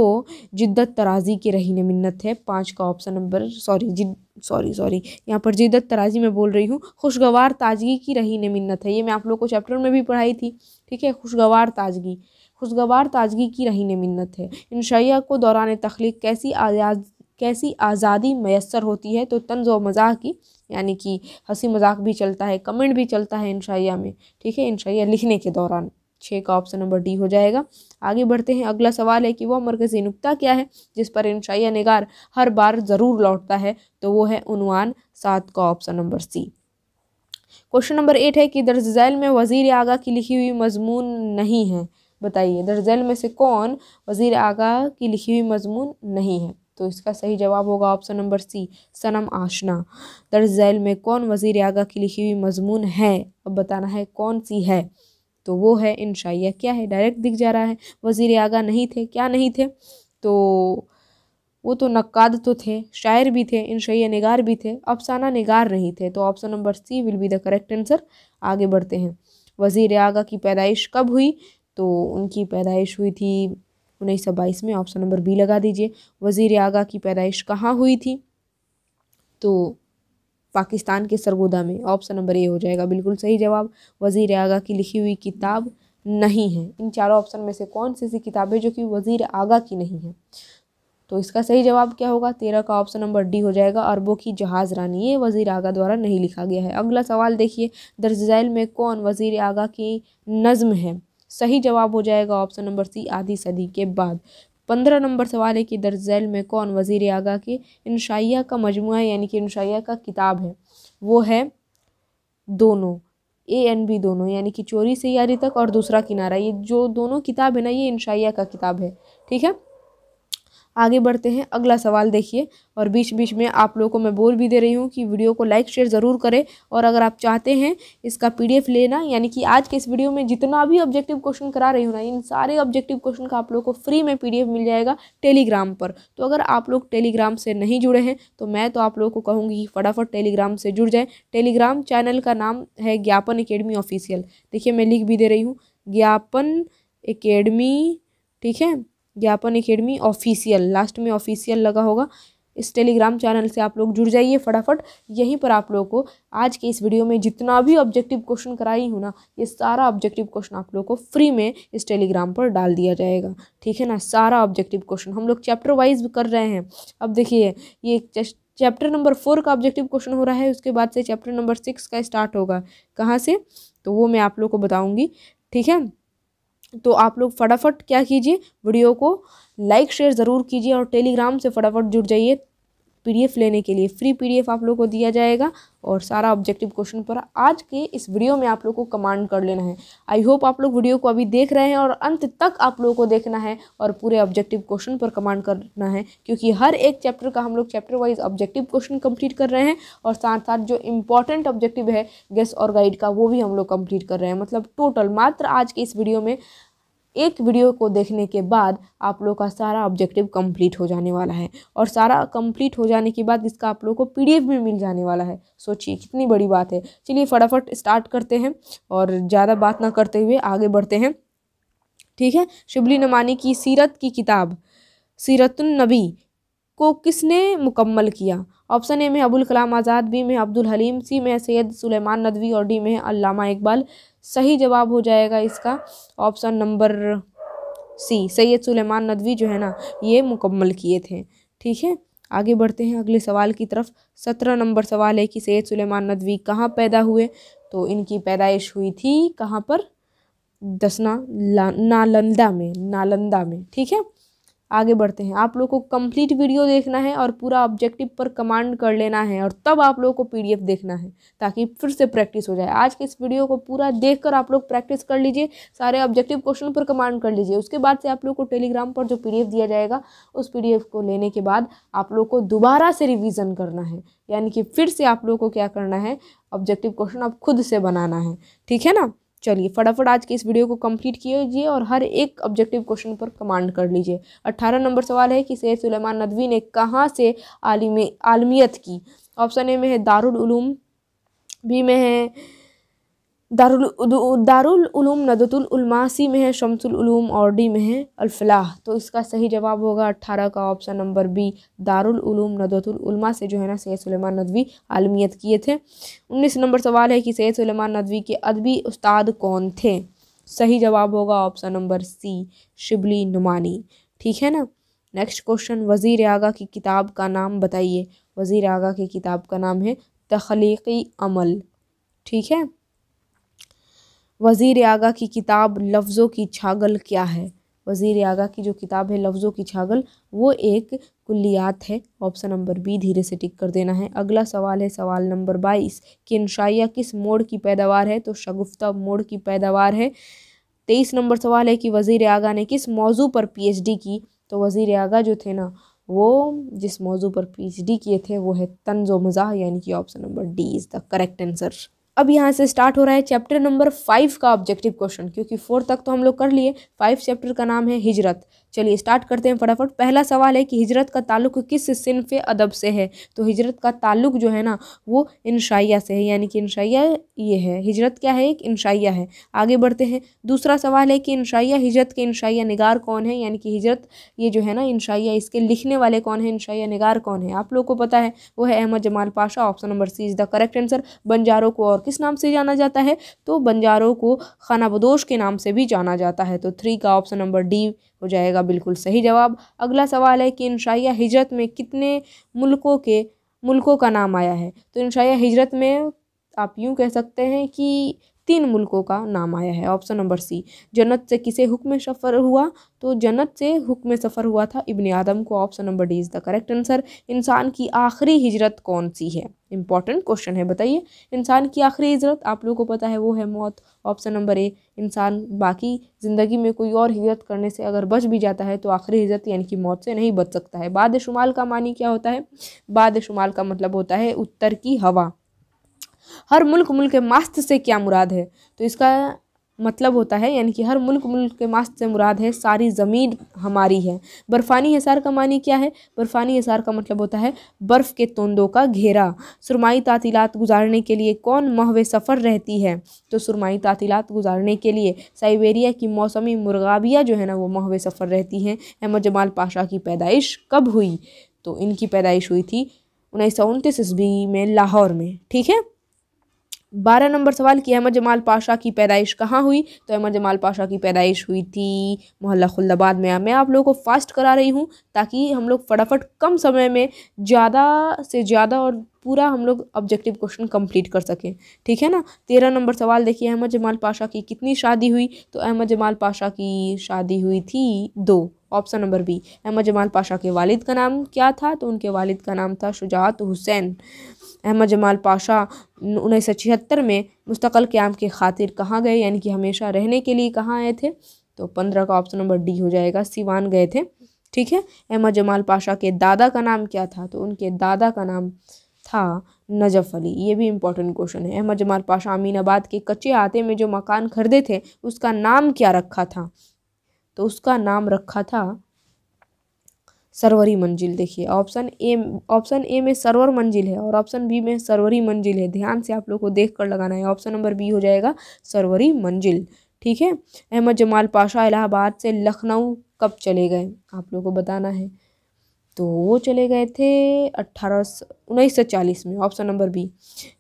जिद्दत तराजी की रही ने मन्नत है पाँच का ऑप्शन नंबर सॉरी जिद सॉरी सॉरी यहाँ पर जिद्दत तराजी में बोल रही हूँ खुशगवार ताजगी की रही ने है ये मैं आप लोग को चैप्टर में भी पढ़ाई थी ठीक है खुशगवार ताजगी खुशगवार ताजगी की रही ने मन्नत है इनशाइया को दौरान तख्लीक कैसी आज़ाद कैसी आज़ादी मैसर होती है तो तंज व मज़ाह की यानी कि हंसी मजाक भी चलता है कमेंट भी चलता है इंशाइया में ठीक है इनशाइया लिखने के दौरान छः का ऑप्शन नंबर डी हो जाएगा आगे बढ़ते हैं अगला सवाल है कि वह मरकज़ी नुकता क्या है जिस पर इनशाइया नगार हर बार ज़रूर लौटता है तो वो है उनवान सात का option number C question number eight है कि दर्ज झैल में वज़ी आगा की लिखी हुई मजमून नहीं है बताइए दर्ज झैल में से कौन वज़ी आगा की लिखी हुई मजमून नहीं है तो इसका सही जवाब होगा ऑप्शन नंबर सी सनम आशना दर्ज झैल में कौन वजीर आगा की लिखी हुई मजमून है अब बताना है कौन सी है तो वो है इंशाइया क्या है डायरेक्ट दिख जा रहा है वजीर आगा नहीं थे क्या नहीं थे तो वो तो नक्काद तो थे शायर भी थे इंशैया निगार भी थे अफसाना निगार नहीं थे तो option number C will be the correct answer आगे बढ़ते हैं वज़ीर आगा की पैदाइश कब हुई तो उनकी पैदाइश हुई थी उन्नीस सौ बाईस में ऑप्शन नंबर बी लगा दीजिए वज़ीर आगा की पैदाइश कहाँ हुई थी तो पाकिस्तान के सरगोदा में ऑप्शन नंबर ए हो जाएगा बिल्कुल सही जवाब वज़ीर आगा की लिखी हुई किताब नहीं है इन चारों ऑप्शन में से कौन सी सी किताबें जो कि वज़ीर आगा की नहीं है तो इसका सही जवाब क्या होगा तेरह का ऑप्शन नंबर डी हो जाएगा अरबों की जहाज़ रानी ये वज़ीर आगा द्वारा नहीं लिखा गया है अगला सवाल देखिए दर्जाइल में कौन वज़ीर आगा की नज़म है सही जवाब हो जाएगा ऑप्शन नंबर सी आधी सदी के बाद पंद्रह नंबर सवाल है कि दर्जैल में कौन वजीर आगा के इनशाइया का मजमु यानी कि इनशाइया का किताब है वो है दोनों ए एंड बी दोनों यानी कि चोरी से यारी तक और दूसरा किनारा ये जो दोनों किताब है ना ये इनशाइया का किताब है ठीक है आगे बढ़ते हैं अगला सवाल देखिए और बीच बीच में आप लोगों को मैं बोल भी दे रही हूँ कि वीडियो को लाइक शेयर ज़रूर करें और अगर आप चाहते हैं इसका पी लेना यानी कि आज के इस वीडियो में जितना भी ऑब्जेक्टिव क्वेश्चन करा रही हूँ ना इन सारे ऑब्जेक्टिव क्वेश्चन का आप लोग को फ्री में पी मिल जाएगा टेलीग्राम पर तो अगर आप लोग टेलीग्राम से नहीं जुड़े हैं तो मैं तो आप लोगों को कहूँगी कि फटाफट टेलीग्राम से जुड़ जाएँ टेलीग्राम चैनल का नाम है ज्ञापन अकेडमी ऑफिशियल देखिए मैं लिख भी दे रही हूँ ज्ञापन एकेडमी ठीक है ज्ञापन अकेडमी ऑफिशियल लास्ट में ऑफिशियल लगा होगा इस टेलीग्राम चैनल से आप लोग जुड़ जाइए फटाफट यहीं पर आप लोगों को आज के इस वीडियो में जितना भी ऑब्जेक्टिव क्वेश्चन कराई हूँ ना ये सारा ऑब्जेक्टिव क्वेश्चन आप लोगों को फ्री में इस टेलीग्राम पर डाल दिया जाएगा ठीक है ना सारा ऑब्जेक्टिव क्वेश्चन हम लोग चैप्टर वाइज कर रहे हैं अब देखिए ये चैप्टर नंबर फोर का ऑब्जेक्टिव क्वेश्चन हो रहा है उसके बाद से चैप्टर नंबर सिक्स का स्टार्ट होगा कहाँ से तो वो मैं आप लोग को बताऊँगी ठीक है तो आप लोग फटाफट क्या कीजिए वीडियो को लाइक शेयर ज़रूर कीजिए और टेलीग्राम से फटाफट जुड़ जाइए पीडीएफ लेने के लिए फ्री पीडीएफ आप लोग को दिया जाएगा और सारा ऑब्जेक्टिव क्वेश्चन पर आज के इस वीडियो में आप लोग को कमांड कर लेना है आई होप आप लोग वीडियो को अभी देख रहे हैं और अंत तक आप लोगों को देखना है और पूरे ऑब्जेक्टिव क्वेश्चन पर कमांड करना है क्योंकि हर एक चैप्टर का हम लोग chapter wise objective question complete कर रहे हैं और साथ साथ जो इम्पॉर्टेंट ऑब्जेक्टिव है गेस्ट और गाइड का वो भी हम लोग कंप्लीट कर रहे हैं मतलब टोटल मात्र आज के इस वीडियो में एक वीडियो को देखने के बाद आप लोग का सारा ऑब्जेक्टिव कंप्लीट हो जाने वाला है और सारा कंप्लीट हो जाने के बाद इसका आप लोग को पीडीएफ भी मिल जाने वाला है सोचिए कितनी बड़ी बात है चलिए फटाफट स्टार्ट करते हैं और ज़्यादा बात ना करते हुए आगे बढ़ते हैं ठीक है शिबली नमानी की सीरत की किताब सीरतुलनबी को किसने मुकम्मल किया ऑप्शन ए में अबुल कलाम आज़ाद बी में अब्दुल हलीम सी में सैयद सुलेमान नदवी और डी में अलामा इकबाल सही जवाब हो जाएगा इसका option number C Syed Sulaiman Nadvi जो है ना ये मुकम्मल किए थे ठीक है आगे बढ़ते हैं अगले सवाल की तरफ सत्रह नंबर सवाल है कि सैयद सुलेमान नदवी कहाँ पैदा हुए तो इनकी पैदाइश हुई थी कहाँ पर दसना नालंदा में नालंदा में ठीक है आगे बढ़ते हैं आप लोग को कंप्लीट वीडियो देखना है और पूरा ऑब्जेक्टिव पर कमांड कर लेना है और तब आप लोगों को पीडीएफ देखना है ताकि फिर से प्रैक्टिस हो जाए आज के इस वीडियो को पूरा देख कर आप लोग प्रैक्टिस कर लीजिए सारे ऑब्जेक्टिव क्वेश्चन पर कमांड कर लीजिए उसके बाद से आप लोग को टेलीग्राम पर जो पी दिया जाएगा उस पी को लेने के बाद आप लोग को दोबारा से रिविज़न करना है यानी कि फिर से आप लोग को क्या करना है ऑब्जेक्टिव क्वेश्चन आप खुद से बनाना है ठीक है ना चलिए फटाफट आज के इस वीडियो को कंप्लीट कीजिए और हर एक ऑब्जेक्टिव क्वेश्चन पर कमांड कर लीजिए अट्ठारह नंबर सवाल है कि सैद सुलेमान नदवी ने कहाँ से आलिमी आलमियत की ऑप्शन ए में है दारुल उलूम बी में है दारुल दारुल उलूम नदतुल उलमासी सी में है शमसुल उलूम और डी में है अलफलाह तो इसका सही जवाब होगा अट्ठारह का option number B Darul Uloom Nadwatul Ulama से जो है ना सैद सुलेमान नदवी आलमियत किए थे उन्नीस नंबर सवाल है कि सैद सुलेमान नदवी के अदबी उस्ताद कौन थे सही जवाब होगा option number C Shibli Nomani ठीक है ना नेक्स्ट क्वेश्चन वज़ीर आगा की किताब का नाम बताइए वज़ीर आगा की किताब का नाम है तख्लीकी अमल ठीक है वज़ीर आगा की किताब लफ्ज़ों की छागल क्या है वज़ी आगा की जो किताब है लफ्ज़ों की छागल वो एक कुल्लियात है ऑप्शन नंबर बी धीरे से टिक कर देना है अगला सवाल है सवाल नंबर बाईस कि इनशाया किस मोड़ की पैदावार है तो शगुफ्ता मोड़ की पैदावार है तेईस नंबर सवाल है कि वज़़ी आगा ने किस मौजू पर पीएचडी की तो वज़ी आगा जो थे ना वो जिस मौजू पर पीएचडी किए थे वो है तंज मज़ा यानी कि option number D is the correct answer अब यहाँ से स्टार्ट हो रहा है चैप्टर नंबर फाइव का ऑब्जेक्टिव क्वेश्चन क्योंकि फोर तक तो हम लोग कर लिए फाइव चैप्टर का नाम है हिजरत चलिए स्टार्ट करते हैं फटाफट पहला सवाल है कि हिजरत का ताल्लुक किस सिनफ अदब से है तो हिजरत का ताल्लुक जो है ना वो इंशाइया से है यानी कि इनशाइया ये है हिजरत क्या है एक इनशाइया है आगे बढ़ते हैं दूसरा सवाल है कि इनशाइया हिजरत के इनशाइया निगार कौन है यानी कि हिजरत ये जो है ना इनशाइया इसके लिखने वाले कौन है इनशाइया निगार कौन है आप लोग को पता है वो है Ahmad Jamal Pasha option number C is the correct answer बंजारों को और किस नाम से जाना जाता है तो बंजारों को खानाबदोश के नाम से भी जाना जाता है तो थ्री का ऑप्शन नंबर डी हो जाएगा बिल्कुल सही जवाब अगला सवाल है कि इंशाया हिजरत में कितने मुल्कों के मुल्कों का नाम आया है तो इंशाया हिजरत में आप यूँ कह सकते हैं कि तीन मुल्कों का नाम आया है ऑप्शन नंबर सी जन्नत से किसे हुक्म सफ़र हुआ तो जन्नत से हुक्म सफ़र हुआ था इबन आदम को option number D is the correct answer इंसान की आखिरी हिजरत कौन सी है इंपॉर्टेंट क्वेश्चन है बताइए इंसान की आखिरी हिजरत आप लोगों को पता है वो है मौत ऑप्शन नंबर ए इंसान बाकी ज़िंदगी में कोई और हिजरत करने से अगर बच भी जाता है तो आखिरी हिजरत यानी कि मौत से नहीं बच सकता है बाद शुमाल का मानी क्या होता है बाद शुमाल का मतलब होता है उत्तर की हवा हर मुल्क मुल्क के मास्त से क्या मुराद है तो इसका मतलब होता है यानी कि हर मुल्क मुल्क के मास्त से मुराद है सारी ज़मीन हमारी है बर्फ़ानी हिसार का मानी क्या है बर्फ़ानी हिसार का मतलब होता है बर्फ़ के तोंदों का घेरा सुरमाई तातीलत गुजारने के लिए कौन महवे सफ़र रहती है तो सुरमाई तातीलत गुजारने के लिए साइबेरिया की मौसमी मुर्गाबिया जो है ना वो महवे सफ़र रहती हैं अहमद जमाल पाशा की पैदाइश कब हुई तो इनकी पैदाइश हुई थी उन्नीस सौ उनतीस ईस्वी में लाहौर में ठीक है बारह नंबर सवाल कि अहमद जमाल पाशा की पैदाइश कहाँ हुई तो अहमद जमाल पाशा की पैदाइश हुई थी मोहल्ला खुल्दाबाद में मैं आप लोगों को फास्ट करा रही हूँ ताकि हम लोग फटाफट कम समय में ज़्यादा से ज़्यादा और पूरा हम लोग ऑब्जेक्टिव क्वेश्चन कंप्लीट कर सकें ठीक है ना तेरह नंबर सवाल देखिए अहमद जमाल पाशा की कितनी शादी हुई तो अहमद जमाल पाशा की शादी हुई थी दो option number B Ahmad Jamal Pasha के वालिद का नाम क्या था तो उनके वालिद का नाम था शुजात हुसैन अहमद जमाल पाशा उन्नीस सौ छिहत्तर में मुस्तकल क़्याम के खातिर कहाँ गए यानी कि हमेशा रहने के लिए कहाँ आए थे तो पंद्रह का ऑप्शन नंबर डी हो जाएगा सिवान गए थे ठीक है अहमद जमाल पाशा के दादा का नाम क्या था तो उनके दादा का नाम था नजफ़ अली ये भी इम्पोर्टेंट क्वेश्चन है अहमद जमाल पाशा अमीनाबाद के कच्चे आते में जो मकान खरीदे थे उसका नाम क्या रखा था तो उसका नाम रखा था सरवरी मंजिल देखिए ऑप्शन ए ऑप्शन ए में सरवर मंजिल है और ऑप्शन बी में सरवरी मंजिल है ध्यान से आप लोग को देख कर लगाना है ऑप्शन नंबर बी हो जाएगा सरवरी मंजिल ठीक है अहमद जमाल पाशा इलाहाबाद से लखनऊ कब चले गए आप लोग को बताना है तो वो चले गए थे अट्ठारह उन्नीस सौ चालीस में ऑप्शन नंबर बी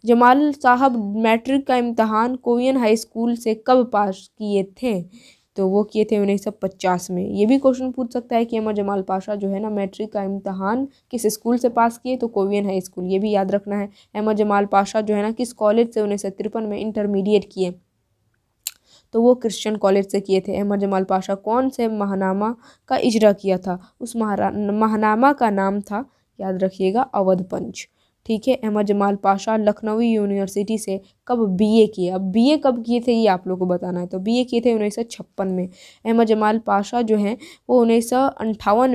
जमाल साहब मैट्रिक का इम्तहान कोवियन हाई स्कूल से कब पास किए थे तो वो किए थे उन्नीस सौ पचास में ये भी क्वेश्चन पूछ सकता है कि अमर जमाल पाशा जो है ना मैट्रिक का इम्तहान किस स्कूल से पास किए तो कोवियन हाई स्कूल ये भी याद रखना है अमर जमाल पाशा जो है ना किस कॉलेज से उन्नीस सौ तिरपन में इंटरमीडिएट किए तो वो क्रिश्चियन कॉलेज से किए थे अहमद जमाल पाशा कौन से महानामा का इजरा किया था उस महानामा का नाम था याद रखिएगा अवध पंच ठीक है अहमद जमाल पाशा लखनऊ यूनिवर्सिटी से कब बीए किए अब बीए कब किए थे ये आप लोग को बताना है तो बीए किए थे उन्नीस में अहमद जमाल पाशा जो हैं वो उन्नीस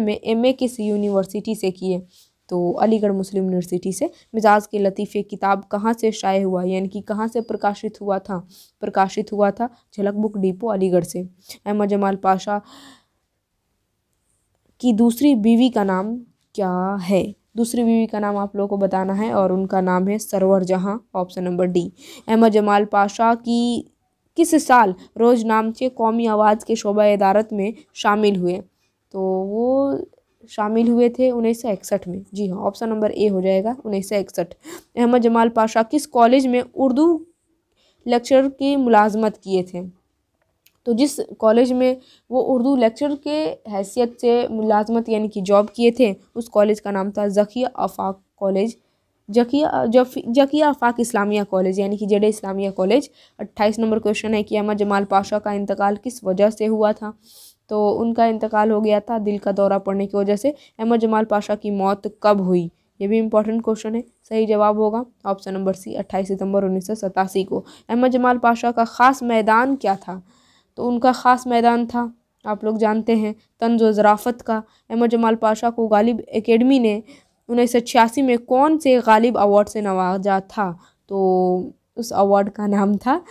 में एमए किस यूनिवर्सिटी से किए तो अलीगढ़ मुस्लिम यूनिवर्सिटी से मिजाज के लतीफ़े किताब कहाँ से शाये हुआ यानी कि कहाँ से प्रकाशित हुआ था प्रकाशित हुआ था झलक बुक डिपो अलीगढ़ से अहमद जमाल पाशा की दूसरी बीवी का नाम क्या है दूसरी बीवी का नाम आप लोगों को बताना है और उनका नाम है Sarwar Jahan option number D Ahmad Jamal Pasha की किस साल रोज नामचे कौमी आवाज़ के शोबा अदारत में शामिल हुए तो वो शामिल हुए थे उन्नीस में जी हाँ ऑप्शन नंबर ए हो जाएगा उन्नीस अहमद जमाल पाशा किस कॉलेज में उर्दू लेक्चर की मुलाजमत किए थे तो जिस कॉलेज में वो उर्दू लेक्चर के हैसियत से मुलाजमत यानी कि जॉब किए थे उस कॉलेज का नाम था जखिया आफाक कॉलेज जखिया जफ आफाक इस्लामिया कॉलेज यानी कि जडे इस्लामिया कॉलेज अट्ठाईस नंबर क्वेश्चन है कि अहमद जमाल पाशा का इंतकाल किस वजह से हुआ था तो उनका इंतकाल हो गया था दिल का दौरा पड़ने की वजह से अहमद जमाल पाशा की मौत कब हुई ये भी इंपॉर्टेंट क्वेश्चन है सही जवाब होगा ऑप्शन नंबर सी अट्ठाईस सितंबर उन्नीस को अहमद जमाल पाशा का ख़ास मैदान क्या था तो उनका ख़ास मैदान था आप लोग जानते हैं तंज ज़राफ़त का अहमद जमाल पाशा को गालिब एकेडमी ने उन्नीस सौ छियासी में कौन से गालिब अवार्ड से नवाजा था तो उस अवार्ड का नाम था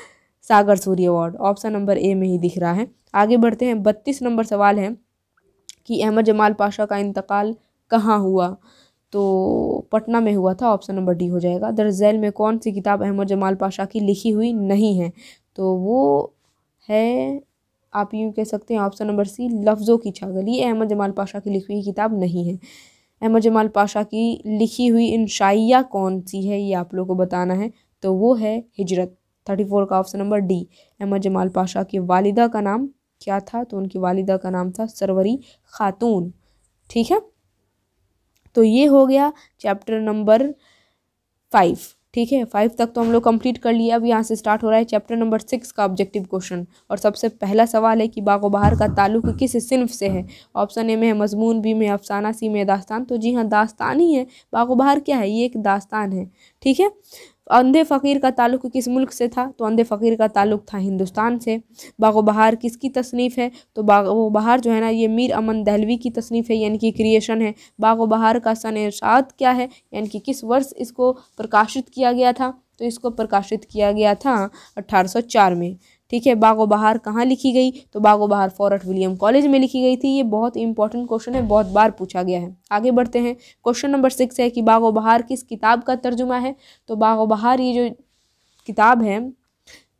Sagar Suri award option number A में ही दिख रहा है आगे बढ़ते हैं बत्तीस नंबर सवाल है कि अहमद जमाल पाशा का इंतकाल कहाँ हुआ तो पटना में हुआ था ऑप्शन नंबर डी हो जाएगा दरअसल में कौन सी किताब अहमद जमाल पाशा की लिखी हुई नहीं है तो वो है आप यूँ कह सकते हैं ऑप्शन नंबर सी लफ्ज़ों की छागल ये अहमद जमाल पाशा की लिखी हुई किताब नहीं है अहमद जमाल पाशा की लिखी हुई इनशाइया कौन सी है ये आप लोग को बताना है तो वो है हिजरत थर्टी फोर का option number D Ahmad Jamal Pasha की वालिदा का नाम क्या था तो उनकी वालिदा का नाम था सरवरी खातून ठीक है तो ये हो गया चैप्टर नंबर फाइव ठीक है फाइव तक तो हम लोग कंप्लीट कर लिया अब यहाँ से स्टार्ट हो रहा है चैप्टर नंबर सिक्स का ऑब्जेक्टिव क्वेश्चन और सबसे पहला सवाल है कि बागो बहार का ताल्लुक किस सिन्फ से है ऑप्शन ए में है मजमून बी में अफसाना सी में दास्तान तो जी हाँ दास्तान ही है बाग बहार क्या है ये एक दास्तान है ठीक है अंधे फ़कीर का ताल्लुक किस मुल्क से था तो अंधे फ़कीर का ताल्लुक था हिंदुस्तान से बाग बहार किसकी तसनीफ़ है तो बाग बहार जो है ना ये मीर अमन दहलवी की तसनीफ़ है यानी कि क्रिएशन है बाग बहार का सन इर्शाद क्या है यानी कि किस वर्ष इसको प्रकाशित किया गया था तो इसको प्रकाशित किया गया था चार में ठीक है बागो बहार कहाँ लिखी गई तो बागो बहार फॉरट विलियम कॉलेज में लिखी गई थी ये बहुत इंपॉर्टेंट क्वेश्चन है बहुत बार पूछा गया है आगे बढ़ते हैं क्वेश्चन नंबर सिक्स है कि बागो बहार किस किताब का तर्जुमा है तो बागो बहार ये जो किताब है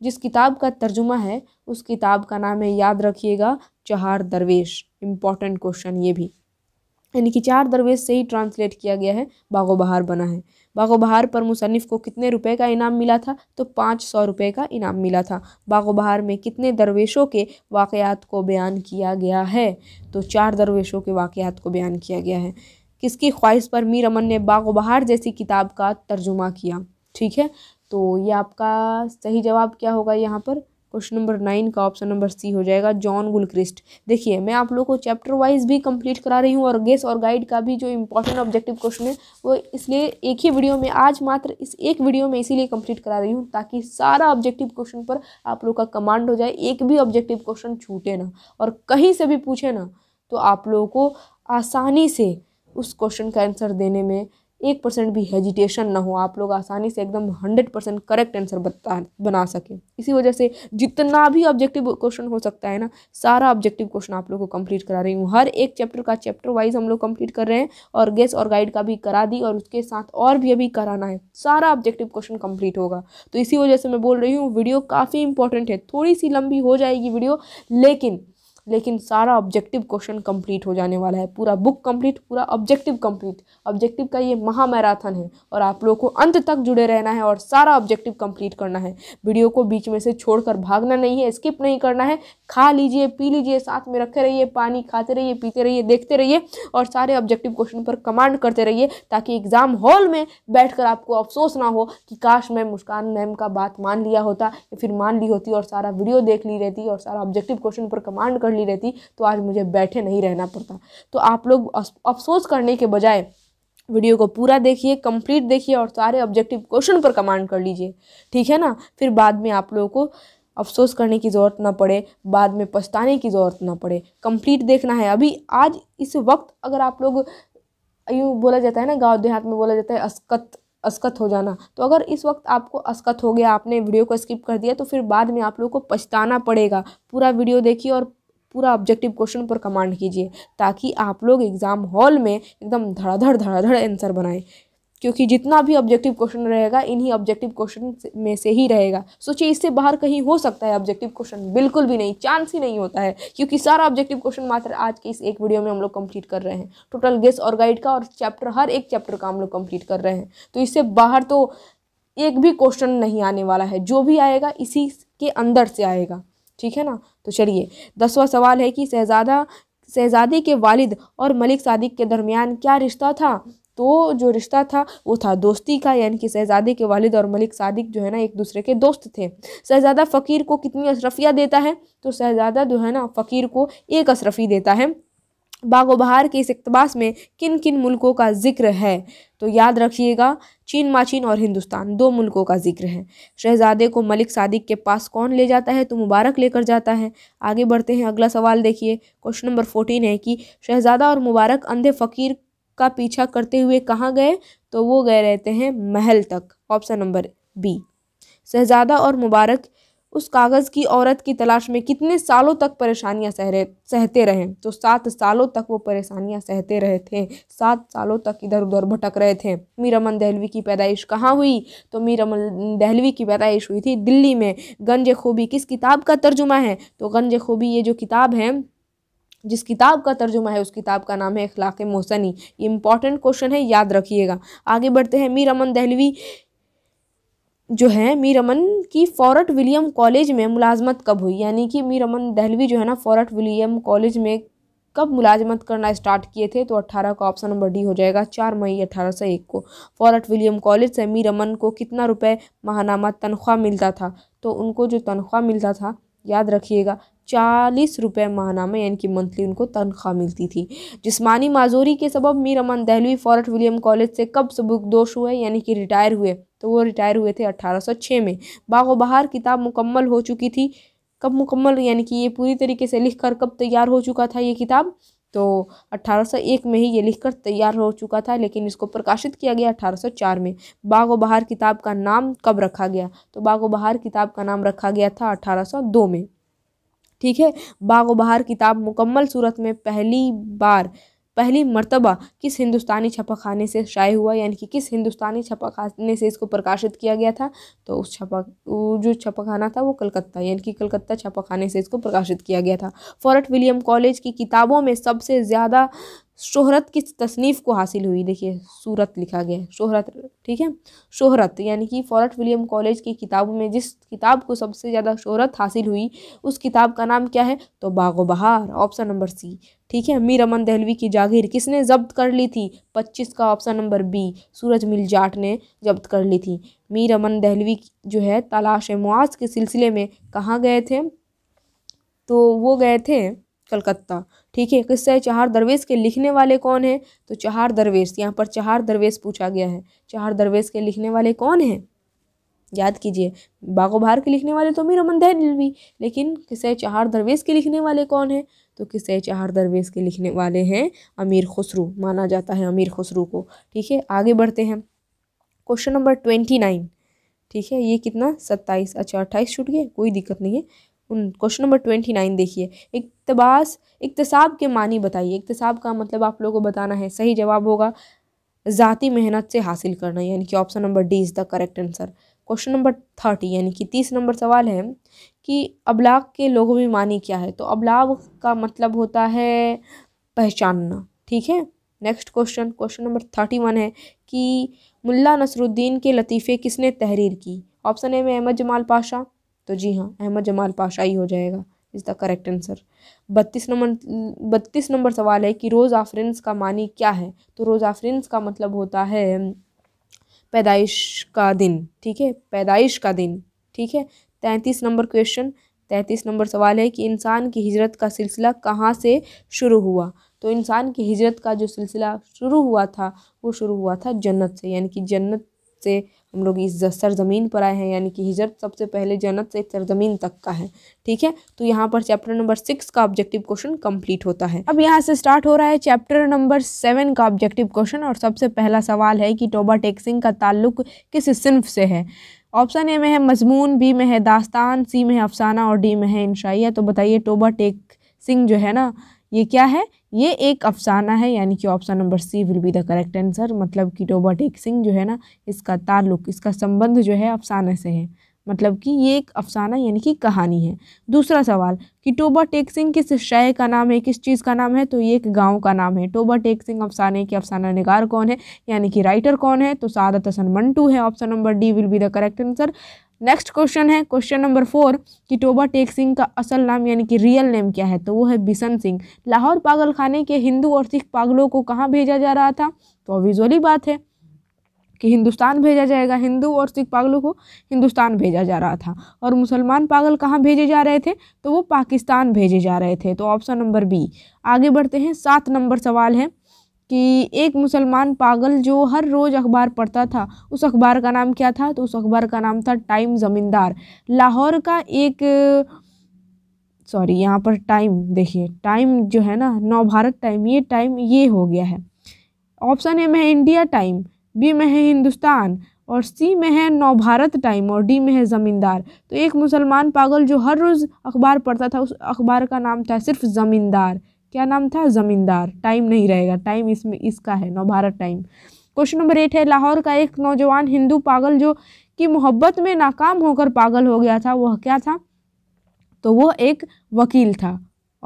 जिस किताब का तर्जुमा है उस किताब का नाम है याद रखिएगा चहार दरवेश इम्पॉर्टेंट क्वेश्चन ये भी यानी कि चार दरवेश से ही ट्रांसलेट किया गया है बागो बहार बना है बाग़ो बहार पर मुसनफ़ को कितने रुपए का इनाम मिला था तो पाँच सौ रुपये का इनाम मिला था बाग़ो बहार में कितने दरवेशों के वाक़ात को बयान किया गया है तो चार दरवेशों के वाक़ात को बयान किया गया है किसकी ख्वाहिश पर मीर अमन ने बाग़ो बहार जैसी किताब का तर्जुमा किया ठीक है तो ये आपका सही जवाब क्या होगा यहाँ पर क्वेश्चन नंबर नाइन का ऑप्शन नंबर सी हो जाएगा जॉन गुलक्रिस्ट देखिए मैं आप लोग को चैप्टर वाइज भी कंप्लीट करा रही हूँ और गेस और गाइड का भी जो इंपॉर्टेंट ऑब्जेक्टिव क्वेश्चन है वो इसलिए एक ही वीडियो में आज मात्र इस एक वीडियो में इसीलिए कंप्लीट करा रही हूँ ताकि सारा ऑब्जेक्टिव क्वेश्चन पर आप लोग का कमांड हो जाए एक भी ऑब्जेक्टिव क्वेश्चन छूटे ना और कहीं से भी पूछे ना तो आप लोगों को आसानी से उस क्वेश्चन का आंसर देने में एक परसेंट भी हेजिटेशन ना हो आप लोग आसानी से एकदम हंड्रेड परसेंट करेक्ट आंसर बता बना सकें इसी वजह से जितना भी ऑब्जेक्टिव क्वेश्चन हो सकता है ना सारा ऑब्जेक्टिव क्वेश्चन आप लोग को कंप्लीट करा रही हूँ हर एक चैप्टर का चैप्टर वाइज हम लोग कंप्लीट कर रहे हैं और गेस और गाइड का भी करा दी और उसके साथ और भी अभी कराना है सारा ऑब्जेक्टिव क्वेश्चन कम्प्लीट होगा तो इसी वजह से मैं बोल रही हूँ वीडियो काफ़ी इंपॉर्टेंट है थोड़ी सी लंबी हो जाएगी वीडियो लेकिन लेकिन सारा ऑब्जेक्टिव क्वेश्चन कंप्लीट हो जाने वाला है पूरा बुक कंप्लीट पूरा ऑब्जेक्टिव कंप्लीट ऑब्जेक्टिव का ये महामैराथन है और आप लोगों को अंत तक जुड़े रहना है और सारा ऑब्जेक्टिव कंप्लीट करना है वीडियो को बीच में से छोड़कर भागना नहीं है स्किप नहीं करना है खा लीजिए पी लीजिए साथ में रखे रहिए पानी खाते रहिए पीते रहिए देखते रहिए और सारे ऑब्जेक्टिव क्वेश्चन पर कमांड करते रहिए ताकि एग्ज़ाम हॉल में बैठ आपको अफसोस ना हो कि काश मैं मुस्कान मैम का बात मान लिया होता या फिर मान ली होती और सारा वीडियो देख ली रहती और सारा ऑब्जेक्टिव क्वेश्चन पर कमांड कर ली रहती तो आज मुझे बैठे नहीं रहना पड़ता तो आप लोग अफसोस करने के बजाय वीडियो को पूरा देखिए कंप्लीट देखिए और सारे ऑब्जेक्टिव क्वेश्चन पर कमांड कर लीजिए ठीक है ना फिर बाद में आप लोगों को अफसोस करने की ज़रूरत ना पड़े बाद में पछताने की ज़रूरत ना पड़े कंप्लीट देखना है अभी आज इस वक्त अगर आप लोग यूँ बोला जाता है ना गांव देहात में बोला जाता है अस्कत अस्कत हो जाना तो अगर इस वक्त आपको अस्कत हो गया आपने वीडियो को स्किप कर दिया तो फिर बाद में आप लोग को पछताना पड़ेगा पूरा वीडियो देखिए और पूरा ऑब्जेक्टिव क्वेश्चन पर कमांड कीजिए ताकि आप लोग एग्ज़ाम हॉल में एकदम धड़ाधड़ धड़ाधड़ आंसर बनाएं क्योंकि जितना भी ऑब्जेक्टिव क्वेश्चन रहेगा इन्हीं ऑब्जेक्टिव क्वेश्चन में से ही रहेगा सोचिए इससे बाहर कहीं हो सकता है ऑब्जेक्टिव क्वेश्चन बिल्कुल भी नहीं चांस ही नहीं होता है क्योंकि सारा ऑब्जेक्टिव क्वेश्चन मात्र आज के इस एक वीडियो में हम लोग कंप्लीट कर रहे हैं टोटल गेस और गाइड का और चैप्टर हर एक चैप्टर का हम लोग कंप्लीट कर रहे हैं तो इससे बाहर तो एक भी क्वेश्चन नहीं आने वाला है जो भी आएगा इसी के अंदर से आएगा ठीक है ना तो चलिए दसवा सवाल है कि शहजादा शहजादी के वालिद और मलिक सादिक के दरमियान क्या रिश्ता था तो जो रिश्ता था वो था दोस्ती का यानी कि शहजादे के वालिद और मलिक सादिक जो है ना एक दूसरे के दोस्त थे शहजादा फ़कीर को कितनी अशरफिया देता है तो शहजादा जो है ना फ़कीर को एक अशरफी देता है बागोबहार के इस इकतबास में किन किन मुल्कों का जिक्र है तो याद रखिएगा चीन माचीन और हिंदुस्तान दो मुल्कों का जिक्र है शहजादे को मलिक सादिक के पास कौन ले जाता है तो मुबारक लेकर जाता है आगे बढ़ते हैं अगला सवाल देखिए क्वेश्चन नंबर फोर्टीन है कि शहजादा और मुबारक अंधे फ़कीर का पीछा करते हुए कहाँ गए तो वो गए रहते हैं महल तक ऑप्शन नंबर बी शहजादा और मुबारक उस कागज़ की औरत की तलाश में कितने सालों तक परेशानियां सह रहे सहते रहे तो सात सालों तक वो परेशानियां सहते रहे थे सात सालों तक इधर उधर भटक रहे थे मीर अमन दहलवी की पैदाइश कहाँ हुई तो मीर अमन दहलवी की पैदाइश हुई थी दिल्ली में गंज खूबी किस किताब का तर्जुमा है तो गंज खूबी ये जो किताब है जिस किताब का तर्जुमा है उस किताब का नाम है अखलाक मोहसनी ये इंपॉर्टेंट क्वेश्चन है याद रखिएगा आगे बढ़ते हैं मीर अमन दहलवी जो है मीर अमन की फॉरट विलियम कॉलेज में मुलाजमत कब हुई यानी कि मीर अमन दहलवी जो है ना फॉरट विलियम कॉलेज में कब मुलाजमत करना स्टार्ट किए थे तो 18 का ऑप्शन नंबर डी हो जाएगा चार मई अठारह सौ एक को फॉरट विलियम कॉलेज से मीर अमन को कितना रुपए माहनामा तनख्वाह मिलता था तो उनको जो तनख्वाह मिलता था याद रखिएगा चालीस रुपये माहनामा यानी कि मंथली उनको तनख्वाह मिलती थी जिसमानी माजूरी के सबब Mir Aman Dehlvi Fort William college से कब सबुकदोश हुए यानी कि रिटायर हुए तो वो रिटायर हुए थे 1806 में बहार किताब मुकम्मल हो चुकी थी कब मुकम्मल यानी कि ये पूरी तरीके से लिख कर कब तैयार हो चुका था ये किताब तो 1801 में ही ये लिखकर तैयार हो चुका था लेकिन इसको प्रकाशित किया गया 1804 में बाग व बहार किताब का नाम कब रखा गया तो बाग व बहार किताब का नाम रखा गया था 1802 में ठीक है बाग व बहार किताब मुकम्मल सूरत में पहली बार पहली मर्तबा किस हिंदुस्तानी छपाखाने से शाये हुआ यानी कि किस हिंदुस्तानी छपाखाने से इसको प्रकाशित किया गया था तो उस छपा जो छपाखाना था वो कलकत्ता यानी कि कलकत्ता छपाखाने से इसको प्रकाशित किया गया था फॉरट विलियम कॉलेज की किताबों में सबसे ज़्यादा शोहरत किस तसनीफ़ को हासिल हुई देखिए सूरत लिखा गया है शोहरत ठीक है शोहरत यानी कि फॉरट विलियम कॉलेज की किताबों में जिस किताब को सबसे ज़्यादा शोहरत हासिल हुई उस किताब का नाम क्या है तो बाग बहार ऑप्शन नंबर सी ठीक है मीर अमन दहलवी की जागीर किसने जब्त कर ली थी पच्चीस का option number B Suraj Mal Jat ने जब्त कर ली थी मीर अमन दहलवी जो है तलाश मुआज के सिलसिले में कहाँ गए थे तो वो गए थे कलकत्ता ठीक है किस्सा चहार दरवेश के लिखने वाले कौन हैं तो चहार दरवेश यहाँ पर चहार दरवेश पूछा गया है चहार दरवेश के लिखने वाले कौन हैं याद कीजिए बागो के लिखने वाले तो मीर अमन भी लेकिन किस्से चहार दरवेश के लिखने वाले कौन हैं तो किस्से चहार दरवेश के लिखने वाले हैं अमीर खुसरू माना जाता है अमीर खुसरू को ठीक है आगे बढ़ते हैं क्वेश्चन नंबर ट्वेंटी नाइन ठीक है ये कितना सत्ताईस अच्छा अट्ठाईस छूट गए कोई दिक्कत नहीं है क्वेश्चन नंबर ट्वेंटी नाइन देखिए इकतबास इकतसाब के मानी बताइए इकतसाब का मतलब आप लोगों को बताना है सही जवाब होगा ज़ाती मेहनत से हासिल करना यानी कि option number D is the correct answer question number thirty यानी कि तीस नंबर सवाल है कि अबलाग के लोगों में मानी क्या है तो अबलाग का मतलब होता है पहचानना ठीक है next question question number thirty one है कि मुल्ला नसरुद्दीन के लतीफ़े किसने तहरीर की ऑप्शन ए में अहमद जमाल पाशा तो जी हाँ अहमद जमाल पाशा ही हो जाएगा इज़ द करेक्ट आंसर बत्तीस नंबर बत्तीस नंबर सवाल है कि रोज़ आफरेंस का मानी क्या है तो रोज़ आफरेंस का मतलब होता है पैदाइश का दिन ठीक है पैदाइश का दिन ठीक है तैंतीस नंबर क्वेश्चन तैंतीस नंबर सवाल है कि इंसान की हिजरत का सिलसिला कहाँ से शुरू हुआ तो इंसान की हिजरत का जो सिलसिला शुरू हुआ था वो शुरू हुआ था जन्नत से यानी कि जन्नत से हम लोग इस सरजमीन पर आए हैं यानी कि हिजरत सबसे पहले जन्नत से सरजमीन तक का है ठीक है तो यहाँ पर चैप्टर नंबर सिक्स का ऑब्जेक्टिव क्वेश्चन कंप्लीट होता है अब यहाँ से स्टार्ट हो रहा है चैप्टर नंबर सेवन का ऑब्जेक्टिव क्वेश्चन और सबसे पहला सवाल है कि टोबा टेक्सिंग का ताल्लुक किस सिंफ से है ऑप्शन ए में है मजमून बी में है दास्तान सी में है अफसाना और डी में है इनशाइया तो बताइए टोबा टेक सिंह जो है ना ये क्या है ये एक अफसाना है यानी कि option number C will be the correct answer मतलब कि रोबर्ट एक सिंह जो है ना इसका ताल्लुक इसका संबंध जो है अफसाने से है मतलब कि ये एक अफसाना यानी कि कहानी है दूसरा सवाल कि टोबा टेक सिंह किस शय का नाम है किस चीज़ का नाम है तो ये एक गांव का नाम है टोबा टेक सिंह अफसाने के अफसाना निगार कौन है यानी कि राइटर कौन है तो सादत हसन मंटू है option number D will be the correct answer next question है क्वेश्चन नंबर फोर कि टोबा टेक सिंह का असल नाम यानी कि रियल नेम क्या है तो वो है बिशन सिंह लाहौर पागल खाने के हिंदू और सिख पागलों को कहाँ भेजा जा रहा था तो ऑब्विजली बात है कि हिंदुस्तान भेजा जाएगा हिंदू और सिख पागलों को हिंदुस्तान भेजा जा रहा था और मुसलमान पागल कहाँ भेजे जा रहे थे तो वो पाकिस्तान भेजे जा रहे थे तो ऑप्शन नंबर बी आगे बढ़ते हैं सात नंबर सवाल है कि एक मुसलमान पागल जो हर रोज़ अखबार पढ़ता था उस अखबार का नाम क्या था तो उस अखबार का नाम था टाइम ज़मींदार लाहौर का एक सॉरी यहाँ पर टाइम देखिए टाइम जो है ना नवभारत टाइम ये टाइम ये हो गया है ऑप्शन ए में है इंडिया टाइम बी में है हिंदुस्तान और सी में है नवभारत टाइम और डी में है ज़मींदार तो एक मुसलमान पागल जो हर रोज़ अखबार पढ़ता था उस अखबार का नाम था सिर्फ ज़मींदार क्या नाम था ज़मींदार टाइम नहीं रहेगा टाइम इसमें इसका है Navbharat time question number eight है लाहौर का एक नौजवान हिंदू पागल जो कि मोहब्बत में नाकाम होकर पागल हो गया था वह क्या था तो वह एक वकील था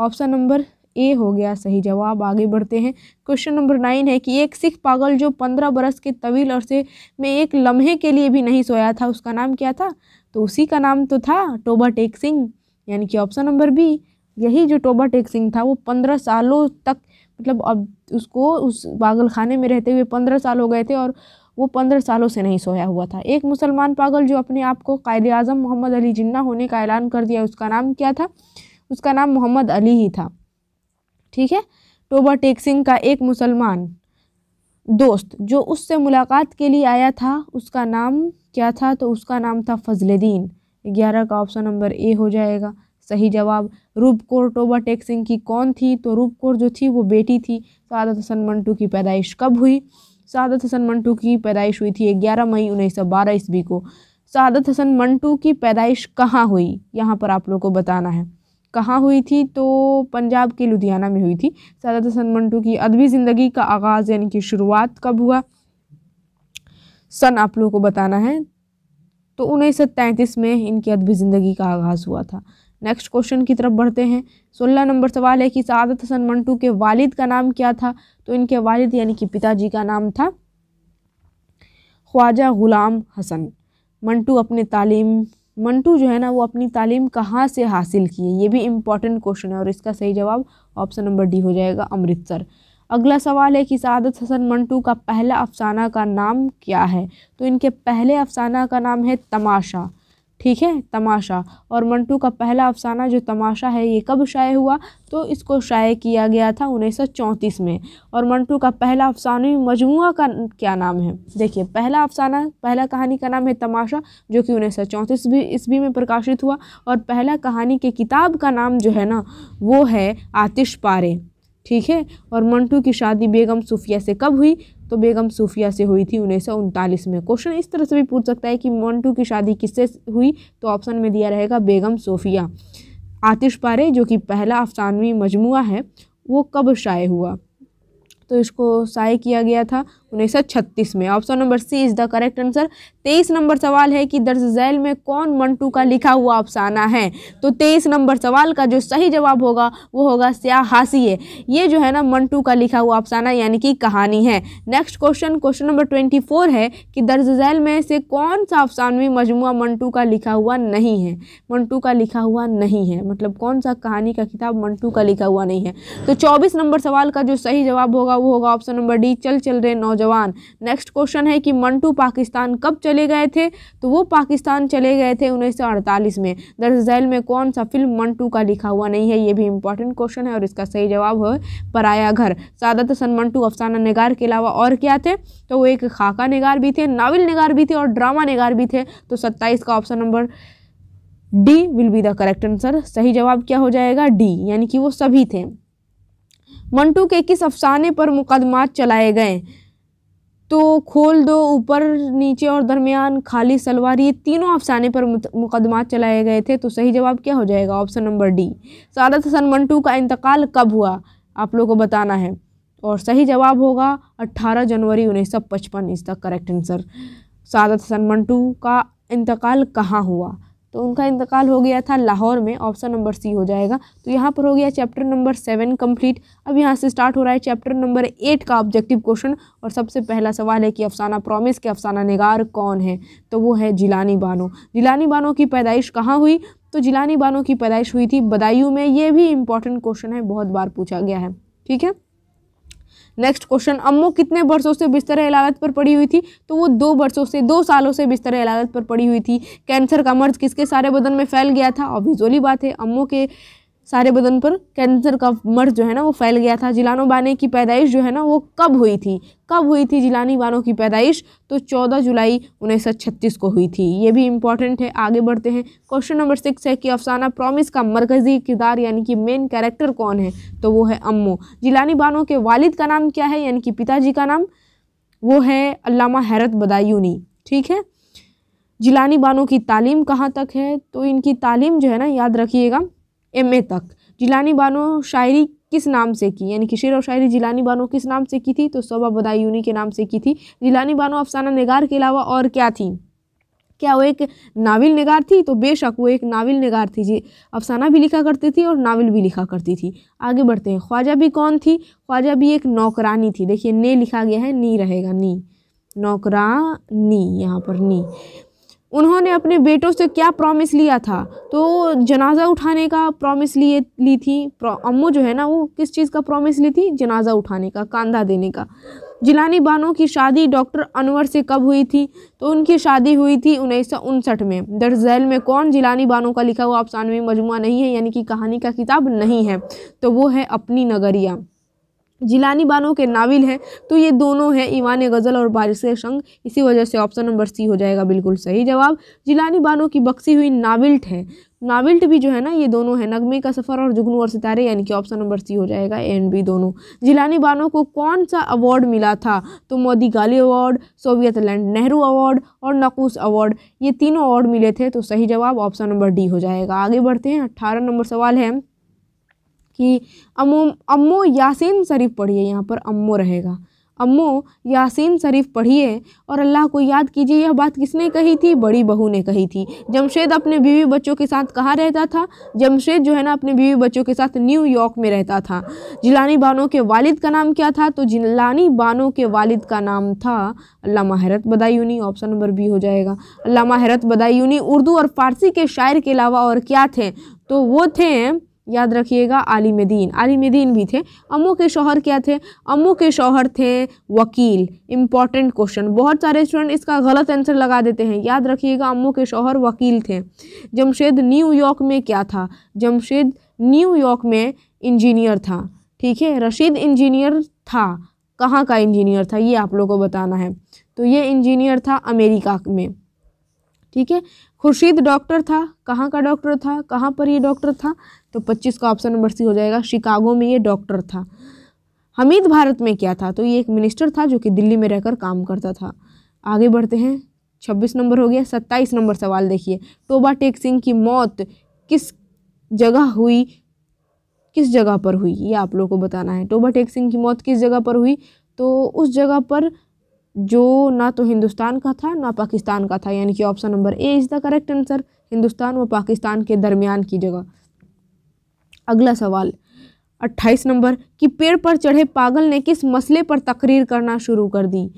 ऑप्शन नंबर ए हो गया सही जवाब आगे बढ़ते हैं क्वेश्चन नंबर नाइन है कि एक सिख पागल जो पंद्रह बरस के तवील अरसे में एक लम्हे के लिए भी नहीं सोया था उसका नाम क्या था तो उसी का नाम तो था टोबा टेक सिंह यानी कि ऑप्शन नंबर बी यही जो टोबा टेक सिंह था वो पंद्रह सालों तक मतलब अब उसको उस पागल खाने में रहते हुए पंद्रह साल हो गए थे और वो पंद्रह सालों से नहीं सोया हुआ था एक मुसलमान पागल जो अपने आप को कायद अजम मोहम्मद अली जिन्ना होने का ऐलान कर दिया उसका नाम क्या था उसका नाम मोहम्मद अली ही था ठीक है टोबा टेक सिंह का एक मुसलमान दोस्त जो उससे मुलाकात के लिए आया था उसका नाम क्या था तो उसका नाम था फजलद्दीन ग्यारह का ऑप्शन नंबर ए हो जाएगा सही जवाब रूप कौर टोबा टेक सिंह की कौन थी तो रूप कौर जो थी वो बेटी थी सादत हसन मंटू की पैदाइश कब हुई सादत हसन मंटू की पैदाइश हुई थी ग्यारह मई उन्नीस सौ बारह ईस्वी को सादत हसन मंटू की पैदाइश कहाँ हुई यहाँ पर आप लोग को बताना है कहाँ हुई थी तो पंजाब के लुधियाना में हुई थी सादत हसन मंटू की अदबी ज़िंदगी का आगाज़ यानी कि शुरुआत कब हुआ सन आप लोगों को बताना है तो उन्नीस सौ में इनकी अदबी ज़िंदगी का आगाज़ हुआ था नेक्स्ट क्वेश्चन की तरफ बढ़ते हैं सोलह नंबर सवाल है कि सादत हसन मंटू के वालिद का नाम क्या था तो इनके वालिद यानी कि पिताजी का नाम था ख्वाजा ग़ुलाम हसन मंटू अपने तालीम मंटू जो है ना वो अपनी तालीम कहाँ से हासिल किए ये भी इम्पॉर्टेंट क्वेश्चन है और इसका सही जवाब ऑप्शन नंबर डी हो जाएगा अमृतसर अगला सवाल है कि सादत हसन मंटू का पहला अफसाना का नाम क्या है तो इनके पहले अफसाना का नाम है तमाशा ठीक है तमाशा और मंटू का पहला अफसाना जो तमाशा है ये कब शाये हुआ तो इसको शाये किया गया था चौंतीस में और मंटू का पहला अफसाना मजमू का क्या नाम है देखिए पहला अफसाना पहला कहानी का नाम है तमाशा जो कि उन्नीस सौ चौंतीस भी ईस्वी में प्रकाशित हुआ और पहला कहानी की किताब का नाम जो है ना वो है आतिश पारे ठीक है और मंटू की शादी बेगम सूफिया से कब हुई तो बेगम सूफिया से हुई थी उन्नीस में क्वेश्चन इस तरह से भी पूछ सकता है कि मोन्टू की शादी किससे हुई तो ऑप्शन में दिया रहेगा बेगम सूफिया आतिश पारे जो कि पहला अफसानवी मजमू है वो कब शाये हुआ तो इसको शाये किया गया था 1936 में option number C is the correct answer तेईस नंबर सवाल है कि दर्ज झैल में कौन मंटू का लिखा हुआ अफसाना है तो तेईस नंबर सवाल का जो सही जवाब होगा वो होगा स्या है ये जो है ना मंटू का लिखा हुआ अफसाना यानी कि कहानी है next question question number twenty four है कि दर्ज झैल में से कौन सा अफसानवी मजमू मंटू का लिखा हुआ नहीं है मंटू का लिखा हुआ नहीं है मतलब कौन सा कहानी का किताब मंटू का लिखा हुआ नहीं है तो चौबीस नंबर सवाल का जो सही जवाब होगा वो होगा ऑप्शन नंबर डी चल चल रहे नौ नौजवान नेक्स्ट क्वेश्चन है कि मंटू पाकिस्तान कब चले गए थे तो वो पाकिस्तान चले गए थे उन्नीस में दरअसल में कौन सा फिल्म मंटू का लिखा हुआ नहीं है ये भी इंपॉर्टेंट क्वेश्चन है और इसका सही जवाब है पराया घर सादत सन मंटू अफसाना निगार के अलावा और क्या थे तो वो एक खाका निगार भी थे नावल निगार भी थे और ड्रामा निगार भी थे तो सत्ताईस का option number D will be the correct answer सही जवाब क्या हो जाएगा डी यानी कि वो सभी थे मंटू के किस अफसाने पर मुकदमा चलाए गए तो खोल दो ऊपर नीचे और दरमियान खाली सलवार ये तीनों अफसाने पर मुकदमा चलाए गए थे तो सही जवाब क्या हो जाएगा option number D Saadat Hasan Manto का इंतकाल कब हुआ आप लोगों को बताना है और सही जवाब होगा 18 जनवरी उन्नीस सौ पचपन इसका करेक्ट आंसर सदत हसन मंटू का इंतकाल कहाँ हुआ तो उनका इंतकाल हो गया था लाहौर में ऑप्शन नंबर सी हो जाएगा तो यहाँ पर हो गया चैप्टर नंबर सेवन कंप्लीट अब यहाँ से स्टार्ट हो रहा है चैप्टर नंबर एट का ऑब्जेक्टिव क्वेश्चन और सबसे पहला सवाल है कि अफसाना प्रॉमिस के अफसाना निगार कौन है तो वो है जिलानी बानो जिलानी बानो की पैदाइश कहाँ हुई तो जिलानी बानो की पैदाइश हुई थी बदायूँ में ये भी इंपॉर्टेंट क्वेश्चन है बहुत बार पूछा गया है ठीक है नेक्स्ट क्वेश्चन अम्मू कितने वर्षों से बिस्तर हलालत पर पड़ी हुई थी तो वो दो वर्षों से दो सालों से बिस्तर हलालत पर पड़ी हुई थी कैंसर का मर्ज किसके सारे बदन में फैल गया था और बात है अम्मू के सारे बदन पर कैंसर का मर्ज जो है ना वो फैल गया था जिलानो बाने की पैदाइश जो है ना वो कब हुई थी कब हुई थी जिलानी बानों की पैदाइश तो 14 जुलाई छत्तीस को हुई थी ये भी इम्पॉर्टेंट है आगे बढ़ते हैं क्वेश्चन नंबर सिक्स है कि अफसाना प्रॉमिस का मरकज़ी किरदार यानी कि मेन कैरेक्टर कौन है तो वो है अम्मो जिलानी बानों के वालिद का नाम क्या है यानी कि पिताजी का नाम वो है अल्लामा हैरत बदायूनी ठीक है जिलानी बानों की तालीम कहाँ तक है तो इनकी तालीम जो है ना याद रखिएगा ए तक जिलानी बानो शायरी किस नाम से की यानी कि शेर और शायरी जिलानी बानो किस नाम से की थी तो सोबा बदायूनी के नाम से की थी जिलानी बानो अफसाना नगार के अलावा और क्या थी क्या वो एक नाविल नगार थी तो बेशक वो एक नाविल नगार थी जी अफसाना भी लिखा करती थी और नाविल भी लिखा करती थी आगे बढ़ते हैं ख्वाजा भी कौन थी ख्वाजा भी एक नौकरानी थी देखिए ने लिखा गया है नी रहेगा नी नौकरानी यहाँ पर नी उन्होंने अपने बेटों से क्या प्रॉमिस लिया था तो जनाजा उठाने का प्रॉमिस लिए ली थी अम्मू जो है ना वो किस चीज़ का प्रॉमिस ली थी जनाजा उठाने का कांधा देने का जिलानी बानो की शादी डॉक्टर अनवर से कब हुई थी तो उनकी शादी हुई थी उन्नीस सौ उनसठ में दरजैल जैल में कौन जिलानी बानो का लिखा हुआ अफसानवी मजमू नहीं है यानी कि कहानी का किताब नहीं है तो वो है अपनी नगरिया जिलानी बानो के नाविल हैं तो ये दोनों हैं ईवान गज़ल और बारिश शंग इसी वजह से ऑप्शन नंबर सी हो जाएगा बिल्कुल सही जवाब जिलानी बानो की बक्सी हुई नाविल्ट है नाविल्ट भी जो है ना ये दोनों है नगमे का सफ़र और जुगनू और सितारे यानी कि ऑप्शन नंबर सी हो जाएगा ए एंड बी दोनों जिलानी बानो को कौन सा अवार्ड मिला था तो मोदी गाली award Soviet land Nehru award और नकूस अवार्ड ये तीनों अवार्ड मिले थे तो सही जवाब ऑप्शन नंबर डी हो जाएगा आगे बढ़ते हैं अट्ठारह नंबर सवाल है कि अमो अम्मो यासीन शरीफ पढ़िए यहाँ पर अम्मो रहेगा अम्मो यासीन शरीफ पढ़िए और अल्लाह को याद कीजिए यह बात किसने कही थी बड़ी बहू ने कही थी जमशेद अपने बीवी बच्चों के साथ कहाँ रहता था जमशेद जो है ना अपने बीवी बच्चों के साथ न्यूयॉर्क में रहता था जिलानी बानो के वालिद का नाम क्या था तो जिलानी बानो के वालिद का नाम था अल्लामा हैरत बदायूनी ऑप्शन नंबर बी हो जाएगा अल्लामा हैरत बदायूनी उर्दू और फारसी के शायर के अलावा और क्या थे तो वो थे याद रखिएगा आली मेदीन आली मेदीन भी थे अम्मू के शौहर क्या थे अम्मू के शौहर थे वकील इम्पॉर्टेंट क्वेश्चन बहुत सारे स्टूडेंट इसका गलत आंसर लगा देते हैं याद रखिएगा अम्मू के शोहर वकील थे जमशेद न्यूयॉर्क में क्या था जमशेद न्यूयॉर्क में इंजीनियर था ठीक है रशीद इंजीनियर था कहाँ का इंजीनियर था ये आप लोगों को बताना है तो ये इंजीनियर था अमेरिका में ठीक है खुर्शीद डॉक्टर था कहाँ का डॉक्टर था कहाँ पर ये डॉक्टर था तो पच्चीस का ऑप्शन नंबर सी हो जाएगा शिकागो में ये डॉक्टर था हमीद भारत में क्या था तो ये एक मिनिस्टर था जो कि दिल्ली में रहकर काम करता था आगे बढ़ते हैं छब्बीस नंबर हो गया सत्ताईस नंबर सवाल देखिए टोबा टेक सिंह की मौत किस जगह हुई किस जगह पर हुई ये आप लोगों को बताना है टोबा टेक सिंह की मौत किस जगह पर हुई तो उस जगह पर जो ना तो हिंदुस्तान का था ना पाकिस्तान का था यानी कि option number A is the correct answer Hindustan व पाकिस्तान के दरमियान की जगह अगला सवाल अट्ठाईस नंबर कि पेड़ पर चढ़े पागल ने किस मसले पर तकरीर करना शुरू कर दी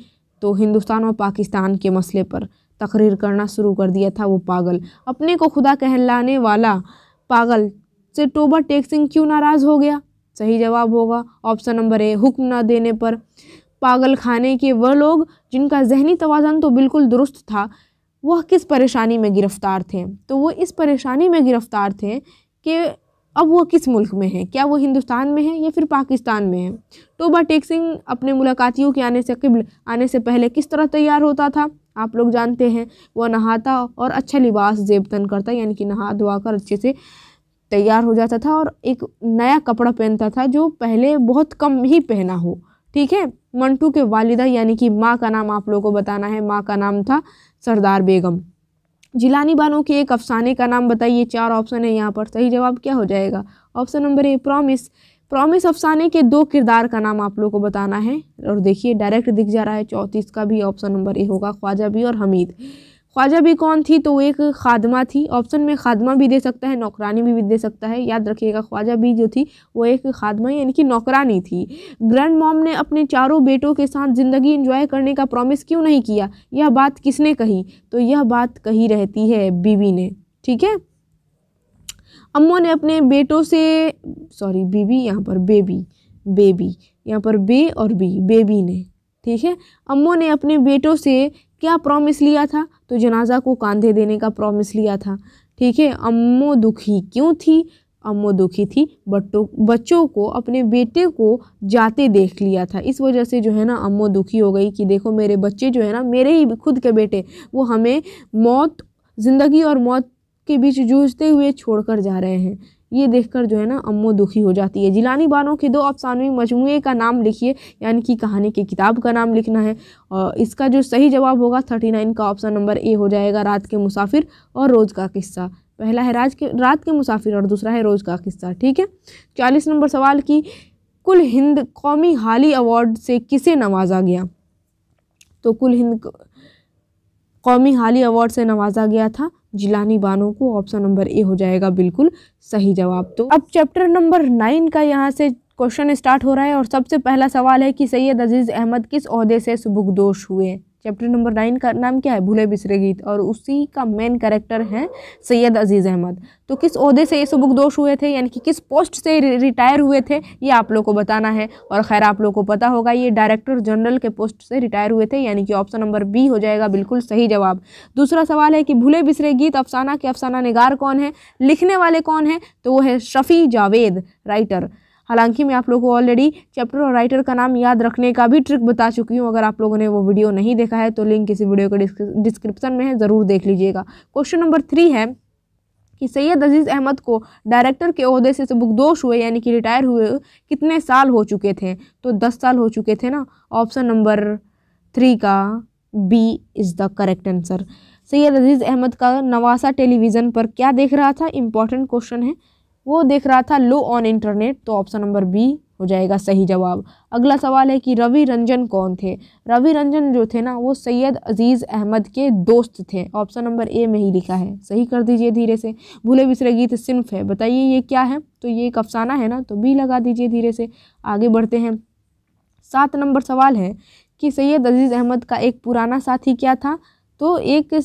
तो हिंदुस्तान और पाकिस्तान के मसले पर तकरीर करना शुरू कर दिया था वो पागल अपने को खुदा कहलाने वाला पागल से टोबा टेक सिंह क्यों नाराज़ हो गया सही जवाब होगा ऑप्शन नंबर ए हुक्म ना देने पर पागल खाने के वह लोग जिनका जहनी तोज़न तो बिल्कुल दुरुस्त था वह किस परेशानी में गिरफ़्तार थे तो वो इस परेशानी में गिरफ़्तार थे कि अब वो किस मुल्क में है क्या वो हिंदुस्तान में है या फिर पाकिस्तान में है टोबा टेक सिंह अपने मुलाकातियों के आने से कबल आने से पहले किस तरह तैयार होता था आप लोग जानते हैं वह नहाता और अच्छा लिबास जेब तन करता यानी कि नहा धोआ कर अच्छे से तैयार हो जाता था और एक नया कपड़ा पहनता था जो पहले बहुत कम ही पहना हो ठीक है मंटू के वालिदा यानी कि माँ का नाम आप लोगों को बताना है माँ का नाम था सरदार बेगम जिलानी बानो के एक अफसाने का नाम बताइए चार ऑप्शन है यहाँ पर सही जवाब क्या हो जाएगा option number A promise promise अफसाने के दो किरदार का नाम आप लोग को बताना है और देखिए डायरेक्ट दिख जा रहा है चौंतीस का भी ऑप्शन नंबर ए होगा ख्वाजा भी और हमीद ख्वाजा भी कौन थी तो वो एक खादमा थी ऑप्शन में खादमा भी दे सकता है नौकरानी भी, भी दे सकता है याद रखिएगा ख्वाजा भी जो थी वो एक खादमा यानी कि नौकरानी थी ग्रैंड मॉम ने अपने चारों बेटों के साथ ज़िंदगी इंजॉय करने का प्रॉमिस क्यों नहीं किया यह बात किसने कही तो यह बात कही रहती है बीवी ने ठीक है अम्मो ने अपने बेटों से सॉरी बीबी यहाँ पर बेबी बेबी यहाँ पर बे और बी बेबी ने ठीक है अम्मो ने अपने बेटों से क्या प्रॉमिस लिया था तो जनाजा को कांधे देने का प्रॉमिस लिया था ठीक है अम्मो दुखी क्यों थी अम्मो दुखी थी बट्टों बच्चों को अपने बेटे को जाते देख लिया था इस वजह से जो है ना अम्मो दुखी हो गई कि देखो मेरे बच्चे जो है ना मेरे ही खुद के बेटे वो हमें मौत ज़िंदगी और मौत के बीच जूझते हुए छोड़कर जा रहे हैं ये देखकर जो है ना अम्मो दुखी हो जाती है जिलानी बानो के दो अफसानवी मजमू का नाम लिखिए यानी कि कहानी की किताब का नाम लिखना है और इसका जो सही जवाब होगा थर्टी नाइन का ऑप्शन नंबर ए हो जाएगा रात के मुसाफिर और रोज़ का किस्सा पहला है राज के रात के मुसाफिर और दूसरा है रोज़ का किस्सा ठीक है चालीस नंबर सवाल की कुल हिंद कौमी हाली अवार्ड से किसे नवाजा गया तो कुल हिंद कौमी हाली अवार्ड से नवाजा गया था जिलानी बानो को ऑप्शन नंबर ए हो जाएगा बिल्कुल सही जवाब तो अब चैप्टर नंबर नाइन का यहाँ से क्वेश्चन स्टार्ट हो रहा है और सबसे पहला सवाल है कि सैयद अजीज़ अहमद किस अहदे से सुबुकदोश हुए चैप्टर नंबर नाइन का नाम क्या है भूले बिसरे गीत और उसी का मेन कैरेक्टर है सैयद अजीज़ अहमद तो किस अहदे से ये सुबुक दोष हुए थे यानी कि किस पोस्ट से रिटायर हुए थे ये आप लोग को बताना है और खैर आप लोग को पता होगा ये डायरेक्टर जनरल के पोस्ट से रिटायर हुए थे यानी कि ऑप्शन नंबर बी हो जाएगा बिल्कुल सही जवाब दूसरा सवाल है कि भूले बिसरे गीत अफसाना के अफसाना निगार कौन है लिखने वाले कौन है तो वो है शफ़ी जावेद राइटर हालांकि मैं आप लोग को ऑलरेडी चैप्टर और राइटर का नाम याद रखने का भी ट्रिक बता चुकी हूँ अगर आप लोगों ने वो वीडियो नहीं देखा है तो लिंक इसी वीडियो के डिस्क्रिप्शन में है ज़रूर देख लीजिएगा क्वेश्चन नंबर थ्री है कि सैयद अजीज़ अहमद को डायरेक्टर के अहदे से सबुकदोश हुए यानी कि रिटायर हुए कितने साल हो चुके थे तो दस साल हो चुके थे ना ऑप्शन नंबर थ्री का B is the correct answer Syed Aziz Ahmad का नवासा टेलीविज़न पर क्या देख रहा था इम्पॉर्टेंट क्वेश्चन है वो देख रहा था लो ऑन इंटरनेट तो ऑप्शन नंबर बी हो जाएगा सही जवाब अगला सवाल है कि रवि रंजन कौन थे रवि रंजन जो थे ना वो सैयद अजीज़ अहमद के दोस्त थे ऑप्शन नंबर ए में ही लिखा है सही कर दीजिए धीरे से भूले बिसरे गीत सिंफ है बताइए ये क्या है तो ये एक अफसाना है ना तो बी लगा दीजिए धीरे से आगे बढ़ते हैं सात नंबर सवाल है कि सैयद अजीज़ अहमद का एक पुराना साथी क्या था तो एक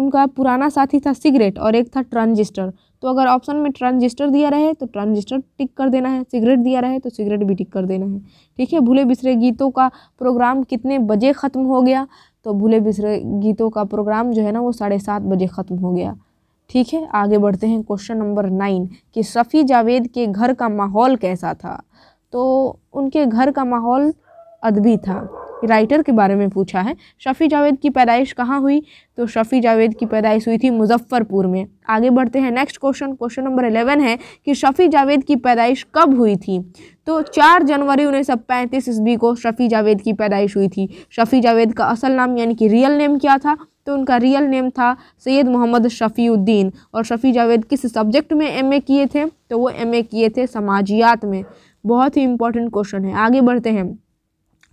उनका पुराना साथी था सिगरेट और एक था ट्रांजिस्टर तो अगर ऑप्शन में ट्रांजिस्टर दिया रहे तो ट्रांजिस्टर टिक कर देना है सिगरेट दिया रहे तो सिगरेट भी टिक कर देना है ठीक है भूले बिसरे गीतों का प्रोग्राम कितने बजे ख़त्म हो गया तो भूले बिसरे गीतों का प्रोग्राम जो है ना वो साढ़े सात बजे ख़त्म हो गया ठीक है आगे बढ़ते हैं क्वेश्चन नंबर नाइन कि शफ़ी जावेद के घर का माहौल कैसा था तो उनके घर का माहौल अदबी था राइटर के बारे में पूछा है शफ़ी जावेद की पैदाइश कहाँ हुई तो शफ़ी जावेद की पैदाइश हुई थी मुजफ्फ़रपुर में आगे बढ़ते हैं next question question number eleven है कि शफ़ी जावेद की पैदाइश कब हुई थी तो चार जनवरी उन्नीस सौ पैंतीस ईस्वी को शफ़ी जावेद की पैदाइश हुई थी शफ़ी जावेद का असल नाम यानी कि रियल नेम क्या था तो उनका रियल नेम था सैयद मोहम्मद शफ़ीउद्दीन और शफ़ी जावेद किस सब्जेक्ट में ए किए थे तो वो ए किए थे समाजियात में बहुत ही इंपॉर्टेंट क्वेश्चन है आगे बढ़ते हैं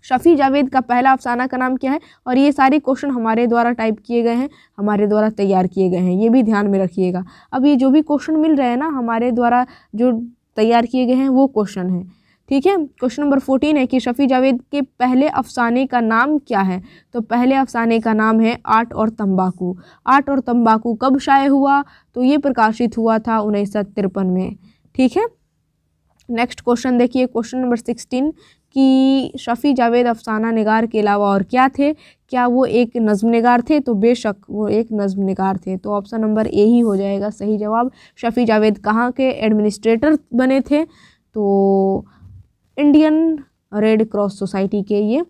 शफ़ी जावेद का पहला अफसाना का नाम क्या है और ये सारे क्वेश्चन हमारे द्वारा टाइप किए गए हैं हमारे द्वारा तैयार किए गए हैं ये भी ध्यान में रखिएगा अब ये जो भी क्वेश्चन मिल रहे हैं ना हमारे द्वारा जो तैयार किए गए हैं वो क्वेश्चन हैं ठीक है क्वेश्चन नंबर फोर्टीन है कि शफ़ी जावेद के पहले अफसाने का नाम क्या है तो पहले अफसाने का नाम है आर्ट और तंबाकू आर्ट और तंबाकू कब शाये हुआ तो ये प्रकाशित हुआ था उन्नीस में ठीक है नेक्स्ट क्वेश्चन देखिए क्वेश्चन नंबर सिक्सटीन कि शफ़ी जावेद अफसाना नगार के अलावा और क्या थे क्या वो एक नज़म नगार थे तो बेशक वो एक नज़म नगार थे तो ऑप्शन नंबर ए ही हो जाएगा सही जवाब शफ़ी जावेद कहाँ के एडमिनिस्ट्रेटर बने थे तो इंडियन रेड क्रॉस सोसाइटी के ये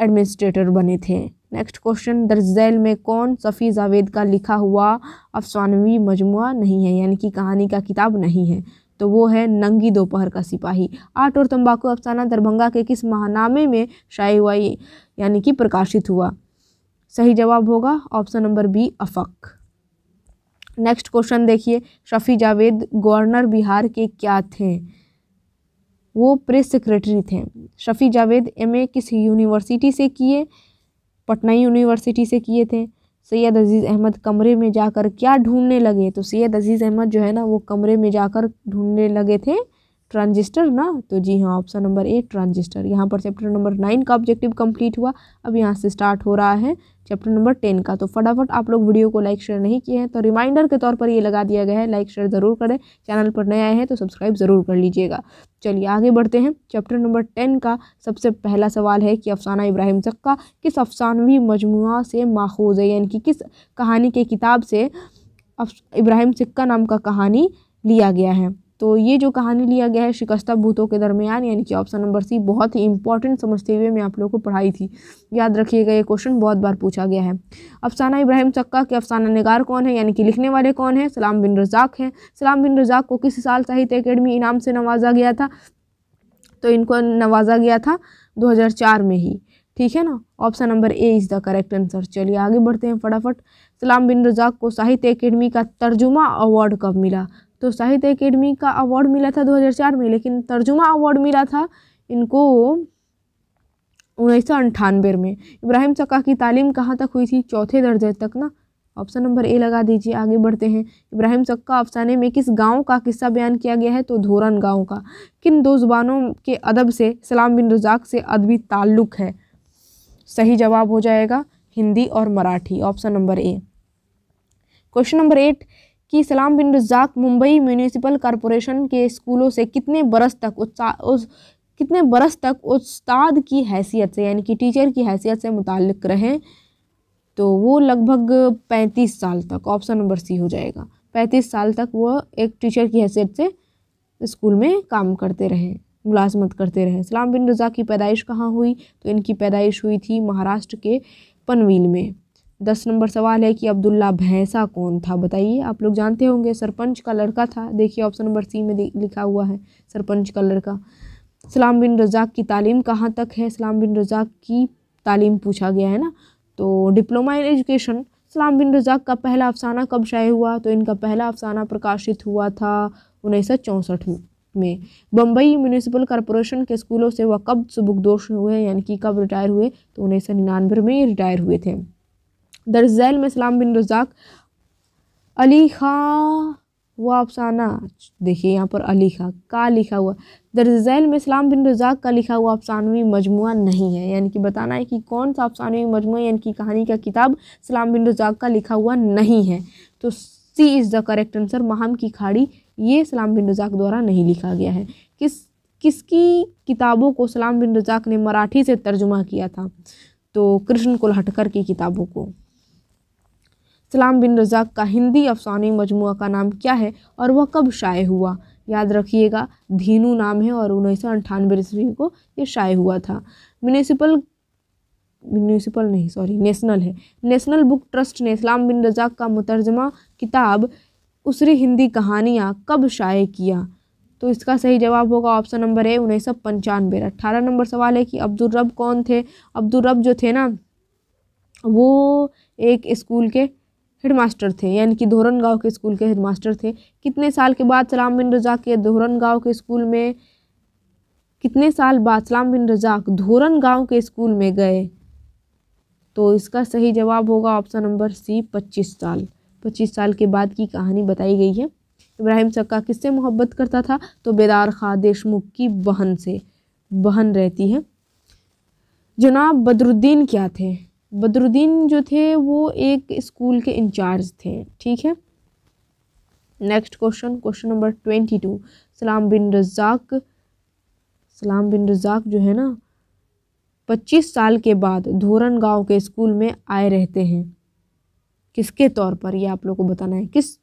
एडमिनिस्ट्रेटर बने थे नेक्स्ट क्वेश्चन दर्ज झैल में कौन सफ़ी जावेद का लिखा हुआ अफसानवी मजमु नहीं है यानी कि कहानी का किताब नहीं है तो वो है नंगी दोपहर का सिपाही आठ और तंबाकू अफसाना दरभंगा के किस महानामे में शाये हुआ यानी कि प्रकाशित हुआ सही जवाब होगा ऑप्शन नंबर बी अफक नेक्स्ट क्वेश्चन देखिए शफ़ी जावेद गवर्नर बिहार के क्या थे वो प्रेस सेक्रेटरी थे शफ़ी जावेद एमए किस यूनिवर्सिटी से किए पटना यूनिवर्सिटी से किए थे सैयद अज़ीज़ अहमद कमरे में जाकर क्या ढूंढने लगे तो सैयद अज़ीज़ अहमद जो है ना वो कमरे में जाकर ढूंढने लगे थे ट्रांजिस्टर ना तो जी हाँ ऑप्शन नंबर ए ट्रांजिस्टर यहाँ पर चैप्टर नंबर नाइन का ऑब्जेक्टिव कंप्लीट हुआ अब यहाँ से स्टार्ट हो रहा है चैप्टर नंबर टेन का तो फटाफट आप लोग वीडियो को लाइक शेयर नहीं किए हैं तो रिमाइंडर के तौर पर ये लगा दिया गया है लाइक शेयर ज़रूर करें चैनल पर नए आए हैं तो सब्सक्राइब ज़रूर कर लीजिएगा चलिए आगे बढ़ते हैं चैप्टर नंबर टेन का सबसे पहला सवाल है कि अफसाना इब्राहिम सक्का किस अफसानवी मजमु से माखूज है यानी कि किस कहानी के किताब से इब्राहिम सिक्का नाम का कहानी लिया गया है तो ये जो कहानी लिया गया है शिकस्ता भूतों के दरमियान यानी कि ऑप्शन नंबर सी बहुत ही इंपॉर्टेंट समझते हुए मैं आप लोगों को पढ़ाई थी याद रखिएगा ये क्वेश्चन बहुत बार पूछा गया है अफसाना इब्राहिम चक्का के अफसाना नगार कौन है यानी कि लिखने वाले कौन हैं सलाम बिन रजाक हैं सलाम बिन रजाक को किस साल साहित्य अकेडमी इनाम से नवाजा गया था तो इनको नवाजा गया था दो में ही ठीक है ना option number A is the correct answer चलिए आगे बढ़ते हैं फटाफट सलाम बिन रजाक को साहित्य अकेडमी का तर्जुमा अवार्ड कब मिला तो साहित्य अकेडमी का अवार्ड मिला था 2004 में लेकिन तर्जुमा अवार्ड मिला था इनको उन्नीस सौ अंठानवे में इब्राहिम चक्का की तालीम कहाँ तक हुई थी चौथे दर्जे तक ना ऑप्शन नंबर ए लगा दीजिए आगे बढ़ते हैं इब्राहिम चक्का अफसाने में किस गांव का किस्सा बयान किया गया है तो धोरन गांव का किन दो जुबानों के अदब से सलाम बिन रजाक से अदबी ताल्लुक़ है सही जवाब हो जाएगा हिंदी और Marathi option number A question number eight कि सलाम बिन रजाक मुंबई म्यूनिसिपल कॉरपोरेशन के स्कूलों से कितने बरस तक उस कितने बरस तक उस्ताद की हैसियत से यानी कि टीचर की हैसियत से मुतक़ रहें तो वो लगभग पैंतीस साल तक ऑप्शन नंबर सी हो जाएगा पैंतीस साल तक वह एक टीचर की हैसियत से स्कूल में काम करते रहे मुलाजमत करते रहे सलाम बिन रज़ा की पैदाइश कहाँ हुई तो इनकी पैदाइश हुई थी महाराष्ट्र के पनवील में दस नंबर सवाल है कि अब्दुल्ला भैंसा कौन था बताइए आप लोग जानते होंगे सरपंच का लड़का था देखिए ऑप्शन नंबर सी में लिखा हुआ है सरपंच का लड़का सलाम बिन रजाक की तालीम कहाँ तक है सलाम बिन रजाक की तालीम पूछा गया है ना तो डिप्लोमा इन एजुकेशन सलाम बिन रजाक का पहला अफसाना कब शाये हुआ तो इनका पहला अफसाना प्रकाशित हुआ था उन्नीस में में बम्बई म्यूनिसिपल कॉरपोरेशन के स्कूलों से वह कब सुबुकदोश हुए यानी कि कब रिटायर हुए तो उन्नीस सौ निन्यानवे में रिटायर हुए थे दरजैल में सलाम बिन रज़ाक अली खां हुआ अफसाना देखिए यहाँ पर अली खां का लिखा हुआ दरजैल में इस्लाम बिन रजाक का लिखा हुआ अफसानवी मजमू नहीं है यानी कि बताना है कि कौन सा अफसानवी मजमू यानी कि कहानी का किताब इस्लाम बिन रजाक का लिखा हुआ नहीं है तो C is the correct answer Mahim की खाड़ी ये सलाम बिन रजाक द्वारा नहीं लिखा गया है किस किसकी किताबों को सलाम बिन रजाक ने मराठी से तर्जुमा किया था तो कृष्ण कुलहटकर की किताबों को इस्लाम बिन रज़ाक का हिंदी अफसानी मजमू का नाम क्या है और वह कब शाये हुआ याद रखिएगा धीनू नाम है और उन्नीस सौ अंठानवे ईस्वी को ये शाये हुआ था म्यूनिसिपल म्यूनिसिपल नहीं सॉरी नेशनल है नेशनल बुक ट्रस्ट ने इस्लाम बिन रजाक का मुतरजमा किताब उसरी हिंदी कहानियाँ कब शाये किया तो इसका सही जवाब होगा ऑप्शन नंबर ए उन्नीस सौ पंचानवे अट्ठारह नंबर सवाल है कि अब्दुल रब कौन थे अब्दुल रब जो थे ना वो एक स्कूल के हेडमास्टर थे यानी कि धोरन के स्कूल के हेडमास्टर थे कितने साल के बाद सलाम बिन रजा के धोरन के स्कूल में कितने साल बाद सलाम बिन रजाक धोरन गांव के स्कूल में गए तो इसका सही जवाब होगा ऑप्शन नंबर सी पच्चीस साल पच्चीस साल के बाद की कहानी बताई गई है इब्राहिम सक्का किससे मोहब्बत करता था तो बेदार खा देशमुख की बहन से बहन रहती है जनाब बदरुद्दीन क्या थे बदरुद्दीन जो थे वो एक स्कूल के इंचार्ज थे ठीक है next question question number twenty two Salam bin Razzaq सलाम बिन रज़ाक जो है ना पच्चीस साल के बाद धोरन गांव के स्कूल में आए रहते हैं किसके तौर पर ये आप लोग को बताना है किस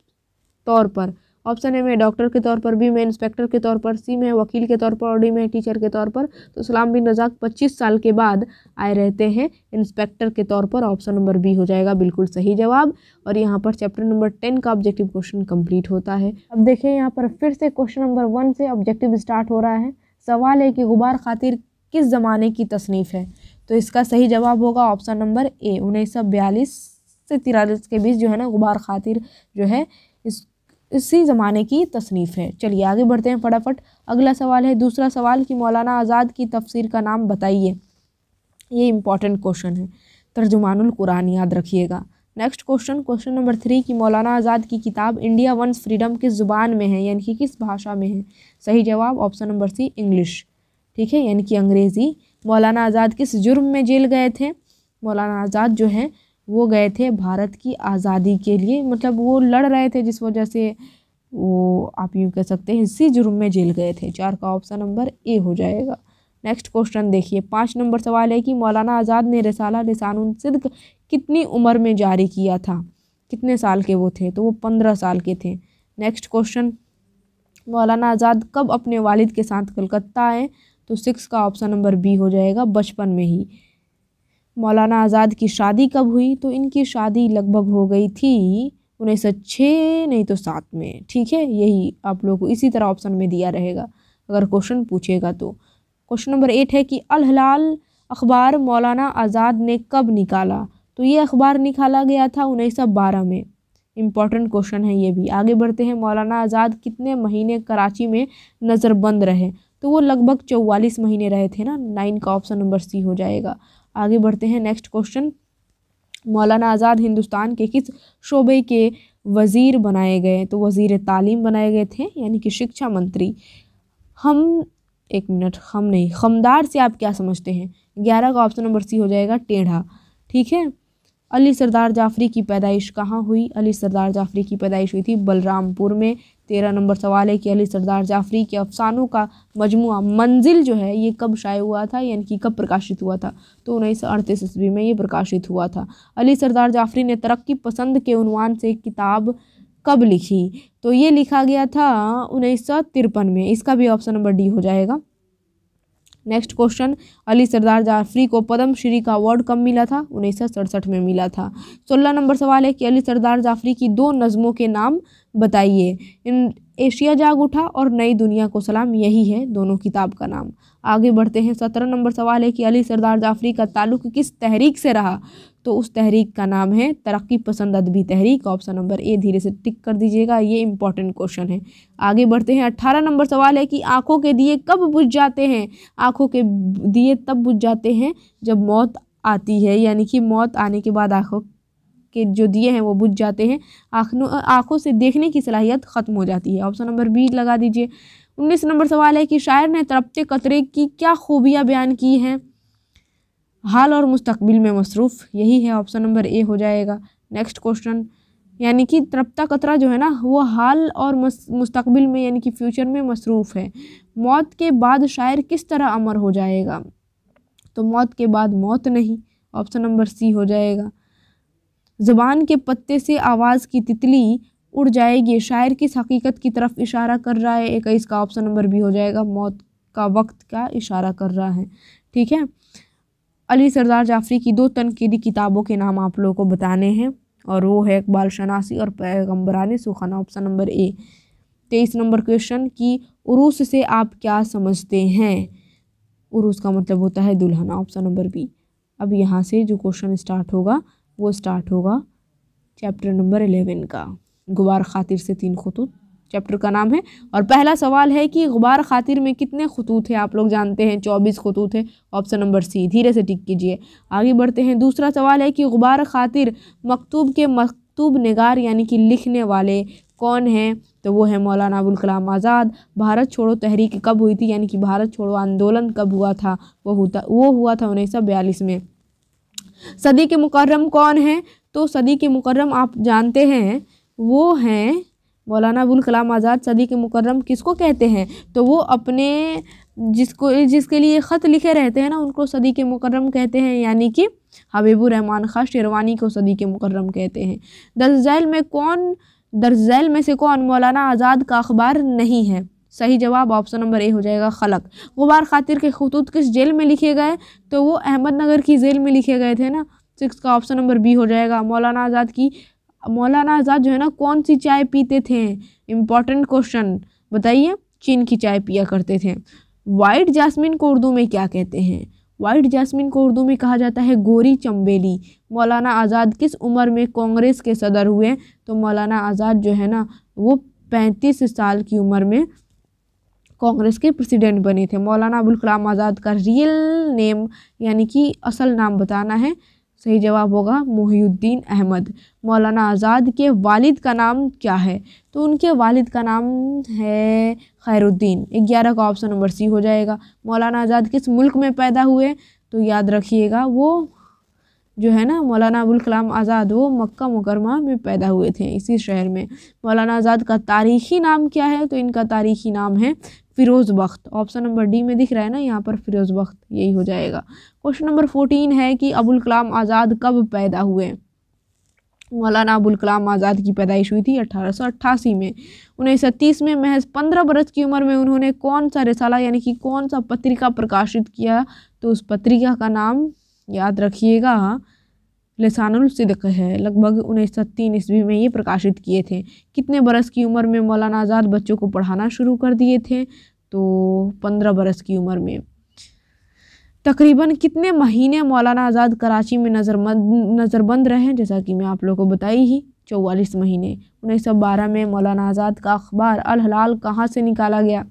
तौर पर ऑप्शन ए में डॉक्टर के तौर पर बी में इंस्पेक्टर के तौर पर सी में वकील के तौर पर और डी में टीचर के तौर पर तो सलाम बिन रजाक पच्चीस साल के बाद आए रहते हैं इंस्पेक्टर के तौर पर ऑप्शन नंबर बी हो जाएगा बिल्कुल सही जवाब और यहाँ पर चैप्टर नंबर टेन का ऑब्जेक्टिव क्वेश्चन कम्प्लीट होता है अब देखिए यहाँ पर फिर से क्वेश्चन नंबर वन से ऑब्जेक्टिव स्टार्ट हो रहा है सवाल है कि गुबार खातिर किस ज़माने की तसनीफ़ है तो इसका सही जवाब होगा ऑप्शन नंबर ए उन्नीस से तिरालीस के बीच जो है ना गुबार खातिर जो है इस इसी ज़माने की तसनीफ़ है चलिए आगे बढ़ते हैं फटाफट अगला सवाल है दूसरा सवाल कि मौलाना आज़ाद की तफसीर का नाम बताइए ये इम्पॉर्टेंट क्वेश्चन है तर्जुमानुल कुरान याद रखिएगा next question question number three कि मौलाना आज़ाद की किताब इंडिया वंस फ्रीडम किस ज़ुबान में है यानी कि किस भाषा में है सही जवाब ऑप्शन नंबर सी इंग्लिश ठीक है यानी कि अंग्रेज़ी मौलाना आज़ाद किस जुर्म में जेल गए थे मौलाना आज़ाद जो है वो गए थे भारत की आज़ादी के लिए मतलब वो लड़ रहे थे जिस वजह से वो आप यूँ कह सकते हैं इसी जुर्म में जेल गए थे चार का ऑप्शन नंबर ए हो जाएगा नेक्स्ट क्वेश्चन देखिए पाँच नंबर सवाल है कि मौलाना आज़ाद ने रसाला लिसान सिद्क कितनी उम्र में जारी किया था कितने साल के वो थे तो वो पंद्रह साल के थे नेक्स्ट क्वेश्चन मौलाना आज़ाद कब अपने वालिद के साथ कलकत्ता आए तो सिक्स का ऑप्शन नंबर बी हो जाएगा बचपन में ही मौलाना आज़ाद की शादी कब हुई तो इनकी शादी लगभग हो गई थी उन्नीस सौ छः नहीं तो सात में ठीक है यही आप लोगों को इसी तरह ऑप्शन में दिया रहेगा अगर क्वेश्चन पूछेगा तो क्वेश्चन नंबर एट है कि अल हलाल अखबार मौलाना आज़ाद ने कब निकाला तो ये अखबार निकाला गया था उन्नीस सौ बारह में इम्पॉर्टेंट क्वेश्चन है ये भी आगे बढ़ते हैं मौलाना आज़ाद कितने महीने कराची में नज़रबंद रहे तो वो लगभग चौवालीस महीने रहे थे ना नाइन का ऑप्शन नंबर सी हो जाएगा आगे बढ़ते हैं नेक्स्ट क्वेश्चन मौलाना आज़ाद हिंदुस्तान के किस शोबे के वज़ीर बनाए गए तो वज़ीर तालीम बनाए गए थे यानी कि शिक्षा मंत्री हम एक मिनट हम नहीं खमदार से आप क्या समझते हैं ग्यारह का ऑप्शन नंबर सी हो जाएगा टेढ़ा ठीक है अली सरदार जाफरी की पैदाइश कहाँ हुई अली सरदार जाफरी की पैदाइश हुई थी बलरामपुर में तेरह नंबर सवाल है कि अली सरदार जाफरी के अफसानों का मजमू मंजिल जो है ये कब शाये हुआ था यानी कि कब प्रकाशित हुआ था तो उन्नीस सौ अड़तीस ईस्वी में ये प्रकाशित हुआ था अली सरदार जाफरी ने तरक्की पसंद के उनवान से किताब कब लिखी तो ये लिखा गया था उन्नीस सौ तिरपन में इसका भी ऑप्शन नंबर डी हो जाएगा नेक्स्ट क्वेश्चन अली सरदार जाफरी को पद्मश्री का अवार्ड कब मिला था उन्नीस में मिला था सोलह नंबर सवाल है कि अली सरदार जाफरी की दो नज़मों के नाम बताइए इन एशिया जाग उठा और नई दुनिया को सलाम यही है दोनों किताब का नाम आगे बढ़ते हैं सत्रह नंबर सवाल है कि अली सरदार जाफरी का ताल्लुक किस तहरीक से रहा तो उस तहरीक का नाम है तरक्की पसंद अदबी तहरीक ऑप्शन नंबर ए धीरे से टिक कर दीजिएगा ये इंपॉर्टेंट क्वेश्चन है आगे बढ़ते हैं अट्ठारह नंबर सवाल है कि आँखों के दिए कब बुझ जाते हैं आँखों के दिए तब बुझ जाते हैं जब मौत आती है यानी कि मौत आने के बाद आँखों के जो दिए हैं वो बुझ जाते हैं आँखों आँखों से देखने की सलाहियत ख़त्म हो जाती है ऑप्शन नंबर बी लगा दीजिए उन्नीस नंबर सवाल है कि शायर ने तड़पते कतरे की क्या खूबियाँ बयान की हैं हाल और मुस्तकबिल में मसरूफ़ यही है ऑप्शन नंबर ए हो जाएगा नेक्स्ट क्वेश्चन यानी कि तड़पता कतरा जो है ना वो हाल और मुस्तकबिल में यानी कि फ्यूचर में मसरूफ़ है मौत के बाद शायर किस तरह अमर हो जाएगा तो मौत के बाद मौत नहीं ऑप्शन नंबर सी हो जाएगा ज़बान के पत्ते से आवाज़ की तितली उड़ जाएगी शायर किस हकीकत की तरफ इशारा कर रहा है एक इसका ऑप्शन नंबर भी हो जाएगा मौत का वक्त का इशारा कर रहा है ठीक है अली सरदार जाफरी की दो तनकीदी किताबों के नाम आप लोगों को बताने हैं और वो है इकबाल शनासी और पैगम्बरान सुखाना ऑप्शन नंबर ए तेईस नंबर क्वेश्चन कि उरूस से आप क्या समझते हैं उरूस का मतलब होता है दुल्हना ऑप्शन नंबर बी अब यहाँ से जो क्वेश्चन स्टार्ट होगा वो स्टार्ट होगा चैप्टर नंबर एलेवन का गुबार खातिर से तीन खतूत चैप्टर का नाम है और पहला सवाल है कि गुबार खातिर में कितने खतूत हैं आप लोग जानते हैं चौबीस खतूत हैं ऑप्शन नंबर सी धीरे से टिक कीजिए आगे बढ़ते हैं दूसरा सवाल है कि गुबार खातिर मकतूब के मकतूब नगार यानी कि लिखने वाले कौन हैं तो वो है मौलाना अबुल कलाम आज़ाद भारत छोड़ो तहरीक कब हुई थी यानी कि भारत छोड़ो आंदोलन कब हुआ था वो हुआ वो हुआ था उन्नीस में सदी के मुकर्रम कौन है तो सदी के मुकर्रम आप जानते हैं वो हैं मौलाना अबुल कलाम आज़ाद सदी के मुकर्रम किसको कहते हैं तो वो अपने जिसको जिसके लिए ख़त लिखे रहते हैं ना उनको सदी के मुकर्रम कहते हैं यानी कि हबीबुर रहमान खां शेरवानी को सदी के मुकर्रम कहते हैं दर्जैल में कौन दर्ज़ैल में से कौन मौलाना आज़ाद का अखबार नहीं है सही जवाब ऑप्शन नंबर ए हो जाएगा खलक गुबार खातिर के खतूत किस जेल में लिखे गए तो वो अहमदनगर की जेल में लिखे गए थे ना सिक्स का ऑप्शन नंबर बी हो जाएगा मौलाना आज़ाद की मौलाना आज़ाद जो है ना कौन सी चाय पीते थे इम्पॉर्टेंट क्वेश्चन बताइए चीन की चाय पिया करते थे वाइट जासमिन को उर्दू में क्या कहते हैं वाइट जासमिन को उर्दू में कहा जाता है गोरी चंबेली मौलाना आज़ाद किस उम्र में कांग्रेस के सदर हुए तो मौलाना आज़ाद जो है ना वो पैंतीस साल की उम्र में कांग्रेस के प्रेसिडेंट बने थे मौलाना अबुल कलाम आज़ाद का रियल नेम यानी कि असल नाम बताना है सही जवाब होगा मोहिउद्दीन अहमद मौलाना आज़ाद के वालिद का नाम क्या है तो उनके वालिद का नाम है खैरुद्दीन ग्यारह का ऑप्शन नंबर सी हो जाएगा मौलाना आज़ाद किस मुल्क में पैदा हुए तो याद रखिएगा वो जो है ना मौलाना अबुल कलाम आज़ाद वो मक्का मुकरमा में पैदा हुए थे इसी शहर में मौलाना आज़ाद का तारीख़ी नाम क्या है तो इनका तारीख़ी नाम है Firoz Bakht option number D में दिख रहा है ना यहाँ पर फिरोज़ बख्त यही हो जाएगा क्वेश्चन नंबर फोर्टीन है कि अबुल कलाम आज़ाद कब पैदा हुए मौलाना अबुल कलाम आज़ाद की पैदाइश हुई थी अठारह में उन्नीस सौ में महज पंद्रह बरस की उम्र में उन्होंने कौन सा रिसाला यानी कि कौन सा पत्रिका प्रकाशित किया तो उस पत्रिका का नाम याद रखिएगा हाँ। लसानुलसिदक है लगभग उन्नीस सौ तीन ईस्वी में ये प्रकाशित किए थे कितने बरस की उम्र में मौलाना आज़ाद बच्चों को पढ़ाना शुरू कर दिए थे तो पंद्रह बरस की उम्र में तकरीबन कितने महीने मौलाना आज़ाद कराची में नज़रबंद नज़रबंद रहे जैसा कि मैं आप लोगों को बताई ही चौवालीस महीने उन्नीस सौ बारह में मौलाना आज़ाद का अखबार अल हलाल कहाँ से निकाला गया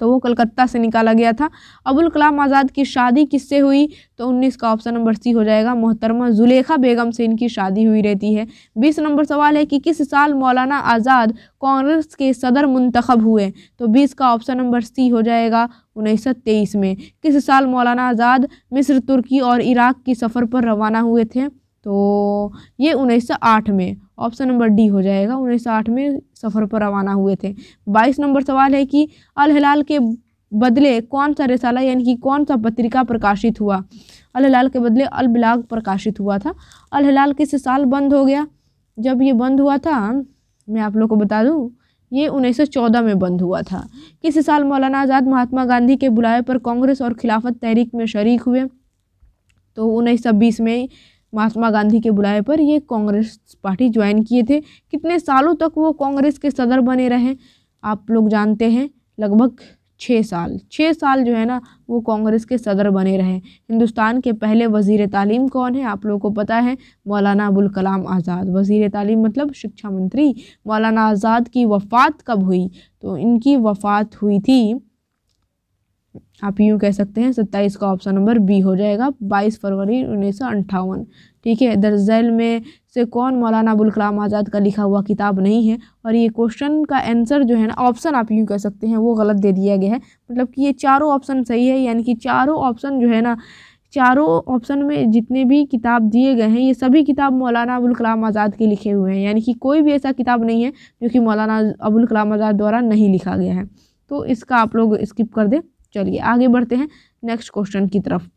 तो वो कलकत्ता से निकाला गया था अबुल कलाम आज़ाद की शादी किससे हुई तो 19 का ऑप्शन नंबर सी हो जाएगा मोहतरमा जुलेखा बेगम से इनकी शादी हुई रहती है 20 नंबर सवाल है कि किस साल मौलाना आज़ाद कांग्रेस के सदर मुंतखब हुए तो 20 का ऑप्शन नंबर सी हो जाएगा उन्नीस में किस साल मौलाना आज़ाद मिस्र तुर्की और इराक़ की सफ़र पर रवाना हुए थे तो ये उन्नीस में ऑप्शन नंबर डी हो जाएगा उन्नीस में सफ़र पर रवाना हुए थे बाईस नंबर सवाल है कि अल हिलाल के बदले कौन सा रिसाला यानी कि कौन सा पत्रिका प्रकाशित हुआ अल हिलाल के बदले अल बिलाग प्रकाशित हुआ था अल हिलाल किस साल बंद हो गया जब ये बंद हुआ था मैं आप लोग को बता दूँ ये 1914 में बंद हुआ था किस साल मौलाना आज़ाद महात्मा गांधी के बुलाए पर कांग्रेस और खिलाफत तहरीक में शरीक हुए तो 1920 में महात्मा गांधी के बुलाए पर ये कांग्रेस पार्टी ज्वाइन किए थे कितने सालों तक वो कांग्रेस के सदर बने रहे आप लोग जानते हैं लगभग छः साल छः साल जो है ना वो कांग्रेस के सदर बने रहे हिंदुस्तान के पहले वजीर तालीम कौन है आप लोगों को पता है मौलाना अबुल कलाम आज़ाद वजीर तालीम मतलब शिक्षा मंत्री मौलाना आज़ाद की वफ़ात कब हुई तो इनकी वफ़ात हुई थी आप यूँ कह सकते हैं सत्ताईस का ऑप्शन नंबर बी हो जाएगा बाईस फरवरी उन्नीस सौ अंठावन ठीक है दरअसल में से कौन मौलाना अबुल कलाम आज़ाद का लिखा हुआ किताब नहीं है और ये क्वेश्चन का आंसर जो है ना ऑप्शन आप यूँ कह सकते हैं वो गलत दे दिया गया है मतलब कि ये चारों ऑप्शन सही है यानी कि चारों ऑप्शन जो है ना चारों ऑप्शन में जितने भी किताब दिए गए हैं ये सभी किताब मौलाना अबुल कलाम आज़ाद के लिखे हुए हैं यानी कि कोई भी ऐसा किताब नहीं है जो कि मौलाना अबुल कलाम आज़ाद द्वारा नहीं लिखा गया है तो इसका आप लोग स्किप कर दें चलिए आगे बढ़ते हैं नेक्स्ट क्वेश्चन की तरफ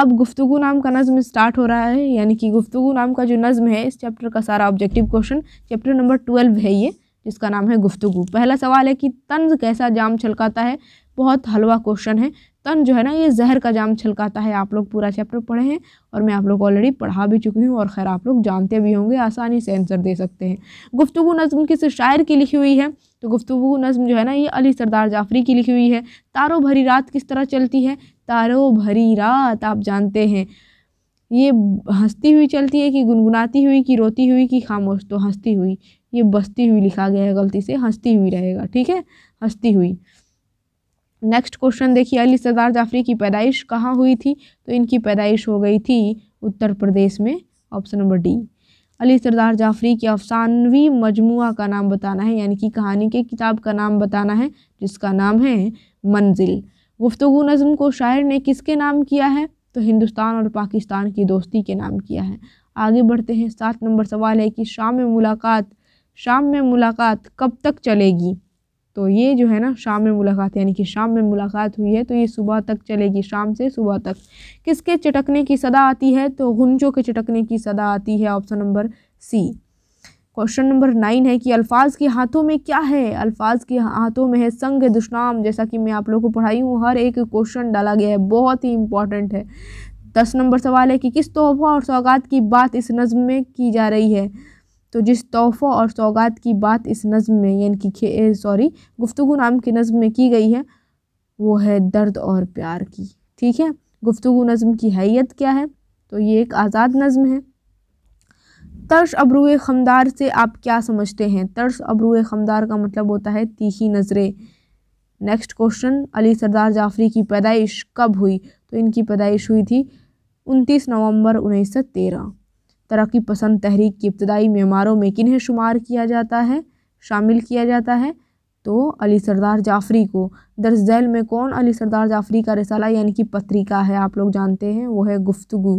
अब गुफ्तु नाम का नज़म स्टार्ट हो रहा है यानी कि गुफ्तु नाम का जो नज़म है इस चैप्टर का सारा objective question chapter number twelve है ये जिसका नाम है गुफ्तु पहला सवाल है कि तंज कैसा जाम छलकाता है बहुत हलवा क्वेश्चन है तन जो है ना ये जहर का जाम छलकाता है आप लोग पूरा चैप्टर पढ़े हैं और मैं आप लोग ऑलरेडी पढ़ा भी चुकी हूँ और खैर आप लोग जानते भी होंगे आसानी से आंसर दे सकते हैं गुफ्तु नज़म किसी शायर की लिखी हुई है तो गुफ्तु नज़म जो है ना ये अली सरदार जाफरी की लिखी हुई है तारों भरी रात किस तरह चलती है तारों भरी रात आप जानते हैं ये हंसती हुई चलती है कि गुनगुनाती हुई कि रोती हुई कि खामोश तो हंसती हुई ये बसती हुई लिखा गया है गलती से हंसती हुई रहेगा ठीक है हंसती हुई नेक्स्ट क्वेश्चन देखिए अली सरदार जाफरी की पैदाइश कहाँ हुई थी तो इनकी पैदाइश हो गई थी उत्तर प्रदेश में option number D Ali Sardar Jafri की अफसानवी मजमू का नाम बताना है यानी कि कहानी के किताब का नाम बताना है जिसका नाम है मंजिल गुफ्तु नज़म को शायर ने किसके नाम किया है तो हिंदुस्तान और पाकिस्तान की दोस्ती के नाम किया है आगे बढ़ते हैं सात नंबर सवाल है कि शाम में मुलाकात शाम में मुलाकात कब तक चलेगी तो ये जो है ना शाम में मुलाकात यानी कि शाम में मुलाकात हुई है तो ये सुबह तक चलेगी शाम से सुबह तक किसके चटकने की सदा आती है तो गुंजों के चटकने की सदा आती है option number C question number nine है कि अल्फाज के हाथों में क्या है अल्फाज के हाथों में है संग दुश्नाम जैसा कि मैं आप लोगों को पढ़ाई हूँ हर एक क्वेश्चन डाला गया है बहुत ही इंपॉर्टेंट है दस नंबर सवाल है कि किस तोहफा और सौगात की बात इस नज़म में की जा रही है तो जिस तोहफ़ों और सौगात की बात इस नज़म में यानी कि सॉरी गुफ्तु नाम की नज़म में की गई है वो है दर्द और प्यार की ठीक है गुफ्तु नज़म की हैत क्या है तो ये एक आज़ाद नज़म है तर्श अबरू खमदार से आप क्या समझते हैं तर्श अबरू खमदार का मतलब होता है तीखी नज़रें नेक्स्ट क्वेश्चन अली सरदार जाफरी की पैदाइश कब हुई तो इनकी पैदाइश हुई थी उनतीस नवंबर उन्नीस सौ तेरह तरक्की पसंद तहरीक के इब्तदाई मेमारों में किन्हें शुमार किया जाता है शामिल किया जाता है तो अली सरदार जाफरी को दर्ज झैल में कौन अली सरदार जाफरी का रसाला यानी कि पत्रिका है आप लोग जानते हैं वो है गुफ्तगु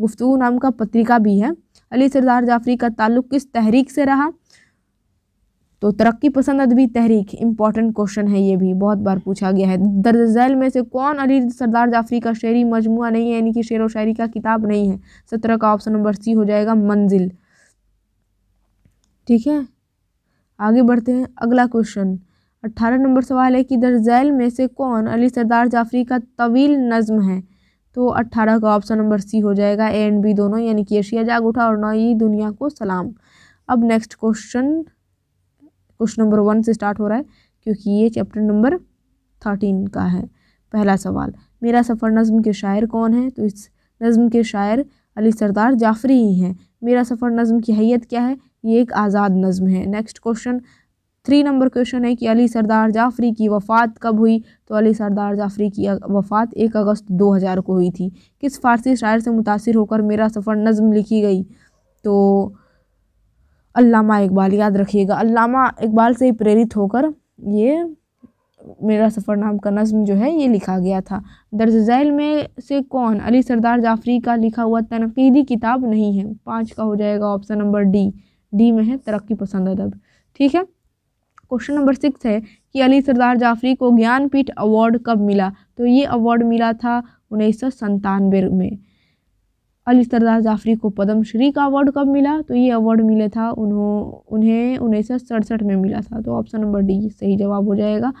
गुफ्तु नाम का पत्रिका भी है अली सरदार जाफरी का ताल्लुक़ किस तहरीक से रहा तो तरक्की पसंद अदबी तहरीक इंपॉर्टेंट क्वेश्चन है ये भी बहुत बार पूछा गया है दर्ज झैल में से कौन अली सरदार जाफरी का शेरी मजमू नहीं है यानी कि शेर व शायरी का किताब नहीं है सत्रह का ऑप्शन नंबर सी हो जाएगा मंजिल ठीक है आगे बढ़ते हैं अगला क्वेश्चन अट्ठारह नंबर सवाल है कि दर्जैल में से कौन अली सरदार जाफरी का तवील नज़म है तो अट्ठारह का ऑप्शन नंबर सी हो जाएगा ए एंड बी दोनों यानी कि एशिया जाग उठा और नई दुनिया को सलाम अब next question question number one से स्टार्ट हो रहा है क्योंकि ये चैप्टर नंबर थर्टीन का है पहला सवाल मेरा सफ़र नज़म के शायर कौन है तो इस नज़म के शायर अली सरदार जाफरी ही हैं मेरा सफ़र नज़म की हैत क्या है ये एक आज़ाद नज़म है next question three number question है कि अली सरदार जाफरी की वफ़ात कब हुई तो अली सरदार जाफरी की वफ़ात एक अगस्त 2000 को हुई थी किस फ़ारसी शायर से मुतासर होकर मेरा सफ़र नज़म लिखी गई तो अल्लामा इकबाल याद रखिएगा अल्लामा इकबाल से ही प्रेरित होकर ये मेरा सफ़रनाम का नज़म जो है ये लिखा गया था दर्ज झैल में से कौन अली सरदार जाफरी का लिखा हुआ तनकीदी किताब नहीं है पाँच का हो जाएगा ऑप्शन नंबर डी डी में है तरक्की पसंद अदब ठीक है क्वेश्चन नंबर सिक्स है कि अली सरदार जाफरी को ज्ञानपीठ अवार्ड कब मिला तो ये अवार्ड मिला था उन्नीस में अली सरदार जाफरी को पद्मश्री का अवार्ड कब मिला तो ये अवार्ड मिले था उन्हों उन्हें उन्नीस सौ सड़सठ में मिला था तो ऑप्शन नंबर डी सही जवाब हो जाएगा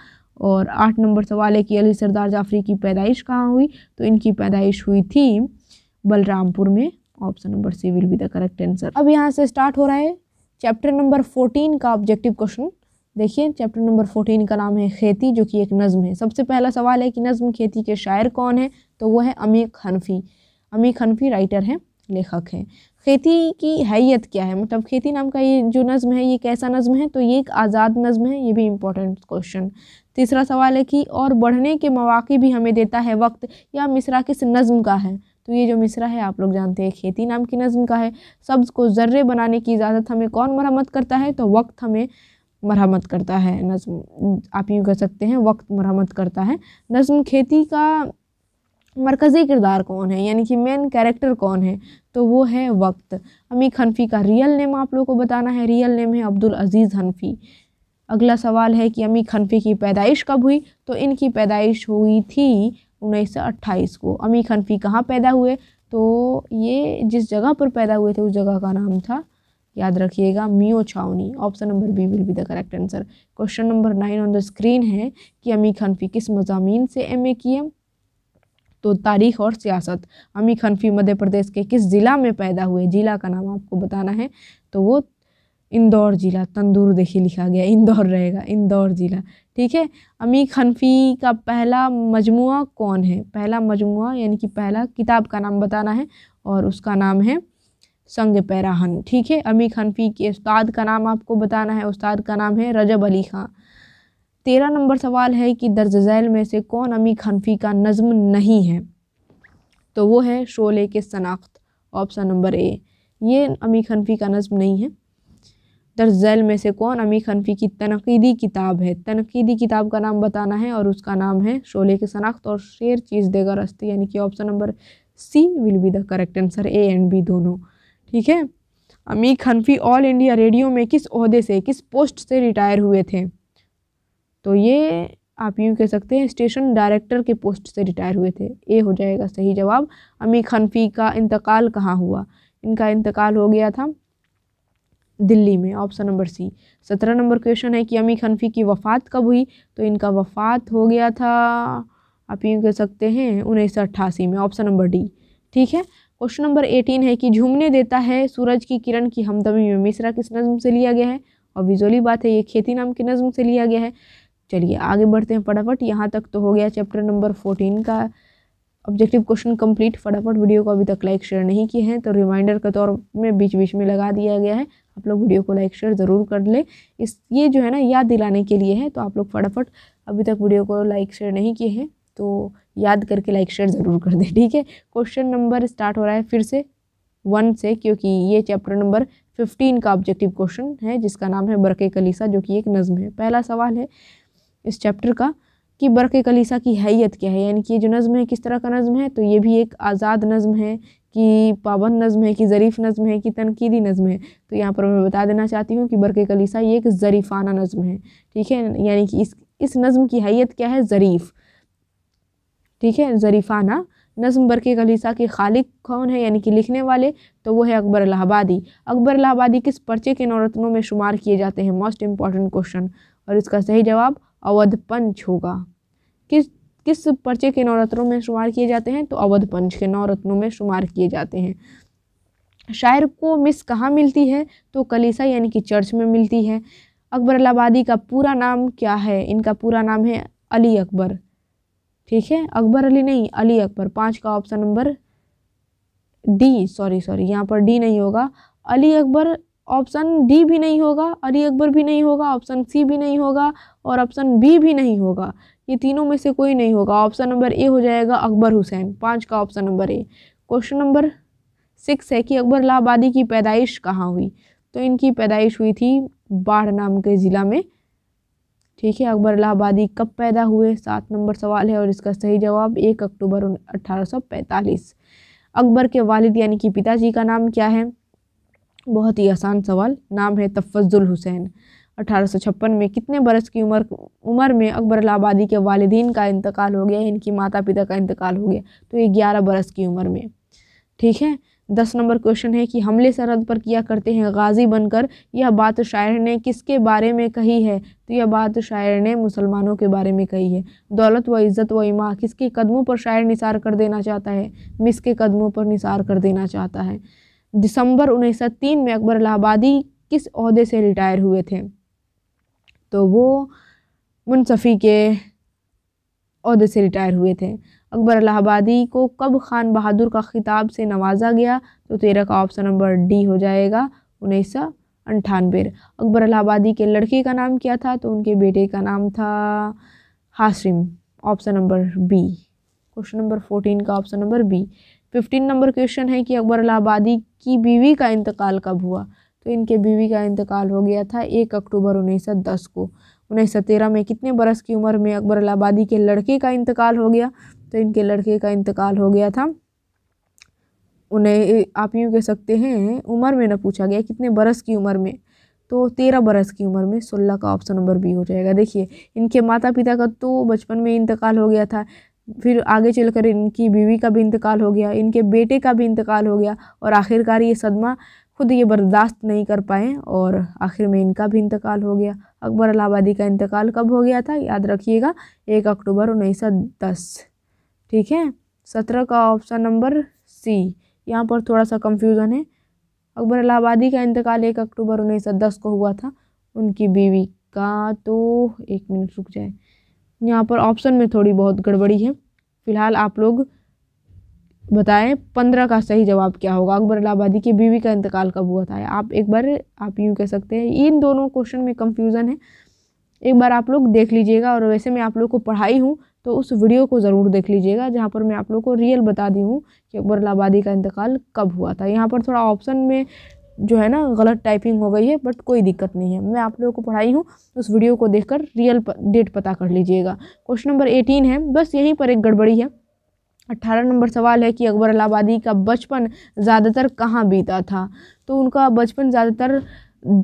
और आठ नंबर सवाल है कि अली सरदार जाफरी की पैदाइश कहाँ हुई तो इनकी पैदाइश हुई थी बलरामपुर में option number C will be the correct answer अब यहाँ से स्टार्ट हो रहा है चैप्टर नंबर फोर्टीन का ऑब्जेक्टिव क्वेश्चन देखिए चैप्टर नंबर फोर्टीन का नाम है खेती जो कि एक नज़्म है सबसे पहला सवाल है कि नज़म खेती के शायर कौन है तो वो है अमीर हनफी अमी खनफी राइटर हैं लेखक हैं खेती की हैत क्या है मतलब खेती नाम का ये जो नज़म है ये कैसा नज़म है तो ये एक आज़ाद नज़म है ये भी इम्पोर्टेंट क्वेश्चन तीसरा सवाल है कि और बढ़ने के मौाक़े भी हमें देता है वक्त या मिसरा किस नज़म का है तो ये जो मिसरा है आप लोग जानते हैं खेती नाम की नज़म का है सब्ज़ को ज़र्रे बनाने की इजाज़त हमें कौन मरम्मत करता है तो वक्त हमें मरम्मत करता है नज़म आप यूँ कह सकते हैं वक्त मरम्मत करता है नज़म खेती का मरकज़ी किरदार कौन है यानी कि मेन कैरेक्टर कौन है तो वो है वक्त अमी हनफी का रियल नेम आप लोगों को बताना है रियल नेम है अब्दुल अज़ीज़ हनफी अगला सवाल है कि अमी खनफी की पैदाइश कब हुई तो इनकी पैदाइश हुई थी उन्नीस सौ अट्ठाईस को अमी खनफी कहाँ पैदा हुए तो ये जिस जगह पर पैदा हुए थे उस जगह का नाम था याद रखिएगा मियो छावनी option number B will be the correct answer question number nine on the screen है कि अमी खनफी किस मजामी से एम ए किए तो तारीख और सियासत अमी खनफी मध्य प्रदेश के किस ज़िला में पैदा हुए ज़िला का नाम आपको बताना है तो वो इंदौर ज़िला तंदूर देखिए लिखा गया इंदौर रहेगा इंदौर ज़िला ठीक है अमी खनफी का पहला मजमु कौन है पहला मजमु यानी कि पहला किताब का नाम बताना है और उसका नाम है संग पैराहन ठीक है अमी खनफी के उस्ताद का नाम आपको बताना है उस्ताद का नाम है रजब अली खां तेरह नंबर सवाल है कि दर्ज झैल में से कौन अमी खनफी का नज़म नहीं है तो वो है शोले के शनाख्त ऑप्शन नंबर ए ये अमी खनफी का नज़म नहीं है दर्ज झैल में से कौन अमी खनफी की तनकीदी किताब है तनकीदी किताब का नाम बताना है और उसका नाम है शोले के शनाख्त और शेर चीज़ देगा रस्ते यानी कि option number C will be the correct answer A and B दोनों ठीक है अमी खनफी ऑल इंडिया रेडियो में किस अहदे से किस पोस्ट से रिटायर हुए थे तो ये आप यूँ कह सकते हैं स्टेशन डायरेक्टर के पोस्ट से रिटायर हुए थे ए हो जाएगा सही जवाब अमी खनफी का इंतकाल कहाँ हुआ इनका इंतकाल हो गया था दिल्ली में ऑप्शन नंबर सी सत्रह नंबर क्वेश्चन है कि अमी खनफी की वफ़ात कब हुई तो इनका वफ़ात हो गया था आप यूँ कह सकते हैं उन्नीस सौ अट्ठासी में ऑप्शन नंबर डी ठीक है क्वेश्चन नंबर एटीन है कि झूमने देता है सूरज की किरण की हमदमी में मिसरा किस नज़म से लिया गया है और विजोली बात है ये खेती नाम की नज़म से लिया गया है चलिए आगे बढ़ते हैं फटाफट यहाँ तक तो हो गया चैप्टर नंबर फोर्टीन का ऑब्जेक्टिव क्वेश्चन कंप्लीट फटाफट वीडियो को अभी तक लाइक शेयर नहीं किए हैं तो रिमाइंडर के तौर में बीच बीच में लगा दिया गया है आप लोग वीडियो को लाइक शेयर ज़रूर कर लें इस ये जो है ना याद दिलाने के लिए है तो आप लोग फटाफट अभी तक वीडियो को लाइक शेयर नहीं किए हैं तो याद करके लाइक शेयर ज़रूर कर दें ठीक है क्वेश्चन नंबर स्टार्ट हो रहा है फिर से वन से क्योंकि ये चैप्टर नंबर फिफ्टीन का ऑब्जेक्टिव क्वेश्चन है जिसका नाम है बरके कलीसा जो कि एक नज़म है पहला सवाल है इस चैप्टर का कि बरक़ कलीसा की हैत क्या है यानी कि ये जो नज़म है किस तरह का नज़म है तो ये भी एक आज़ाद नज़म है कि पाबंद नज़म है कि ज़रीफ़ नज़म है कि तनकीदी नज़म है तो यहाँ पर मैं बता देना चाहती हूँ कि बरक़ कलीसा ये एक ज़रीफ़ाना नज़म है ठीक है यानी कि इस इस नज़म की हैत क्या है ज़रीफ़ ठीक है ज़रीफ़ाना नज़म बरक़ कलीसा के खालिक कौन है यानी कि लिखने वाले तो वो है अकबर अलाहाबादी अकबर अलाहाबादी किस पर्चे के नौरत्नों में शुमार किए जाते हैं मोस्ट इम्पॉर्टेंट क्वेश्चन और इसका सही जवाब अवध पंच होगा किस किस पर्चे के नवरत्नों में शुमार किए जाते हैं तो अवध पंच के नवरत्नों में शुमार किए जाते हैं शायर को मिस कहाँ मिलती है तो कलीसा यानी कि चर्च में मिलती है अकबर अलाबादी का पूरा नाम क्या है इनका पूरा नाम है अली अकबर ठीक है अकबर अली नहीं अली अकबर पाँच का option number D sorry sorry यहाँ पर डी नहीं होगा अली अकबर ऑप्शन डी भी नहीं होगा अली अकबर भी नहीं होगा ऑप्शन सी भी नहीं होगा और ऑप्शन बी भी नहीं होगा ये तीनों में से कोई नहीं होगा ऑप्शन नंबर ए हो जाएगा अकबर हुसैन पाँच का option number A question number six है कि अकबर लाहबादी की पैदाइश कहाँ हुई तो इनकी पैदाइश हुई थी बाढ़ नाम के ज़िला में ठीक है अकबर इलाहाबादी कब पैदा हुए सात नंबर सवाल है और इसका सही जवाब एक अक्टूबर अट्ठारह अकबर के वालिद यानी कि पिताजी का नाम क्या है बहुत ही आसान सवाल नाम है तफजुल हुसैन अठारह में कितने बरस की उम्र उम्र में अकबर इलाहाबादी के वालदीन का इंतकाल हो गया इनकी माता पिता का इंतकाल हो गया तो ये ग्यारह बरस की उम्र में ठीक है दस नंबर क्वेश्चन है कि हमले सरहद पर किया करते हैं गाजी बनकर यह बात शायर ने किसके बारे में कही है तो यह बात शायर ने मुसलमानों के बारे में कही है दौलत व इज़्ज़त व इमा किसके कदमों पर शायर निसार कर देना चाहता है मिस के कदमों पर निसार कर देना चाहता है दिसंबर उन्नीस में अकबर इलाहाबादी किस अहदे से रिटायर हुए थे तो वो मुनसफ़ी के अहदे से रिटायर हुए थे अकबर अलाहाबादी को कब खान बहादुर का खिताब से नवाजा गया तो तेरह का ऑप्शन नंबर डी हो जाएगा उन्नीस सौ अंठानवे अकबर अलाहाबादी के लड़के का नाम क्या था तो उनके बेटे का नाम था Hashim option number B question number fourteen का option number B fifteen number question है कि अकबर अलाहाबादी की बीवी का इंतकाल कब हुआ तो इनके बीवी का इंतकाल हो गया था एक अक्टूबर उन्नीस सौ दस को उन्नीस सौ तेरह में कितने बरस की उम्र में अकबर इलाहाबादी के लड़के का इंतकाल हो गया तो इनके लड़के का इंतकाल हो गया था उन्हें आप यूँ कह सकते हैं उम्र में ना पूछा गया कितने बरस की उम्र में तो तेरह बरस की उम्र में सोलह का ऑप्शन नंबर बी हो जाएगा देखिए इनके माता पिता का तो बचपन में इंतकाल हो गया था फिर आगे चलकर इनकी बीवी का भी इंतकाल हो गया इनके बेटे का भी इंतकाल हो गया और आखिरकार ये सदमा खुद ये बर्दाश्त नहीं कर पाए और आखिर में इनका भी इंतकाल हो गया अकबर अलाबादी का इंतकाल कब हो गया था याद रखिएगा एक अक्टूबर उन्नीस सौ दस ठीक है सत्रह का ऑप्शन नंबर सी यहाँ पर थोड़ा सा कंफ्यूजन है अकबर अलाहाबादी का इंतकाल एक अक्टूबर उन्नीस सौ दस को हुआ था उनकी बीवी का तो एक मिनट रुक जाए यहाँ पर ऑप्शन में थोड़ी बहुत गड़बड़ी है फ़िलहाल आप लोग बताएं पंद्रह का सही जवाब क्या होगा अकबर इलाहाबादी की बीवी का इंतकाल कब हुआ था आप एक बार आप यूँ कह सकते हैं इन दोनों क्वेश्चन में कंफ्यूज़न है एक बार आप लोग देख लीजिएगा और वैसे मैं आप लोग को पढ़ाई हूँ तो उस वीडियो को ज़रूर देख लीजिएगा जहाँ पर मैं आप लोग को रियल बता दी हूँ कि अकबर इलाहाबादी का इंतकाल कब हुआ था यहाँ पर थोड़ा ऑप्शन में जो है ना गलत टाइपिंग हो गई है बट कोई दिक्कत नहीं है मैं आप लोगों को पढ़ाई हूँ उस वीडियो को देखकर रियल डेट पता कर लीजिएगा क्वेश्चन नंबर एटीन है बस यहीं पर एक गड़बड़ी है अट्ठारह नंबर सवाल है कि अकबर अलाबादी का बचपन ज़्यादातर कहाँ बीता था तो उनका बचपन ज़्यादातर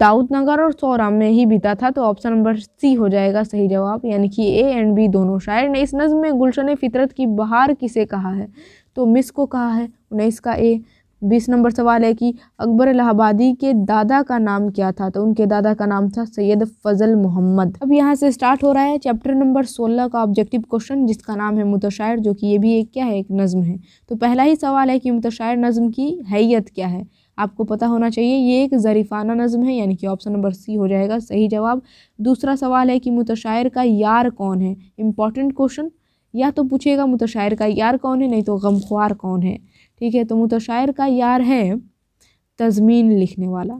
दाऊदनगर और सौरा में ही बीता था तो ऑप्शन नंबर सी हो जाएगा सही जवाब यानी कि ए एंड बी दोनों शायर ने इस नज़म में गुलशन फितरत की बहार किसे कहा है तो मिस को कहा है उन्नीस का ए बीस नंबर सवाल है कि अकबर इलाहाबादी के दादा का नाम क्या था तो उनके दादा का नाम था सैयद फजल मोहम्मद अब यहाँ से स्टार्ट हो रहा है चैप्टर नंबर सोलह का ऑब्जेक्टिव क्वेश्चन जिसका नाम है मुतशायर जो कि ये भी एक क्या है एक नज़म है तो पहला ही सवाल है कि मुतशायर नज़म की हैत क्या है आपको पता होना चाहिए ये एक ज़रीफ़ाना नज़म है यानी कि ऑप्शन नंबर सी हो जाएगा सही जवाब दूसरा सवाल है कि मुतशायर का यार कौन है इम्पॉर्टेंट क्वेश्चन या तो पूछेगा मुतशायर का यार कौन है नहीं तो गमख्वार कौन है ठीक है तो मुतशायर का यार है तज़मीन लिखने वाला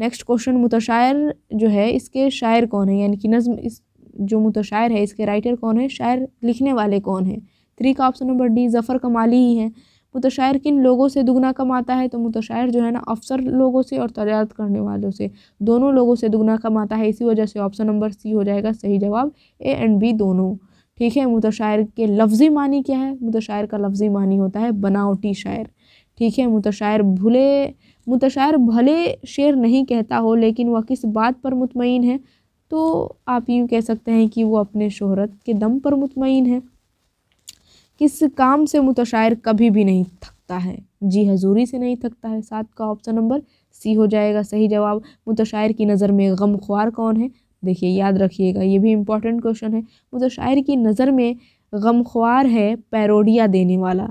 नेक्स्ट क्वेश्चन मुतशायर जो है इसके शायर कौन है यानी कि नज़म इस जो मुतशायर है इसके राइटर कौन है शायर लिखने वाले कौन है थ्री का ऑप्शन नंबर डी जफ़र कमाली ही हैं मुतशायर किन लोगों से दुगना कमाता है तो मुतशायर जो है ना अफसर लोगों से और तजारत करने वालों से दोनों लोगों से दुगना कमाता है इसी वजह से ऑप्शन नंबर सी हो जाएगा सही जवाब ए एंड बी दोनों ठीक है मुतशायर के लफ्ज़ी मानी क्या है मुतशायर का लफ्ज़ी मानी होता है बनावटी शायर ठीक है मुतशायर भूले मुतशायर भले शेर नहीं कहता हो लेकिन वह किस बात पर मुतमिन है तो आप यूँ कह सकते हैं कि वो अपने शोहरत के दम पर मुतमिन है किस काम से मुतशायर कभी भी नहीं थकता है जी हजूरी से नहीं थकता है सात का ऑप्शन नंबर सी हो जाएगा सही जवाब मुतशायर की नज़र में गम ख्वार कौन है देखिए याद रखिएगा ये भी इम्पॉर्टेंट क्वेश्चन है मुझे शायर की नज़र में गमख्वार है पैरोडिया देने वाला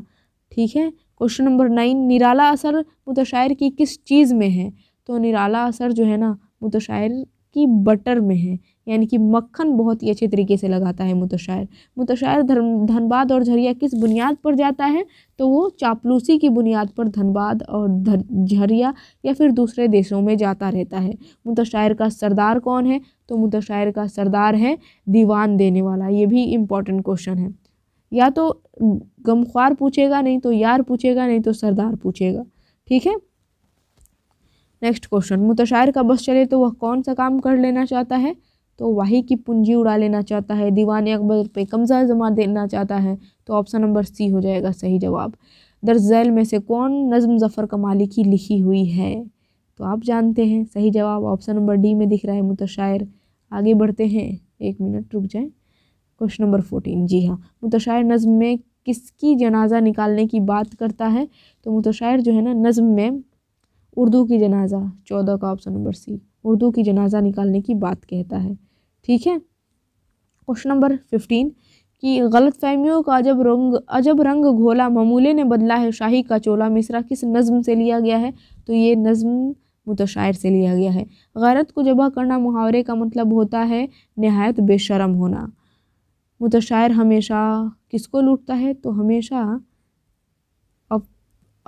ठीक है क्वेश्चन नंबर नाइन निराला असर मुतशायर की किस चीज़ में है तो निराला असर जो है ना मुतशायर की बटर में है यानी कि मक्खन बहुत ही अच्छे तरीके से लगाता है मुतशायर मुतशायर धर्म धनबाद और झरिया किस बुनियाद पर जाता है तो वो चापलूसी की बुनियाद पर धनबाद और झरिया या फिर दूसरे देशों में जाता रहता है मुतशायर का सरदार कौन है तो मुतशायर का सरदार है दीवान देने वाला ये भी इम्पॉर्टेंट क्वेश्चन है या तो गमख्वार पूछेगा नहीं तो यार पूछेगा नहीं तो सरदार पूछेगा ठीक है नेक्स्ट क्वेश्चन मुतशायर का बस चले तो वह कौन सा काम कर लेना चाहता है तो वही की पूंजी उड़ा लेना चाहता है दीवान अकबर पे कब्जा जमा देना चाहता है तो ऑप्शन नंबर सी हो जाएगा सही जवाब दर्जैल में से कौन नज़म जफ़र कमाली की लिखी हुई है तो आप जानते हैं सही जवाब ऑप्शन नंबर डी में दिख रहा है मुतशायर आगे बढ़ते हैं एक मिनट रुक जाए क्वेश्चन नंबर फोर्टीन जी हाँ मुतशायर नज़म में किसकी जनाजा निकालने की बात करता है तो मुतशायर जो है ना नज़म में उर्दू की जनाजा चौदह का ऑप्शन नंबर सी उर्दू की जनाजा निकालने की बात कहता है ठीक है क्वेश्चन नंबर फिफ्टीन कि गलत फहमियों का अजब रंग अजब रंग घोला ममूले ने बदला है शाही का चोला मिसरा किस नज़म से लिया गया है तो ये नज़म मुतशायर से लिया गया है गैरत को जबा करना मुहावरे का मतलब होता है नहायत बेशरम होना मुतशायर हमेशा किसको लूटता है तो हमेशा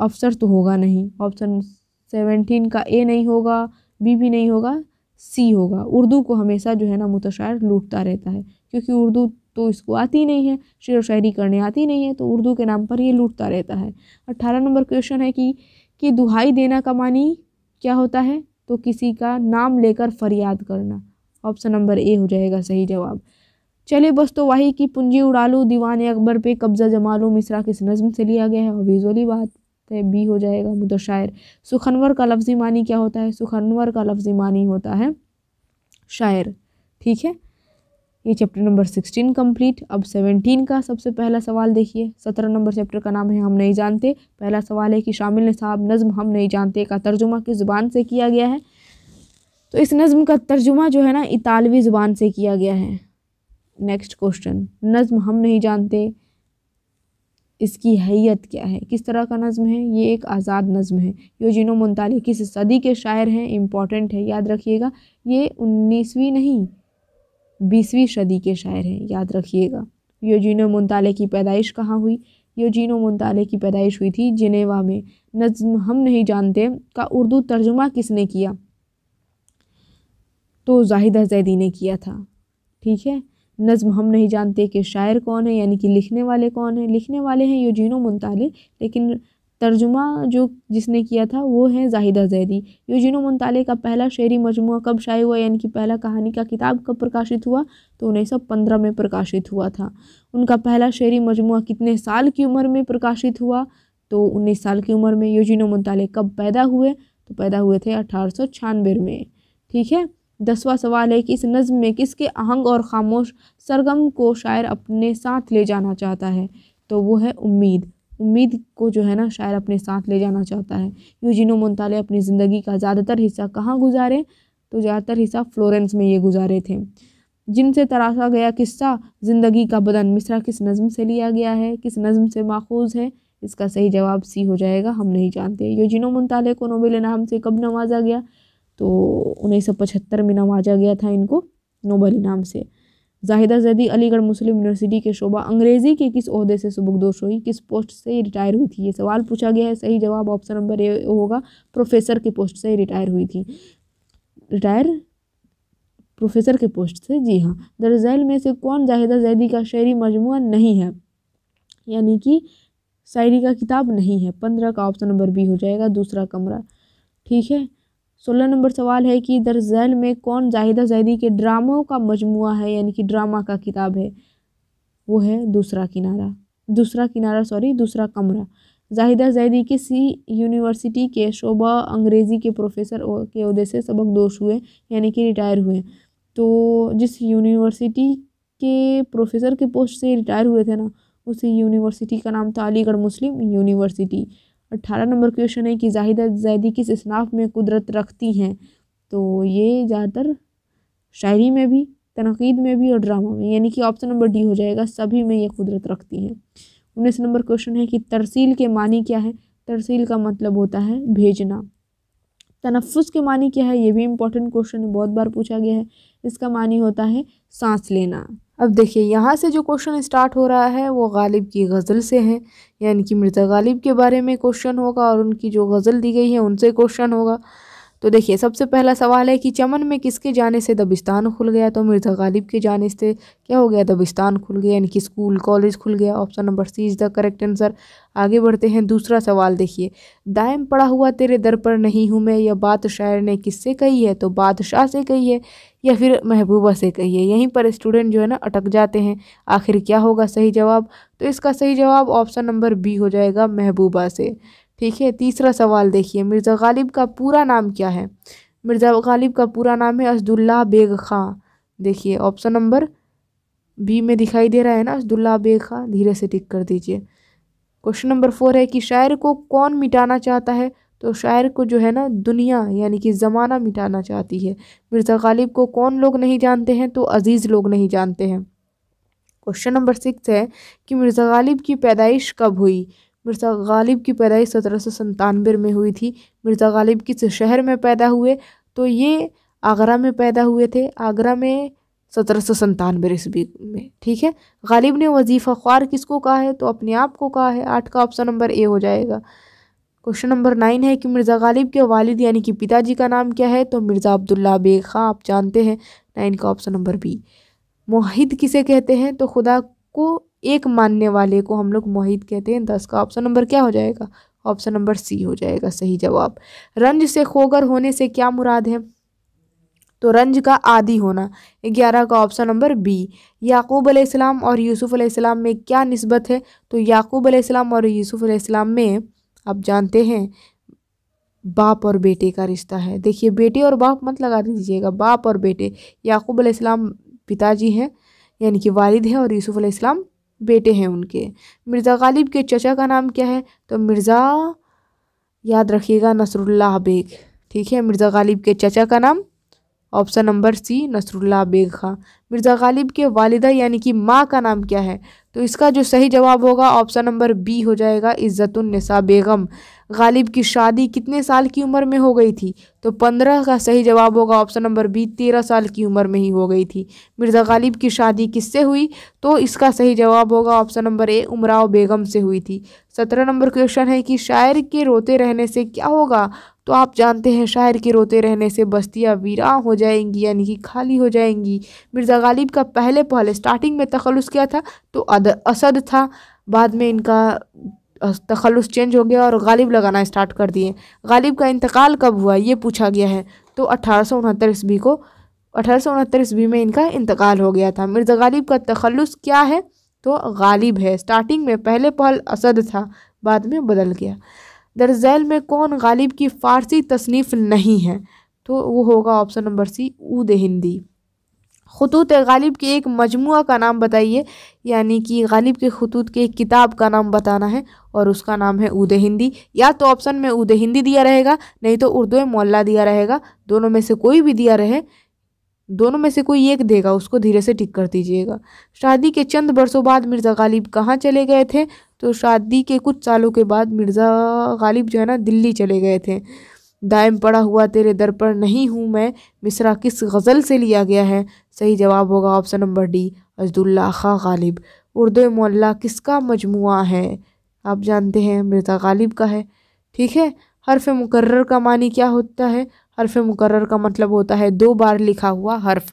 अफसर तो होगा नहीं ऑप्शन सेवनटीन का ए नहीं होगा बी भी नहीं होगा सी होगा उर्दू को हमेशा जो है ना मुतशायर लूटता रहता है क्योंकि उर्दू तो इसको आती नहीं है शेर व शायरी करने आती नहीं है तो उर्दू के नाम पर ये लूटता रहता है अट्ठारह नंबर क्वेश्चन है कि कि दुहाई देना का मानी क्या होता है तो किसी का नाम लेकर फरियाद करना ऑप्शन नंबर ए हो जाएगा सही जवाब चले बस तो वाही की पूंजी उड़ा लूँ दीवान अकबर पे कब्ज़ा जमा लूँ मिसरा किस नज़म से लिया गया है और विजुअली बात तो बी हो जाएगा मुदशायर तो सुखनवर का लफ्ज़ी मानी क्या होता है सुखनवर का लफ्ज़ी मानी होता है शायर ठीक है ये चैप्टर नंबर सिक्सटीन कंप्लीट अब सेवनटीन का सबसे पहला सवाल देखिए सत्रह नंबर चैप्टर का नाम है हम नहीं जानते पहला सवाल है कि शामिल ने साहब नज़म हम नहीं जानते का तर्जुमा किस ज़ुबान से किया गया है तो इस नज़म का तर्जुमा जो है ना इतालवी ज़ुबान से किया गया है नेक्स्ट क्वेश्चन नज़म हम नहीं जानते इसकी हैयत क्या है किस तरह का नज़म है ये एक आज़ाद नज़म है योजिनो मुंताली किस सदी के शायर हैं इम्पॉर्टेंट है याद रखिएगा ये उन्नीसवीं नहीं बीसवीं सदी के शायर हैं याद रखिएगा योजिनो मुंताले की पैदाइश कहाँ हुई योजिनो मुंताले की पैदाइश हुई थी जिनेवा में नज़म हम नहीं जानते का उर्दू तर्जुमा किसने किया तो ज़ाहिद जैदी ने किया था ठीक है नज़म हम नहीं जानते कि शायर कौन है यानी कि लिखने वाले कौन है लिखने वाले हैं यूजीनो मुंताले लेकिन तर्जुमा जो जिसने किया था वो है जाहिदा जैदी यूजिनो मुंताले का पहला शेरी मजमू कब शाये हुआ यानी कि पहला कहानी का किताब कब प्रकाशित हुआ तो उन्नीस सौ पंद्रह में प्रकाशित हुआ था उनका पहला शेरी मजमू कितने साल की उम्र में प्रकाशित हुआ तो उन्नीस साल की उम्र में यूजिनो मुंताले कब पैदा हुए तो पैदा हुए थे अठारह में ठीक है दसवा सवाल है कि इस नज़म में किसके आहंग और खामोश सरगम को शायर अपने साथ ले जाना चाहता है तो वो है उम्मीद उम्मीद को जो है ना शायर अपने साथ ले जाना चाहता है यूजिनो मोन्ताले अपनी ज़िंदगी का ज़्यादातर हिस्सा कहाँ गुजारे तो ज़्यादातर हिस्सा फ्लोरेंस में ये गुजारे थे जिनसे तराशा गया किस्सा ज़िंदगी का बदन मिसरा किस नज़म से लिया गया है किस नज़म से माखूज है इसका सही जवाब सी हो जाएगा हम नहीं जानते योजिनो मुंताले को नोबेल इनाम से कब नवाजा गया तो उन्नीस सौ पचहत्तर में नवाजा गया था इनको नोबल इनाम से जाहिदा जैदी अलीगढ़ मुस्लिम यूनिवर्सिटी के शोभा अंग्रेज़ी के किस अहदे से सुबकदोश हुई किस पोस्ट से रिटायर हुई थी ये सवाल पूछा गया है सही जवाब ऑप्शन नंबर ए होगा प्रोफेसर के पोस्ट से रिटायर हुई थी रिटायर प्रोफेसर के पोस्ट से जी हाँ दरअसल में से कौन जाहिदा जैदी का शायरी मजमू नहीं है यानी कि शायरी का किताब नहीं है पंद्रह का ऑप्शन नंबर बी हो जाएगा दूसरा कमरा ठीक है सोलह नंबर सवाल है कि दरजैल में कौन जाहिदा जैदी के ड्रामों का मजमु है यानी कि ड्रामा का किताब है वो है दूसरा किनारा दूसरा किनारा सॉरी दूसरा कमरा जाहिदा जैदी के सी यूनिवर्सिटी के शोबा अंग्रेज़ी के प्रोफेसर के अहदे से सबक दोष हुए यानी कि रिटायर हुए तो जिस यूनिवर्सिटी के प्रोफेसर के पोस्ट से रिटायर हुए थे ना उसी यूनिवर्सिटी का नाम था अलीगढ़ मुस्लिम यूनिवर्सिटी अट्ठारह नंबर क्वेश्चन है कि जाहिदा जैदी किस इसनाफ में कुदरत रखती हैं तो ये ज़्यादातर शायरी में भी तनकीद में भी और ड्रामा में यानी कि ऑप्शन नंबर डी हो जाएगा सभी में ये कुदरत रखती हैं उन्नीस नंबर क्वेश्चन है कि तरसील के मानी क्या है तरसील का मतलब होता है भेजना तनफ़ के मानी क्या है ये भी इम्पोर्टेंट क्वेश्चन है बहुत बार पूछा गया है इसका मानी होता है सांस लेना अब देखिए यहाँ से जो क्वेश्चन स्टार्ट हो रहा है वो गालिब की गज़ल से है यानी कि मिर्ज़ा गालिब के बारे में क्वेश्चन होगा और उनकी जो गज़ल दी गई है उनसे क्वेश्चन होगा तो देखिए सबसे पहला सवाल है कि चमन में किसके जाने से दबिस्तान खुल गया तो मिर्ज़ा गालिब के जाने से क्या हो गया दबिस्तान खुल गया यानी कि स्कूल कॉलेज खुल गया option number C is the correct answer आगे बढ़ते हैं दूसरा सवाल देखिए दायम पड़ा हुआ तेरे दर पर नहीं हूँ मैं यह बात शायर ने किससे कही है तो बादशाह से कही है या फिर महबूबा से कही है यहीं पर स्टूडेंट जो है ना अटक जाते हैं आखिर क्या होगा सही जवाब तो इसका सही जवाब ऑप्शन नंबर बी हो जाएगा महबूबा से ठीक है तीसरा सवाल देखिए मिर्ज़ा गालिब का पूरा नाम क्या है मिर्ज़ा गालिब का पूरा नाम है असदुल्ला बेग खां देखिए ऑप्शन नंबर बी में दिखाई दे रहा है ना असदुल्ला बेग खां धीरे से टिक कर दीजिए क्वेश्चन नंबर फोर है कि शायर को कौन मिटाना चाहता है तो शायर को जो है ना दुनिया यानी कि ज़माना मिटाना चाहती है मिर्ज़ा गालिब को कौन लोग नहीं जानते हैं तो अज़ीज़ लोग नहीं जानते हैं क्वेश्चन नंबर सिक्स है कि मिर्ज़ा गालिब की पैदाइश कब हुई मिर्ज़ा गालिब की पैदाइश सत्रह सौ संतानवे में हुई थी मिर्ज़ा गालिब किस शहर में पैदा हुए तो ये आगरा में पैदा हुए थे आगरा में सत्रह सौ संतानवे ईस्वी में ठीक है गालिब ने वजीफ़ा ख्वार किसको कहा है तो अपने आप को कहा है आठ का ऑप्शन नंबर ए हो जाएगा क्वेश्चन नंबर नाइन है कि मिर्ज़ा गालिब के वालिद यानी कि पिताजी का नाम क्या है तो मिर्ज़ा अब्दुल्ला बेग खां आप जानते हैं नाइन का ऑप्शन नंबर बी मुहिद किसे कहते हैं तो खुदा को एक मानने वाले को हम लोग मोहित कहते हैं दस का ऑप्शन नंबर क्या हो जाएगा ऑप्शन नंबर सी हो जाएगा सही जवाब रंज से खोगर होने से क्या मुराद है तो रंज का आदि होना ग्यारह का ऑप्शन नंबर बी याकूब अलैहिस्सलाम और यूसुफ अलैहिस्सलाम में क्या नस्बत है तो याकूब अलैहिस्सलाम और यूसुफ अलैहिस्सलाम में आप जानते हैं बाप और बेटे का रिश्ता है देखिए बेटे और बाप मत लगा दीजिएगा बाप और बेटे याकूब अलैहिस्सलाम पिताजी हैं यानी कि वालिद हैं और यूसुफ अलैहिस्सलाम बेटे हैं उनके मिर्ज़ा गालिब के चचा का नाम क्या है तो मिर्ज़ा याद रखिएगा नसरुल्ला बेग ठीक है मिर्ज़ा गालिब के चचा का नाम option number C Nasrullah Beg Khan Mirza Ghalib के वालिदा यानी कि माँ का नाम क्या है तो इसका जो सही जवाब होगा ऑप्शन नंबर बी हो जाएगा इज़्ज़तुलनसा बेगम गालिब की शादी कितने साल की उम्र में हो गई थी तो पंद्रह का सही जवाब होगा ऑप्शन नंबर बी तेरह साल की उम्र में ही हो गई थी मिर्ज़ा गालिब की शादी किससे हुई तो इसका सही जवाब होगा option number A Umrao Begum से हुई थी सत्रह नंबर क्वेश्चन है कि शायर के रोते रहने से क्या होगा तो आप जानते हैं शायर के रोते रहने से बस्तियाँ वीरा हो जाएंगी यानी कि खाली हो जाएंगी मिर्ज़ा गालिब का पहले पहले स्टार्टिंग में तखलस किया था तो असद था बाद में इनका तखलुस चेंज हो गया और गालिब लगाना स्टार्ट कर दिए गालिब का इंतकाल कब हुआ ये पूछा गया है तो अठारह सौ उनहत्तर ईस्वी को अठारह सौ उनहत्तर ईस्वी में इनका इंतकाल हो गया था मिर्ज़ा गालिब का तखलस क्या है तो गालिब है स्टार्टिंग में पहले पहल असद था बाद में बदल गया दरजैल में कौन गालिब की फ़ारसी तसनीफ़ नहीं है तो वो होगा option number C Ud Hindi ख़तूत गालिब के एक मजमू का नाम बताइए यानी कि गालिब के खतूत के एक किताब का नाम बताना है और उसका नाम है उद हिंदी या तो ऑप्शन में उद हिंदी दिया रहेगा नहीं तो उर्दू मोल्ला दिया रहेगा दोनों में से कोई भी दिया रहे दोनों में से कोई एक देगा उसको धीरे से टिक कर दीजिएगा शादी के चंद बरसों बाद मिर्ज़ा गालिब कहाँ चले गए थे तो शादी के कुछ सालों के बाद मिर्ज़ा गालिब जो है ना दिल्ली चले गए थे दायम पड़ा हुआ तेरे दर पर नहीं हूँ मैं मिसरा किस गज़ल से लिया गया है सही जवाब होगा ऑप्शन नंबर डी अजदुल्ला खा गालिब उर्दू मोल्ला किसका मजमु है आप जानते हैं मिर्ज़ा गालिब का है ठीक है हरफ मुकर्र का मानी क्या होता है हरफ मुकर्र का मतलब होता है दो बार लिखा हुआ हर्फ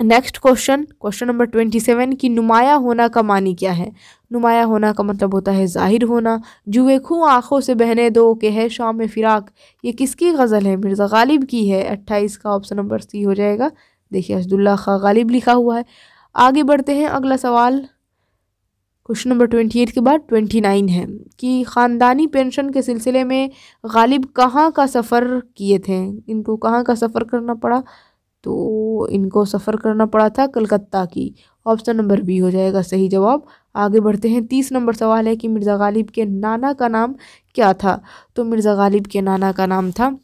next question question number twenty seven की नुमाया होना का मानी क्या है नुमाया होना का मतलब होता है जाहिर होना जुए खूँ आँखों से बहने दो के है शाम फिराक ये किसकी गज़ल है मिर्ज़ा गालिब की है अट्ठाईस का ऑप्शन नंबर सी हो जाएगा देखिए असदुल्ला खा गालिब लिखा हुआ है आगे बढ़ते हैं अगला सवाल क्वेश्चन नंबर ट्वेंटी एट के बाद ट्वेंटी नाइन है कि ख़ानदानी पेंशन के सिलसिले में गालिब कहाँ का सफ़र किए थे इनको कहाँ का सफ़र करना पड़ा तो इनको सफ़र करना पड़ा था कलकत्ता की ऑप्शन नंबर बी हो जाएगा सही जवाब आगे बढ़ते हैं तीस नंबर सवाल है कि मिर्ज़ा गालिब के नाना का नाम क्या था तो मिर्ज़ा गालिब के नाना का नाम था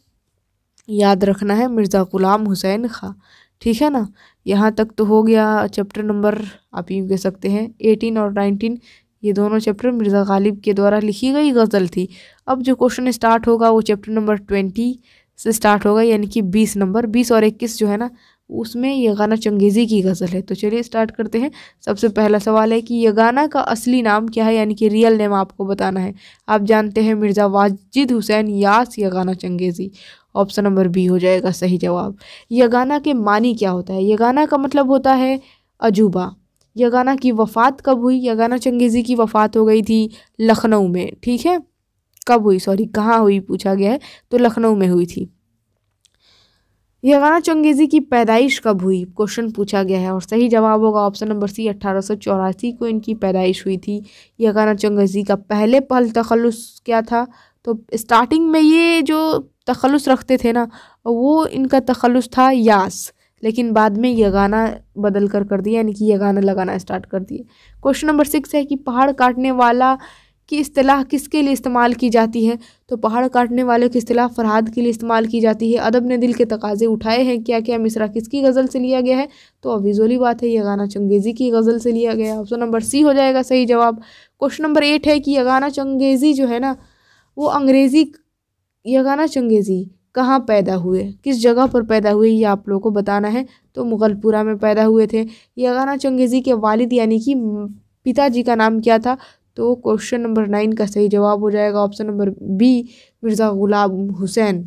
याद रखना है मिर्ज़ा ग़ुलाम हुसैन खां ठीक है ना यहाँ तक तो हो गया चैप्टर नंबर आप यूँ कह सकते हैं एटीन और नाइनटीन ये दोनों चैप्टर मिर्ज़ा गालिब के द्वारा लिखी गई गज़ल थी अब जो क्वेश्चन स्टार्ट होगा वो चैप्टर नंबर ट्वेंटी से स्टार्ट होगा यानी कि बीस नंबर बीस और इक्कीस जो है ना उसमें यह गाना चंगेज़ी की गज़ल है तो चलिए स्टार्ट करते हैं सबसे पहला सवाल है कि यह गाना का असली नाम क्या है यानी कि रियल नेम आपको बताना है आप जानते हैं मिर्ज़ा वाजिद हुसैन यास यह गाना चंगेज़ी ऑप्शन नंबर बी हो जाएगा सही जवाब यह गाना के मानी क्या होता है यह गाना का मतलब होता है अजूबा यह गाना की वफ़ात कब हुई यह गाना चंगेज़ी की वफ़ात हो गई थी लखनऊ में ठीक है कब हुई सॉरी कहाँ हुई पूछा गया है तो लखनऊ में हुई थी यगाना चंगेजी की पैदाइश कब हुई क्वेश्चन पूछा गया है और सही जवाब होगा ऑप्शन नंबर सी अट्ठारह को इनकी पैदाइश हुई थी यगाना चंगेजी का पहले पहल तखलस क्या था तो स्टार्टिंग में ये जो तखलस रखते थे ना वो इनका तखलस था यास लेकिन बाद में यह गाना बदल कर कर दिया यानी कि गाना लगाना स्टार्ट कर दिए क्वेश्चन नंबर सिक्स है कि पहाड़ काटने वाला कि अतलाह किसके लिए इस्तेमाल की जाती है तो पहाड़ काटने वाले की अतलाह फरहाद के लिए इस्तेमाल की जाती है अदब ने दिल के तकाजे उठाए हैं क्या क्या मिसरा किसकी गज़ल से लिया गया है तो अवीज़ोली बात है यह गाना चंगेज़ी की गज़ल से लिया गया ऑप्शन नंबर सी हो जाएगा सही जवाब क्वेश्चन नंबर एट है कि यह गाना चंगेज़ी जो है ना वो अंग्रेज़ी यह गाना चंगेज़ी कहाँ पैदा हुए किस जगह पर पैदा हुए ये आप लोगों को बताना है तो मुगलपुरा में पैदा हुए थे यगाना चंगेज़ी के वालिद यानी कि पिताजी का नाम क्या था तो क्वेश्चन नंबर नाइन का सही जवाब हो जाएगा option number B Mirza Gulab Hussain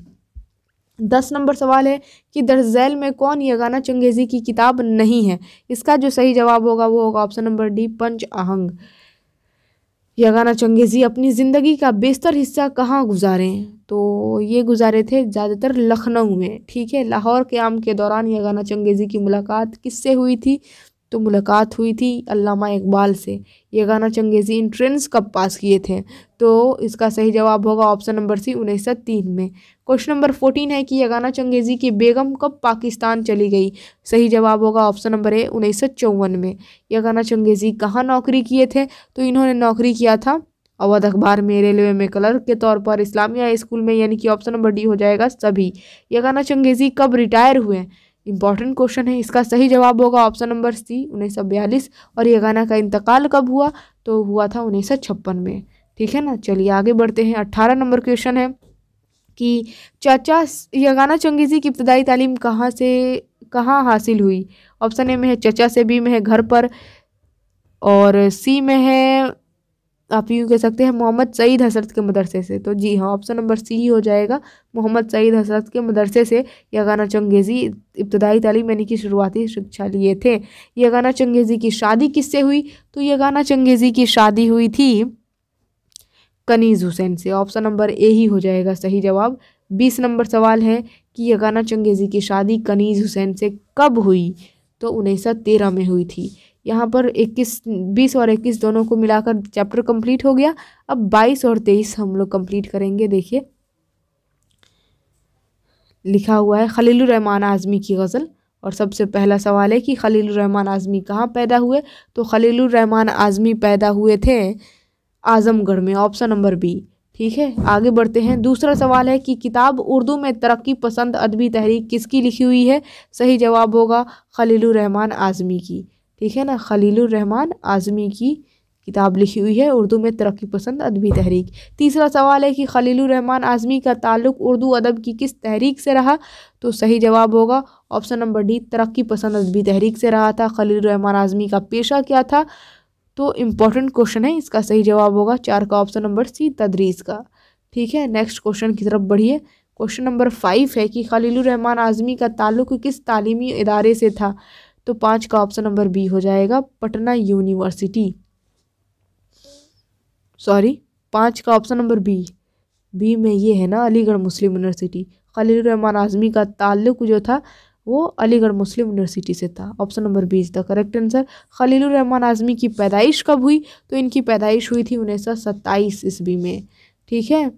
दस नंबर सवाल है कि दर्जैल में कौन यह गाना चंगेज़ी की किताब नहीं है इसका जो सही जवाब होगा वो होगा option number D Panj Ahang यह गाना चंगेज़ी अपनी ज़िंदगी का बेहतर हिस्सा कहाँ गुजारें तो ये गुजारे थे ज़्यादातर लखनऊ में ठीक है लाहौर के आम के दौरान यह गाना चंगेज़ी की मुलाकात किससे हुई थी तो मुलाकात हुई थी अलामा इकबाल से ये गाना चंगेज़ी इंट्रेंस कब पास किए थे तो इसका सही जवाब होगा ऑप्शन नंबर सी उन्नीस सौ तीन में क्वेश्चन नंबर फोर्टीन है कि यह गाना चंगेज़ी की बेगम कब पाकिस्तान चली गई सही जवाब होगा ऑप्शन नंबर ए उन्नीस सौ चौवन में यह गाना चंगेज़ी कहाँ नौकरी किए थे तो इन्होंने नौकरी किया था अवध अखबार में रेलवे में कलर के तौर पर इस्लामिया स्कूल में यानी कि ऑप्शन नंबर डी हो जाएगा सभी यह गाना चंगेज़ी कब रिटायर हुए इंपॉर्टेंट क्वेश्चन है इसका सही जवाब होगा ऑप्शन नंबर सी उन्नीस सौ बयालीस और ये गाना का इंतकाल कब हुआ तो हुआ था उन्नीस सौ छप्पन में ठीक है ना चलिए आगे बढ़ते हैं अट्ठारह नंबर क्वेश्चन है कि चाचा यगाना चंगेज़ी की इब्तदाई तालीम कहाँ से कहाँ हासिल हुई ऑप्शन ए में है चाचा से बी में है घर पर और सी में है आप यूँ कह सकते हैं मोहम्मद सईद हसरत के मदरसे से तो जी हाँ ऑप्शन नंबर सी हो जाएगा मोहम्मद सईद हसरत के मदरसे से यगाना चंगेज़ी इब्तदाई तालीम यानी कि शुरुआती शिक्षा लिए थे यगाना चंगेज़ी की शादी किससे हुई तो यगाना चंगेज़ी की शादी हुई थी कनीज़ हुसैन से ऑप्शन नंबर ए ही हो जाएगा सही जवाब बीस नंबर सवाल है कि यगाना चंगेज़ी की शादी कनीज़ हुसैन से कब हुई तो उन्नीस में हुई थी यहाँ पर इक्कीस बीस और इक्कीस दोनों को मिलाकर चैप्टर कंप्लीट हो गया अब बाईस और तेईस हम लोग कंप्लीट करेंगे देखिए लिखा हुआ है खलील रहमान आज़मी की गज़ल और सबसे पहला सवाल है कि खलील रहमान आज़मी कहाँ पैदा हुए तो खलील रहमान आज़मी पैदा हुए थे आज़मगढ़ में ऑप्शन नंबर बी ठीक है आगे बढ़ते हैं दूसरा सवाल है कि किताब उर्दू में तरक्की पसंद अदबी तहरीक किसकी लिखी हुई है सही जवाब होगा खलील रहमान आज़मी की ठीक है ना खलीलरहमान आज़मी की किताब लिखी हुई है उर्दू में तरक्की पसंद अदबी तहरीक तीसरा सवाल है कि खलीलरहमान आज़मी का ताल्लुक उर्दू अदब की किस तहरीक से रहा तो सही जवाब होगा ऑप्शन नंबर डी तरक्की पसंद अदबी तहरीक से रहा था खलीलरहमान आज़मी का पेशा क्या था तो इम्पॉर्टेंट क्वेश्चन है इसका सही जवाब होगा चार का ऑप्शन नंबर सी तदरीस का ठीक है नेक्स्ट क्वेश्चन की तरफ बढ़िए क्वेश्चन नंबर फाइव है कि खलीलरहमान आज़मी का ताल्लुक किस तालीमी इदारे से था तो पाँच का ऑप्शन नंबर बी हो जाएगा पटना यूनिवर्सिटी सॉरी पाँच का ऑप्शन नंबर बी बी में ये है ना अलीगढ़ मुस्लिम यूनिवर्सिटी खलील रहमान आज़मी का ताल्लुक जो था वो अलीगढ़ मुस्लिम यूनिवर्सिटी से था option number B is the correct answer Khalil Rahman Azmi की पैदाइश कब हुई तो इनकी पैदाइश हुई थी उन्नीस सौ सत्ताईस ईस्वी में ठीक है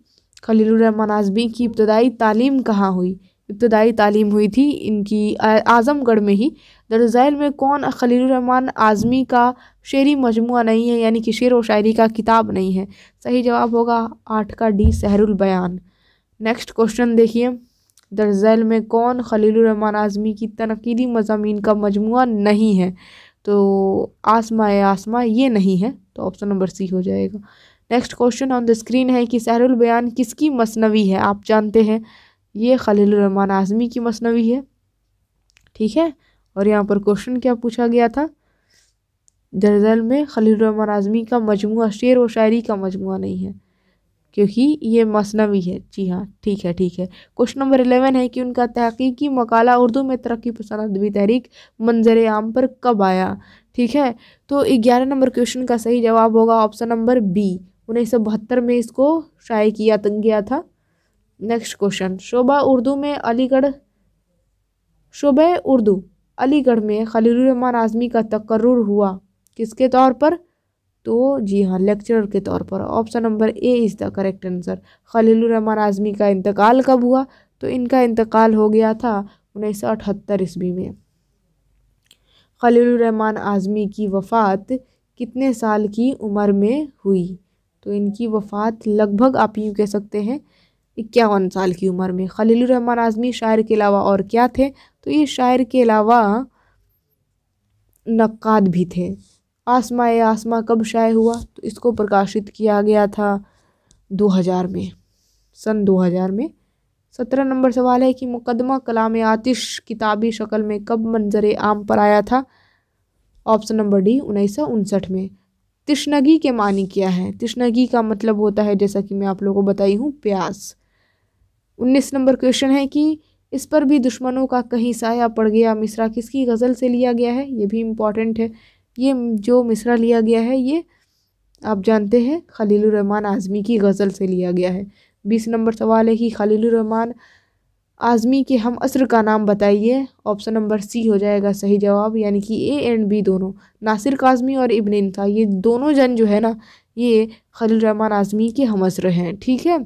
खलील रहमान आज़मी की इब्तदाई तालीम कहाँ हुई इब्तदाई तालीम हुई थी इनकी आज़मगढ़ में ही दरअसल में कौन खलीलरहमान आज़मी का शेरी मजमू नहीं है यानी कि शेर व शायरी का किताब नहीं है सही जवाब होगा आठ का डी बयान नेक्स्ट क्वेश्चन देखिए दरअसल में कौन खलीलरहमान आज़मी की तनकीदी मजामी का मजमू नहीं है तो आसमा आसमा ये नहीं है तो ऑप्शन नंबर सी हो जाएगा next question on the screen है कि सहरुल बयान किसकी मसनवी है आप जानते हैं ये खलील रहमान आज़मी की मसनवी है ठीक है और यहाँ पर क्वेश्चन क्या पूछा गया था जर्नल में खलील रहमान आज़मी का मजमू शेर व शायरी का मजमू नहीं है क्योंकि ये मसनवी है जी हाँ ठीक है ठीक है क्वेश्चन नंबर एलेवन है कि उनका तहकीकी मकाला उर्दू में तरक्की पसंद अदबी तहरीक मंजर आम पर कब आया ठीक है तो ग्यारह नंबर क्वेश्चन का सही जवाब होगा ऑप्शन नंबर बी उन्नीस सौ बहत्तर में इसको शाये किया गया था नेक्स्ट क्वेश्चन शोभा उर्दू में अलीगढ़ शोबे उर्दू अलीगढ़ में खलीलरहमान आज़मी का तकर्र हुआ किसके तौर पर तो जी हाँ लेक्चरर के तौर पर option number A is the correct answer Khalil Rahman Azmi का इंतकाल कब हुआ तो इनका इंतकाल हो गया था उन्नीस सौ अठहत्तर ईस्वी में खलीलरहमान आज़मी की वफ़ात कितने साल की उम्र में हुई तो इनकी वफ़ात लगभग आप यूँ कह सकते हैं इक्यावन साल की उम्र में रहमान आज़मी शायर के अलावा और क्या थे तो ये शायर के अलावा नक्काद भी थे आसमा ए आसमा कब शाये हुआ तो इसको प्रकाशित किया गया था 2000 में सन 2000 में सत्रह नंबर सवाल है कि मुकदमा कलाम आतिश किताबी शक्ल में कब मंजर आम पर आया था ऑप्शन नंबर डी उन्नीस सौ उनसठ में तिश्नगी के मानी क्या है तिश्नगी का मतलब होता है जैसा कि मैं आप लोगों को बताई हूँ प्यास उन्नीस नंबर क्वेश्चन है कि इस पर भी दुश्मनों का कहीं साया पड़ गया मिसरा किसकी गज़ल से लिया गया है ये भी इम्पॉर्टेंट है ये जो मिसरा लिया गया है ये आप जानते हैं खलीलुरहमान आज़मी की गज़ल से लिया गया है बीस नंबर सवाल है कि रहमान आज़मी के हम असर का नाम बताइए ऑप्शन नंबर सी हो जाएगा सही जवाब यानी कि ए एंड बी दोनों नासिर काजमी और इबन इंसा ये दोनों जन जो है ना ये खलील रहमान आज़मी के हम असर हैं ठीक है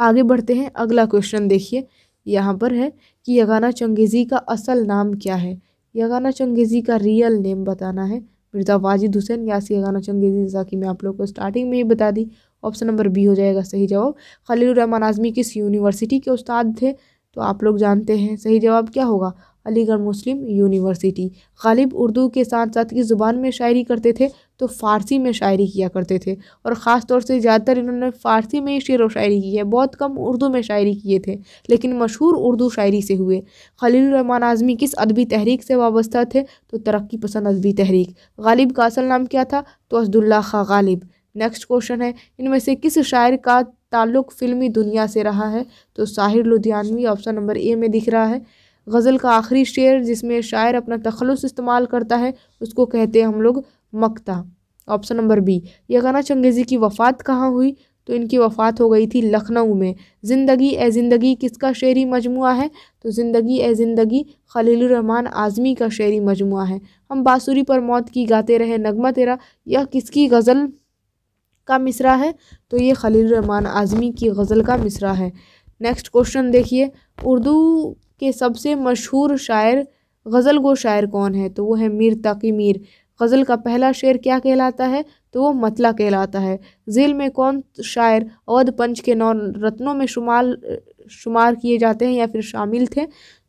आगे बढ़ते हैं अगला क्वेश्चन देखिए यहाँ पर है कि यगाना चंगेज़ी का असल नाम क्या है यगाना चंगेज़ी का रियल नेम बताना है मिर्ज़ा वाजिद हुसैन यासी यगाना चंगेज़ी जैसा कि मैं आप लोग को स्टार्टिंग में ही बता दी ऑप्शन नंबर बी हो जाएगा सही जवाब खलीलरहमान आज़मी किस यूनिवर्सिटी के उस्ताद थे तो आप लोग जानते हैं सही जवाब क्या होगा अलीगढ़ मुस्लिम यूनिवर्सिटी गालिब उर्दू के साथ साथ इस ज़ुबान में शायरी करते थे तो फ़ारसी में शायरी किया करते थे और ख़ास तौर से ज़्यादातर इन्होंने फ़ारसी में ही शेर व शायरी की है बहुत कम उर्दू में शायरी किए थे लेकिन मशहूर उर्दू शायरी से हुए खलील रहमान आज़मी किस अदबी तहरीक से वाबस्ता थे तो तरक्की पसंद अदबी तहरीक गालिब का असल नाम क्या था तो असदुल्ला खा गालिब नेक्स्ट क्वेश्चन है इनमें से किस शायर का ताल्लुक़ फ़िल्मी दुनिया से रहा है तो Sahir Ludhianvi option number A में दिख रहा है गज़ल का आखिरी शेर जिसमें शायर अपना तखलस इस्तेमाल करता है उसको कहते हैं हम लोग मक्ता option number B Yagana Changezi की वफ़ात कहाँ हुई तो इनकी वफ़ात हो गई थी लखनऊ में ज़िंदगी ए ज़िंदगी किसका शेरी मजमू है तो ज़िंदगी ए ज़िंदगी खलीलरहमान आज़मी का शेरी मजमू है हम बाँसुरी पर मौत की गाते रहे नगमा तेरा यह किसकी गज़ल का मिसरा है तो ये खलीलरहमान आज़मी की गज़ल का मिसरा है नेक्स्ट क्वेश्चन देखिए उर्दू के सबसे मशहूर शायर गज़ल गो शायर कौन है तो वो है मीर तकी मीर गज़ल का पहला शेर क्या कहलाता है तो वो मतला कहलाता है झील में कौन शायर अवध पंच के नौ रत्नों में शुमार शुमार किए जाते हैं या फिर शामिल थे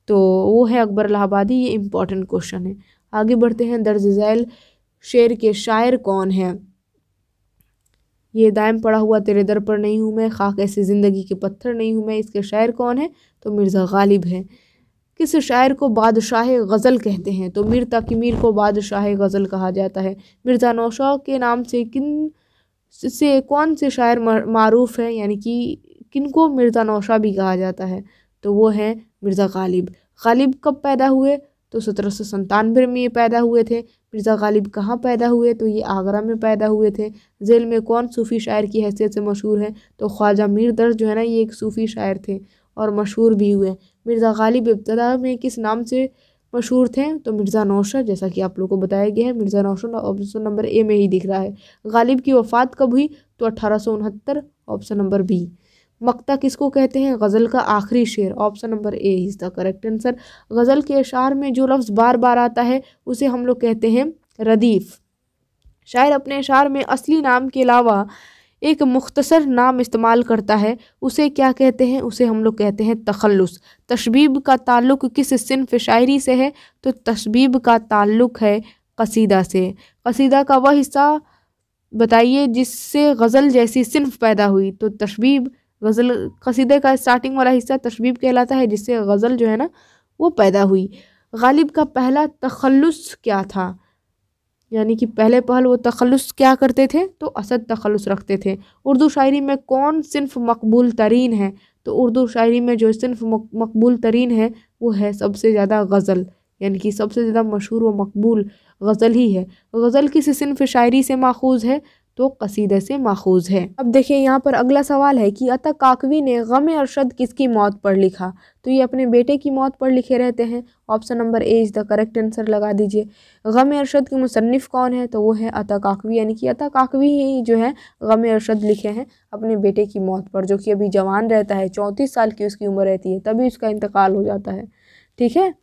तो वो है अकबर इलाहाबादी ये इम्पॉर्टेंट क्वेश्चन है आगे बढ़ते हैं दर्ज झैल शेर के शायर कौन हैं ये दायम पड़ा हुआ तेरे दर पर नहीं हूँ मैं खाक ऐसी ज़िंदगी के पत्थर नहीं हूँ मैं इसके शायर कौन है तो मिर्ज़ा गालिब हैं किस शायर को बादशाह गज़ल कहते हैं तो मीर को बादशाह गज़ल कहा जाता है मिर्ज़ा नौशा के नाम से किन से कौन से शायर मरूफ हैं यानी कि किन को मिर्ज़ा नौशा भी कहा जाता है तो वो हैं मिर्ज़ा गालिब गालिब कब पैदा हुए तो सत्रह सौ संतानवे में ये पैदा हुए थे मिर्ज़ा गालिब कहाँ पैदा हुए तो ये आगरा में पैदा हुए थे जेल में कौन सूफ़ी शायर की हैसियत से मशहूर है तो ख्वाजा मीर दर्ज जो है ना ये एक सूफ़ी शायर थे और मशहूर भी हुए मिर्ज़ा गालिब इब्तदा में किस नाम से मशहूर थे तो मिर्ज़ा नौशा जैसा कि आप लोगों को बताया गया है Mirza Nausha option number A में ही दिख रहा है गालिब की वफ़ात कब हुई तो अट्ठारह ऑप्शन नंबर बी मक्ता किसको कहते हैं गज़ल का आखिरी शेर option number A is the correct answer गज़ल के अशार में जो लफ्ज़ बार बार आता है उसे हम लोग कहते हैं रदीफ़ शायर अपने अशार में असली नाम के अलावा एक मुख्तसर नाम इस्तेमाल करता है उसे क्या कहते हैं उसे हम लोग कहते हैं तखलुस तशबीब का ताल्लुक किस सिनफ शायरी से है तो तशबीब का ताल्लुक है कसीदा से कसीदा का वह हिस्सा बताइए जिससे गज़ल जैसी सिनफ पैदा हुई तो तशबीब गज़ल कसीदे का स्टार्टिंग वाला हिस्सा तशबीब कहलाता है जिससे गज़ल जो है ना वो पैदा हुई गालिब का पहला तखलस क्या था यानी कि पहले पहल वो तखलस क्या करते थे तो असद तखलस रखते थे उर्दू शायरी में कौन सिर्फ मकबूल तरीन है तो उर्दू शायरी में जो सिर्फ मकबूल तरीन है वो है सबसे ज़्यादा गज़ल यानी कि सबसे ज़्यादा मशहूर व मकबूल गज़ल ही है गज़ल किसी सिर्फ शायरी से माखूज है तो कसीदे से माखूज है अब देखिए यहाँ पर अगला सवाल है कि अता काकवी ने गम अरशद किसकी मौत पर लिखा तो ये अपने बेटे की मौत पर लिखे रहते हैं option number A is the correct answer लगा दीजिए गम अरशद के मुसनफ़ कौन है तो वो है अता काकवी यानी कि अता काकवी ही जो है गम अरशद लिखे हैं अपने बेटे की मौत पर जो कि अभी जवान रहता है चौंतीस साल की उसकी उम्र रहती है तभी उसका इंतकाल हो जाता है ठीक है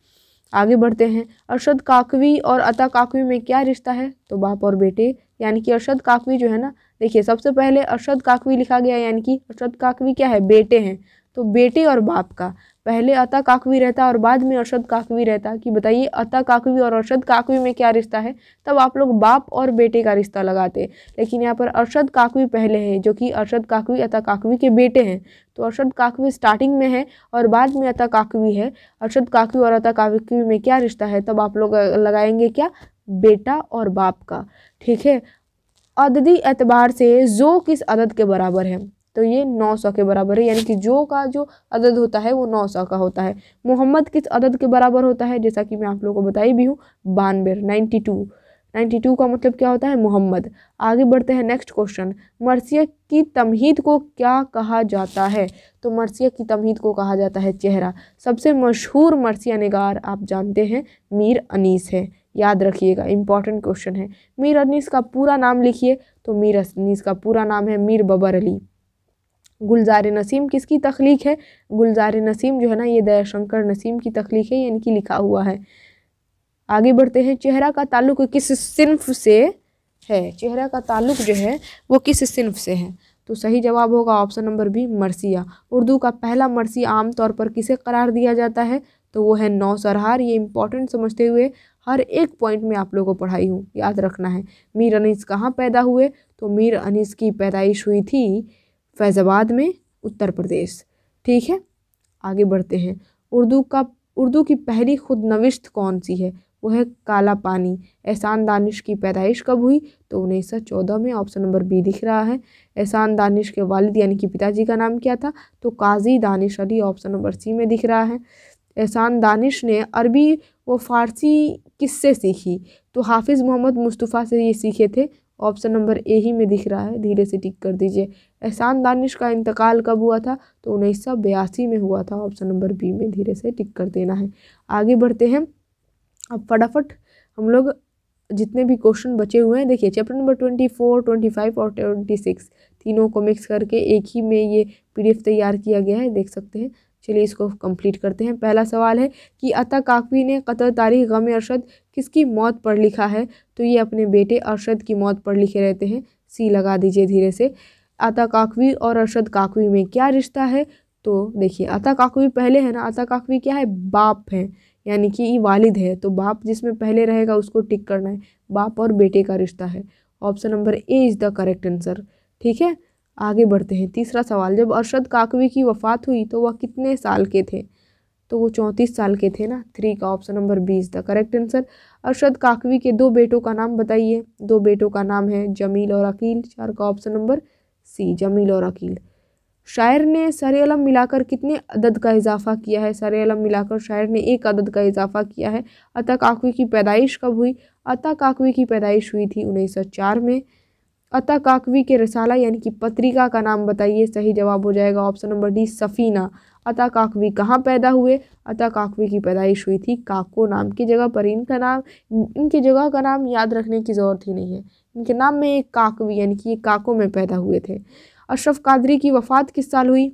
आगे बढ़ते हैं अरशद काकवी और अता काकवी में क्या रिश्ता है तो बाप और बेटे यानी कि अरशद काकवी जो है ना देखिए सबसे पहले अरशद काकवी लिखा गया यानी कि अरशद काकवी क्या है बेटे हैं तो बेटे और बाप का पहले अता काकवी रहता और बाद में अरशद काकवी रहता कि बताइए अता काकवी और अरशद काकवी में क्या रिश्ता है तब आप लोग बाप और बेटे का रिश्ता लगाते लेकिन यहाँ पर अरशद काकवी पहले हैं जो कि अरशद काकवी अता काकवी के बेटे हैं तो अरशद काकवी स्टार्टिंग में है और बाद में अता काकवी है अरशद काकवी और अता काकवी में क्या रिश्ता है तब आप लोग लगाएंगे क्या बेटा और बाप का ठीक है अददी एतबार से जो किस अदद के बराबर है तो ये नौ सौ के बराबर है यानी कि जो का जो अदद होता है वो नौ सौ का होता है मोहम्मद किस अदद के बराबर होता है जैसा कि मैं आप लोगों को बताई भी हूँ बानवे नाइन्टी टू नाइन्टी टू का मतलब क्या होता है मोहम्मद आगे बढ़ते हैं नेक्स्ट क्वेश्चन मरसिया की तमहीद को क्या कहा जाता है तो मरसिया की तमहीद को कहा जाता है चेहरा सबसे मशहूर मरसिया नगार आप जानते हैं मीर अनीस है याद रखिएगा इंपॉर्टेंट क्वेश्चन है मीर अनीस का पूरा नाम लिखिए तो मीर अनीस का पूरा नाम है मीर बबर अली गुलजार नसीम किसकी तख्लीक है गुलजार नसीम जो है ना ये दयाशंकर नसीम की तख्लीक है यानी कि लिखा हुआ है आगे बढ़ते हैं चेहरा का ताल्लुक किस सिंफ़ से है चेहरा का ताल्लुक जो है वो किस सिन्फ से है तो सही जवाब होगा ऑप्शन नंबर बी मरसिया उर्दू का पहला आम आमतौर पर किसे करार दिया जाता है तो वो है नौसरहार ये इंपॉर्टेंट समझते हुए हर एक पॉइंट में आप लोगों को पढ़ाई हूँ याद रखना है मीर अनीस कहाँ पैदा हुए तो मीर अनीस की पैदाइश हुई थी फैज़ाबाद में उत्तर प्रदेश ठीक है आगे बढ़ते हैं उर्दू का उर्दू की पहली खुद नविश्त कौन सी है वो है काला पानी एहसान दानिश की पैदाइश कब हुई तो उन्नीस सौ चौदह में ऑप्शन नंबर बी दिख रहा है एहसान दानिश के वालिद यानी कि पिताजी का नाम क्या था तो Qazi Danish Ali option number C में दिख रहा है एहसान दानिश ने अरबी व फारसी किससे सीखी तो हाफिज़ मोहम्मद मुस्तफ़ा से ये सीखे थे ऑप्शन नंबर ए ही में दिख रहा है धीरे से टिक कर दीजिए एहसान दानिश का इंतकाल कब हुआ था तो उन्नीस सौ बयासी में हुआ था ऑप्शन नंबर बी में धीरे से टिक कर देना है आगे बढ़ते हैं अब फटाफट हम लोग जितने भी क्वेश्चन बचे हुए हैं देखिए chapter number twenty four twenty five और ट्वेंटी सिक्स तीनों को मिक्स करके एक ही में ये पीडीएफ तैयार किया गया है देख सकते हैं चलिए इसको कंप्लीट करते हैं पहला सवाल है कि अता काकवी ने कतर तारीख गम अरशद किसकी मौत पर लिखा है तो ये अपने बेटे अरशद की मौत पर लिखे रहते हैं सी लगा दीजिए धीरे से अता काकवी और अरशद काकवी में क्या रिश्ता है तो देखिए अता काकवी पहले है ना अता काकवी क्या है बाप है यानी कि ये वालिद है तो बाप जिसमें पहले रहेगा उसको टिक करना है बाप और बेटे का रिश्ता है option number A is the correct answer ठीक है आगे बढ़ते हैं तीसरा सवाल जब अरशद काकवी की वफ़ात हुई तो वह कितने साल के थे तो वो चौंतीस साल के थे ना थ्री का option number B is the correct answer Arshad Kakvi के दो बेटों का नाम बताइए दो बेटों का नाम है जमील और अकील चार का ऑप्शन नंबर सी जमील और अकील शायर ने सर अलम मिलाकर कितने अदद का इजाफा किया है सर अलम मिलाकर शायर ने एक अदद का इजाफा किया है अता काकवी की पैदाइश कब हुई अता काकवी की पैदाइश हुई थी उन्नीस सौ चार में अता काकवी के रसाला यानी कि पत्रिका का नाम बताइए सही जवाब हो जाएगा ऑप्शन नंबर डी सफ़ीना अतः काकवी कहाँ पैदा हुए अता काकवी की पैदाइश हुई थी काको नाम की जगह पर इनका नाम इनकी जगह का नाम याद रखने की ज़रूरत ही नहीं है इनके नाम में एक काकवी यानी कि ये काको में पैदा हुए थे अशरफ कादरी की वफ़ात किस साल हुई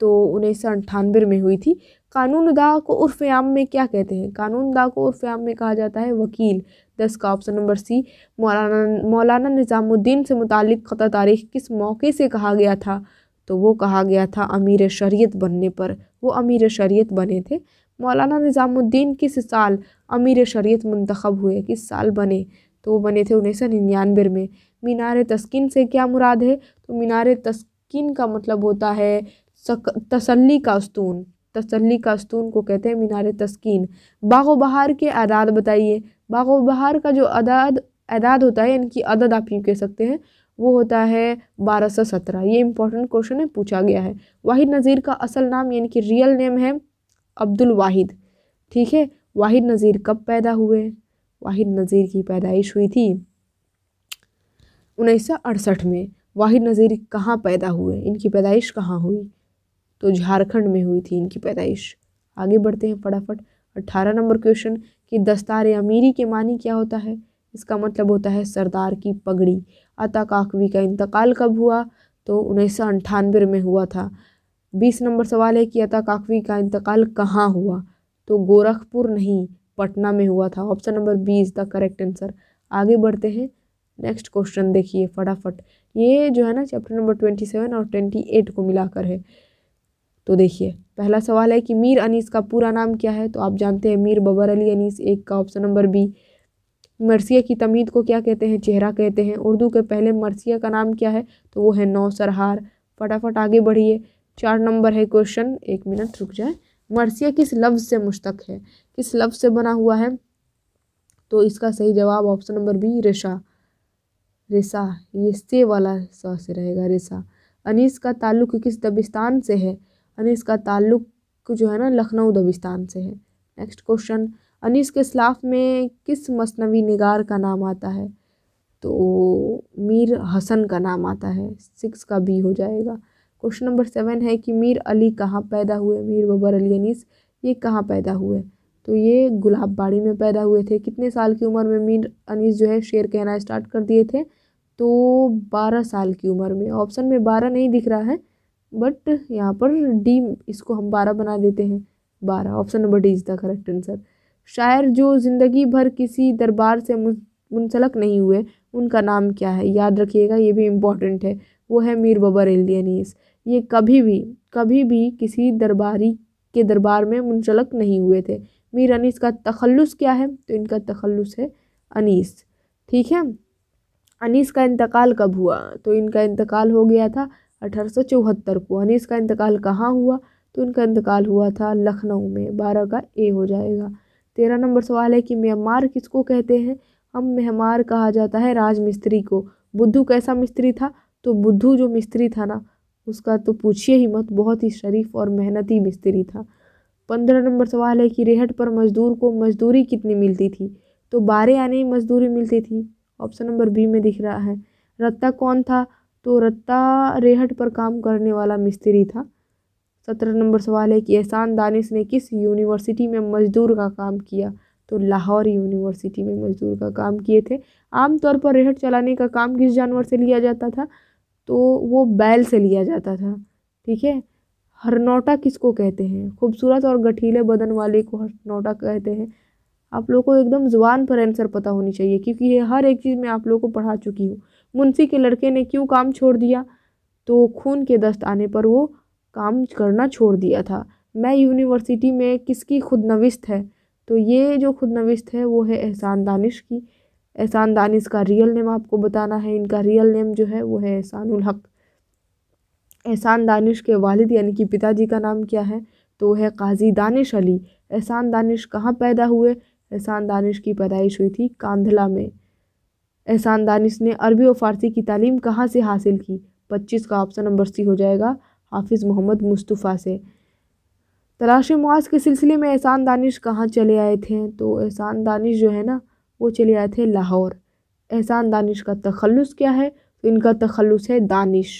तो उन्नीस सौ अंठानवे में हुई थी कानून दा को उर्फ़ आम में क्या कहते हैं कानून दा को उर्फ़ आम में कहा जाता है वकील दस का ऑप्शन नंबर सी मौलाना मौलाना निज़ामुद्दीन से मुतलिक ख़त तारीख किस मौके से कहा गया था तो वो कहा गया था अमीर शरीत बनने पर वो अमीर शरीत बने थे मौलाना निज़ामुद्दीन किस साल अमीर शरीत मंतखब हुए किस साल बने तो वो बने थे उन्नीस सौ निन्यानवे में मीनार तस्किन से क्या मुराद है तो मीनार तस्किन का मतलब होता है सक, तसल्ली का स्तून तसल्ली का स्तून को कहते हैं मीनार तस्किन बाग बहार के आदाद बताइए बाग बहार का जो अदाद अदाद होता है इनकी अदद आप यूँ कह सकते हैं वो होता है बारह सौ सत्रह ये इंपॉर्टेंट क्वेश्चन है पूछा गया है वाहिद नज़ीर का असल नाम यानी कि रियल नेम है अब्दुल वाहिद ठीक है वाहिद नज़ीर कब पैदा हुए वाहिद नज़ीर की पैदाइश हुई थी उन्नीस सौ अड़सठ में वाहिद नज़ीर कहाँ पैदा हुए इनकी पैदाइश कहाँ हुई तो झारखंड में हुई थी इनकी पैदाइश आगे बढ़ते हैं फटाफट अट्ठारह नंबर क्वेश्चन कि दस्तार अमीरी के मानी क्या होता है इसका मतलब होता है सरदार की पगड़ी अता काकवी का इंतकाल कब हुआ तो उन्नीस सौ अंठानवे में हुआ था बीस नंबर सवाल है कि अता काकवी का इंतकाल कहाँ हुआ तो गोरखपुर नहीं पटना में हुआ था option number B is the correct answer आगे बढ़ते हैं नेक्स्ट क्वेश्चन देखिए फटाफट ये जो है ना चैप्टर नंबर ट्वेंटी सेवन और ट्वेंटी एट को मिलाकर है तो देखिए पहला सवाल है कि मीर अनीस का पूरा नाम क्या है तो आप जानते हैं मीर बबर अली अनीस एक का ऑप्शन नंबर बी मरसिया की तमीद को क्या कहते हैं चेहरा कहते हैं उर्दू के पहले मरसिया का नाम क्या है तो वो है नौ सरहार फटाफट आगे बढ़िए चार नंबर है क्वेश्चन एक मिनट रुक जाए मरसिया किस लफ्ज़ से मुश्तक है किस लफ्ज़ से बना हुआ है तो इसका सही जवाब ऑप्शन नंबर बी रेशा रेशा ये से वाला सा से रहेगा रेशा अनीस का ताल्लुक किस दबिस्तान से है अनीस का ताल्लुक जो है ना लखनऊ दबिस्तान से है नेक्स्ट क्वेश्चन अनीस के खिलाफ में किस मसनवी निगार का नाम आता है तो मीर हसन का नाम आता है सिक्स का बी हो जाएगा क्वेश्चन नंबर सेवन है कि मीर अली कहाँ पैदा हुए मीर बबर अली अनीस ये कहाँ पैदा हुए तो ये गुलाब बाड़ी में पैदा हुए थे कितने साल की उम्र में मीर अनीस जो है शेर कहना स्टार्ट कर दिए थे तो बारह साल की उम्र में ऑप्शन में बारह नहीं दिख रहा है बट यहाँ पर डी इसको हम बारह बना देते हैं बारह option number D is the correct answer शायर जो ज़िंदगी भर किसी दरबार से मुंसलक नहीं हुए उनका नाम क्या है याद रखिएगा ये भी इम्पॉर्टेंट है वो है मीर बबर एलियनीस ये कभी भी कभी भी किसी दरबारी के दरबार में मुंसलक नहीं हुए थे मीर अनीस का तखलुस क्या है तो इनका तखलुस है अनीस ठीक है अनीस का इंतकाल कब हुआ तो इनका इंतकाल हो गया था अठारह को यानी इसका इंतकाल कहाँ हुआ तो इनका इंतकाल हुआ था लखनऊ में बारह का ए हो जाएगा तेरह नंबर सवाल है कि म्यांमार किसको कहते हैं हम म्यांमार कहा जाता है राज मिस्त्री को बुद्धू कैसा मिस्त्री था तो बुद्धू जो मिस्त्री था ना उसका तो पूछिए ही मत बहुत ही शरीफ और मेहनती मिस्त्री था पंद्रह नंबर सवाल है कि रेहट पर मजदूर को मजदूरी कितनी मिलती थी तो बारह आने मजदूरी मिलती थी ऑप्शन नंबर बी में दिख रहा है रत्ता कौन था तो रत्ता रेहट पर काम करने वाला मिस्त्री था सत्रह नंबर सवाल है कि एहसान दानिश ने किस यूनिवर्सिटी में मजदूर का काम किया तो लाहौर यूनिवर्सिटी में मजदूर का काम किए थे आमतौर पर रेहट चलाने का काम किस जानवर से लिया जाता था तो वो बैल से लिया जाता था ठीक है हरनौटा किसको कहते हैं खूबसूरत और गठीले बदन वाले को हरनोटा कहते हैं आप लोग को एकदम ज़ुबान पर आंसर पता होनी चाहिए क्योंकि ये हर एक चीज़ मैं आप लोग को पढ़ा चुकी हूँ मुंशी के लड़के ने क्यों काम छोड़ दिया तो खून के दस्त आने पर वो काम करना छोड़ दिया था मैं यूनिवर्सिटी में किसकी खुदनविस्त है तो ये जो खुदनविस्त है वो है एहसान दानिश की एहसान दानिश का रियल नेम आपको बताना है इनका रियल नेम जो है वो है एहसान हक एहसान दानिश के वालिद यानी कि पिताजी का नाम क्या है तो है काजी दानिश अली एहसान दानिश कहाँ पैदा हुए एहसान दानिश की पैदाइश हुई थी कांधला में एहसान दानिश ने अरबी और फ़ारसी की तालीम कहाँ से हासिल की पच्चीस का ऑप्शन नंबर सी हो जाएगा हाफिज़ मोहम्मद मुस्तफ़ा से तलाश मुआज के सिलसिले में एहसान दानिश कहाँ चले आए थे तो एहसान दानिश जो है ना वो चले आए थे लाहौर एहसान दानिश का तखलस क्या है तो इनका तखलस है दानिश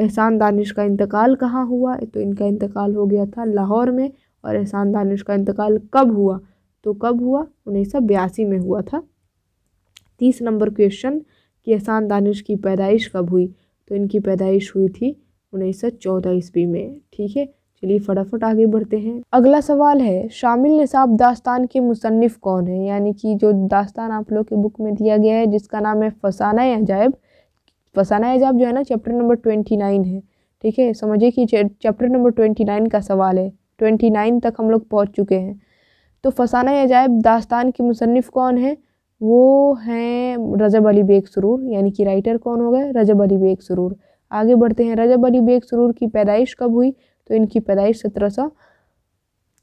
एहसान दानिश का इंतकाल कहाँ हुआ तो इनका इंतकाल हो गया था लाहौर में और एहसान दानिश का इंतकाल कब हुआ तो कब हुआ उन्नीस सौ बयासी में हुआ था तीस नंबर क्वेश्चन कि एहसान दानिश की पैदाइश कब हुई तो इनकी पैदाइश हुई थी उन्नीस सौ चौदह ईस्वी में ठीक है चलिए फटाफट आगे बढ़ते हैं अगला सवाल है शामिल निसाब दास्तान के मुसनफ़ कौन है यानी कि जो दास्तान आप लोग के बुक में दिया गया है जिसका नाम है फसाना अजायब फसाना एजाब जो है ना चैप्टर नंबर ट्वेंटी नाइन है ठीक है समझिए कि चैप्टर नंबर ट्वेंटी नाइन का सवाल है ट्वेंटी नाइन तक हम लोग पहुँच चुके हैं तो फसाना अजायब दास्तान के मुसनफ़ कौन है वो हैं रजब अली बेग सरूर यानी कि राइटर कौन हो गए रजब अली बेग सरूर आगे बढ़ते हैं रजब अली बेग सरूर की पैदाइश कब हुई तो इनकी पैदाइश सत्रह सौ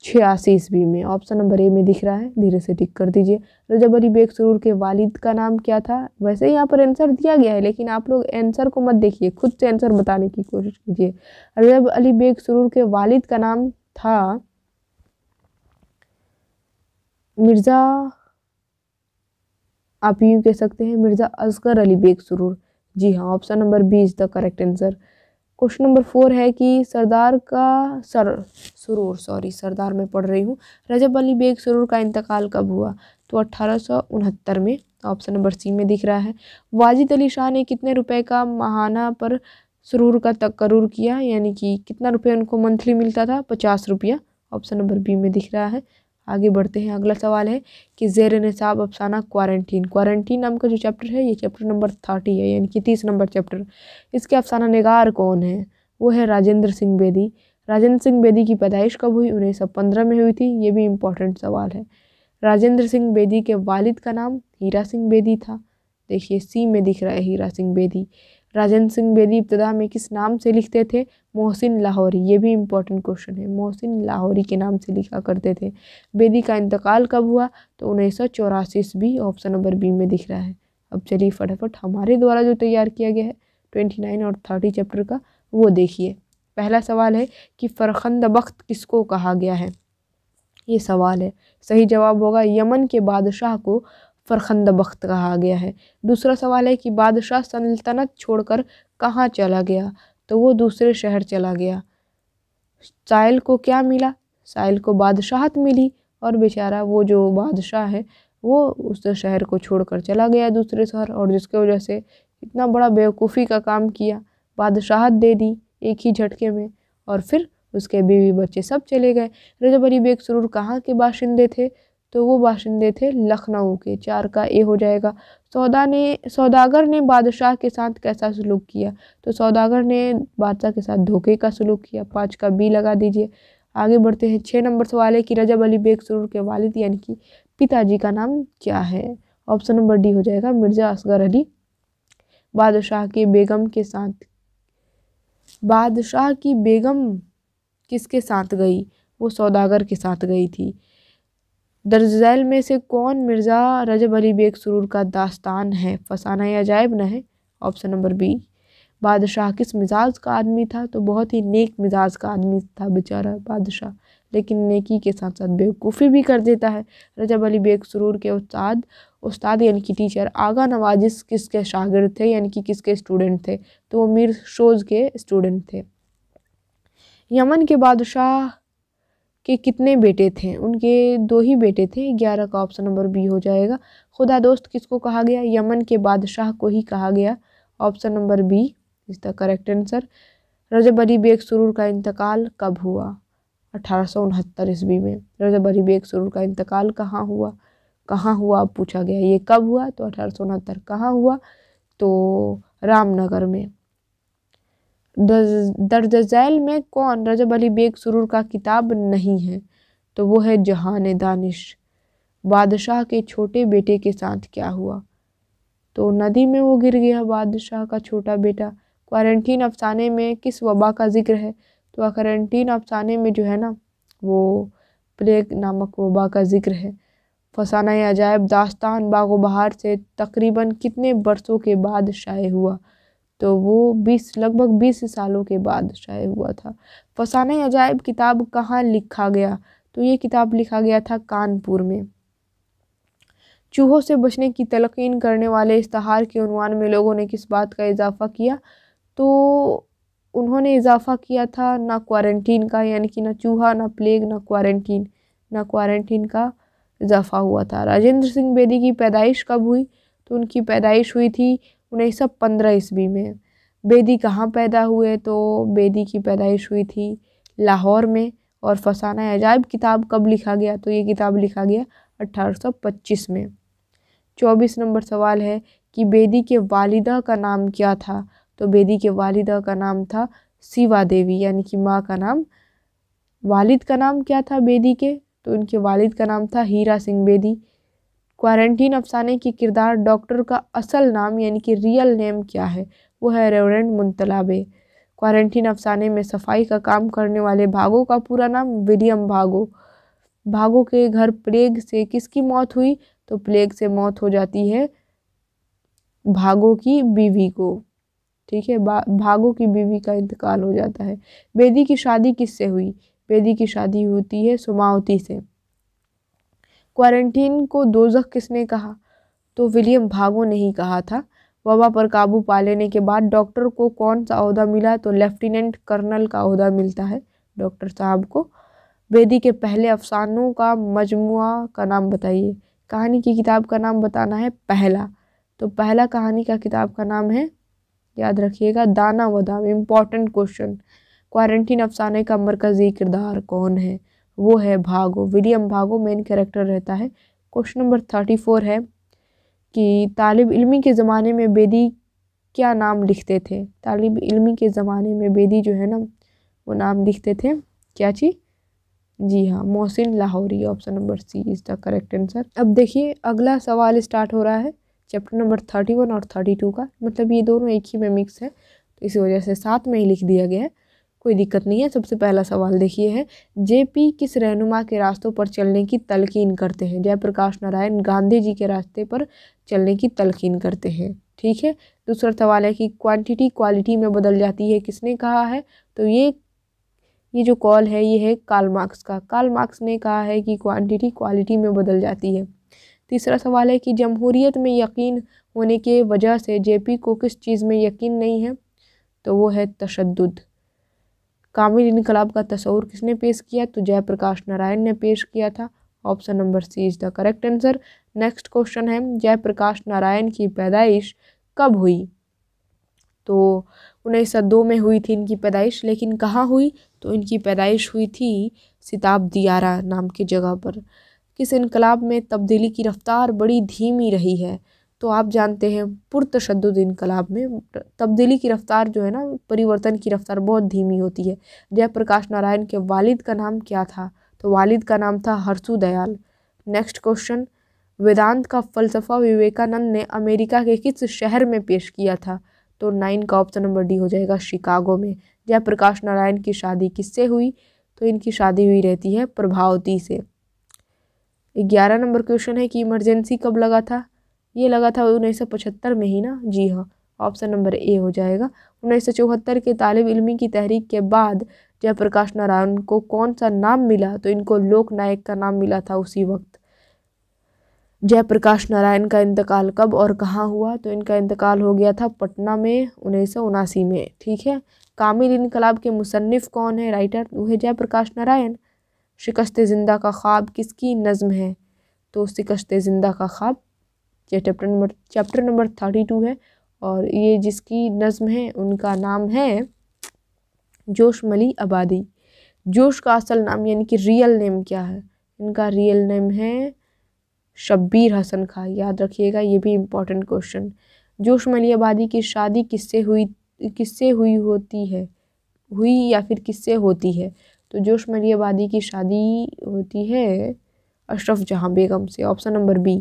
छियासी ईस्वी में ऑप्शन नंबर ए में दिख रहा है धीरे से टिक कर दीजिए रजब अली बेग सरूर के वालिद का नाम क्या था वैसे यहाँ पर आंसर दिया गया है लेकिन आप लोग आंसर को मत देखिए खुद से आंसर बताने की कोशिश कीजिए रजब अली बेग सरूर के वालिद का नाम था मिर्ज़ा आप यूँ कह सकते हैं मिर्ज़ा असगर अली बेग सुरूर जी हाँ option number B is the correct answer question number four है कि सरदार का सर सुरूर सॉरी सरदार मैं पढ़ रही हूँ रजब अली बेग सुरूर का इंतकाल कब हुआ तो अट्ठारह में ऑप्शन नंबर सी में दिख रहा है वाजिद अली शाह ने कितने रुपए का महाना पर सुरूर का तकरूर किया यानी कि कितना रुपये उनको मंथली मिलता था पचास रुपया ऑप्शन नंबर बी में दिख रहा है आगे बढ़ते हैं अगला सवाल है कि जेर नसाब अफसाना क्वारंटीन क्वारंटीन नाम का जो चैप्टर है ये चैप्टर नंबर थर्टी है यानी कि तीस नंबर चैप्टर इसके अफसाना नगार कौन है वो है राजेंद्र सिंह बेदी राजेंद्र सिंह बेदी की पैदाइश कब हुई उन्नीस सौ पंद्रह में हुई थी ये भी इम्पोर्टेंट सवाल है राजेंद्र सिंह बेदी के वालिद का नाम हीरा सिंह बेदी था देखिए सी में दिख रहा है हीरा सिंह बेदी राजेंद्र सिंह बेदी इब्तदा में किस नाम से लिखते थे मोहसिन लाहौरी ये भी इम्पोर्टेंट क्वेश्चन है मोहसिन लाहौरी के नाम से लिखा करते थे बेदी का इंतकाल कब हुआ तो उन्नीस सौ चौरासी ईस्वी ऑप्शन नंबर बी में दिख रहा है अब चलिए फटाफट हमारे द्वारा जो तैयार किया गया है ट्वेंटी नाइन और थर्टी चैप्टर का वो देखिए पहला सवाल है कि फ़रखंद वक्त किसको कहा गया है ये सवाल है सही जवाब होगा यमन के बादशाह को फ़रखंद बख्त कहा गया है दूसरा सवाल है कि बादशाह सल्तनत छोड़कर कहाँ चला गया तो वो दूसरे शहर चला गया साइल को क्या मिला साइल को बादशाहत मिली और बेचारा वो जो बादशाह है वो उस शहर को छोड़कर चला गया दूसरे शहर और जिसके वजह से इतना बड़ा बेवकूफ़ी का काम किया बादशाहत दे दी एक ही झटके में और फिर उसके बीवी बच्चे सब चले गए रजब अली बेग सरूर कहाँ के बाशिंदे थे तो वो बाशिंदे थे लखनऊ के चार का ए हो जाएगा सौदा ने सौदागर ने बादशाह के साथ कैसा सलूक किया तो सौदागर ने बादशाह के साथ धोखे का सलूक किया पाँच का बी लगा दीजिए आगे बढ़ते हैं छः नंबर सवाल है कि रजब अली बेग सुरूर के वालिद यानी कि पिताजी का नाम क्या है ऑप्शन नंबर डी हो जाएगा मिर्ज़ा असगर अली बादशाह के बेगम के साथ बादशाह की बेगम किसके साथ गई वो सौदागर के साथ गई थी दर्जैल में से कौन मिर्ज़ा रजब अली बेग सुरूर का दास्तान है फसाना या अजायब न है ऑप्शन नंबर बी बादशाह किस मिजाज का आदमी था तो बहुत ही नेक मिजाज का आदमी था बेचारा बादशाह लेकिन नेकी के साथ साथ बेवकूफ़ी भी कर देता है रजब अली बेग सुरूर के उस्ताद उस्ताद यानी कि टीचर आगा नवाजिस किसके शागिर थे यानी कि किसके स्टूडेंट थे तो वो मीर शोज़ के स्टूडेंट थे यमन के बादशाह कि कितने बेटे थे उनके दो ही बेटे थे ग्यारह का ऑप्शन नंबर बी हो जाएगा खुदा दोस्त किसको कहा गया यमन के बादशाह को ही कहा गया option number B is the correct answer Rajab Ali Beg Suroor का इंतकाल कब हुआ अठारह ईस्वी में रजब अली बेग सुरूर का इंतकाल कहाँ हुआ कहाँ हुआ पूछा गया ये कब हुआ तो अठारह सौ उनहत्तर कहाँ हुआ तो रामनगर में दर्ज झैल में कौन रजब अली बेग सुरूर का किताब नहीं है तो वो है जहान दानिश बादशाह के छोटे बेटे के साथ क्या हुआ तो नदी में वो गिर गया बादशाह का छोटा बेटा क्वारंटीन अफसाने में किस वबा का जिक्र है तो क्वारंटीन अफसाने में जो है ना वो प्लेग नामक वबा का जिक्र है फसाना अजायब दास्तान बाग बहार से तकरीबन कितने बरसों के बाद शाये हुआ तो वो बीस लगभग बीस सालों के बाद शायद हुआ था फसाने अजायब किताब कहाँ लिखा गया तो ये किताब लिखा गया था कानपुर में चूहों से बचने की तलकिन करने वाले इश्तहार के उनवान में लोगों ने किस बात का इजाफा किया तो उन्होंने इजाफा किया था ना क्वारंटीन का यानी कि ना चूहा ना प्लेग ना क्वारंटीन ना क्वारंटीन का इजाफा हुआ था राजेंद्र सिंह बेदी की पैदाइश कब हुई तो उनकी पैदाइश हुई थी उन्नीस सौ पंद्रह ईस्वी में बेदी कहाँ पैदा हुए तो बेदी की पैदाइश हुई थी लाहौर में और फसाना अजायब किताब कब लिखा गया तो ये किताब लिखा गया 1825 में चौबीस नंबर सवाल है कि बेदी के वालिदा का नाम क्या था तो बेदी के वालिदा का नाम था सिवा देवी यानी कि माँ का नाम वालिद का नाम क्या था बेदी के तो उनके वालिद का नाम था हीरा सिंह बेदी क्वारंटीन अफसाने की किरदार डॉक्टर का असल नाम यानी कि रियल नेम क्या है वो है रेवरेंट मुंतलाबे क्वारंटीन अफसाने में सफाई का काम करने वाले भागो का पूरा नाम विलियम भागो भागो के घर प्लेग से किसकी मौत हुई तो प्लेग से मौत हो जाती है भागो की बीवी को ठीक है भागो की बीवी का इंतकाल हो जाता है बेदी की शादी किससे हुई बेदी की शादी होती है सुमावती से क्वारंटीन को दोजख किसने कहा तो विलियम भागो ने ही कहा था वबा पर काबू पा लेने के बाद डॉक्टर को कौन सा अहदा मिला तो लेफ्टिनेंट कर्नल का अहदा मिलता है डॉक्टर साहब को बेदी के पहले अफसानों का मजमु का नाम बताइए कहानी की किताब का नाम बताना है पहला तो पहला कहानी का किताब का नाम है याद रखिएगा दाना वदाम इम्पॉर्टेंट क्वेश्चन क्वारंटीन अफसाने का मरकज़ी किरदार कौन है वो है भागो विलियम भागो मेन कैरेक्टर रहता है क्वेश्चन नंबर थर्टी फोर है कि तालब इलमी के ज़माने में बेदी क्या नाम लिखते थे तालब इलमी के ज़माने में बेदी जो है ना वो नाम लिखते थे क्या चीज़ जी हाँ Mohsin Lahori option number C is the correct answer अब देखिए अगला सवाल स्टार्ट हो रहा है चैप्टर नंबर थर्टी वन और थर्टी टू का मतलब ये दोनों एक ही में मिक्स है तो इसी वजह से साथ में ही लिख दिया गया है कोई दिक्कत नहीं है सबसे पहला सवाल देखिए है जेपी किस रहनुमा के रास्तों पर चलने की तलकिन करते हैं जयप्रकाश नारायण गांधी जी के रास्ते पर चलने की तलकिन करते हैं ठीक है दूसरा सवाल है कि क्वांटिटी क्वालिटी में बदल जाती है किसने कहा है तो ये ये जो कॉल है ये है काल मार्क्स का काल मार्क्स ने कहा है कि क्वांटिटी क्वालिटी में बदल जाती है तीसरा सवाल है कि जमहूरीत में यकीन होने के वजह से जेपी को किस चीज़ में यकीन नहीं है तो वो है तशद कामिल इनकलाब का तस्वूर किसने पेश किया तो जयप्रकाश नारायण ने पेश किया था option number C is the correct answer next question है जयप्रकाश नारायण की पैदाइश कब हुई तो उन्नीस सौ दो में हुई थी इनकी पैदाइश लेकिन कहाँ हुई तो इनकी पैदाइश हुई थी सिताब दियारा नाम की जगह पर किस इनकलाब में तब्दीली की रफ्तार बड़ी धीमी रही है तो आप जानते हैं पुरतशद इनकलाब में तब्दीली की रफ्तार जो है ना परिवर्तन की रफ्तार बहुत धीमी होती है जयप्रकाश नारायण के वालिद का नाम क्या था तो वालिद का नाम था हरसू दयाल नेक्स्ट क्वेश्चन वेदांत का फ़लसफ़ा विवेकानंद ने अमेरिका के किस शहर में पेश किया था तो नाइन का ऑप्शन नंबर डी हो जाएगा शिकागो में जयप्रकाश नारायण की शादी किससे हुई तो इनकी शादी हुई रहती है प्रभावती से ग्यारह नंबर क्वेश्चन है कि इमरजेंसी कब लगा था ये लगा था उन्नीस में ही ना जी हाँ ऑप्शन नंबर ए हो जाएगा उन्नीस के तालब इलमी की तहरीक के बाद जयप्रकाश नारायण को कौन सा नाम मिला तो इनको लोक नायक का नाम मिला था उसी वक्त जयप्रकाश नारायण का इंतकाल कब और कहाँ हुआ तो इनका इंतकाल हो गया था पटना में उन्नीस में ठीक है कामिल इनकलाब के मुसनफ़ कौन है राइटर वो है जयप्रकाश नारायण शिकस्त ज़िंदा का ख्वाब किसकी नज़म है तो शिकस्त ज़िंदा का ख्वाब ये chapter number chapter number thirty two है और ये जिसकी नज़म है उनका नाम है जोश मली आबादी जोश का असल नाम यानी कि रियल नेम क्या है इनका रियल नेम है शब्बीर हसन खा याद रखिएगा ये भी इम्पोर्टेंट क्वेश्चन जोश मली आबादी की शादी किससे हुई किससे हुई होती है हुई या फिर किससे होती है तो जोश मली आबादी की शादी होती है अशरफ जहाँ बेगम से ऑप्शन नंबर बी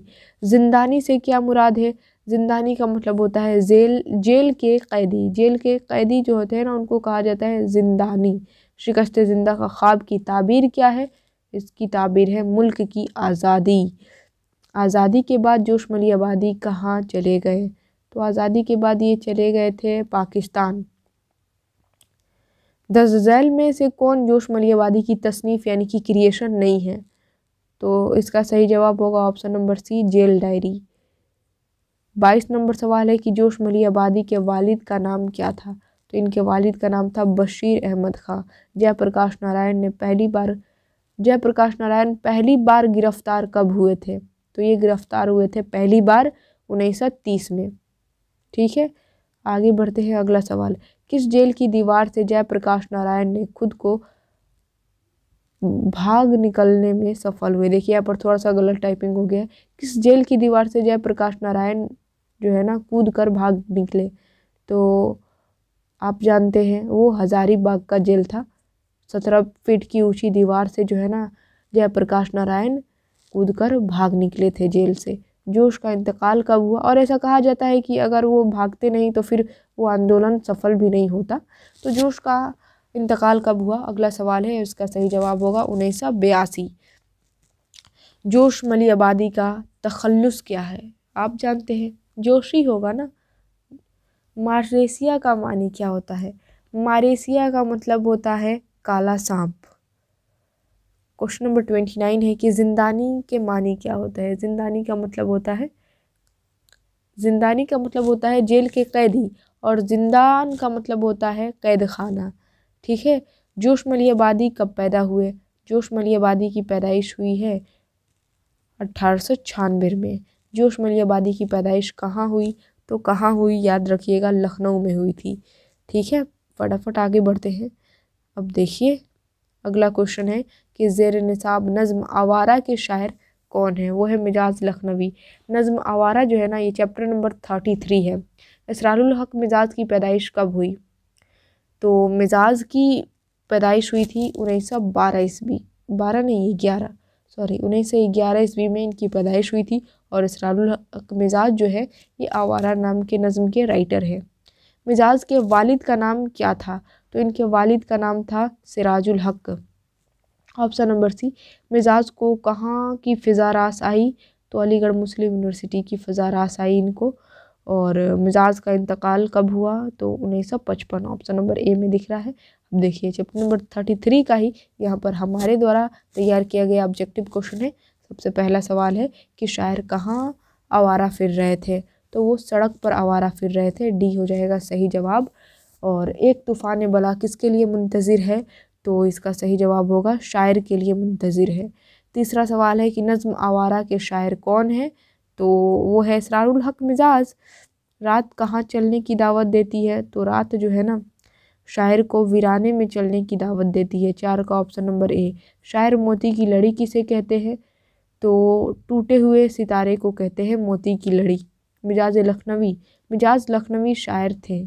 जिंदानी से क्या मुराद है जिंदानी का मतलब होता है जेल जेल के कैदी जेल के कैदी जो होते हैं ना उनको कहा जाता है जिंदानी शिकस्त ज़िंदा का ख्वाब की ताबीर क्या है इसकी ताबीर है मुल्क की आज़ादी आज़ादी के बाद जोशमली आबादी कहाँ चले गए तो आज़ादी के बाद ये चले गए थे पाकिस्तान दस जैल में से कौन जोशमली आबादी की तसनीफ़ यानी कि क्रिएशन नहीं है तो इसका सही जवाब होगा option number C jail diary बाईस नंबर सवाल है कि जोश मली आबादी के वालिद का नाम क्या था तो इनके वालिद का नाम था बशीर अहमद खां जयप्रकाश नारायण ने पहली बार जयप्रकाश नारायण पहली बार गिरफ्तार कब हुए थे तो ये गिरफ्तार हुए थे पहली बार उन्नीस में ठीक है आगे बढ़ते हैं अगला सवाल किस जेल की दीवार से जयप्रकाश नारायण ने खुद को भाग निकलने में सफल हुए देखिए यहाँ पर थोड़ा सा गलत टाइपिंग हो गया किस जेल की दीवार से जयप्रकाश नारायण जो है ना कूद कर भाग निकले तो आप जानते हैं वो हजारीबाग का जेल था सत्रह फीट की ऊंची दीवार से जो है ना जयप्रकाश नारायण कूद कर भाग निकले थे जेल से जोश का इंतकाल कब हुआ और ऐसा कहा जाता है कि अगर वो भागते नहीं तो फिर वो आंदोलन सफल भी नहीं होता तो जोश का इंतकाल कब हुआ अगला सवाल है उसका सही जवाब होगा उन्नीस सौ बयासी जोश मली आबादी का तखलस क्या है आप जानते हैं जोश ही होगा ना मारेसिया का मानी क्या होता है मारेसिया का मतलब होता है काला सांप क्वेश्चन नंबर ट्वेंटी नाइन है कि जिंदानी के मानी क्या होता है जिंदानी का मतलब होता है जिंदानी का मतलब होता है जेल के कैदी और जिंदान का मतलब होता है कैद खाना ठीक है जोश मली आबादी कब पैदा हुए जोश मली आबादी की पैदाइश हुई है अट्ठारह सौ छानबे में जोश मली आबादी की पैदाइश कहाँ हुई तो कहाँ हुई याद रखिएगा लखनऊ में हुई थी ठीक है फटाफट आगे बढ़ते हैं अब देखिए अगला क्वेश्चन है कि जेर नसाब नज़म आवारा के शायर कौन है वो है मिजाज लखनवी नज़म आवारा जो है ना ये चैप्टर नंबर थर्टी थ्री है इसरारुल हक मिजाज की पैदाइश कब हुई तो मिजाज की पैदाइश हुई थी उन्नीस सौ बारह ईस्वी बारह नहीं ग्यारह सॉरी उन्नीस सौ ग्यारह ईस्वी में इनकी पैदाइश हुई थी और इसरारुल हक मिजाज जो है ये आवारा नाम के नज़म के राइटर हैं मिजाज के वालिद का नाम क्या था तो इनके वालिद का नाम था सिराजुल हक ऑप्शन नंबर सी मिजाज को कहाँ की फ़िज़ा रास आई तो अलीगढ़ मुस्लिम यूनिवर्सिटी की फ़िज़ा रास आई इनको और मिजाज का इंतकाल कब हुआ तो उन्नीस ऑप्शन नंबर ए में दिख रहा है अब देखिए चैप्टर नंबर थर्टी थ्री का ही यहाँ पर हमारे द्वारा तैयार किया गया ऑब्जेक्टिव क्वेश्चन है सबसे पहला सवाल है कि शायर कहाँ आवारा फिर रहे थे तो वो सड़क पर आवारा फिर रहे थे डी हो जाएगा सही जवाब और एक तूफ़ान बला किसके लिए मुंतज़िर है तो इसका सही जवाब होगा शायर के लिए मुंतज़िर है तीसरा सवाल है कि नज़म आवारा के शायर कौन है तो वो है इसरारुल हक मिजाज रात कहाँ चलने की दावत देती है तो रात जो है ना शायर को वीराने में चलने की दावत देती है चार का ऑप्शन नंबर ए शायर मोती की लड़ी किसे कहते हैं तो टूटे हुए सितारे को कहते हैं मोती की लड़ी मिजाज लखनवी मिजाज लखनवी शायर थे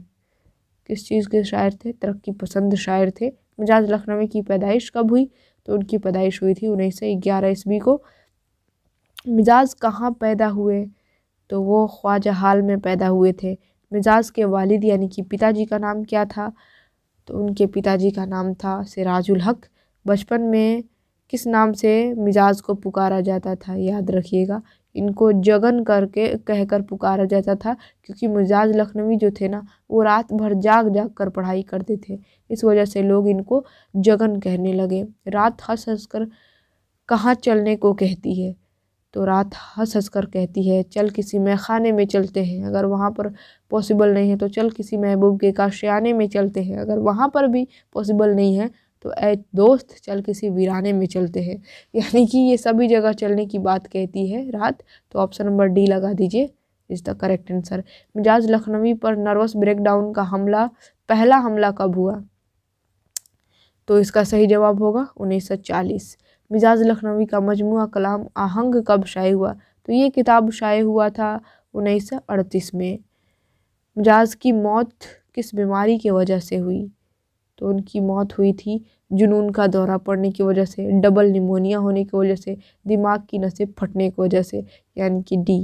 किस चीज़ के शायर थे तरक्की पसंद शायर थे मिजाज लखनवी की पैदाइश कब हुई तो उनकी पैदाइश हुई थी उन्नीस सौ ग्यारह ईस्वी को मिजाज कहाँ पैदा हुए तो वो ख्वाजा हाल में पैदा हुए थे मिजाज के वालिद यानी कि पिताजी का नाम क्या था तो उनके पिताजी का नाम था सिराजुल हक बचपन में किस नाम से मिजाज को पुकारा जाता था याद रखिएगा इनको जगन करके कहकर पुकारा जाता था क्योंकि मिजाज लखनवी जो थे ना वो रात भर जाग जाग कर पढ़ाई करते थे इस वजह से लोग इनको जगन कहने लगे रात हंस हंस कर कहाँ चलने को कहती है तो रात हंस हंस कर कहती है चल किसी मैखाने में चलते हैं अगर वहाँ पर पॉसिबल नहीं है तो चल किसी महबूब के काशियाने में चलते हैं अगर वहाँ पर भी पॉसिबल नहीं है तो ए दोस्त चल किसी वीराने में चलते हैं यानी कि ये सभी जगह चलने की बात कहती है रात तो ऑप्शन नंबर डी लगा दीजिए इज़ द करेक्ट आंसर मिजाज लखनवी पर नर्वस ब्रेकडाउन का हमला पहला हमला कब हुआ तो इसका सही जवाब होगा उन्नीस सौ चालीस मिजाज लखनवी का मजमू कलाम आहंग कब शाये हुआ तो ये किताब शाये हुआ था उन्नीस सौ अड़तीस में मिजाज की मौत किस बीमारी की वजह से हुई तो उनकी मौत हुई थी जुनून का दौरा पड़ने की वजह से डबल निमोनिया होने की वजह से दिमाग की नसें फटने की वजह से यानी कि डी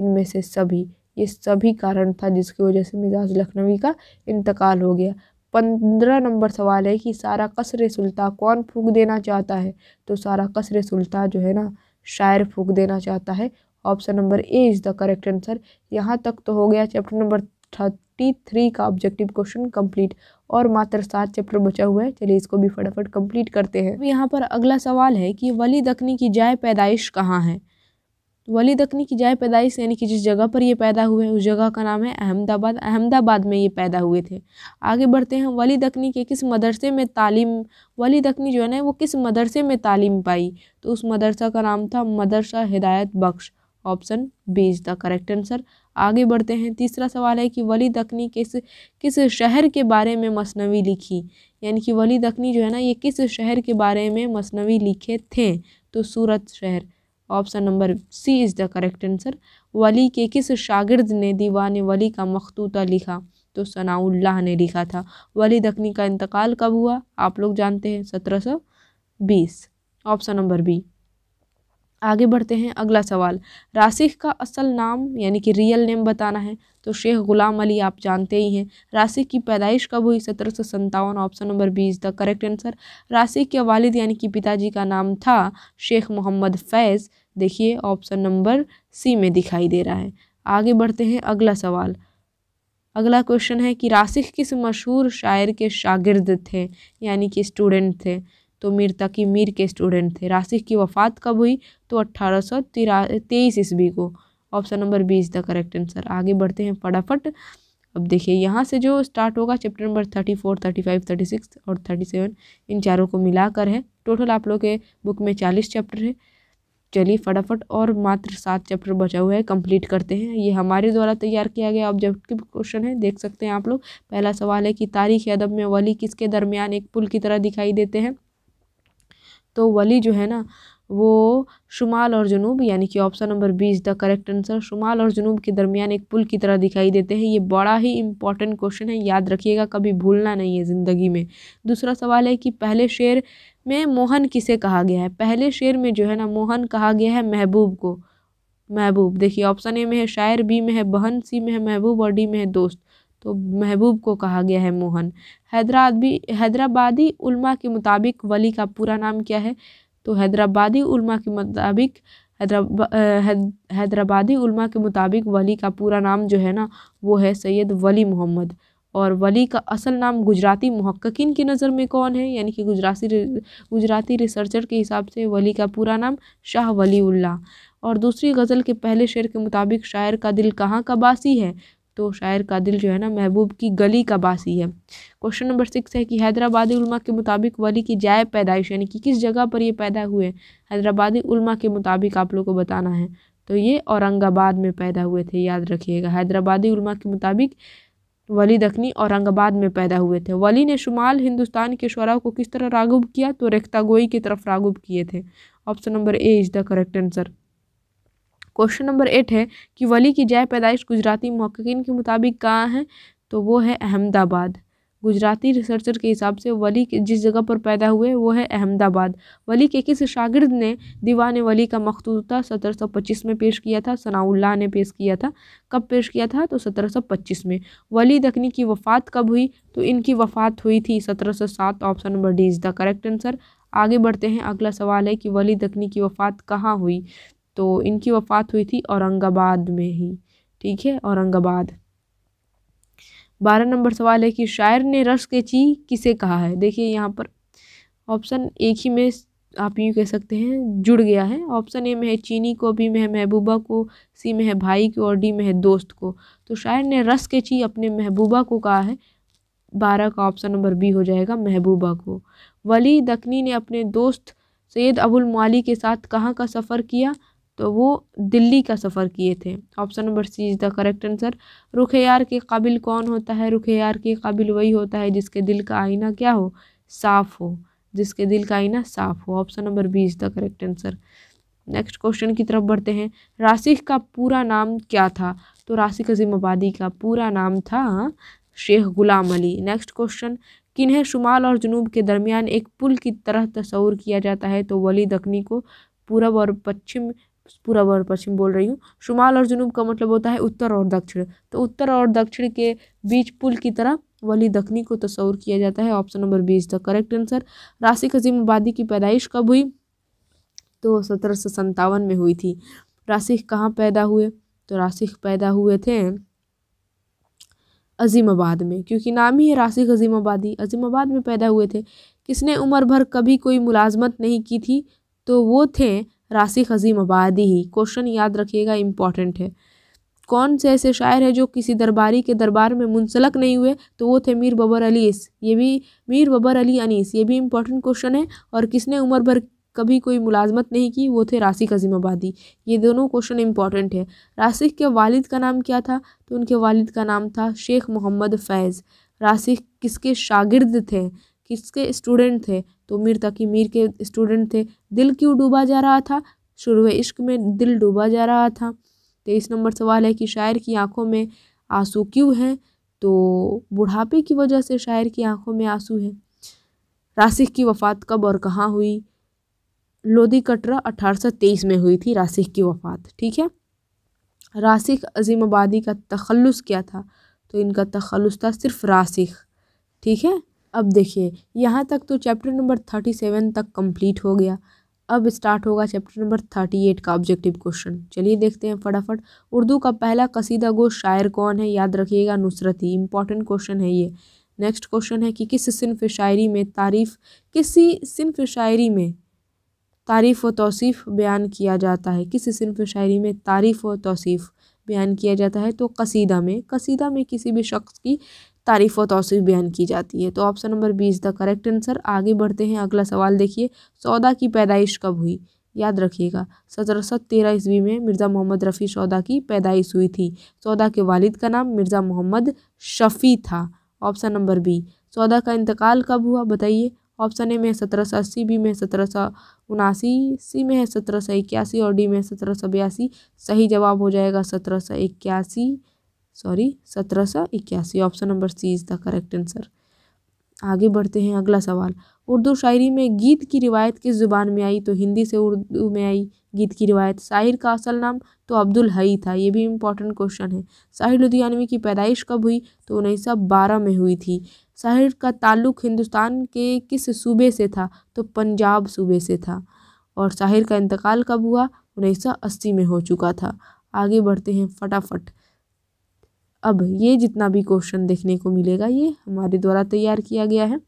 इनमें से सभी ये सभी कारण था जिसकी वजह से मिजाज लखनवी का इंतकाल हो गया पंद्रह नंबर सवाल है कि सारा कसर सुल्ता कौन फूक देना चाहता है तो सारा कसर सुल्ता जो है ना शायर फूक देना चाहता है option number A is the correct answer यहाँ तक तो हो गया चैप्टर नंबर थर्टी थ्री का ऑब्जेक्टिव क्वेश्चन कंप्लीट और मात्र सात चैप्टर बचा हुआ है चलिए इसको भी फटाफट कंप्लीट करते हैं यहाँ पर अगला सवाल है कि वली दखनी की जाय पैदाइश कहाँ है तो वली दखनी की जाए पैदाइश यानी कि जिस जगह पर ये पैदा हुए उस जगह का नाम है अहमदाबाद अहमदाबाद में ये पैदा हुए थे आगे बढ़ते हैं वली दखनी के किस मदरसे में तालीम वली दखनी जो है ना वो किस मदरसे में तालीम पाई तो उस मदरसा का नाम था Madrasa Hidayat Bakhsh option B is the correct answer आगे बढ़ते हैं तीसरा सवाल है कि वली दखनी किस किस शहर के बारे में मसनवी लिखी यानी कि वली दखनी जो है ना ये किस शहर के बारे में मसनवी लिखे थे तो सूरत शहर option number C is the correct answer Wali के किस शागिर्द ने दीवान वली का मखतूता लिखा तो सनाउल्लाह ने लिखा था वली दखनी का इंतकाल कब हुआ आप लोग जानते हैं सत्रह सौ बीस ऑप्शन नंबर बी आगे बढ़ते हैं अगला सवाल राशिक का असल नाम यानी कि रियल नेम बताना है तो शेख गुलाम अली आप जानते ही हैं राशिक की पैदाइश कब हुई सत्रह सौ सत्तावन option number B is the correct answer Rasikh के वालिद यानी कि पिताजी का नाम था शेख मोहम्मद फैज़ देखिए ऑप्शन नंबर सी में दिखाई दे रहा है आगे बढ़ते हैं अगला सवाल अगला क्वेश्चन है कि राशिक किस मशहूर शायर के शागिर्द थे यानी कि स्टूडेंट थे तो मीर तकी मीर के स्टूडेंट थे राशिक की वफ़ात कब हुई तो अट्ठारह सौ तेईस ईस्वी को option number B is the correct answer आगे बढ़ते हैं फटाफट अब देखिए यहाँ से जो स्टार्ट होगा chapter number thirty four thirty five thirty six और थर्टी सेवन इन चारों को मिलाकर है टोटल आप लोग के बुक में चालीस चैप्टर है चलिए फटाफट और मात्र सात चैप्टर बचा हुआ है कंप्लीट करते हैं ये हमारे द्वारा तैयार किया गया ऑब्जेक्टिव क्वेश्चन है देख सकते हैं आप लोग पहला सवाल है कि तारीख अदब में वली किसके दरमियान एक पुल की तरह दिखाई देते हैं तो वली जो है ना वो शुमाल और जनूब यानी कि option number B is the correct answer शुमाल और जनूब के दरमियान एक पुल की तरह दिखाई देते हैं ये बड़ा ही इंपॉर्टेंट क्वेश्चन है याद रखिएगा कभी भूलना नहीं है ज़िंदगी में दूसरा सवाल है कि पहले शेर में मोहन किसे कहा गया है पहले शेर में जो है ना मोहन कहा गया है महबूब को महबूब देखिए ऑप्शन ए में है शायर बी में है बहन सी में है महबूब और डी में है दोस्त तो महबूब को कहा गया है मोहन हैदराबादी हैदराबादी उलमा के मुताबिक वली का पूरा नाम क्या है तो हैदराबादी उल्मा के मुताबिक हैदराबादी उल्मा के मुताबिक वली का पूरा नाम जो है ना वो है सैयद वली मोहम्मद और वली का असल नाम गुजराती मुहक्किन की नज़र में कौन है यानी कि गुजराती गुजराती रिसर्चर के हिसाब से वली का पूरा नाम शाह वली उल्ला और दूसरी गज़ल के पहले शेर के मुताबिक शायर का दिल कहाँ का बासी है तो शायर का दिल जो है ना महबूब की गली का बासी है क्वेश्चन नंबर सिक्स है कि हैदराबादी उलमा के मुताबिक वली की जाय पैदाइश यानी कि किस जगह पर ये पैदा हुए हैदराबादी उलमा के मुताबिक आप लोग को बताना है तो ये औरंगाबाद में पैदा हुए थे याद रखिएगा हैदराबादी उलमा के मुताबिक वली दखनी औरंगाबाद में पैदा हुए थे वली ने शुमाल हिंदुस्तान के शुरा को किस तरह रागब किया तो रेख्तागोई की तरफ रागब किए थे option number A is the correct answer question number eight है कि वली की जय पैदाइश गुजराती मौकिन के मुताबिक कहाँ है तो वो है अहमदाबाद गुजराती रिसर्चर के हिसाब से वली जिस जगह पर पैदा हुए वो है अहमदाबाद वली के किस शागिर्द ने दीवान वली का मखतूता सत्रह सौ पच्चीस में पेश किया था सनाउल्लाह ने पेश किया था कब पेश किया था तो सत्रह सौ पच्चीस में वली दखनी की वफ़ात कब हुई तो इनकी वफ़ात हुई थी सत्रह सौ सात option number D is the correct answer आगे बढ़ते हैं अगला सवाल है कि वली दखनी की वफ़ात कहाँ हुई तो इनकी वफ़ात हुई थी औरंगाबाद में ही ठीक है औरंगाबाद बारह नंबर सवाल है कि शायर ने के ची किसे कहा है देखिए यहाँ पर ऑप्शन एक ही में आप यूँ कह सकते हैं जुड़ गया है ऑप्शन ए में है चीनी को बी में है महबूबा को सी में है भाई को और डी में है दोस्त को तो शायर ने रस के ची अपने महबूबा को कहा है बारह का ऑप्शन नंबर बी हो जाएगा महबूबा को वली दखनी ने अपने दोस्त सैद अबुल माली के साथ कहाँ का सफ़र किया तो वो दिल्ली का सफ़र किए थे option number C is the correct answer रुख यार के काबिल कौन होता है रुख यार के काबिल वही होता है जिसके दिल का आईना क्या हो साफ़ हो जिसके दिल का आईना साफ़ हो option number B is the correct answer next question की तरफ बढ़ते हैं राशिक का पूरा नाम क्या था तो राशिक अजीम आबादी का पूरा नाम था शेख गुलाम अली नेक्स्ट क्वेश्चन किन्हें शुमाल और जनूब के दरमियान एक पुल की तरह तस्वूर किया जाता है तो वली दखनी को पूरब और पश्चिम पूरा और पश्चिम बोल रही हूँ शुमाल और जुनूब का मतलब होता है उत्तर और दक्षिण तो उत्तर और दक्षिण के बीच पुल की तरह वली दखनी को तस्वर किया जाता है option number B is the correct answer राशि खजीम आबादी की पैदाइश कब हुई तो सत्रह सौ संतावन में हुई थी राशिख कहाँ पैदा हुए तो राशिख पैदा हुए थे अजीमाबाद में क्योंकि नाम ही है आबादी अजीमाबादी अजीमाबाद में पैदा हुए थे किसने उम्र भर कभी कोई मुलाजमत नहीं की थी तो वो थे राशि खजीम आबादी ही क्वेश्चन याद रखिएगा इम्पॉर्टेंट है कौन से ऐसे शायर हैं जो किसी दरबारी के दरबार में मुंसलक नहीं हुए तो वो थे मीर बबर अली ये भी मीर बबर अली अनीस ये भी इम्पोर्टेंट क्वेश्चन है और किसने उम्र भर कभी कोई मुलाजमत नहीं की वो थे राशिक अजीम आबादी ये दोनों क्वेश्चन इंपॉर्टेंट है राशिक के वालिद का नाम क्या था तो उनके वालिद का नाम था शेख मोहम्मद फैज़ राशि किसके शागिर्द थे किसके स्टूडेंट थे तो मीर तकी मीर के स्टूडेंट थे दिल क्यों डूबा जा रहा था शुरू इश्क में दिल डूबा जा रहा था तेईस नंबर सवाल है कि शायर की आंखों में आंसू क्यों हैं तो बुढ़ापे की वजह से शायर की आंखों में आंसू हैं रासिक की वफ़ात कब और कहाँ हुई लोधी कटरा तेईस में हुई थी रासिक की वफ़ात ठीक है रासिक अजीम आबादी का तखलस क्या था तो इनका तखलस था सिर्फ रासिक ठीक है अब देखिए यहाँ तक तो चैप्टर नंबर थर्टी सेवन तक कंप्लीट हो गया अब स्टार्ट होगा चैप्टर नंबर थर्टी एट का ऑब्जेक्टिव क्वेश्चन चलिए देखते हैं फटाफट उर्दू का पहला कसीदा गो शायर कौन है याद रखिएगा नुसरत ही इंपॉर्टेंट क्वेश्चन है ये नेक्स्ट क्वेश्चन है कि किस सिनफ शायरी में तारीफ़ किसी सिनफ शायरी में तारीफ़ व तोसीफ़ बयान किया जाता है किस सिनफ शायरी में तारीफ़ व तोसीफ़ बयान किया जाता है तो कसीदा में कसीदा में किसी भी शख्स की तारीफ़ और तोसीफ़ बयान की जाती है तो option number B is the correct answer आगे बढ़ते हैं अगला सवाल देखिए सौदा की पैदाइश कब हुई याद रखिएगा सत्रह सौ तेरह ईस्वी में मिर्ज़ा मोहम्मद रफ़ी सौदा की पैदाइश हुई थी सौदा के वालिद का नाम मिर्ज़ा मोहम्मद शफ़ी था ऑप्शन नंबर बी सौदा का इंतकाल कब हुआ बताइए ऑप्शन ए में सत्रह सौ अस्सी बी में सत्रह सौ उनासी सी में है सत्रह सौ इक्यासी और डी में सत्रह सौ बयासी सही जवाब हो जाएगा सत्रह सौ इक्यासी सॉरी सत्रह सौ इक्यासी option number C is the correct answer आगे बढ़ते हैं अगला सवाल उर्दू शायरी में गीत की रिवायत किस ज़ुबान में आई तो हिंदी से उर्दू में आई गीत की रिवायत शाहिर का असल नाम तो अब्दुल हई था ये भी इम्पॉर्टेंट क्वेश्चन है शाहिर लुधियानवी की पैदाइश कब हुई तो उन्नीस सौ बारह में हुई थी शाहिर का ताल्लुक हिंदुस्तान के किस सूबे से था तो पंजाब सूबे से था और शाहिर का इंतकाल कब हुआ उन्नीस सौ अस्सी में हो चुका था आगे बढ़ते हैं फटाफट अब ये जितना भी क्वेश्चन देखने को मिलेगा ये हमारे द्वारा तैयार किया गया है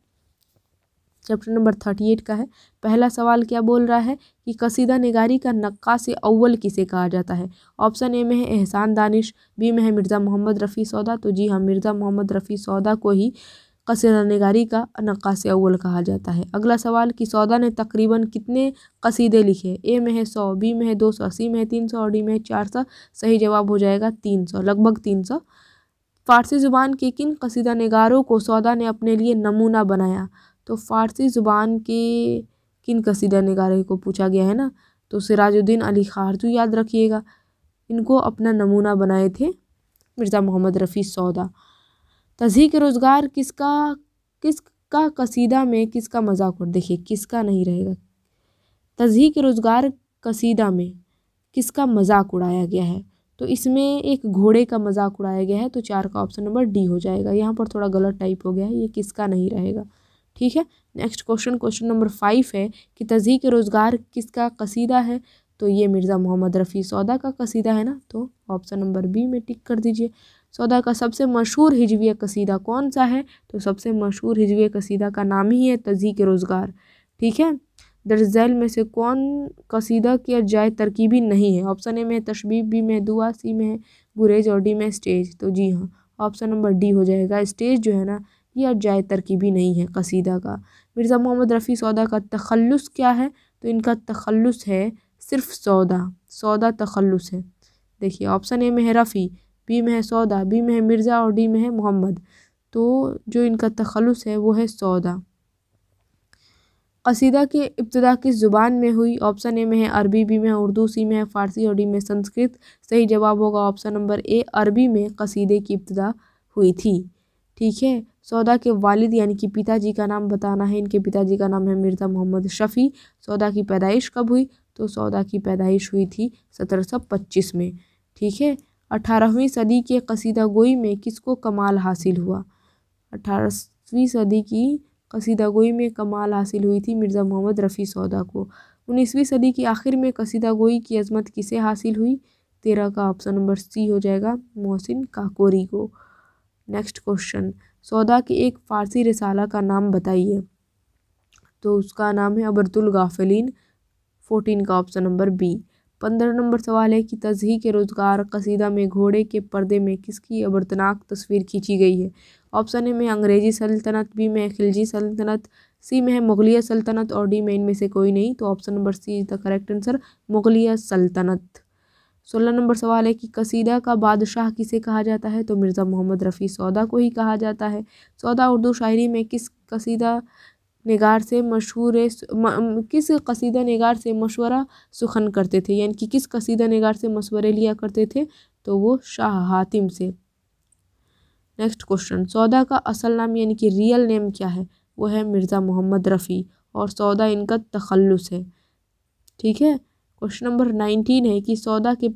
चैप्टर नंबर थर्टी एट का है पहला सवाल क्या बोल रहा है कि कसीदा निगारी का से अव्वल किसे कहा जाता है ऑप्शन ए में है एहसान दानिश बी में है मिर्ज़ा मोहम्मद रफ़ी सौदा तो जी हाँ मिर्ज़ा मोहम्मद रफ़ी सौदा को ही कसीदा निगारी का से अव्वल कहा जाता है अगला सवाल कि सौदा ने तकरीबन कितने कसीदे लिखे ए में है सौ बी में है दो सौ सी में है तीन सौ और डी में है चार सौ सही जवाब हो जाएगा तीन सौ लगभग तीन सौ फ़ारसी ज़ुबान के किन कसीदा नगारों को सौदा ने अपने लिए नमूना बनाया तो फ़ारसी ज़ुबान के किन कसीदा नगारे को पूछा गया है ना तो सिराजुद्दीन अली खारजू याद रखिएगा इनको अपना नमूना बनाए थे मिर्ज़ा मोहम्मद रफ़ी सौदा तजी के रोज़गार किसका किसका कसीदा में किसका मजाक उड़ देखिए किसका नहीं रहेगा तजी के रोज़गार कसीदा में किसका मजाक उड़ाया गया है तो इसमें एक घोड़े का मजाक उड़ाया गया है तो चार का ऑप्शन नंबर डी हो जाएगा यहाँ पर थोड़ा गलत टाइप हो गया है ये किसका नहीं रहेगा ठीक है next question question number five है कि के रोज़गार किसका कसीदा है तो ये मिर्ज़ा मोहम्मद रफ़ी सौदा का कसीदा है ना तो ऑप्शन नंबर बी में टिक कर दीजिए सौदा का सबसे मशहूर हिजविया कसीदा कौन सा है तो सबसे मशहूर हिजवी कसीदा का नाम ही है के रोज़गार ठीक है दर्जैल में से कौन कसीदा किया जाए तरकीबी नहीं है ऑप्शन ए में तशबीह बी में दुआ सी में गुरेज और डी में स्टेज तो जी हाँ ऑप्शन नंबर डी हो जाएगा स्टेज जो है ना ये जाए तरकीबी नहीं है कसीदा का मिर्ज़ा मोहम्मद रफ़ी सौदा का तखलस क्या है तो इनका तखलस है सिर्फ सौदा सौदा तखलस है देखिए ऑप्शन ए में है रफ़ी बी में है सौदा बी में है मिर्ज़ा और डी में है मोहम्मद तो जो इनका तखलस है वो है सौदा क़सीदा की इब्तदा किस ज़ुबान में हुई ऑप्शन ए में है अरबी बी में है उर्दू सी में है फ़ारसी और डी में संस्कृत सही जवाब होगा ऑप्शन नंबर ए अरबी में कसीदे की इब्तदा हुई थी ठीक है सौदा के वालिद यानी कि पिताजी का नाम बताना है इनके पिताजी का नाम है मिर्ज़ा मोहम्मद शफ़ी सौदा की पैदाइश कब हुई तो सौदा की पैदाइश हुई थी सत्रह सौ पच्चीस में ठीक है अठारहवीं सदी के कसीदा गोई में किसको कमाल हासिल हुआ अठारहवीं सदी की कसीदा गोई में कमाल हासिल हुई थी मिर्ज़ा मोहम्मद रफ़ी सौदा को उन्नीसवीं सदी की आखिर में कसीदा गोई की अजमत किसे हासिल हुई तेरह का ऑप्शन नंबर सी हो जाएगा मोहसिन काकोरी को नेक्स्ट क्वेश्चन सौदा के एक फ़ारसी रसाला का नाम बताइए तो उसका नाम है अबरतुल गाफलिन फोर्टीन का ऑप्शन नंबर बी पंद्रह नंबर सवाल है कि तजही के रोज़गार कसीदा में घोड़े के पर्दे में किसकी अबरतनाक तस्वीर खींची गई है ऑप्शन ए में अंग्रेज़ी सल्तनत बी में खिलजी सल्तनत सी में है मुगलिया सल्तनत और डी में इनमें से कोई नहीं तो option number C is the correct answer मुगलिया सल्तनत सोलह नंबर सवाल है कि कसीदा का बादशाह किसे कहा जाता है तो मिर्ज़ा मोहम्मद रफ़ी सौदा को ही कहा जाता है सौदा उर्दू शायरी में किस कसीदा निगार से मशहूर किस कसीदा निगार से मशवरा सुखन करते थे यानी कि किस कसीदा निगार से मशवरे लिया करते थे तो वो शाह हातिम से नेक्स्ट क्वेश्चन सौदा का असल नाम यानी कि रियल नेम क्या है वो है मिर्ज़ा मोहम्मद रफ़ी और सौदा इनका तखलस है ठीक है क्वेश्चन नंबर नाइनटीन है कि सौदा के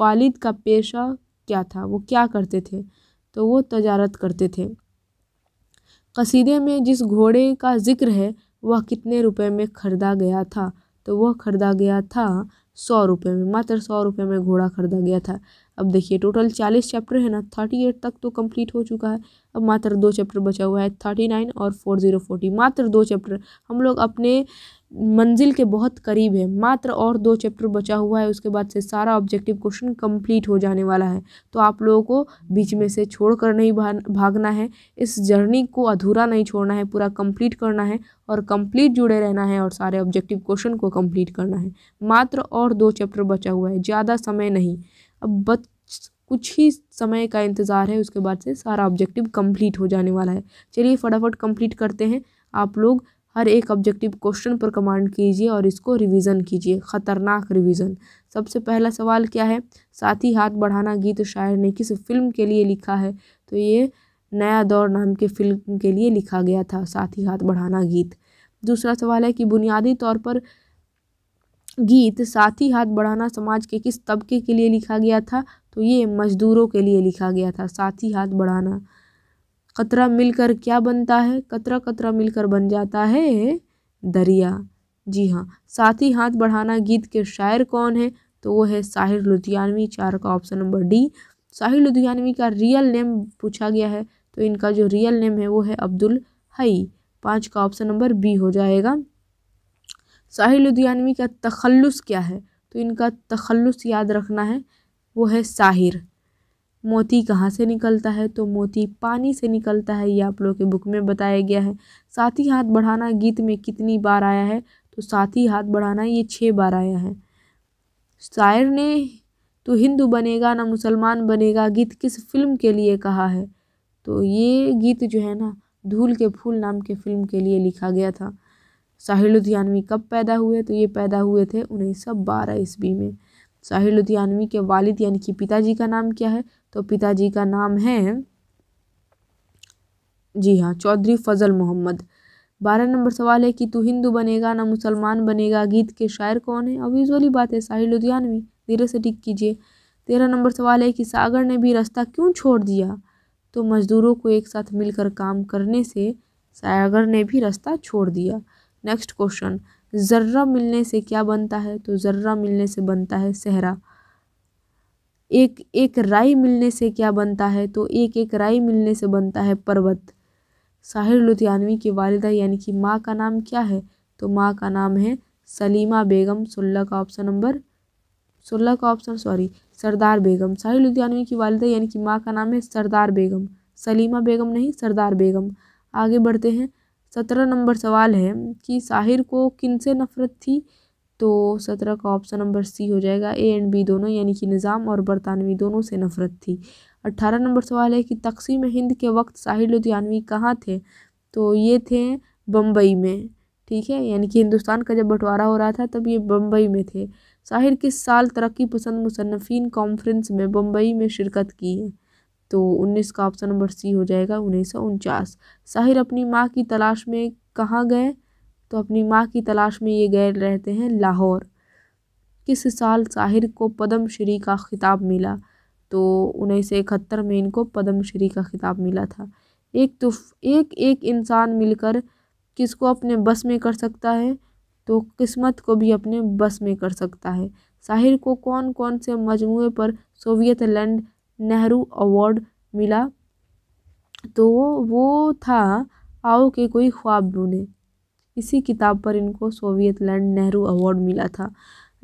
वालिद का पेशा क्या था वो क्या करते थे तो वो तजारत करते थे कसीदे में जिस घोड़े का जिक्र है वह कितने रुपए में ख़रीदा गया था तो वह ख़रीदा गया था सौ रुपये में मात्र सौ रुपये में घोड़ा ख़रीदा गया था अब देखिए टोटल चालीस चैप्टर है ना थर्टी एट तक तो कंप्लीट हो चुका है अब मात्र दो चैप्टर बचा हुआ है थर्टी नाइन और फोर ज़ीरो फोर्टी मात्र दो चैप्टर हम लोग अपने मंजिल के बहुत करीब है मात्र और दो चैप्टर बचा हुआ है उसके बाद से सारा ऑब्जेक्टिव क्वेश्चन कंप्लीट हो जाने वाला है तो आप लोगों को बीच में से छोड़कर नहीं भागना है इस जर्नी को अधूरा नहीं छोड़ना है पूरा कंप्लीट करना है और कंप्लीट जुड़े रहना है और सारे ऑब्जेक्टिव क्वेश्चन को कंप्लीट करना है मात्र और दो चैप्टर बचा हुआ है ज़्यादा समय नहीं अब बस कुछ ही समय का इंतज़ार है उसके बाद से सारा ऑब्जेक्टिव कंप्लीट हो जाने वाला है चलिए फटाफट कंप्लीट करते हैं आप लोग हर एक ऑब्जेक्टिव क्वेश्चन पर कमांड कीजिए और इसको रिवीजन कीजिए ख़तरनाक रिवीजन सबसे पहला सवाल क्या है साथ ही हाथ बढ़ाना गीत शायर ने किस फिल्म के लिए लिखा है तो ये नया दौर नाम के फिल्म के लिए लिखा गया था साथ ही हाथ बढ़ाना गीत दूसरा सवाल है कि बुनियादी तौर पर गीत साथी हाथ बढ़ाना समाज के किस तबके के लिए लिखा गया था तो ये मज़दूरों के लिए लिखा गया था साथी हाथ बढ़ाना कतरा मिलकर क्या बनता है कतरा कतरा मिलकर बन जाता है दरिया जी हाँ साथी हाथ बढ़ाना गीत के शायर कौन है तो वो है साहिर लुधियानवी चार का option number D Sahir Ludhianvi का रियल नेम पूछा गया है तो इनका जो रियल नेम है वो है अब्दुल हई पाँच का ऑप्शन नंबर बी हो जाएगा साहिल लुधियानवी का तखलस क्या है तो इनका तखलस याद रखना है वो है साहिर मोती कहाँ से निकलता है तो मोती पानी से निकलता है ये आप लोग के बुक में बताया गया है साथ ही हाथ बढ़ाना गीत में कितनी बार आया है तो साथ ही हाथ बढ़ाना ये छः बार आया है शायर ने तो हिंदू बनेगा ना मुसलमान बनेगा गीत किस फिल्म के लिए कहा है तो ये गीत जो है ना धूल के फूल नाम के फिल्म के लिए लिखा गया था साहिल लुधियानवी कब पैदा हुए तो ये पैदा हुए थे उन्नीस सौ बारह ईस्वी में साहिल लुधियानवी के वालिद यानी कि पिताजी का नाम क्या है तो पिताजी का नाम है जी हाँ चौधरी फजल मोहम्मद बारह नंबर सवाल है कि तू हिंदू बनेगा ना मुसलमान बनेगा गीत के शायर कौन है अब यूजली बात है साहिल लुधियानवी धीरे से टिक कीजिए तेरह नंबर सवाल है कि सागर ने भी रास्ता क्यों छोड़ दिया तो मज़दूरों को एक साथ मिलकर काम करने से सागर ने भी रास्ता छोड़ दिया नेक्स्ट क्वेश्चन ज़र्रा मिलने से क्या बनता है तो ज़र्रा मिलने से बनता है सहरा एक एक राई मिलने से क्या बनता है तो एक एक राई मिलने से बनता है पर्वत साहिर लुधियानवी की वालदा यानी कि माँ का नाम क्या है तो माँ का नाम है सलीमा बेगम सोलह का ऑप्शन नंबर सोलह का ऑप्शन सॉरी सरदार बेगम साहिर लुधियानवी की वालदा यानी कि माँ का नाम है सरदार बेगम सलीमा बेगम नहीं सरदार बेगम आगे बढ़ते हैं सत्रह नंबर सवाल है कि साहिर को किन से नफ़रत थी तो सत्रह का ऑप्शन नंबर सी हो जाएगा ए एंड बी दोनों यानी कि निज़ाम और बरतानवी दोनों से नफ़रत थी अट्ठारह नंबर सवाल है कि तकसीम हिंद के वक्त साहिर लुधियानवी कहाँ थे तो ये थे बम्बई में ठीक है यानी कि हिंदुस्तान का जब बंटवारा हो रहा था तब ये बम्बई में थे साहिर किस साल तरक्की पसंद मुसनफिन कॉन्फ्रेंस में बम्बई में शिरकत की है तो उन्नीस का ऑप्शन नंबर सी हो जाएगा उन्नीस सौ उनचास साहिर अपनी माँ की तलाश में कहाँ गए तो अपनी माँ की तलाश में ये गए रहते हैं लाहौर किस साल साहिर को पद्म श्री का खिताब मिला तो उन्नीस सौ इकहत्तर में इनको पद्म श्री का खिताब मिला था एक तो एक एक इंसान मिलकर किसको अपने बस में कर सकता है तो किस्मत को भी अपने बस में कर सकता है साहिर को कौन कौन से मजमू पर सोवियत लैंड नेहरू अवार्ड मिला तो वो था आओ के कोई ख्वाब बुने इसी किताब पर इनको सोवियत लैंड नेहरू अवार्ड मिला था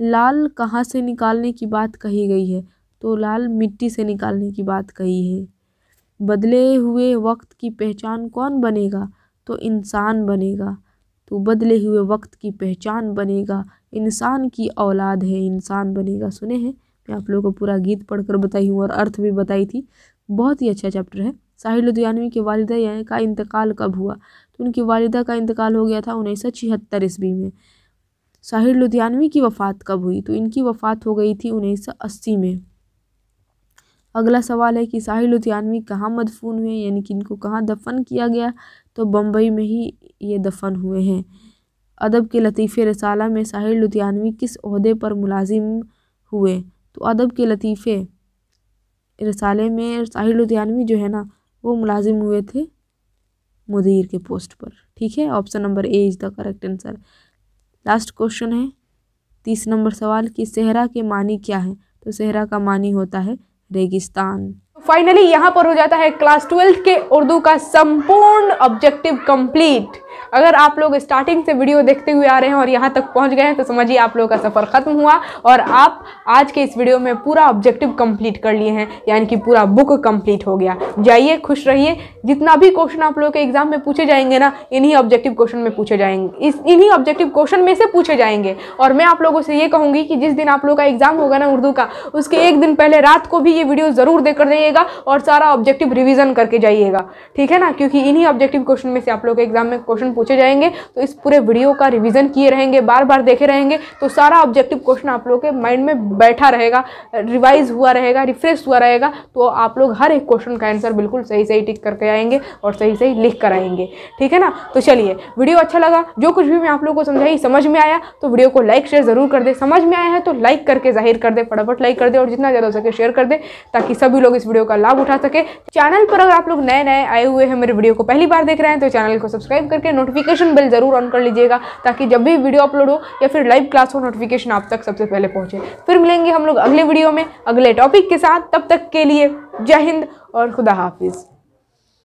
लाल कहाँ से निकालने की बात कही गई है तो लाल मिट्टी से निकालने की बात कही है बदले हुए वक्त की पहचान कौन बनेगा तो इंसान बनेगा तो बदले हुए वक्त की पहचान बनेगा इंसान की औलाद है इंसान बनेगा सुने हैं मैं आप लोगों को पूरा गीत पढ़कर बताई हूँ और अर्थ भी बताई थी बहुत ही अच्छा चैप्टर है साहिल लुधियानवी के वालदा का इंतकाल कब हुआ तो उनकी वालदा का इंतकाल हो गया था उन्नीस सौ छिहत्तर ईस्वी में साहिल लुधियानवी की वफ़ात कब हुई तो इनकी वफ़ात हो गई थी उन्नीस सौ अस्सी में अगला सवाल है कि साहिल लुधियानवी कहाँ मदफून हुए यानी कि इनको कहाँ दफन किया गया तो बम्बई में ही ये दफन हुए हैं अदब के लतीफ़े रसाला में साहिल लुधियानवी किस अहदे पर मुलाजिम हुए तो अदब के लतीफ़े रसाले में साहिल लुधियानवी जो है ना वो मुलाजिम हुए थे मुदीर के पोस्ट पर ठीक है option number A is the correct answer last question है तीस नंबर सवाल कि सेहरा के मानी क्या है तो सेहरा का मानी होता है रेगिस्तान फाइनली यहाँ पर हो जाता है क्लास ट्वेल्थ के उर्दू का संपूर्ण ऑब्जेक्टिव कंप्लीट अगर आप लोग स्टार्टिंग से वीडियो देखते हुए आ रहे हैं और यहाँ तक पहुँच गए हैं तो समझिए आप लोगों का सफ़र ख़त्म हुआ और आप आज के इस वीडियो में पूरा ऑब्जेक्टिव कंप्लीट कर लिए हैं यानी कि पूरा बुक कंप्लीट हो गया जाइए खुश रहिए जितना भी क्वेश्चन आप लोगों के एग्जाम में पूछे जाएंगे ना इन्हीं ऑब्जेक्टिव क्वेश्चन में पूछे जाएंगे इस इन्हीं ऑब्जेक्टिव क्वेश्चन में से पूछे जाएंगे और मैं आप लोगों से ये कहूँगी कि जिस दिन आप लोगों का एग्ज़ाम होगा ना उर्दू का उसके एक दिन पहले रात को भी ये वीडियो ज़रूर देख कर जाइएगा और सारा ऑब्जेक्टिव रिविज़न करके जाइएगा ठीक है ना क्योंकि इन्हीं ऑब्जेक्टिव क्वेश्चन में से आप लोग एग्जाम में क्वेश्चन पूछ पूछे जाएंगे तो इस पूरे वीडियो का रिविज़न किए रहेंगे बार बार देखे रहेंगे तो सारा ऑब्जेक्टिव क्वेश्चन आप लोगों के माइंड में बैठा रहेगा रिवाइज हुआ रहेगा रिफ्रेश हुआ रहेगा तो आप लोग हर एक क्वेश्चन का आंसर बिल्कुल सही सही टिक करके आएंगे और सही सही लिख कर आएंगे ठीक है ना तो चलिए वीडियो अच्छा लगा जो कुछ भी मैं आप लोगों को समझाई समझ में आया तो वीडियो को लाइक शेयर ज़रूर कर दे समझ में आया है तो लाइक करके जाहिर कर दे फटाफट लाइक कर दे और जितना ज़्यादा हो सके शेयर कर दे ताकि सभी लोग इस वीडियो का लाभ उठा सके चैनल पर अगर आप लोग नए नए आए हुए हैं मेरे वीडियो को पहली बार देख रहे हैं तो चैनल को सब्सक्राइब करके नोटिफिकेशन बिल ज़रूर ऑन कर लीजिएगा ताकि जब भी वीडियो अपलोड हो या फिर लाइव क्लास हो नोटिफिकेशन आप तक सबसे पहले पहुँचे फिर मिलेंगे हम लोग अगले वीडियो में अगले टॉपिक के साथ तब तक के लिए जय हिंद और खुदा हाफिज़